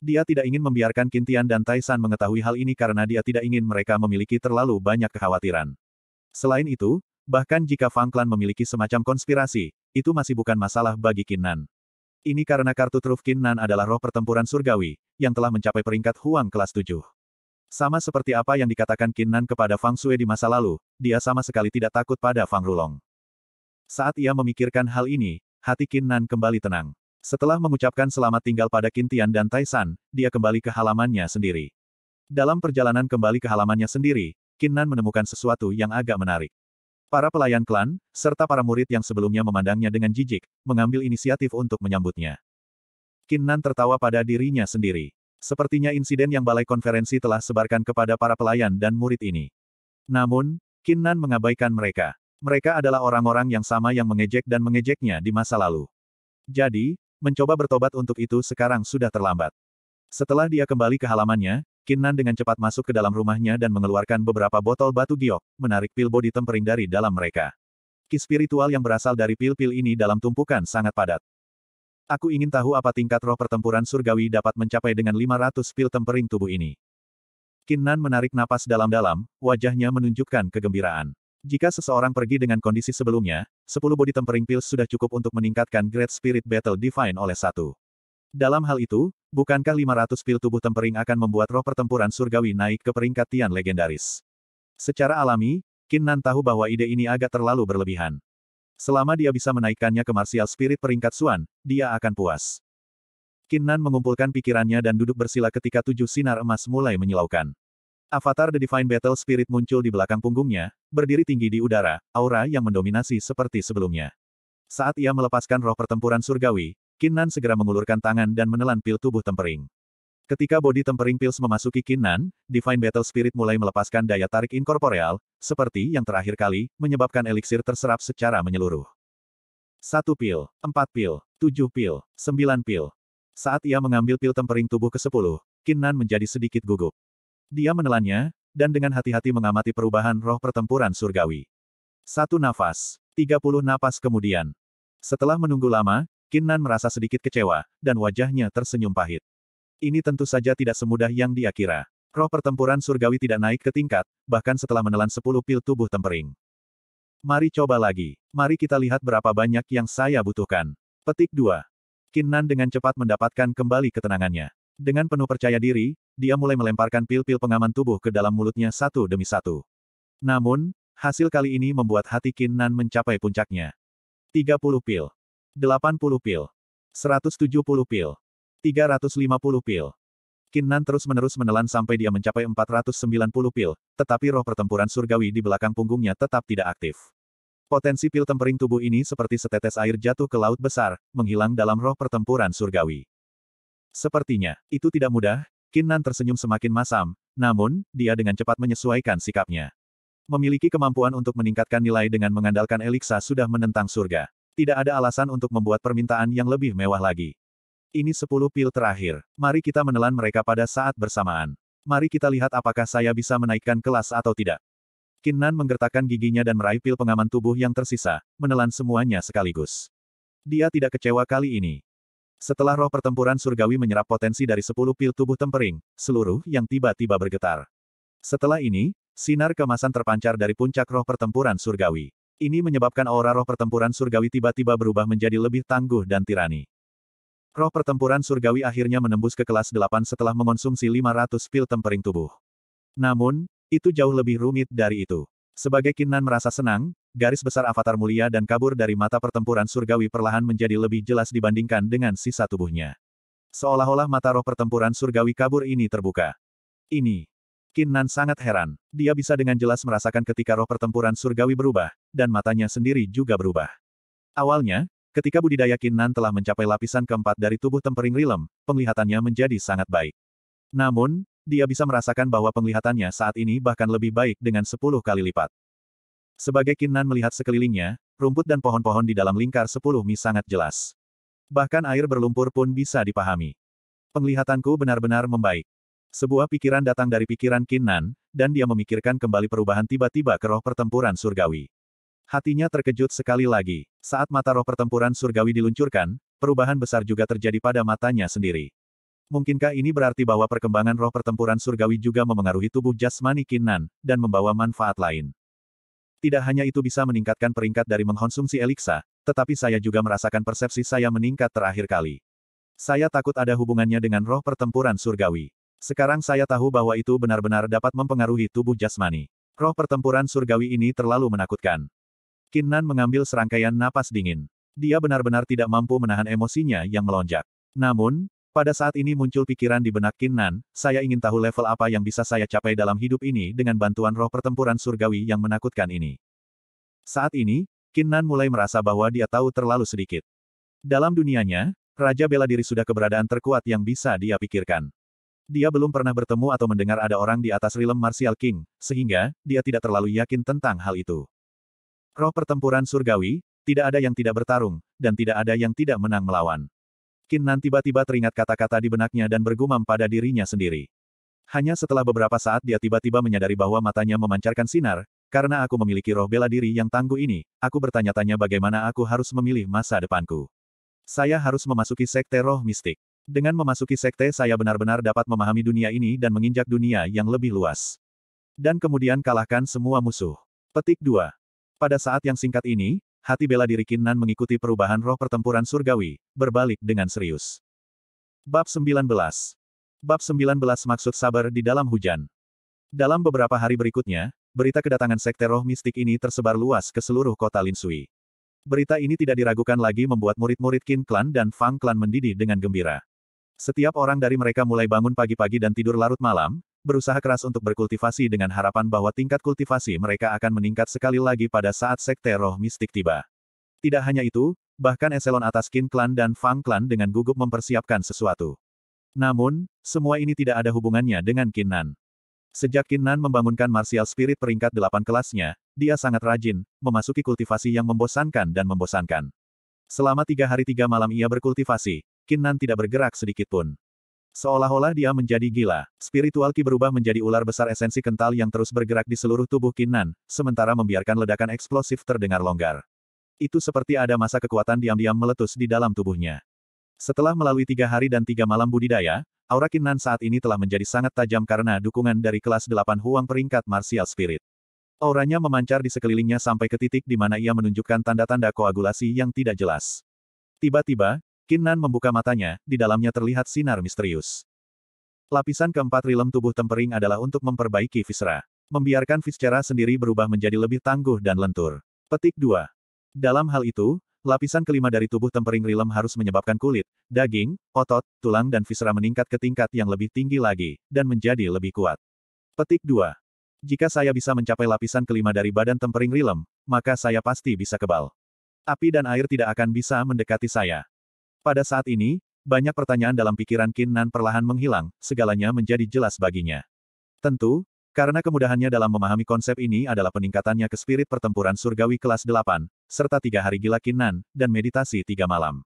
Dia tidak ingin membiarkan Kintian dan Taisan mengetahui hal ini karena dia tidak ingin mereka memiliki terlalu banyak kekhawatiran. Selain itu, bahkan jika Fang Klan memiliki semacam konspirasi, itu masih bukan masalah bagi Nan. Ini karena kartu truf Nan adalah roh pertempuran surgawi, yang telah mencapai peringkat Huang kelas 7. Sama seperti apa yang dikatakan Kin Nan kepada Fang Sui di masa lalu, dia sama sekali tidak takut pada Fang Rulong. Saat ia memikirkan hal ini, hati Kin Nan kembali tenang. Setelah mengucapkan selamat tinggal pada Kintian dan Taisan, dia kembali ke halamannya sendiri. Dalam perjalanan kembali ke halamannya sendiri, Nan menemukan sesuatu yang agak menarik. Para pelayan klan, serta para murid yang sebelumnya memandangnya dengan jijik, mengambil inisiatif untuk menyambutnya. Kinnan tertawa pada dirinya sendiri. Sepertinya insiden yang balai konferensi telah sebarkan kepada para pelayan dan murid ini. Namun, Kinnan mengabaikan mereka. Mereka adalah orang-orang yang sama yang mengejek dan mengejeknya di masa lalu. Jadi, mencoba bertobat untuk itu sekarang sudah terlambat. Setelah dia kembali ke halamannya, Kinnan dengan cepat masuk ke dalam rumahnya dan mengeluarkan beberapa botol batu giok, menarik pil body tempering dari dalam mereka. Ki spiritual yang berasal dari pil-pil ini dalam tumpukan sangat padat. Aku ingin tahu apa tingkat roh pertempuran surgawi dapat mencapai dengan 500 pil tempering tubuh ini. Kinnan menarik napas dalam-dalam, wajahnya menunjukkan kegembiraan. Jika seseorang pergi dengan kondisi sebelumnya, 10 body tempering pil sudah cukup untuk meningkatkan grade spirit battle divine oleh satu. Dalam hal itu, bukankah 500 pil tubuh tempering akan membuat roh pertempuran surgawi naik ke peringkat tian legendaris? Secara alami, Qin Nan tahu bahwa ide ini agak terlalu berlebihan. Selama dia bisa menaikkannya ke martial spirit peringkat Suan, dia akan puas. Qin Nan mengumpulkan pikirannya dan duduk bersila ketika tujuh sinar emas mulai menyilaukan. Avatar The Divine Battle Spirit muncul di belakang punggungnya, berdiri tinggi di udara, aura yang mendominasi seperti sebelumnya. Saat ia melepaskan roh pertempuran surgawi, Kinnan segera mengulurkan tangan dan menelan pil tubuh tempering. Ketika bodi tempering pils memasuki Kinnan, Divine Battle Spirit mulai melepaskan daya tarik inkorporeal, seperti yang terakhir kali, menyebabkan eliksir terserap secara menyeluruh. Satu pil, empat pil, tujuh pil, sembilan pil. Saat ia mengambil pil tempering tubuh ke sepuluh, Kinnan menjadi sedikit gugup. Dia menelannya, dan dengan hati-hati mengamati perubahan roh pertempuran surgawi. Satu nafas, tiga puluh nafas kemudian. Setelah menunggu lama, Kinan merasa sedikit kecewa, dan wajahnya tersenyum pahit. Ini tentu saja tidak semudah yang dia kira. Roh pertempuran surgawi tidak naik ke tingkat, bahkan setelah menelan 10 pil tubuh tempering. Mari coba lagi. Mari kita lihat berapa banyak yang saya butuhkan. Petik 2. Kinnan dengan cepat mendapatkan kembali ketenangannya. Dengan penuh percaya diri, dia mulai melemparkan pil-pil pengaman tubuh ke dalam mulutnya satu demi satu. Namun, hasil kali ini membuat hati Kinan mencapai puncaknya. 30 pil. 80 pil. 170 pil. 350 pil. Kinnan terus-menerus menelan sampai dia mencapai 490 pil, tetapi roh pertempuran surgawi di belakang punggungnya tetap tidak aktif. Potensi pil tempering tubuh ini seperti setetes air jatuh ke laut besar, menghilang dalam roh pertempuran surgawi. Sepertinya, itu tidak mudah, Kinnan tersenyum semakin masam, namun, dia dengan cepat menyesuaikan sikapnya. Memiliki kemampuan untuk meningkatkan nilai dengan mengandalkan eliksa sudah menentang surga. Tidak ada alasan untuk membuat permintaan yang lebih mewah lagi. Ini 10 pil terakhir. Mari kita menelan mereka pada saat bersamaan. Mari kita lihat apakah saya bisa menaikkan kelas atau tidak. Kinnan menggertakkan giginya dan meraih pil pengaman tubuh yang tersisa, menelan semuanya sekaligus. Dia tidak kecewa kali ini. Setelah roh pertempuran surgawi menyerap potensi dari sepuluh pil tubuh tempering, seluruh yang tiba-tiba bergetar. Setelah ini, sinar kemasan terpancar dari puncak roh pertempuran surgawi. Ini menyebabkan aura roh pertempuran surgawi tiba-tiba berubah menjadi lebih tangguh dan tirani. Roh pertempuran surgawi akhirnya menembus ke kelas 8 setelah mengonsumsi 500 pil tempering tubuh. Namun, itu jauh lebih rumit dari itu. Sebagai Kinnan merasa senang, garis besar avatar mulia dan kabur dari mata pertempuran surgawi perlahan menjadi lebih jelas dibandingkan dengan sisa tubuhnya. Seolah-olah mata roh pertempuran surgawi kabur ini terbuka. Ini, Nan sangat heran. Dia bisa dengan jelas merasakan ketika roh pertempuran surgawi berubah, dan matanya sendiri juga berubah. Awalnya, ketika budidaya Nan telah mencapai lapisan keempat dari tubuh tempering rilem, penglihatannya menjadi sangat baik. Namun, dia bisa merasakan bahwa penglihatannya saat ini bahkan lebih baik dengan sepuluh kali lipat. Sebagai Nan melihat sekelilingnya, rumput dan pohon-pohon di dalam lingkar sepuluh mi sangat jelas. Bahkan air berlumpur pun bisa dipahami. Penglihatanku benar-benar membaik. Sebuah pikiran datang dari pikiran Kinnan, dan dia memikirkan kembali perubahan tiba-tiba ke roh pertempuran surgawi. Hatinya terkejut sekali lagi. Saat mata roh pertempuran surgawi diluncurkan, perubahan besar juga terjadi pada matanya sendiri. Mungkinkah ini berarti bahwa perkembangan roh pertempuran surgawi juga memengaruhi tubuh jasmani Kinnan, dan membawa manfaat lain? Tidak hanya itu bisa meningkatkan peringkat dari mengkonsumsi eliksa, tetapi saya juga merasakan persepsi saya meningkat terakhir kali. Saya takut ada hubungannya dengan roh pertempuran surgawi. Sekarang saya tahu bahwa itu benar-benar dapat mempengaruhi tubuh jasmani. Roh pertempuran surgawi ini terlalu menakutkan. Kinnan mengambil serangkaian napas dingin. Dia benar-benar tidak mampu menahan emosinya yang melonjak. Namun, pada saat ini muncul pikiran di benak Kinnan, saya ingin tahu level apa yang bisa saya capai dalam hidup ini dengan bantuan roh pertempuran surgawi yang menakutkan ini. Saat ini, Kinnan mulai merasa bahwa dia tahu terlalu sedikit. Dalam dunianya, Raja Bela Diri sudah keberadaan terkuat yang bisa dia pikirkan. Dia belum pernah bertemu atau mendengar ada orang di atas rilem Martial King, sehingga, dia tidak terlalu yakin tentang hal itu. Roh pertempuran surgawi, tidak ada yang tidak bertarung, dan tidak ada yang tidak menang melawan. Kinnan tiba-tiba teringat kata-kata di benaknya dan bergumam pada dirinya sendiri. Hanya setelah beberapa saat dia tiba-tiba menyadari bahwa matanya memancarkan sinar, karena aku memiliki roh bela diri yang tangguh ini, aku bertanya-tanya bagaimana aku harus memilih masa depanku. Saya harus memasuki sekte roh mistik. Dengan memasuki sekte saya benar-benar dapat memahami dunia ini dan menginjak dunia yang lebih luas. Dan kemudian kalahkan semua musuh. Petik 2. Pada saat yang singkat ini, hati bela diri Kinnan mengikuti perubahan roh pertempuran surgawi, berbalik dengan serius. Bab 19 Bab 19 maksud sabar di dalam hujan. Dalam beberapa hari berikutnya, berita kedatangan sekte roh mistik ini tersebar luas ke seluruh kota Linsui. Berita ini tidak diragukan lagi membuat murid-murid Kin Clan dan Fang Clan mendidih dengan gembira. Setiap orang dari mereka mulai bangun pagi-pagi dan tidur larut malam, berusaha keras untuk berkultivasi dengan harapan bahwa tingkat kultivasi mereka akan meningkat sekali lagi pada saat sekte roh mistik tiba. Tidak hanya itu, bahkan eselon atas Kin Clan dan Fang Clan dengan gugup mempersiapkan sesuatu. Namun, semua ini tidak ada hubungannya dengan Nan. Sejak Nan membangunkan martial spirit peringkat delapan kelasnya, dia sangat rajin, memasuki kultivasi yang membosankan dan membosankan. Selama tiga hari tiga malam ia berkultivasi, Kinnan tidak bergerak sedikit pun. Seolah-olah dia menjadi gila, spiritual Ki berubah menjadi ular besar esensi kental yang terus bergerak di seluruh tubuh Kinnan, sementara membiarkan ledakan eksplosif terdengar longgar. Itu seperti ada masa kekuatan diam-diam meletus di dalam tubuhnya. Setelah melalui tiga hari dan tiga malam budidaya, aura Kinnan saat ini telah menjadi sangat tajam karena dukungan dari kelas delapan huang peringkat martial spirit. Auranya memancar di sekelilingnya sampai ke titik di mana ia menunjukkan tanda-tanda koagulasi yang tidak jelas. Tiba-tiba, Kinnan membuka matanya, di dalamnya terlihat sinar misterius. Lapisan keempat rilem tubuh tempering adalah untuk memperbaiki visera. Membiarkan viscera sendiri berubah menjadi lebih tangguh dan lentur. Petik 2. Dalam hal itu, lapisan kelima dari tubuh tempering rilem harus menyebabkan kulit, daging, otot, tulang dan visera meningkat ke tingkat yang lebih tinggi lagi, dan menjadi lebih kuat. Petik 2. Jika saya bisa mencapai lapisan kelima dari badan tempering rilem, maka saya pasti bisa kebal. Api dan air tidak akan bisa mendekati saya. Pada saat ini, banyak pertanyaan dalam pikiran Qin Nan perlahan menghilang, segalanya menjadi jelas baginya. Tentu, karena kemudahannya dalam memahami konsep ini adalah peningkatannya ke spirit pertempuran surgawi kelas 8, serta tiga hari gila Qin Nan, dan meditasi tiga malam.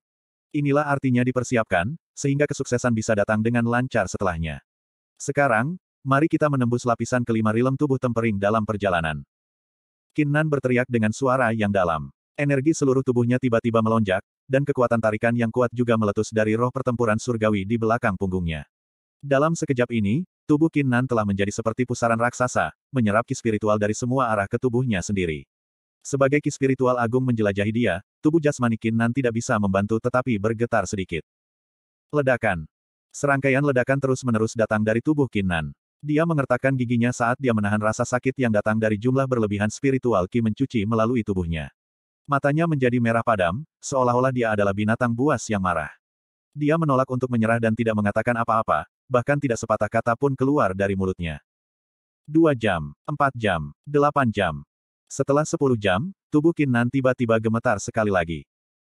Inilah artinya dipersiapkan, sehingga kesuksesan bisa datang dengan lancar setelahnya. Sekarang, mari kita menembus lapisan kelima rilem tubuh tempering dalam perjalanan. Qin berteriak dengan suara yang dalam. Energi seluruh tubuhnya tiba-tiba melonjak, dan kekuatan tarikan yang kuat juga meletus dari roh pertempuran surgawi di belakang punggungnya. Dalam sekejap ini, tubuh Kinnan telah menjadi seperti pusaran raksasa, menyerap ki spiritual dari semua arah ke tubuhnya sendiri. Sebagai ki spiritual agung menjelajahi dia, tubuh jasmani Kinnan tidak bisa membantu tetapi bergetar sedikit. Ledakan. Serangkaian ledakan terus-menerus datang dari tubuh Kinnan. Dia mengertakkan giginya saat dia menahan rasa sakit yang datang dari jumlah berlebihan spiritual ki mencuci melalui tubuhnya. Matanya menjadi merah padam, seolah-olah dia adalah binatang buas yang marah. Dia menolak untuk menyerah dan tidak mengatakan apa-apa, bahkan tidak sepatah kata pun keluar dari mulutnya. Dua jam, empat jam, delapan jam. Setelah sepuluh jam, tubuh Kinan tiba-tiba gemetar sekali lagi.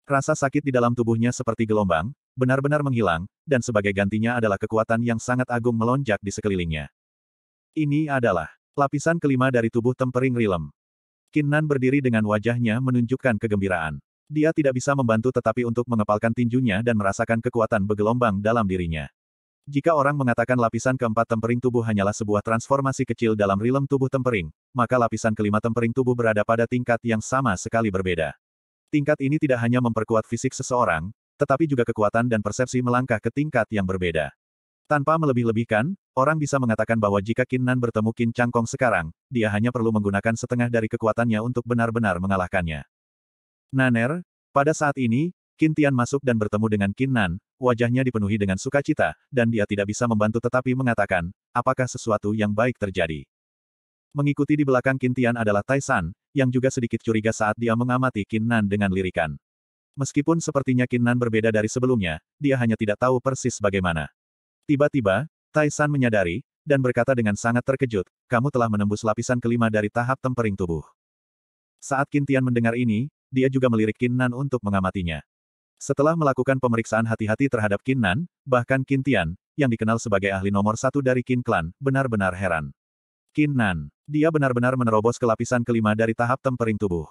Rasa sakit di dalam tubuhnya seperti gelombang, benar-benar menghilang, dan sebagai gantinya adalah kekuatan yang sangat agung melonjak di sekelilingnya. Ini adalah lapisan kelima dari tubuh tempering rilem. Kinnan berdiri dengan wajahnya menunjukkan kegembiraan. Dia tidak bisa membantu tetapi untuk mengepalkan tinjunya dan merasakan kekuatan bergelombang dalam dirinya. Jika orang mengatakan lapisan keempat tempering tubuh hanyalah sebuah transformasi kecil dalam rilem tubuh tempering, maka lapisan kelima tempering tubuh berada pada tingkat yang sama sekali berbeda. Tingkat ini tidak hanya memperkuat fisik seseorang, tetapi juga kekuatan dan persepsi melangkah ke tingkat yang berbeda. Tanpa melebih-lebihkan, orang bisa mengatakan bahwa jika Kinnan bertemu Qin Changkong sekarang, dia hanya perlu menggunakan setengah dari kekuatannya untuk benar-benar mengalahkannya. Naner, pada saat ini, Qin Tian masuk dan bertemu dengan Kinnan, wajahnya dipenuhi dengan sukacita, dan dia tidak bisa membantu tetapi mengatakan, apakah sesuatu yang baik terjadi. Mengikuti di belakang Qin Tian adalah Tai San, yang juga sedikit curiga saat dia mengamati Kinnan dengan lirikan. Meskipun sepertinya Kinnan berbeda dari sebelumnya, dia hanya tidak tahu persis bagaimana. Tiba-tiba, Tyson menyadari, dan berkata dengan sangat terkejut, kamu telah menembus lapisan kelima dari tahap tempering tubuh. Saat Kintian mendengar ini, dia juga melirik Kinnan untuk mengamatinya. Setelah melakukan pemeriksaan hati-hati terhadap Kinnan, bahkan Kintian, yang dikenal sebagai ahli nomor satu dari Kin Clan, benar-benar heran. Kinnan, dia benar-benar menerobos ke lapisan kelima dari tahap tempering tubuh.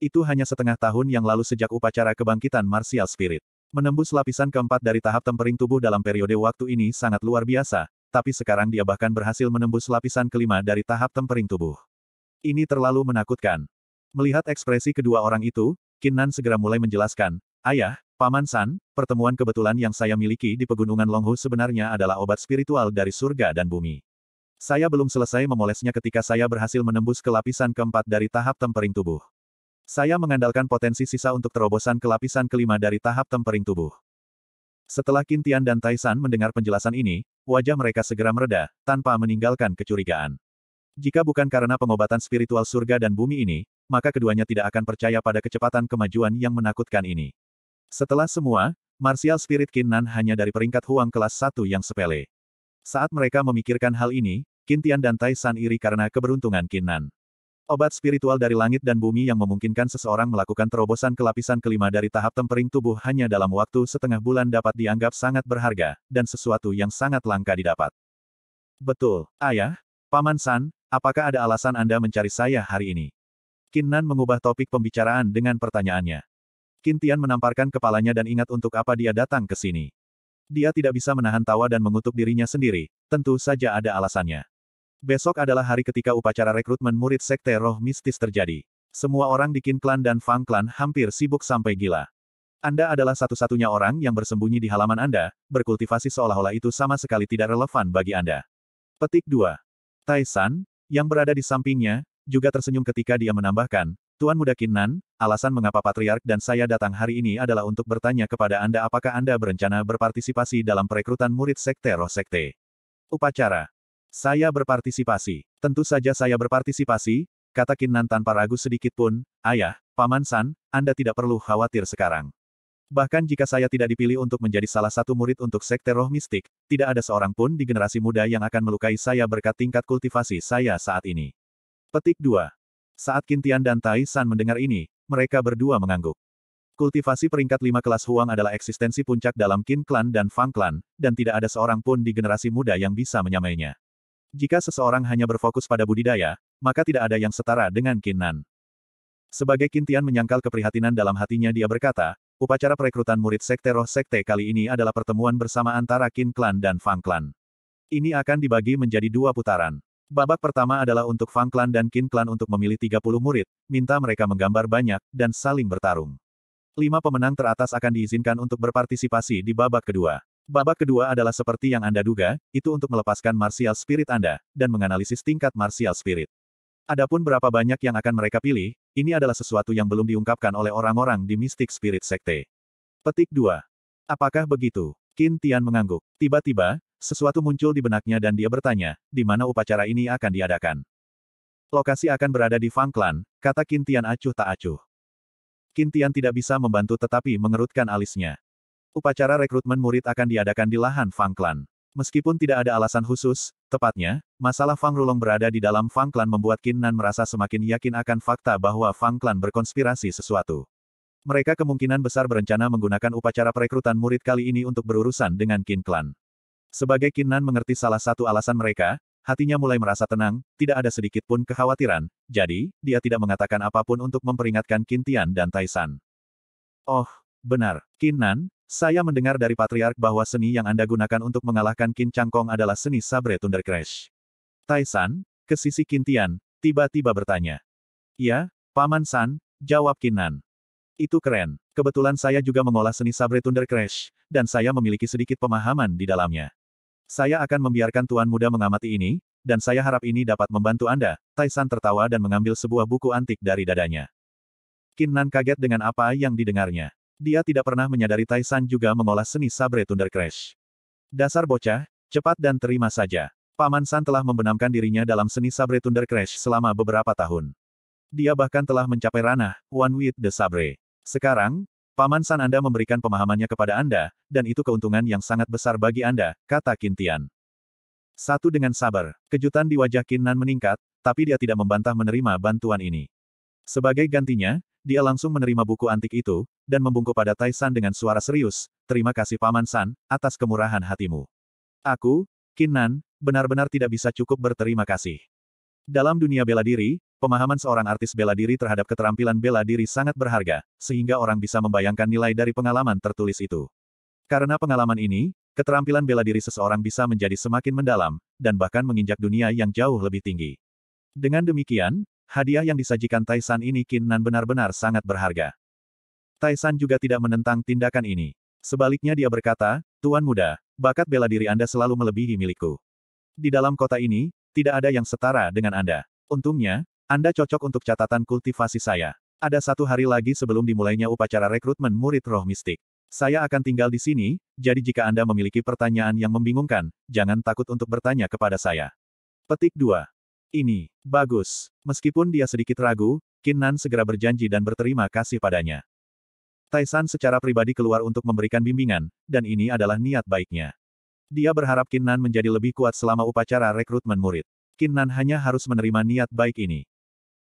Itu hanya setengah tahun yang lalu sejak upacara kebangkitan Martial Spirit. Menembus lapisan keempat dari tahap tempering tubuh dalam periode waktu ini sangat luar biasa, tapi sekarang dia bahkan berhasil menembus lapisan kelima dari tahap tempering tubuh. Ini terlalu menakutkan. Melihat ekspresi kedua orang itu, Kinnan segera mulai menjelaskan, Ayah, Paman San, pertemuan kebetulan yang saya miliki di Pegunungan Longhu sebenarnya adalah obat spiritual dari surga dan bumi. Saya belum selesai memolesnya ketika saya berhasil menembus ke lapisan keempat dari tahap tempering tubuh. Saya mengandalkan potensi sisa untuk terobosan ke lapisan kelima dari tahap tempering tubuh. Setelah Kintian dan Taisan mendengar penjelasan ini, wajah mereka segera mereda, tanpa meninggalkan kecurigaan. Jika bukan karena pengobatan spiritual surga dan bumi ini, maka keduanya tidak akan percaya pada kecepatan kemajuan yang menakutkan ini. Setelah semua, Martial Spirit Kinnan hanya dari peringkat huang kelas 1 yang sepele. Saat mereka memikirkan hal ini, Kintian dan Taisan iri karena keberuntungan Kinnan. Obat spiritual dari langit dan bumi yang memungkinkan seseorang melakukan terobosan ke lapisan kelima dari tahap tempering tubuh hanya dalam waktu setengah bulan dapat dianggap sangat berharga, dan sesuatu yang sangat langka didapat. Betul, ayah, Paman San, apakah ada alasan Anda mencari saya hari ini? Kinnan mengubah topik pembicaraan dengan pertanyaannya. Kintian menamparkan kepalanya dan ingat untuk apa dia datang ke sini. Dia tidak bisa menahan tawa dan mengutuk dirinya sendiri, tentu saja ada alasannya. Besok adalah hari ketika upacara rekrutmen murid sekte roh mistis terjadi. Semua orang di Kin Klan dan Fang Klan hampir sibuk sampai gila. Anda adalah satu-satunya orang yang bersembunyi di halaman Anda, berkultivasi seolah-olah itu sama sekali tidak relevan bagi Anda. Petik 2. Taisan, yang berada di sampingnya, juga tersenyum ketika dia menambahkan, Tuan Muda Kin Nan, alasan mengapa Patriark dan saya datang hari ini adalah untuk bertanya kepada Anda apakah Anda berencana berpartisipasi dalam perekrutan murid Sekte Roh Sekte. Upacara saya berpartisipasi. Tentu saja saya berpartisipasi, kata Kinnan tanpa ragu sedikit pun, Ayah, Paman San, Anda tidak perlu khawatir sekarang. Bahkan jika saya tidak dipilih untuk menjadi salah satu murid untuk sekte roh mistik, tidak ada seorang pun di generasi muda yang akan melukai saya berkat tingkat kultivasi saya saat ini. Petik 2. Saat Kintian dan Tai San mendengar ini, mereka berdua mengangguk. Kultivasi peringkat lima kelas Huang adalah eksistensi puncak dalam Kin Clan dan Fang Clan, dan tidak ada seorang pun di generasi muda yang bisa menyamainya. Jika seseorang hanya berfokus pada budidaya, maka tidak ada yang setara dengan Kinnan. Sebagai Kintian menyangkal keprihatinan dalam hatinya dia berkata, upacara perekrutan murid Sekte Roh Sekte kali ini adalah pertemuan bersama antara Kin Clan dan Fang Clan. Ini akan dibagi menjadi dua putaran. Babak pertama adalah untuk Fang Clan dan Kin Clan untuk memilih 30 murid, minta mereka menggambar banyak, dan saling bertarung. Lima pemenang teratas akan diizinkan untuk berpartisipasi di babak kedua. Babak kedua adalah seperti yang Anda duga, itu untuk melepaskan martial spirit Anda, dan menganalisis tingkat martial spirit. Adapun berapa banyak yang akan mereka pilih, ini adalah sesuatu yang belum diungkapkan oleh orang-orang di Mystic Spirit Sekte. Petik 2. Apakah begitu? Qin Tian mengangguk. Tiba-tiba, sesuatu muncul di benaknya dan dia bertanya, di mana upacara ini akan diadakan. Lokasi akan berada di Fang Clan, kata Qin Tian acuh tak acuh. Qin Tian tidak bisa membantu tetapi mengerutkan alisnya upacara rekrutmen murid akan diadakan di lahan Fang Clan. Meskipun tidak ada alasan khusus, tepatnya, masalah Fang Rulong berada di dalam Fang Clan membuat Qin Nan merasa semakin yakin akan fakta bahwa Fang Clan berkonspirasi sesuatu. Mereka kemungkinan besar berencana menggunakan upacara perekrutan murid kali ini untuk berurusan dengan Kin Clan. Sebagai Qin Nan mengerti salah satu alasan mereka, hatinya mulai merasa tenang, tidak ada sedikit pun kekhawatiran, jadi, dia tidak mengatakan apapun untuk memperingatkan Tian dan Taisan. Oh, benar, Nan. Saya mendengar dari Patriark bahwa seni yang Anda gunakan untuk mengalahkan Qin Changkong adalah seni Sabre Thunder Crash. Taisan, ke sisi Kintian, tiba-tiba bertanya. Ya, Paman San, jawab Nan. Itu keren. Kebetulan saya juga mengolah seni Sabre Thunder Crash, dan saya memiliki sedikit pemahaman di dalamnya. Saya akan membiarkan Tuan Muda mengamati ini, dan saya harap ini dapat membantu Anda. Taisan tertawa dan mengambil sebuah buku antik dari dadanya. Nan kaget dengan apa yang didengarnya. Dia tidak pernah menyadari Taisan juga mengolah seni Sabre Thunder Crash. Dasar bocah, cepat dan terima saja. Paman San telah membenamkan dirinya dalam seni Sabre Thunder Crash selama beberapa tahun. Dia bahkan telah mencapai ranah, One with the Sabre. Sekarang, Paman San Anda memberikan pemahamannya kepada Anda, dan itu keuntungan yang sangat besar bagi Anda, kata Kintian. Satu dengan sabar, kejutan di wajah Kinnan meningkat, tapi dia tidak membantah menerima bantuan ini. Sebagai gantinya, dia langsung menerima buku antik itu, dan membungkuk pada Tai San dengan suara serius, terima kasih Paman San, atas kemurahan hatimu. Aku, Kinnan, benar-benar tidak bisa cukup berterima kasih. Dalam dunia bela diri, pemahaman seorang artis bela diri terhadap keterampilan bela diri sangat berharga, sehingga orang bisa membayangkan nilai dari pengalaman tertulis itu. Karena pengalaman ini, keterampilan bela diri seseorang bisa menjadi semakin mendalam, dan bahkan menginjak dunia yang jauh lebih tinggi. Dengan demikian, Hadiah yang disajikan Taisan ini Kinnan benar-benar sangat berharga. Taisan juga tidak menentang tindakan ini. Sebaliknya dia berkata, Tuan muda, bakat bela diri Anda selalu melebihi milikku. Di dalam kota ini, tidak ada yang setara dengan Anda. Untungnya, Anda cocok untuk catatan kultivasi saya. Ada satu hari lagi sebelum dimulainya upacara rekrutmen murid roh mistik. Saya akan tinggal di sini, jadi jika Anda memiliki pertanyaan yang membingungkan, jangan takut untuk bertanya kepada saya. Petik 2. Ini, bagus. Meskipun dia sedikit ragu, Kinnan segera berjanji dan berterima kasih padanya. Taisan secara pribadi keluar untuk memberikan bimbingan, dan ini adalah niat baiknya. Dia berharap Kinnan menjadi lebih kuat selama upacara rekrutmen murid. Kinnan hanya harus menerima niat baik ini.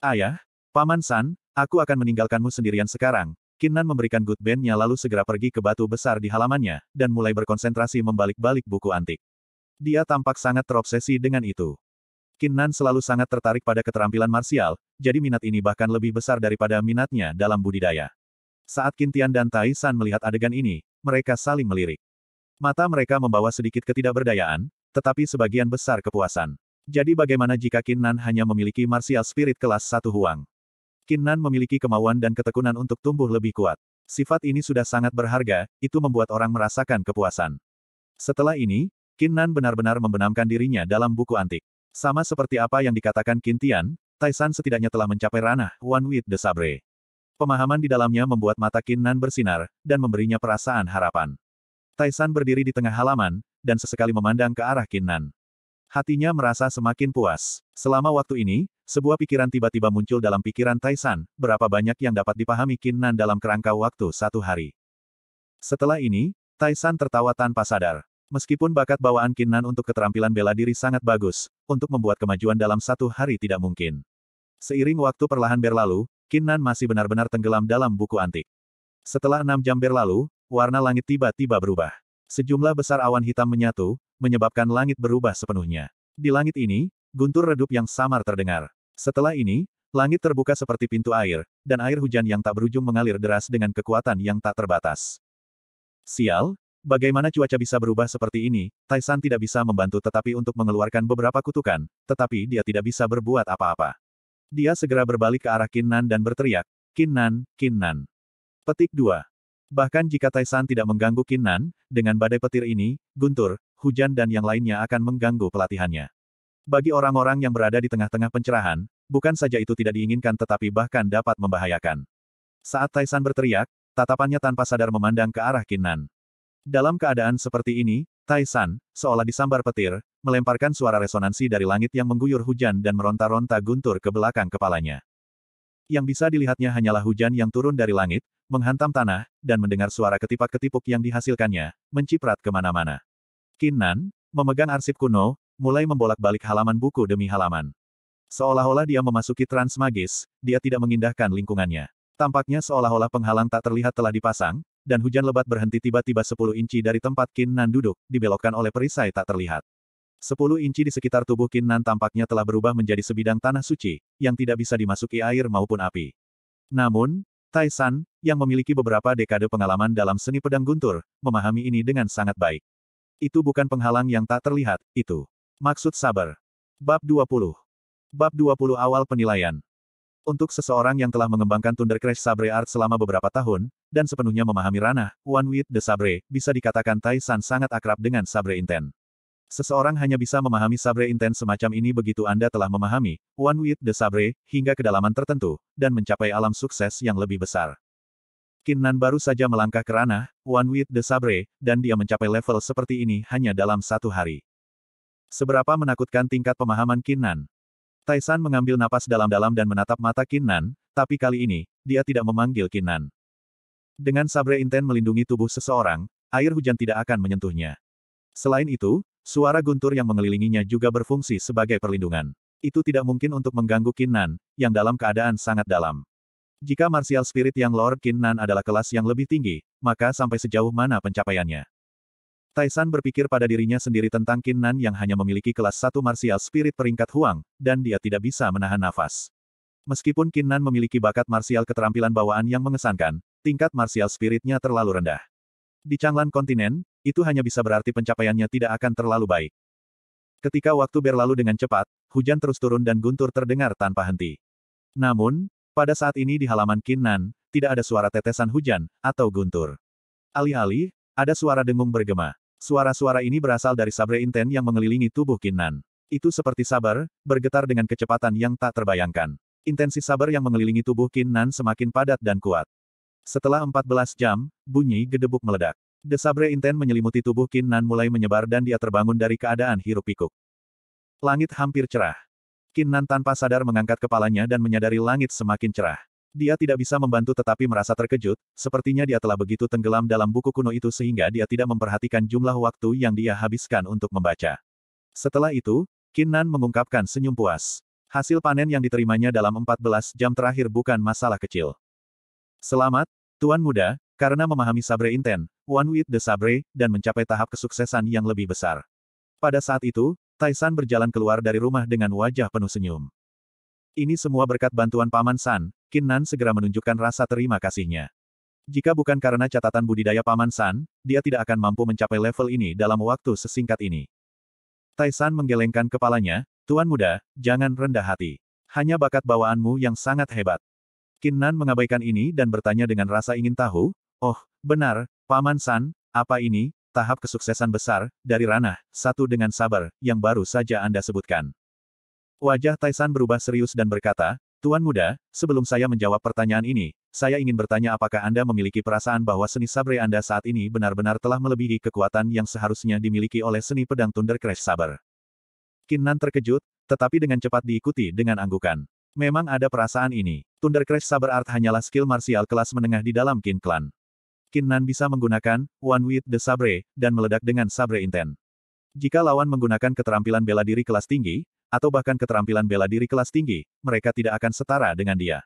Ayah, Paman San, aku akan meninggalkanmu sendirian sekarang. Kinnan memberikan good bandnya lalu segera pergi ke batu besar di halamannya, dan mulai berkonsentrasi membalik-balik buku antik. Dia tampak sangat terobsesi dengan itu. Kinnan selalu sangat tertarik pada keterampilan marsial, jadi minat ini bahkan lebih besar daripada minatnya dalam budidaya. Saat Kintian dan Tai San melihat adegan ini, mereka saling melirik. Mata mereka membawa sedikit ketidakberdayaan, tetapi sebagian besar kepuasan. Jadi bagaimana jika Kinnan hanya memiliki martial spirit kelas satu Huang? Kinnan memiliki kemauan dan ketekunan untuk tumbuh lebih kuat. Sifat ini sudah sangat berharga, itu membuat orang merasakan kepuasan. Setelah ini, Kinnan benar-benar membenamkan dirinya dalam buku antik. Sama seperti apa yang dikatakan Kintian, Taisan setidaknya telah mencapai ranah One with the Sabre. Pemahaman di dalamnya membuat mata Kinnan bersinar, dan memberinya perasaan harapan. Taisan berdiri di tengah halaman, dan sesekali memandang ke arah Kinnan. Hatinya merasa semakin puas. Selama waktu ini, sebuah pikiran tiba-tiba muncul dalam pikiran Taisan, berapa banyak yang dapat dipahami Kinnan dalam kerangka waktu satu hari. Setelah ini, Taisan tertawa tanpa sadar. Meskipun bakat bawaan Kinnan untuk keterampilan bela diri sangat bagus, untuk membuat kemajuan dalam satu hari tidak mungkin. Seiring waktu perlahan berlalu, Kinnan masih benar-benar tenggelam dalam buku antik. Setelah enam jam berlalu, warna langit tiba-tiba berubah. Sejumlah besar awan hitam menyatu, menyebabkan langit berubah sepenuhnya. Di langit ini, guntur redup yang samar terdengar. Setelah ini, langit terbuka seperti pintu air, dan air hujan yang tak berujung mengalir deras dengan kekuatan yang tak terbatas. Sial, Bagaimana cuaca bisa berubah seperti ini, Taisan tidak bisa membantu tetapi untuk mengeluarkan beberapa kutukan, tetapi dia tidak bisa berbuat apa-apa. Dia segera berbalik ke arah Kinnan dan berteriak, Kinnan, Kinnan. Petik 2. Bahkan jika Taisan tidak mengganggu Kinnan, dengan badai petir ini, guntur, hujan dan yang lainnya akan mengganggu pelatihannya. Bagi orang-orang yang berada di tengah-tengah pencerahan, bukan saja itu tidak diinginkan tetapi bahkan dapat membahayakan. Saat Taisan berteriak, tatapannya tanpa sadar memandang ke arah Kinnan. Dalam keadaan seperti ini, Taisan, seolah disambar petir, melemparkan suara resonansi dari langit yang mengguyur hujan dan meronta-ronta guntur ke belakang kepalanya. Yang bisa dilihatnya hanyalah hujan yang turun dari langit, menghantam tanah, dan mendengar suara ketipak-ketipuk yang dihasilkannya, menciprat kemana-mana. Kinan memegang arsip kuno, mulai membolak-balik halaman buku demi halaman. Seolah-olah dia memasuki transmagis, dia tidak mengindahkan lingkungannya. Tampaknya seolah-olah penghalang tak terlihat telah dipasang, dan hujan lebat berhenti tiba-tiba 10 inci dari tempat Qin Nan duduk, dibelokkan oleh perisai tak terlihat. 10 inci di sekitar tubuh Qin Nan tampaknya telah berubah menjadi sebidang tanah suci, yang tidak bisa dimasuki air maupun api. Namun, Tai San, yang memiliki beberapa dekade pengalaman dalam seni pedang guntur, memahami ini dengan sangat baik. Itu bukan penghalang yang tak terlihat, itu. Maksud sabar. Bab 20. Bab 20 awal penilaian. Untuk seseorang yang telah mengembangkan Thunder Crash Sabre Art selama beberapa tahun, dan sepenuhnya memahami ranah, One with the Sabre, bisa dikatakan Tai San sangat akrab dengan Sabre Inten. Seseorang hanya bisa memahami Sabre Inten semacam ini begitu Anda telah memahami, One with the Sabre, hingga kedalaman tertentu, dan mencapai alam sukses yang lebih besar. Kinnan baru saja melangkah ke ranah, One with the Sabre, dan dia mencapai level seperti ini hanya dalam satu hari. Seberapa menakutkan tingkat pemahaman Kinnan? Taisan mengambil napas dalam-dalam dan menatap mata Kinnan, tapi kali ini, dia tidak memanggil Kinnan. Dengan sabre inten melindungi tubuh seseorang, air hujan tidak akan menyentuhnya. Selain itu, suara guntur yang mengelilinginya juga berfungsi sebagai perlindungan. Itu tidak mungkin untuk mengganggu Kinnan, yang dalam keadaan sangat dalam. Jika martial spirit yang Lord Kinnan adalah kelas yang lebih tinggi, maka sampai sejauh mana pencapaiannya? Taisan berpikir pada dirinya sendiri tentang Qin Nan yang hanya memiliki kelas satu martial spirit peringkat Huang, dan dia tidak bisa menahan nafas. Meskipun Qin Nan memiliki bakat martial keterampilan bawaan yang mengesankan, tingkat martial spiritnya terlalu rendah. Di Changlan kontinen, itu hanya bisa berarti pencapaiannya tidak akan terlalu baik. Ketika waktu berlalu dengan cepat, hujan terus turun dan guntur terdengar tanpa henti. Namun, pada saat ini di halaman Qin Nan, tidak ada suara tetesan hujan, atau guntur. Alih-alih, ada suara dengung bergema. Suara-suara ini berasal dari sabre inten yang mengelilingi tubuh Kinnan. Itu seperti sabar, bergetar dengan kecepatan yang tak terbayangkan. Intensi sabar yang mengelilingi tubuh Kinnan semakin padat dan kuat. Setelah 14 jam, bunyi gedebuk meledak. The sabre inten menyelimuti tubuh Kinnan mulai menyebar dan dia terbangun dari keadaan hirup pikuk. Langit hampir cerah. Kinnan tanpa sadar mengangkat kepalanya dan menyadari langit semakin cerah. Dia tidak bisa membantu tetapi merasa terkejut, sepertinya dia telah begitu tenggelam dalam buku kuno itu sehingga dia tidak memperhatikan jumlah waktu yang dia habiskan untuk membaca. Setelah itu, Kinnan mengungkapkan senyum puas. Hasil panen yang diterimanya dalam 14 jam terakhir bukan masalah kecil. Selamat, Tuan Muda, karena memahami Sabre Inten, One with the Sabre, dan mencapai tahap kesuksesan yang lebih besar. Pada saat itu, Taisan berjalan keluar dari rumah dengan wajah penuh senyum. Ini semua berkat bantuan Paman San, Qin Nan segera menunjukkan rasa terima kasihnya. Jika bukan karena catatan budidaya Paman San, dia tidak akan mampu mencapai level ini dalam waktu sesingkat ini. Tai San menggelengkan kepalanya, Tuan muda, jangan rendah hati. Hanya bakat bawaanmu yang sangat hebat. Qin Nan mengabaikan ini dan bertanya dengan rasa ingin tahu, Oh, benar, Paman San, apa ini, tahap kesuksesan besar, dari ranah, satu dengan sabar, yang baru saja Anda sebutkan. Wajah Taisan berubah serius dan berkata, Tuan muda, sebelum saya menjawab pertanyaan ini, saya ingin bertanya apakah Anda memiliki perasaan bahwa seni sabre Anda saat ini benar-benar telah melebihi kekuatan yang seharusnya dimiliki oleh seni pedang Thunder Crash Saber? Kinnan terkejut, tetapi dengan cepat diikuti dengan anggukan. Memang ada perasaan ini. Thunder Crash Saber Art hanyalah skill martial kelas menengah di dalam Kin Clan. Kinnan bisa menggunakan One with the Sabre dan meledak dengan Sabre Intent. Jika lawan menggunakan keterampilan bela diri kelas tinggi, atau bahkan keterampilan bela diri kelas tinggi, mereka tidak akan setara dengan dia.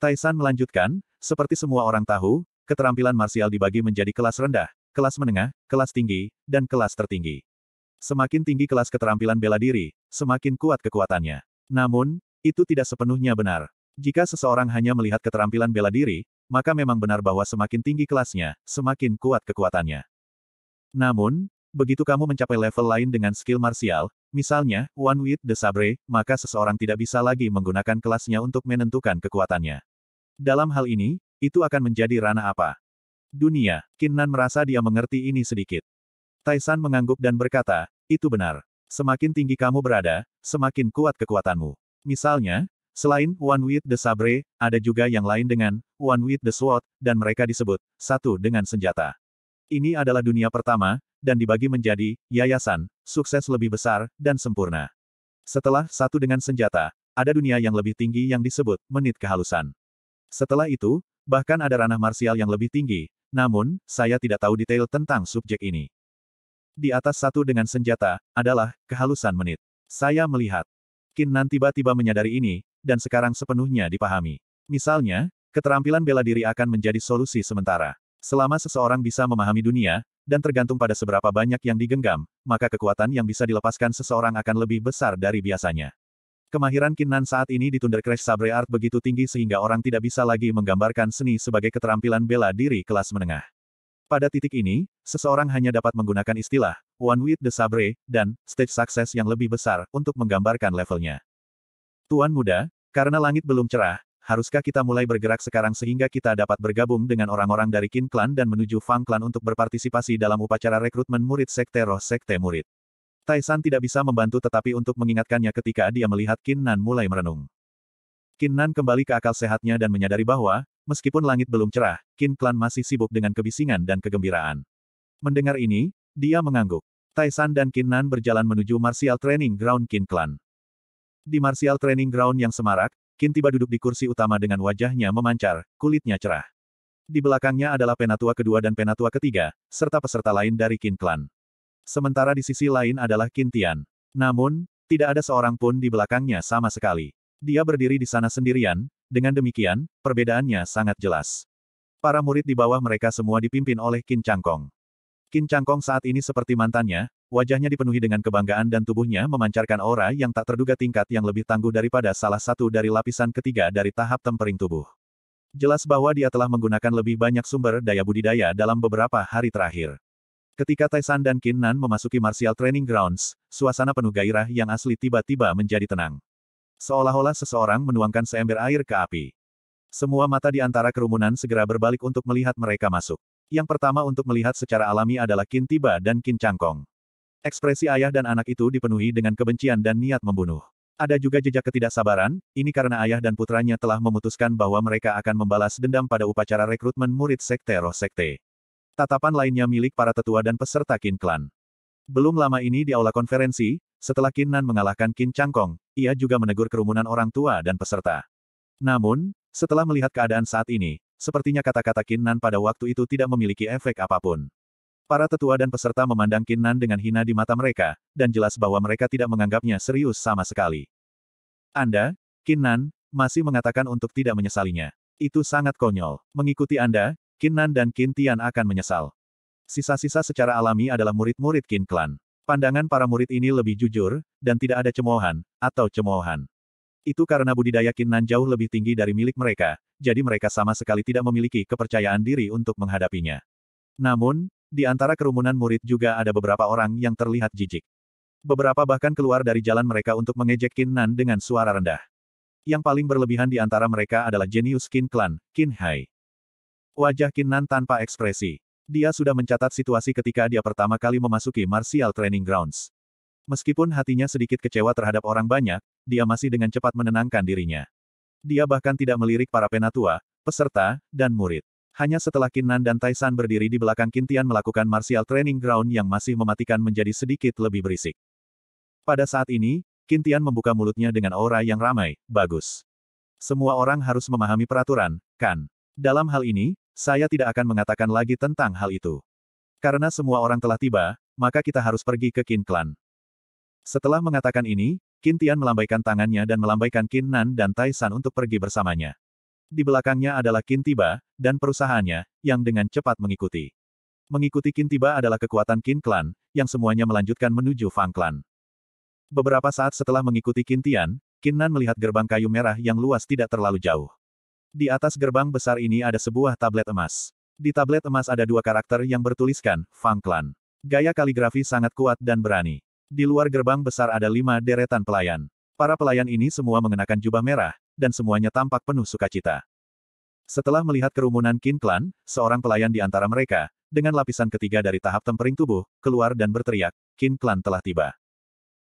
Taisan melanjutkan, seperti semua orang tahu, keterampilan marsial dibagi menjadi kelas rendah, kelas menengah, kelas tinggi, dan kelas tertinggi. Semakin tinggi kelas keterampilan bela diri, semakin kuat kekuatannya. Namun, itu tidak sepenuhnya benar. Jika seseorang hanya melihat keterampilan bela diri, maka memang benar bahwa semakin tinggi kelasnya, semakin kuat kekuatannya. Namun, Begitu kamu mencapai level lain dengan skill martial, misalnya, One with the Sabre, maka seseorang tidak bisa lagi menggunakan kelasnya untuk menentukan kekuatannya. Dalam hal ini, itu akan menjadi ranah apa? Dunia, Kinnan merasa dia mengerti ini sedikit. Taisan mengangguk dan berkata, itu benar. Semakin tinggi kamu berada, semakin kuat kekuatanmu. Misalnya, selain One with the Sabre, ada juga yang lain dengan One with the Sword, dan mereka disebut, satu dengan senjata. Ini adalah dunia pertama, dan dibagi menjadi yayasan, sukses lebih besar, dan sempurna. Setelah satu dengan senjata, ada dunia yang lebih tinggi yang disebut menit kehalusan. Setelah itu, bahkan ada ranah marsial yang lebih tinggi, namun, saya tidak tahu detail tentang subjek ini. Di atas satu dengan senjata, adalah kehalusan menit. Saya melihat. Kinnan tiba-tiba menyadari ini, dan sekarang sepenuhnya dipahami. Misalnya, keterampilan bela diri akan menjadi solusi sementara. Selama seseorang bisa memahami dunia, dan tergantung pada seberapa banyak yang digenggam, maka kekuatan yang bisa dilepaskan seseorang akan lebih besar dari biasanya. Kemahiran Kinnan saat ini di Thunder Crash Sabre Art begitu tinggi sehingga orang tidak bisa lagi menggambarkan seni sebagai keterampilan bela diri kelas menengah. Pada titik ini, seseorang hanya dapat menggunakan istilah One with the Sabre dan stage success yang lebih besar untuk menggambarkan levelnya. Tuan muda, karena langit belum cerah, haruskah kita mulai bergerak sekarang sehingga kita dapat bergabung dengan orang-orang dari Kin Clan dan menuju Fang Clan untuk berpartisipasi dalam upacara rekrutmen murid Sekte Roh Sekte Murid. Taisan tidak bisa membantu tetapi untuk mengingatkannya ketika dia melihat Kin Nan mulai merenung. Kin Nan kembali ke akal sehatnya dan menyadari bahwa, meskipun langit belum cerah, Kin Clan masih sibuk dengan kebisingan dan kegembiraan. Mendengar ini, dia mengangguk. Taisan dan Kin Nan berjalan menuju Martial Training Ground Kin Clan. Di Martial Training Ground yang semarak, Kin tiba duduk di kursi utama dengan wajahnya memancar, kulitnya cerah. Di belakangnya adalah penatua kedua dan penatua ketiga, serta peserta lain dari Kin Clan. Sementara di sisi lain adalah Kin Tian. Namun, tidak ada seorang pun di belakangnya sama sekali. Dia berdiri di sana sendirian, dengan demikian, perbedaannya sangat jelas. Para murid di bawah mereka semua dipimpin oleh Kin Changkong. Kin Changkong saat ini seperti mantannya, wajahnya dipenuhi dengan kebanggaan dan tubuhnya memancarkan aura yang tak terduga tingkat yang lebih tangguh daripada salah satu dari lapisan ketiga dari tahap tempering tubuh. Jelas bahwa dia telah menggunakan lebih banyak sumber daya budidaya dalam beberapa hari terakhir. Ketika Taisan dan Kin Nan memasuki martial training grounds, suasana penuh gairah yang asli tiba-tiba menjadi tenang. Seolah-olah seseorang menuangkan seember air ke api. Semua mata di antara kerumunan segera berbalik untuk melihat mereka masuk. Yang pertama untuk melihat secara alami adalah Kin Tiba dan Kin Cangkong. Ekspresi ayah dan anak itu dipenuhi dengan kebencian dan niat membunuh. Ada juga jejak ketidaksabaran, ini karena ayah dan putranya telah memutuskan bahwa mereka akan membalas dendam pada upacara rekrutmen murid Sekte Roh Sekte. Tatapan lainnya milik para tetua dan peserta Kin Klan. Belum lama ini di aula konferensi, setelah Kin Nan mengalahkan Kin Cangkong, ia juga menegur kerumunan orang tua dan peserta. Namun, setelah melihat keadaan saat ini, Sepertinya kata-kata Kinnan pada waktu itu tidak memiliki efek apapun. Para tetua dan peserta memandang Kinnan dengan hina di mata mereka, dan jelas bahwa mereka tidak menganggapnya serius sama sekali. Anda, Kinnan, masih mengatakan untuk tidak menyesalinya. Itu sangat konyol. Mengikuti Anda, Kinnan dan Kintian akan menyesal. Sisa-sisa secara alami adalah murid-murid Kin Klan. Pandangan para murid ini lebih jujur, dan tidak ada cemoohan, atau cemoohan. Itu karena budidaya Kinnan jauh lebih tinggi dari milik mereka, jadi mereka sama sekali tidak memiliki kepercayaan diri untuk menghadapinya. Namun, di antara kerumunan murid juga ada beberapa orang yang terlihat jijik. Beberapa bahkan keluar dari jalan mereka untuk mengejek Kinnan dengan suara rendah. Yang paling berlebihan di antara mereka adalah jenius Kin Clan, Kin Hai. Wajah Kinnan tanpa ekspresi. Dia sudah mencatat situasi ketika dia pertama kali memasuki Martial Training Grounds. Meskipun hatinya sedikit kecewa terhadap orang banyak, dia masih dengan cepat menenangkan dirinya. Dia bahkan tidak melirik para penatua, peserta, dan murid. Hanya setelah Kinnan dan Taisan berdiri di belakang Kintian melakukan martial training ground yang masih mematikan menjadi sedikit lebih berisik. Pada saat ini, Kintian membuka mulutnya dengan aura yang ramai, bagus. Semua orang harus memahami peraturan, kan? Dalam hal ini, saya tidak akan mengatakan lagi tentang hal itu. Karena semua orang telah tiba, maka kita harus pergi ke Kin Clan. Setelah mengatakan ini, Qin Tian melambaikan tangannya dan melambaikan Qin Nan dan Tai San untuk pergi bersamanya. Di belakangnya adalah Qin Tiba, dan perusahaannya, yang dengan cepat mengikuti. Mengikuti Qin Tiba adalah kekuatan Qin Clan, yang semuanya melanjutkan menuju Fang Clan. Beberapa saat setelah mengikuti Qin Tian, Qin Nan melihat gerbang kayu merah yang luas tidak terlalu jauh. Di atas gerbang besar ini ada sebuah tablet emas. Di tablet emas ada dua karakter yang bertuliskan, Fang Clan. Gaya kaligrafi sangat kuat dan berani. Di luar gerbang besar ada lima deretan pelayan. Para pelayan ini semua mengenakan jubah merah, dan semuanya tampak penuh sukacita. Setelah melihat kerumunan Kin Clan, seorang pelayan di antara mereka, dengan lapisan ketiga dari tahap tempering tubuh, keluar dan berteriak, Kin Clan telah tiba.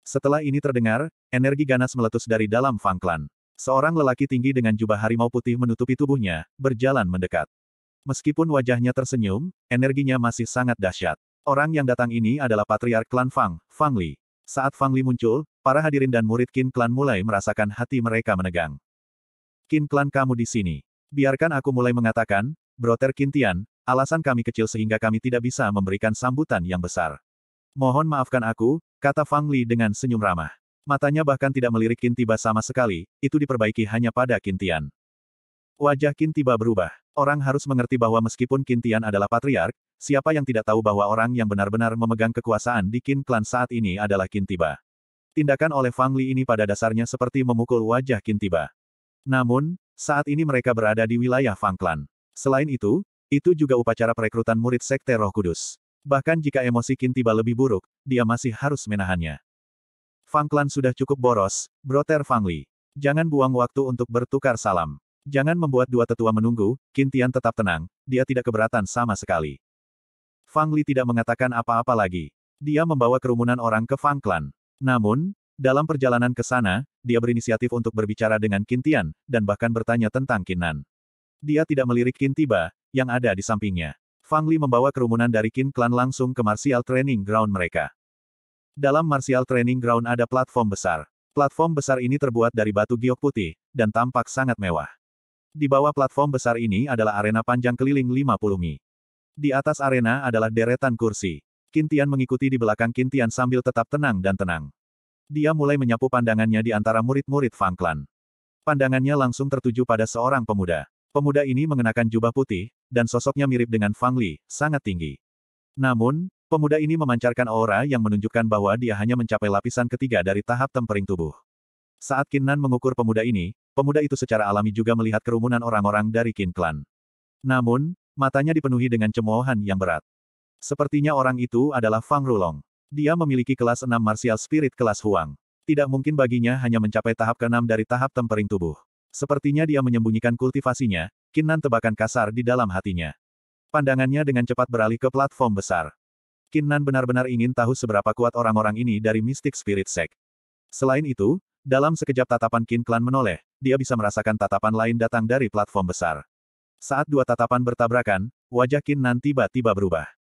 Setelah ini terdengar, energi ganas meletus dari dalam Fang Clan. Seorang lelaki tinggi dengan jubah harimau putih menutupi tubuhnya, berjalan mendekat. Meskipun wajahnya tersenyum, energinya masih sangat dahsyat. Orang yang datang ini adalah patriark klan Fang, Fang Li. Saat Fang Li muncul, para hadirin dan murid Qin klan mulai merasakan hati mereka menegang. Qin klan kamu di sini. Biarkan aku mulai mengatakan, Broter Tian. alasan kami kecil sehingga kami tidak bisa memberikan sambutan yang besar. Mohon maafkan aku, kata Fang Li dengan senyum ramah. Matanya bahkan tidak melirik Tiba sama sekali, itu diperbaiki hanya pada Tian. Wajah Tiba berubah. Orang harus mengerti bahwa meskipun Tian adalah patriark, Siapa yang tidak tahu bahwa orang yang benar-benar memegang kekuasaan di Qin Clan saat ini adalah Qin Tiba. Tindakan oleh Fang Li ini pada dasarnya seperti memukul wajah Qin Tiba. Namun, saat ini mereka berada di wilayah Fang Clan. Selain itu, itu juga upacara perekrutan murid Sekte Roh Kudus. Bahkan jika emosi Qin Tiba lebih buruk, dia masih harus menahannya. Fang Clan sudah cukup boros, Broter Fang Li. Jangan buang waktu untuk bertukar salam. Jangan membuat dua tetua menunggu, Qin Tian tetap tenang, dia tidak keberatan sama sekali. Fang Li tidak mengatakan apa-apa lagi. Dia membawa kerumunan orang ke Fang Clan. Namun, dalam perjalanan ke sana, dia berinisiatif untuk berbicara dengan Kintian, dan bahkan bertanya tentang Kinan. Dia tidak melirik Kintiba, yang ada di sampingnya. Fang Li membawa kerumunan dari Kin Clan langsung ke Martial Training Ground mereka. Dalam Martial Training Ground ada platform besar. Platform besar ini terbuat dari batu giok putih, dan tampak sangat mewah. Di bawah platform besar ini adalah arena panjang keliling 50 mi. Di atas arena adalah deretan kursi. Kintian mengikuti di belakang Kintian sambil tetap tenang dan tenang. Dia mulai menyapu pandangannya di antara murid-murid Fang Clan. Pandangannya langsung tertuju pada seorang pemuda. Pemuda ini mengenakan jubah putih, dan sosoknya mirip dengan Fang Li, sangat tinggi. Namun, pemuda ini memancarkan aura yang menunjukkan bahwa dia hanya mencapai lapisan ketiga dari tahap tempering tubuh. Saat Nan mengukur pemuda ini, pemuda itu secara alami juga melihat kerumunan orang-orang dari Kin Clan. Namun, Matanya dipenuhi dengan cemoohan yang berat. Sepertinya orang itu adalah Fang Rulong. Dia memiliki kelas 6 martial spirit kelas Huang. Tidak mungkin baginya hanya mencapai tahap ke-6 dari tahap tempering tubuh. Sepertinya dia menyembunyikan kultivasinya, Kinnan tebakan kasar di dalam hatinya. Pandangannya dengan cepat beralih ke platform besar. Kinnan benar-benar ingin tahu seberapa kuat orang-orang ini dari Mystic Spirit Sect. Selain itu, dalam sekejap tatapan Kin Clan menoleh, dia bisa merasakan tatapan lain datang dari platform besar. Saat dua tatapan bertabrakan, wajah Kin Nan tiba-tiba berubah.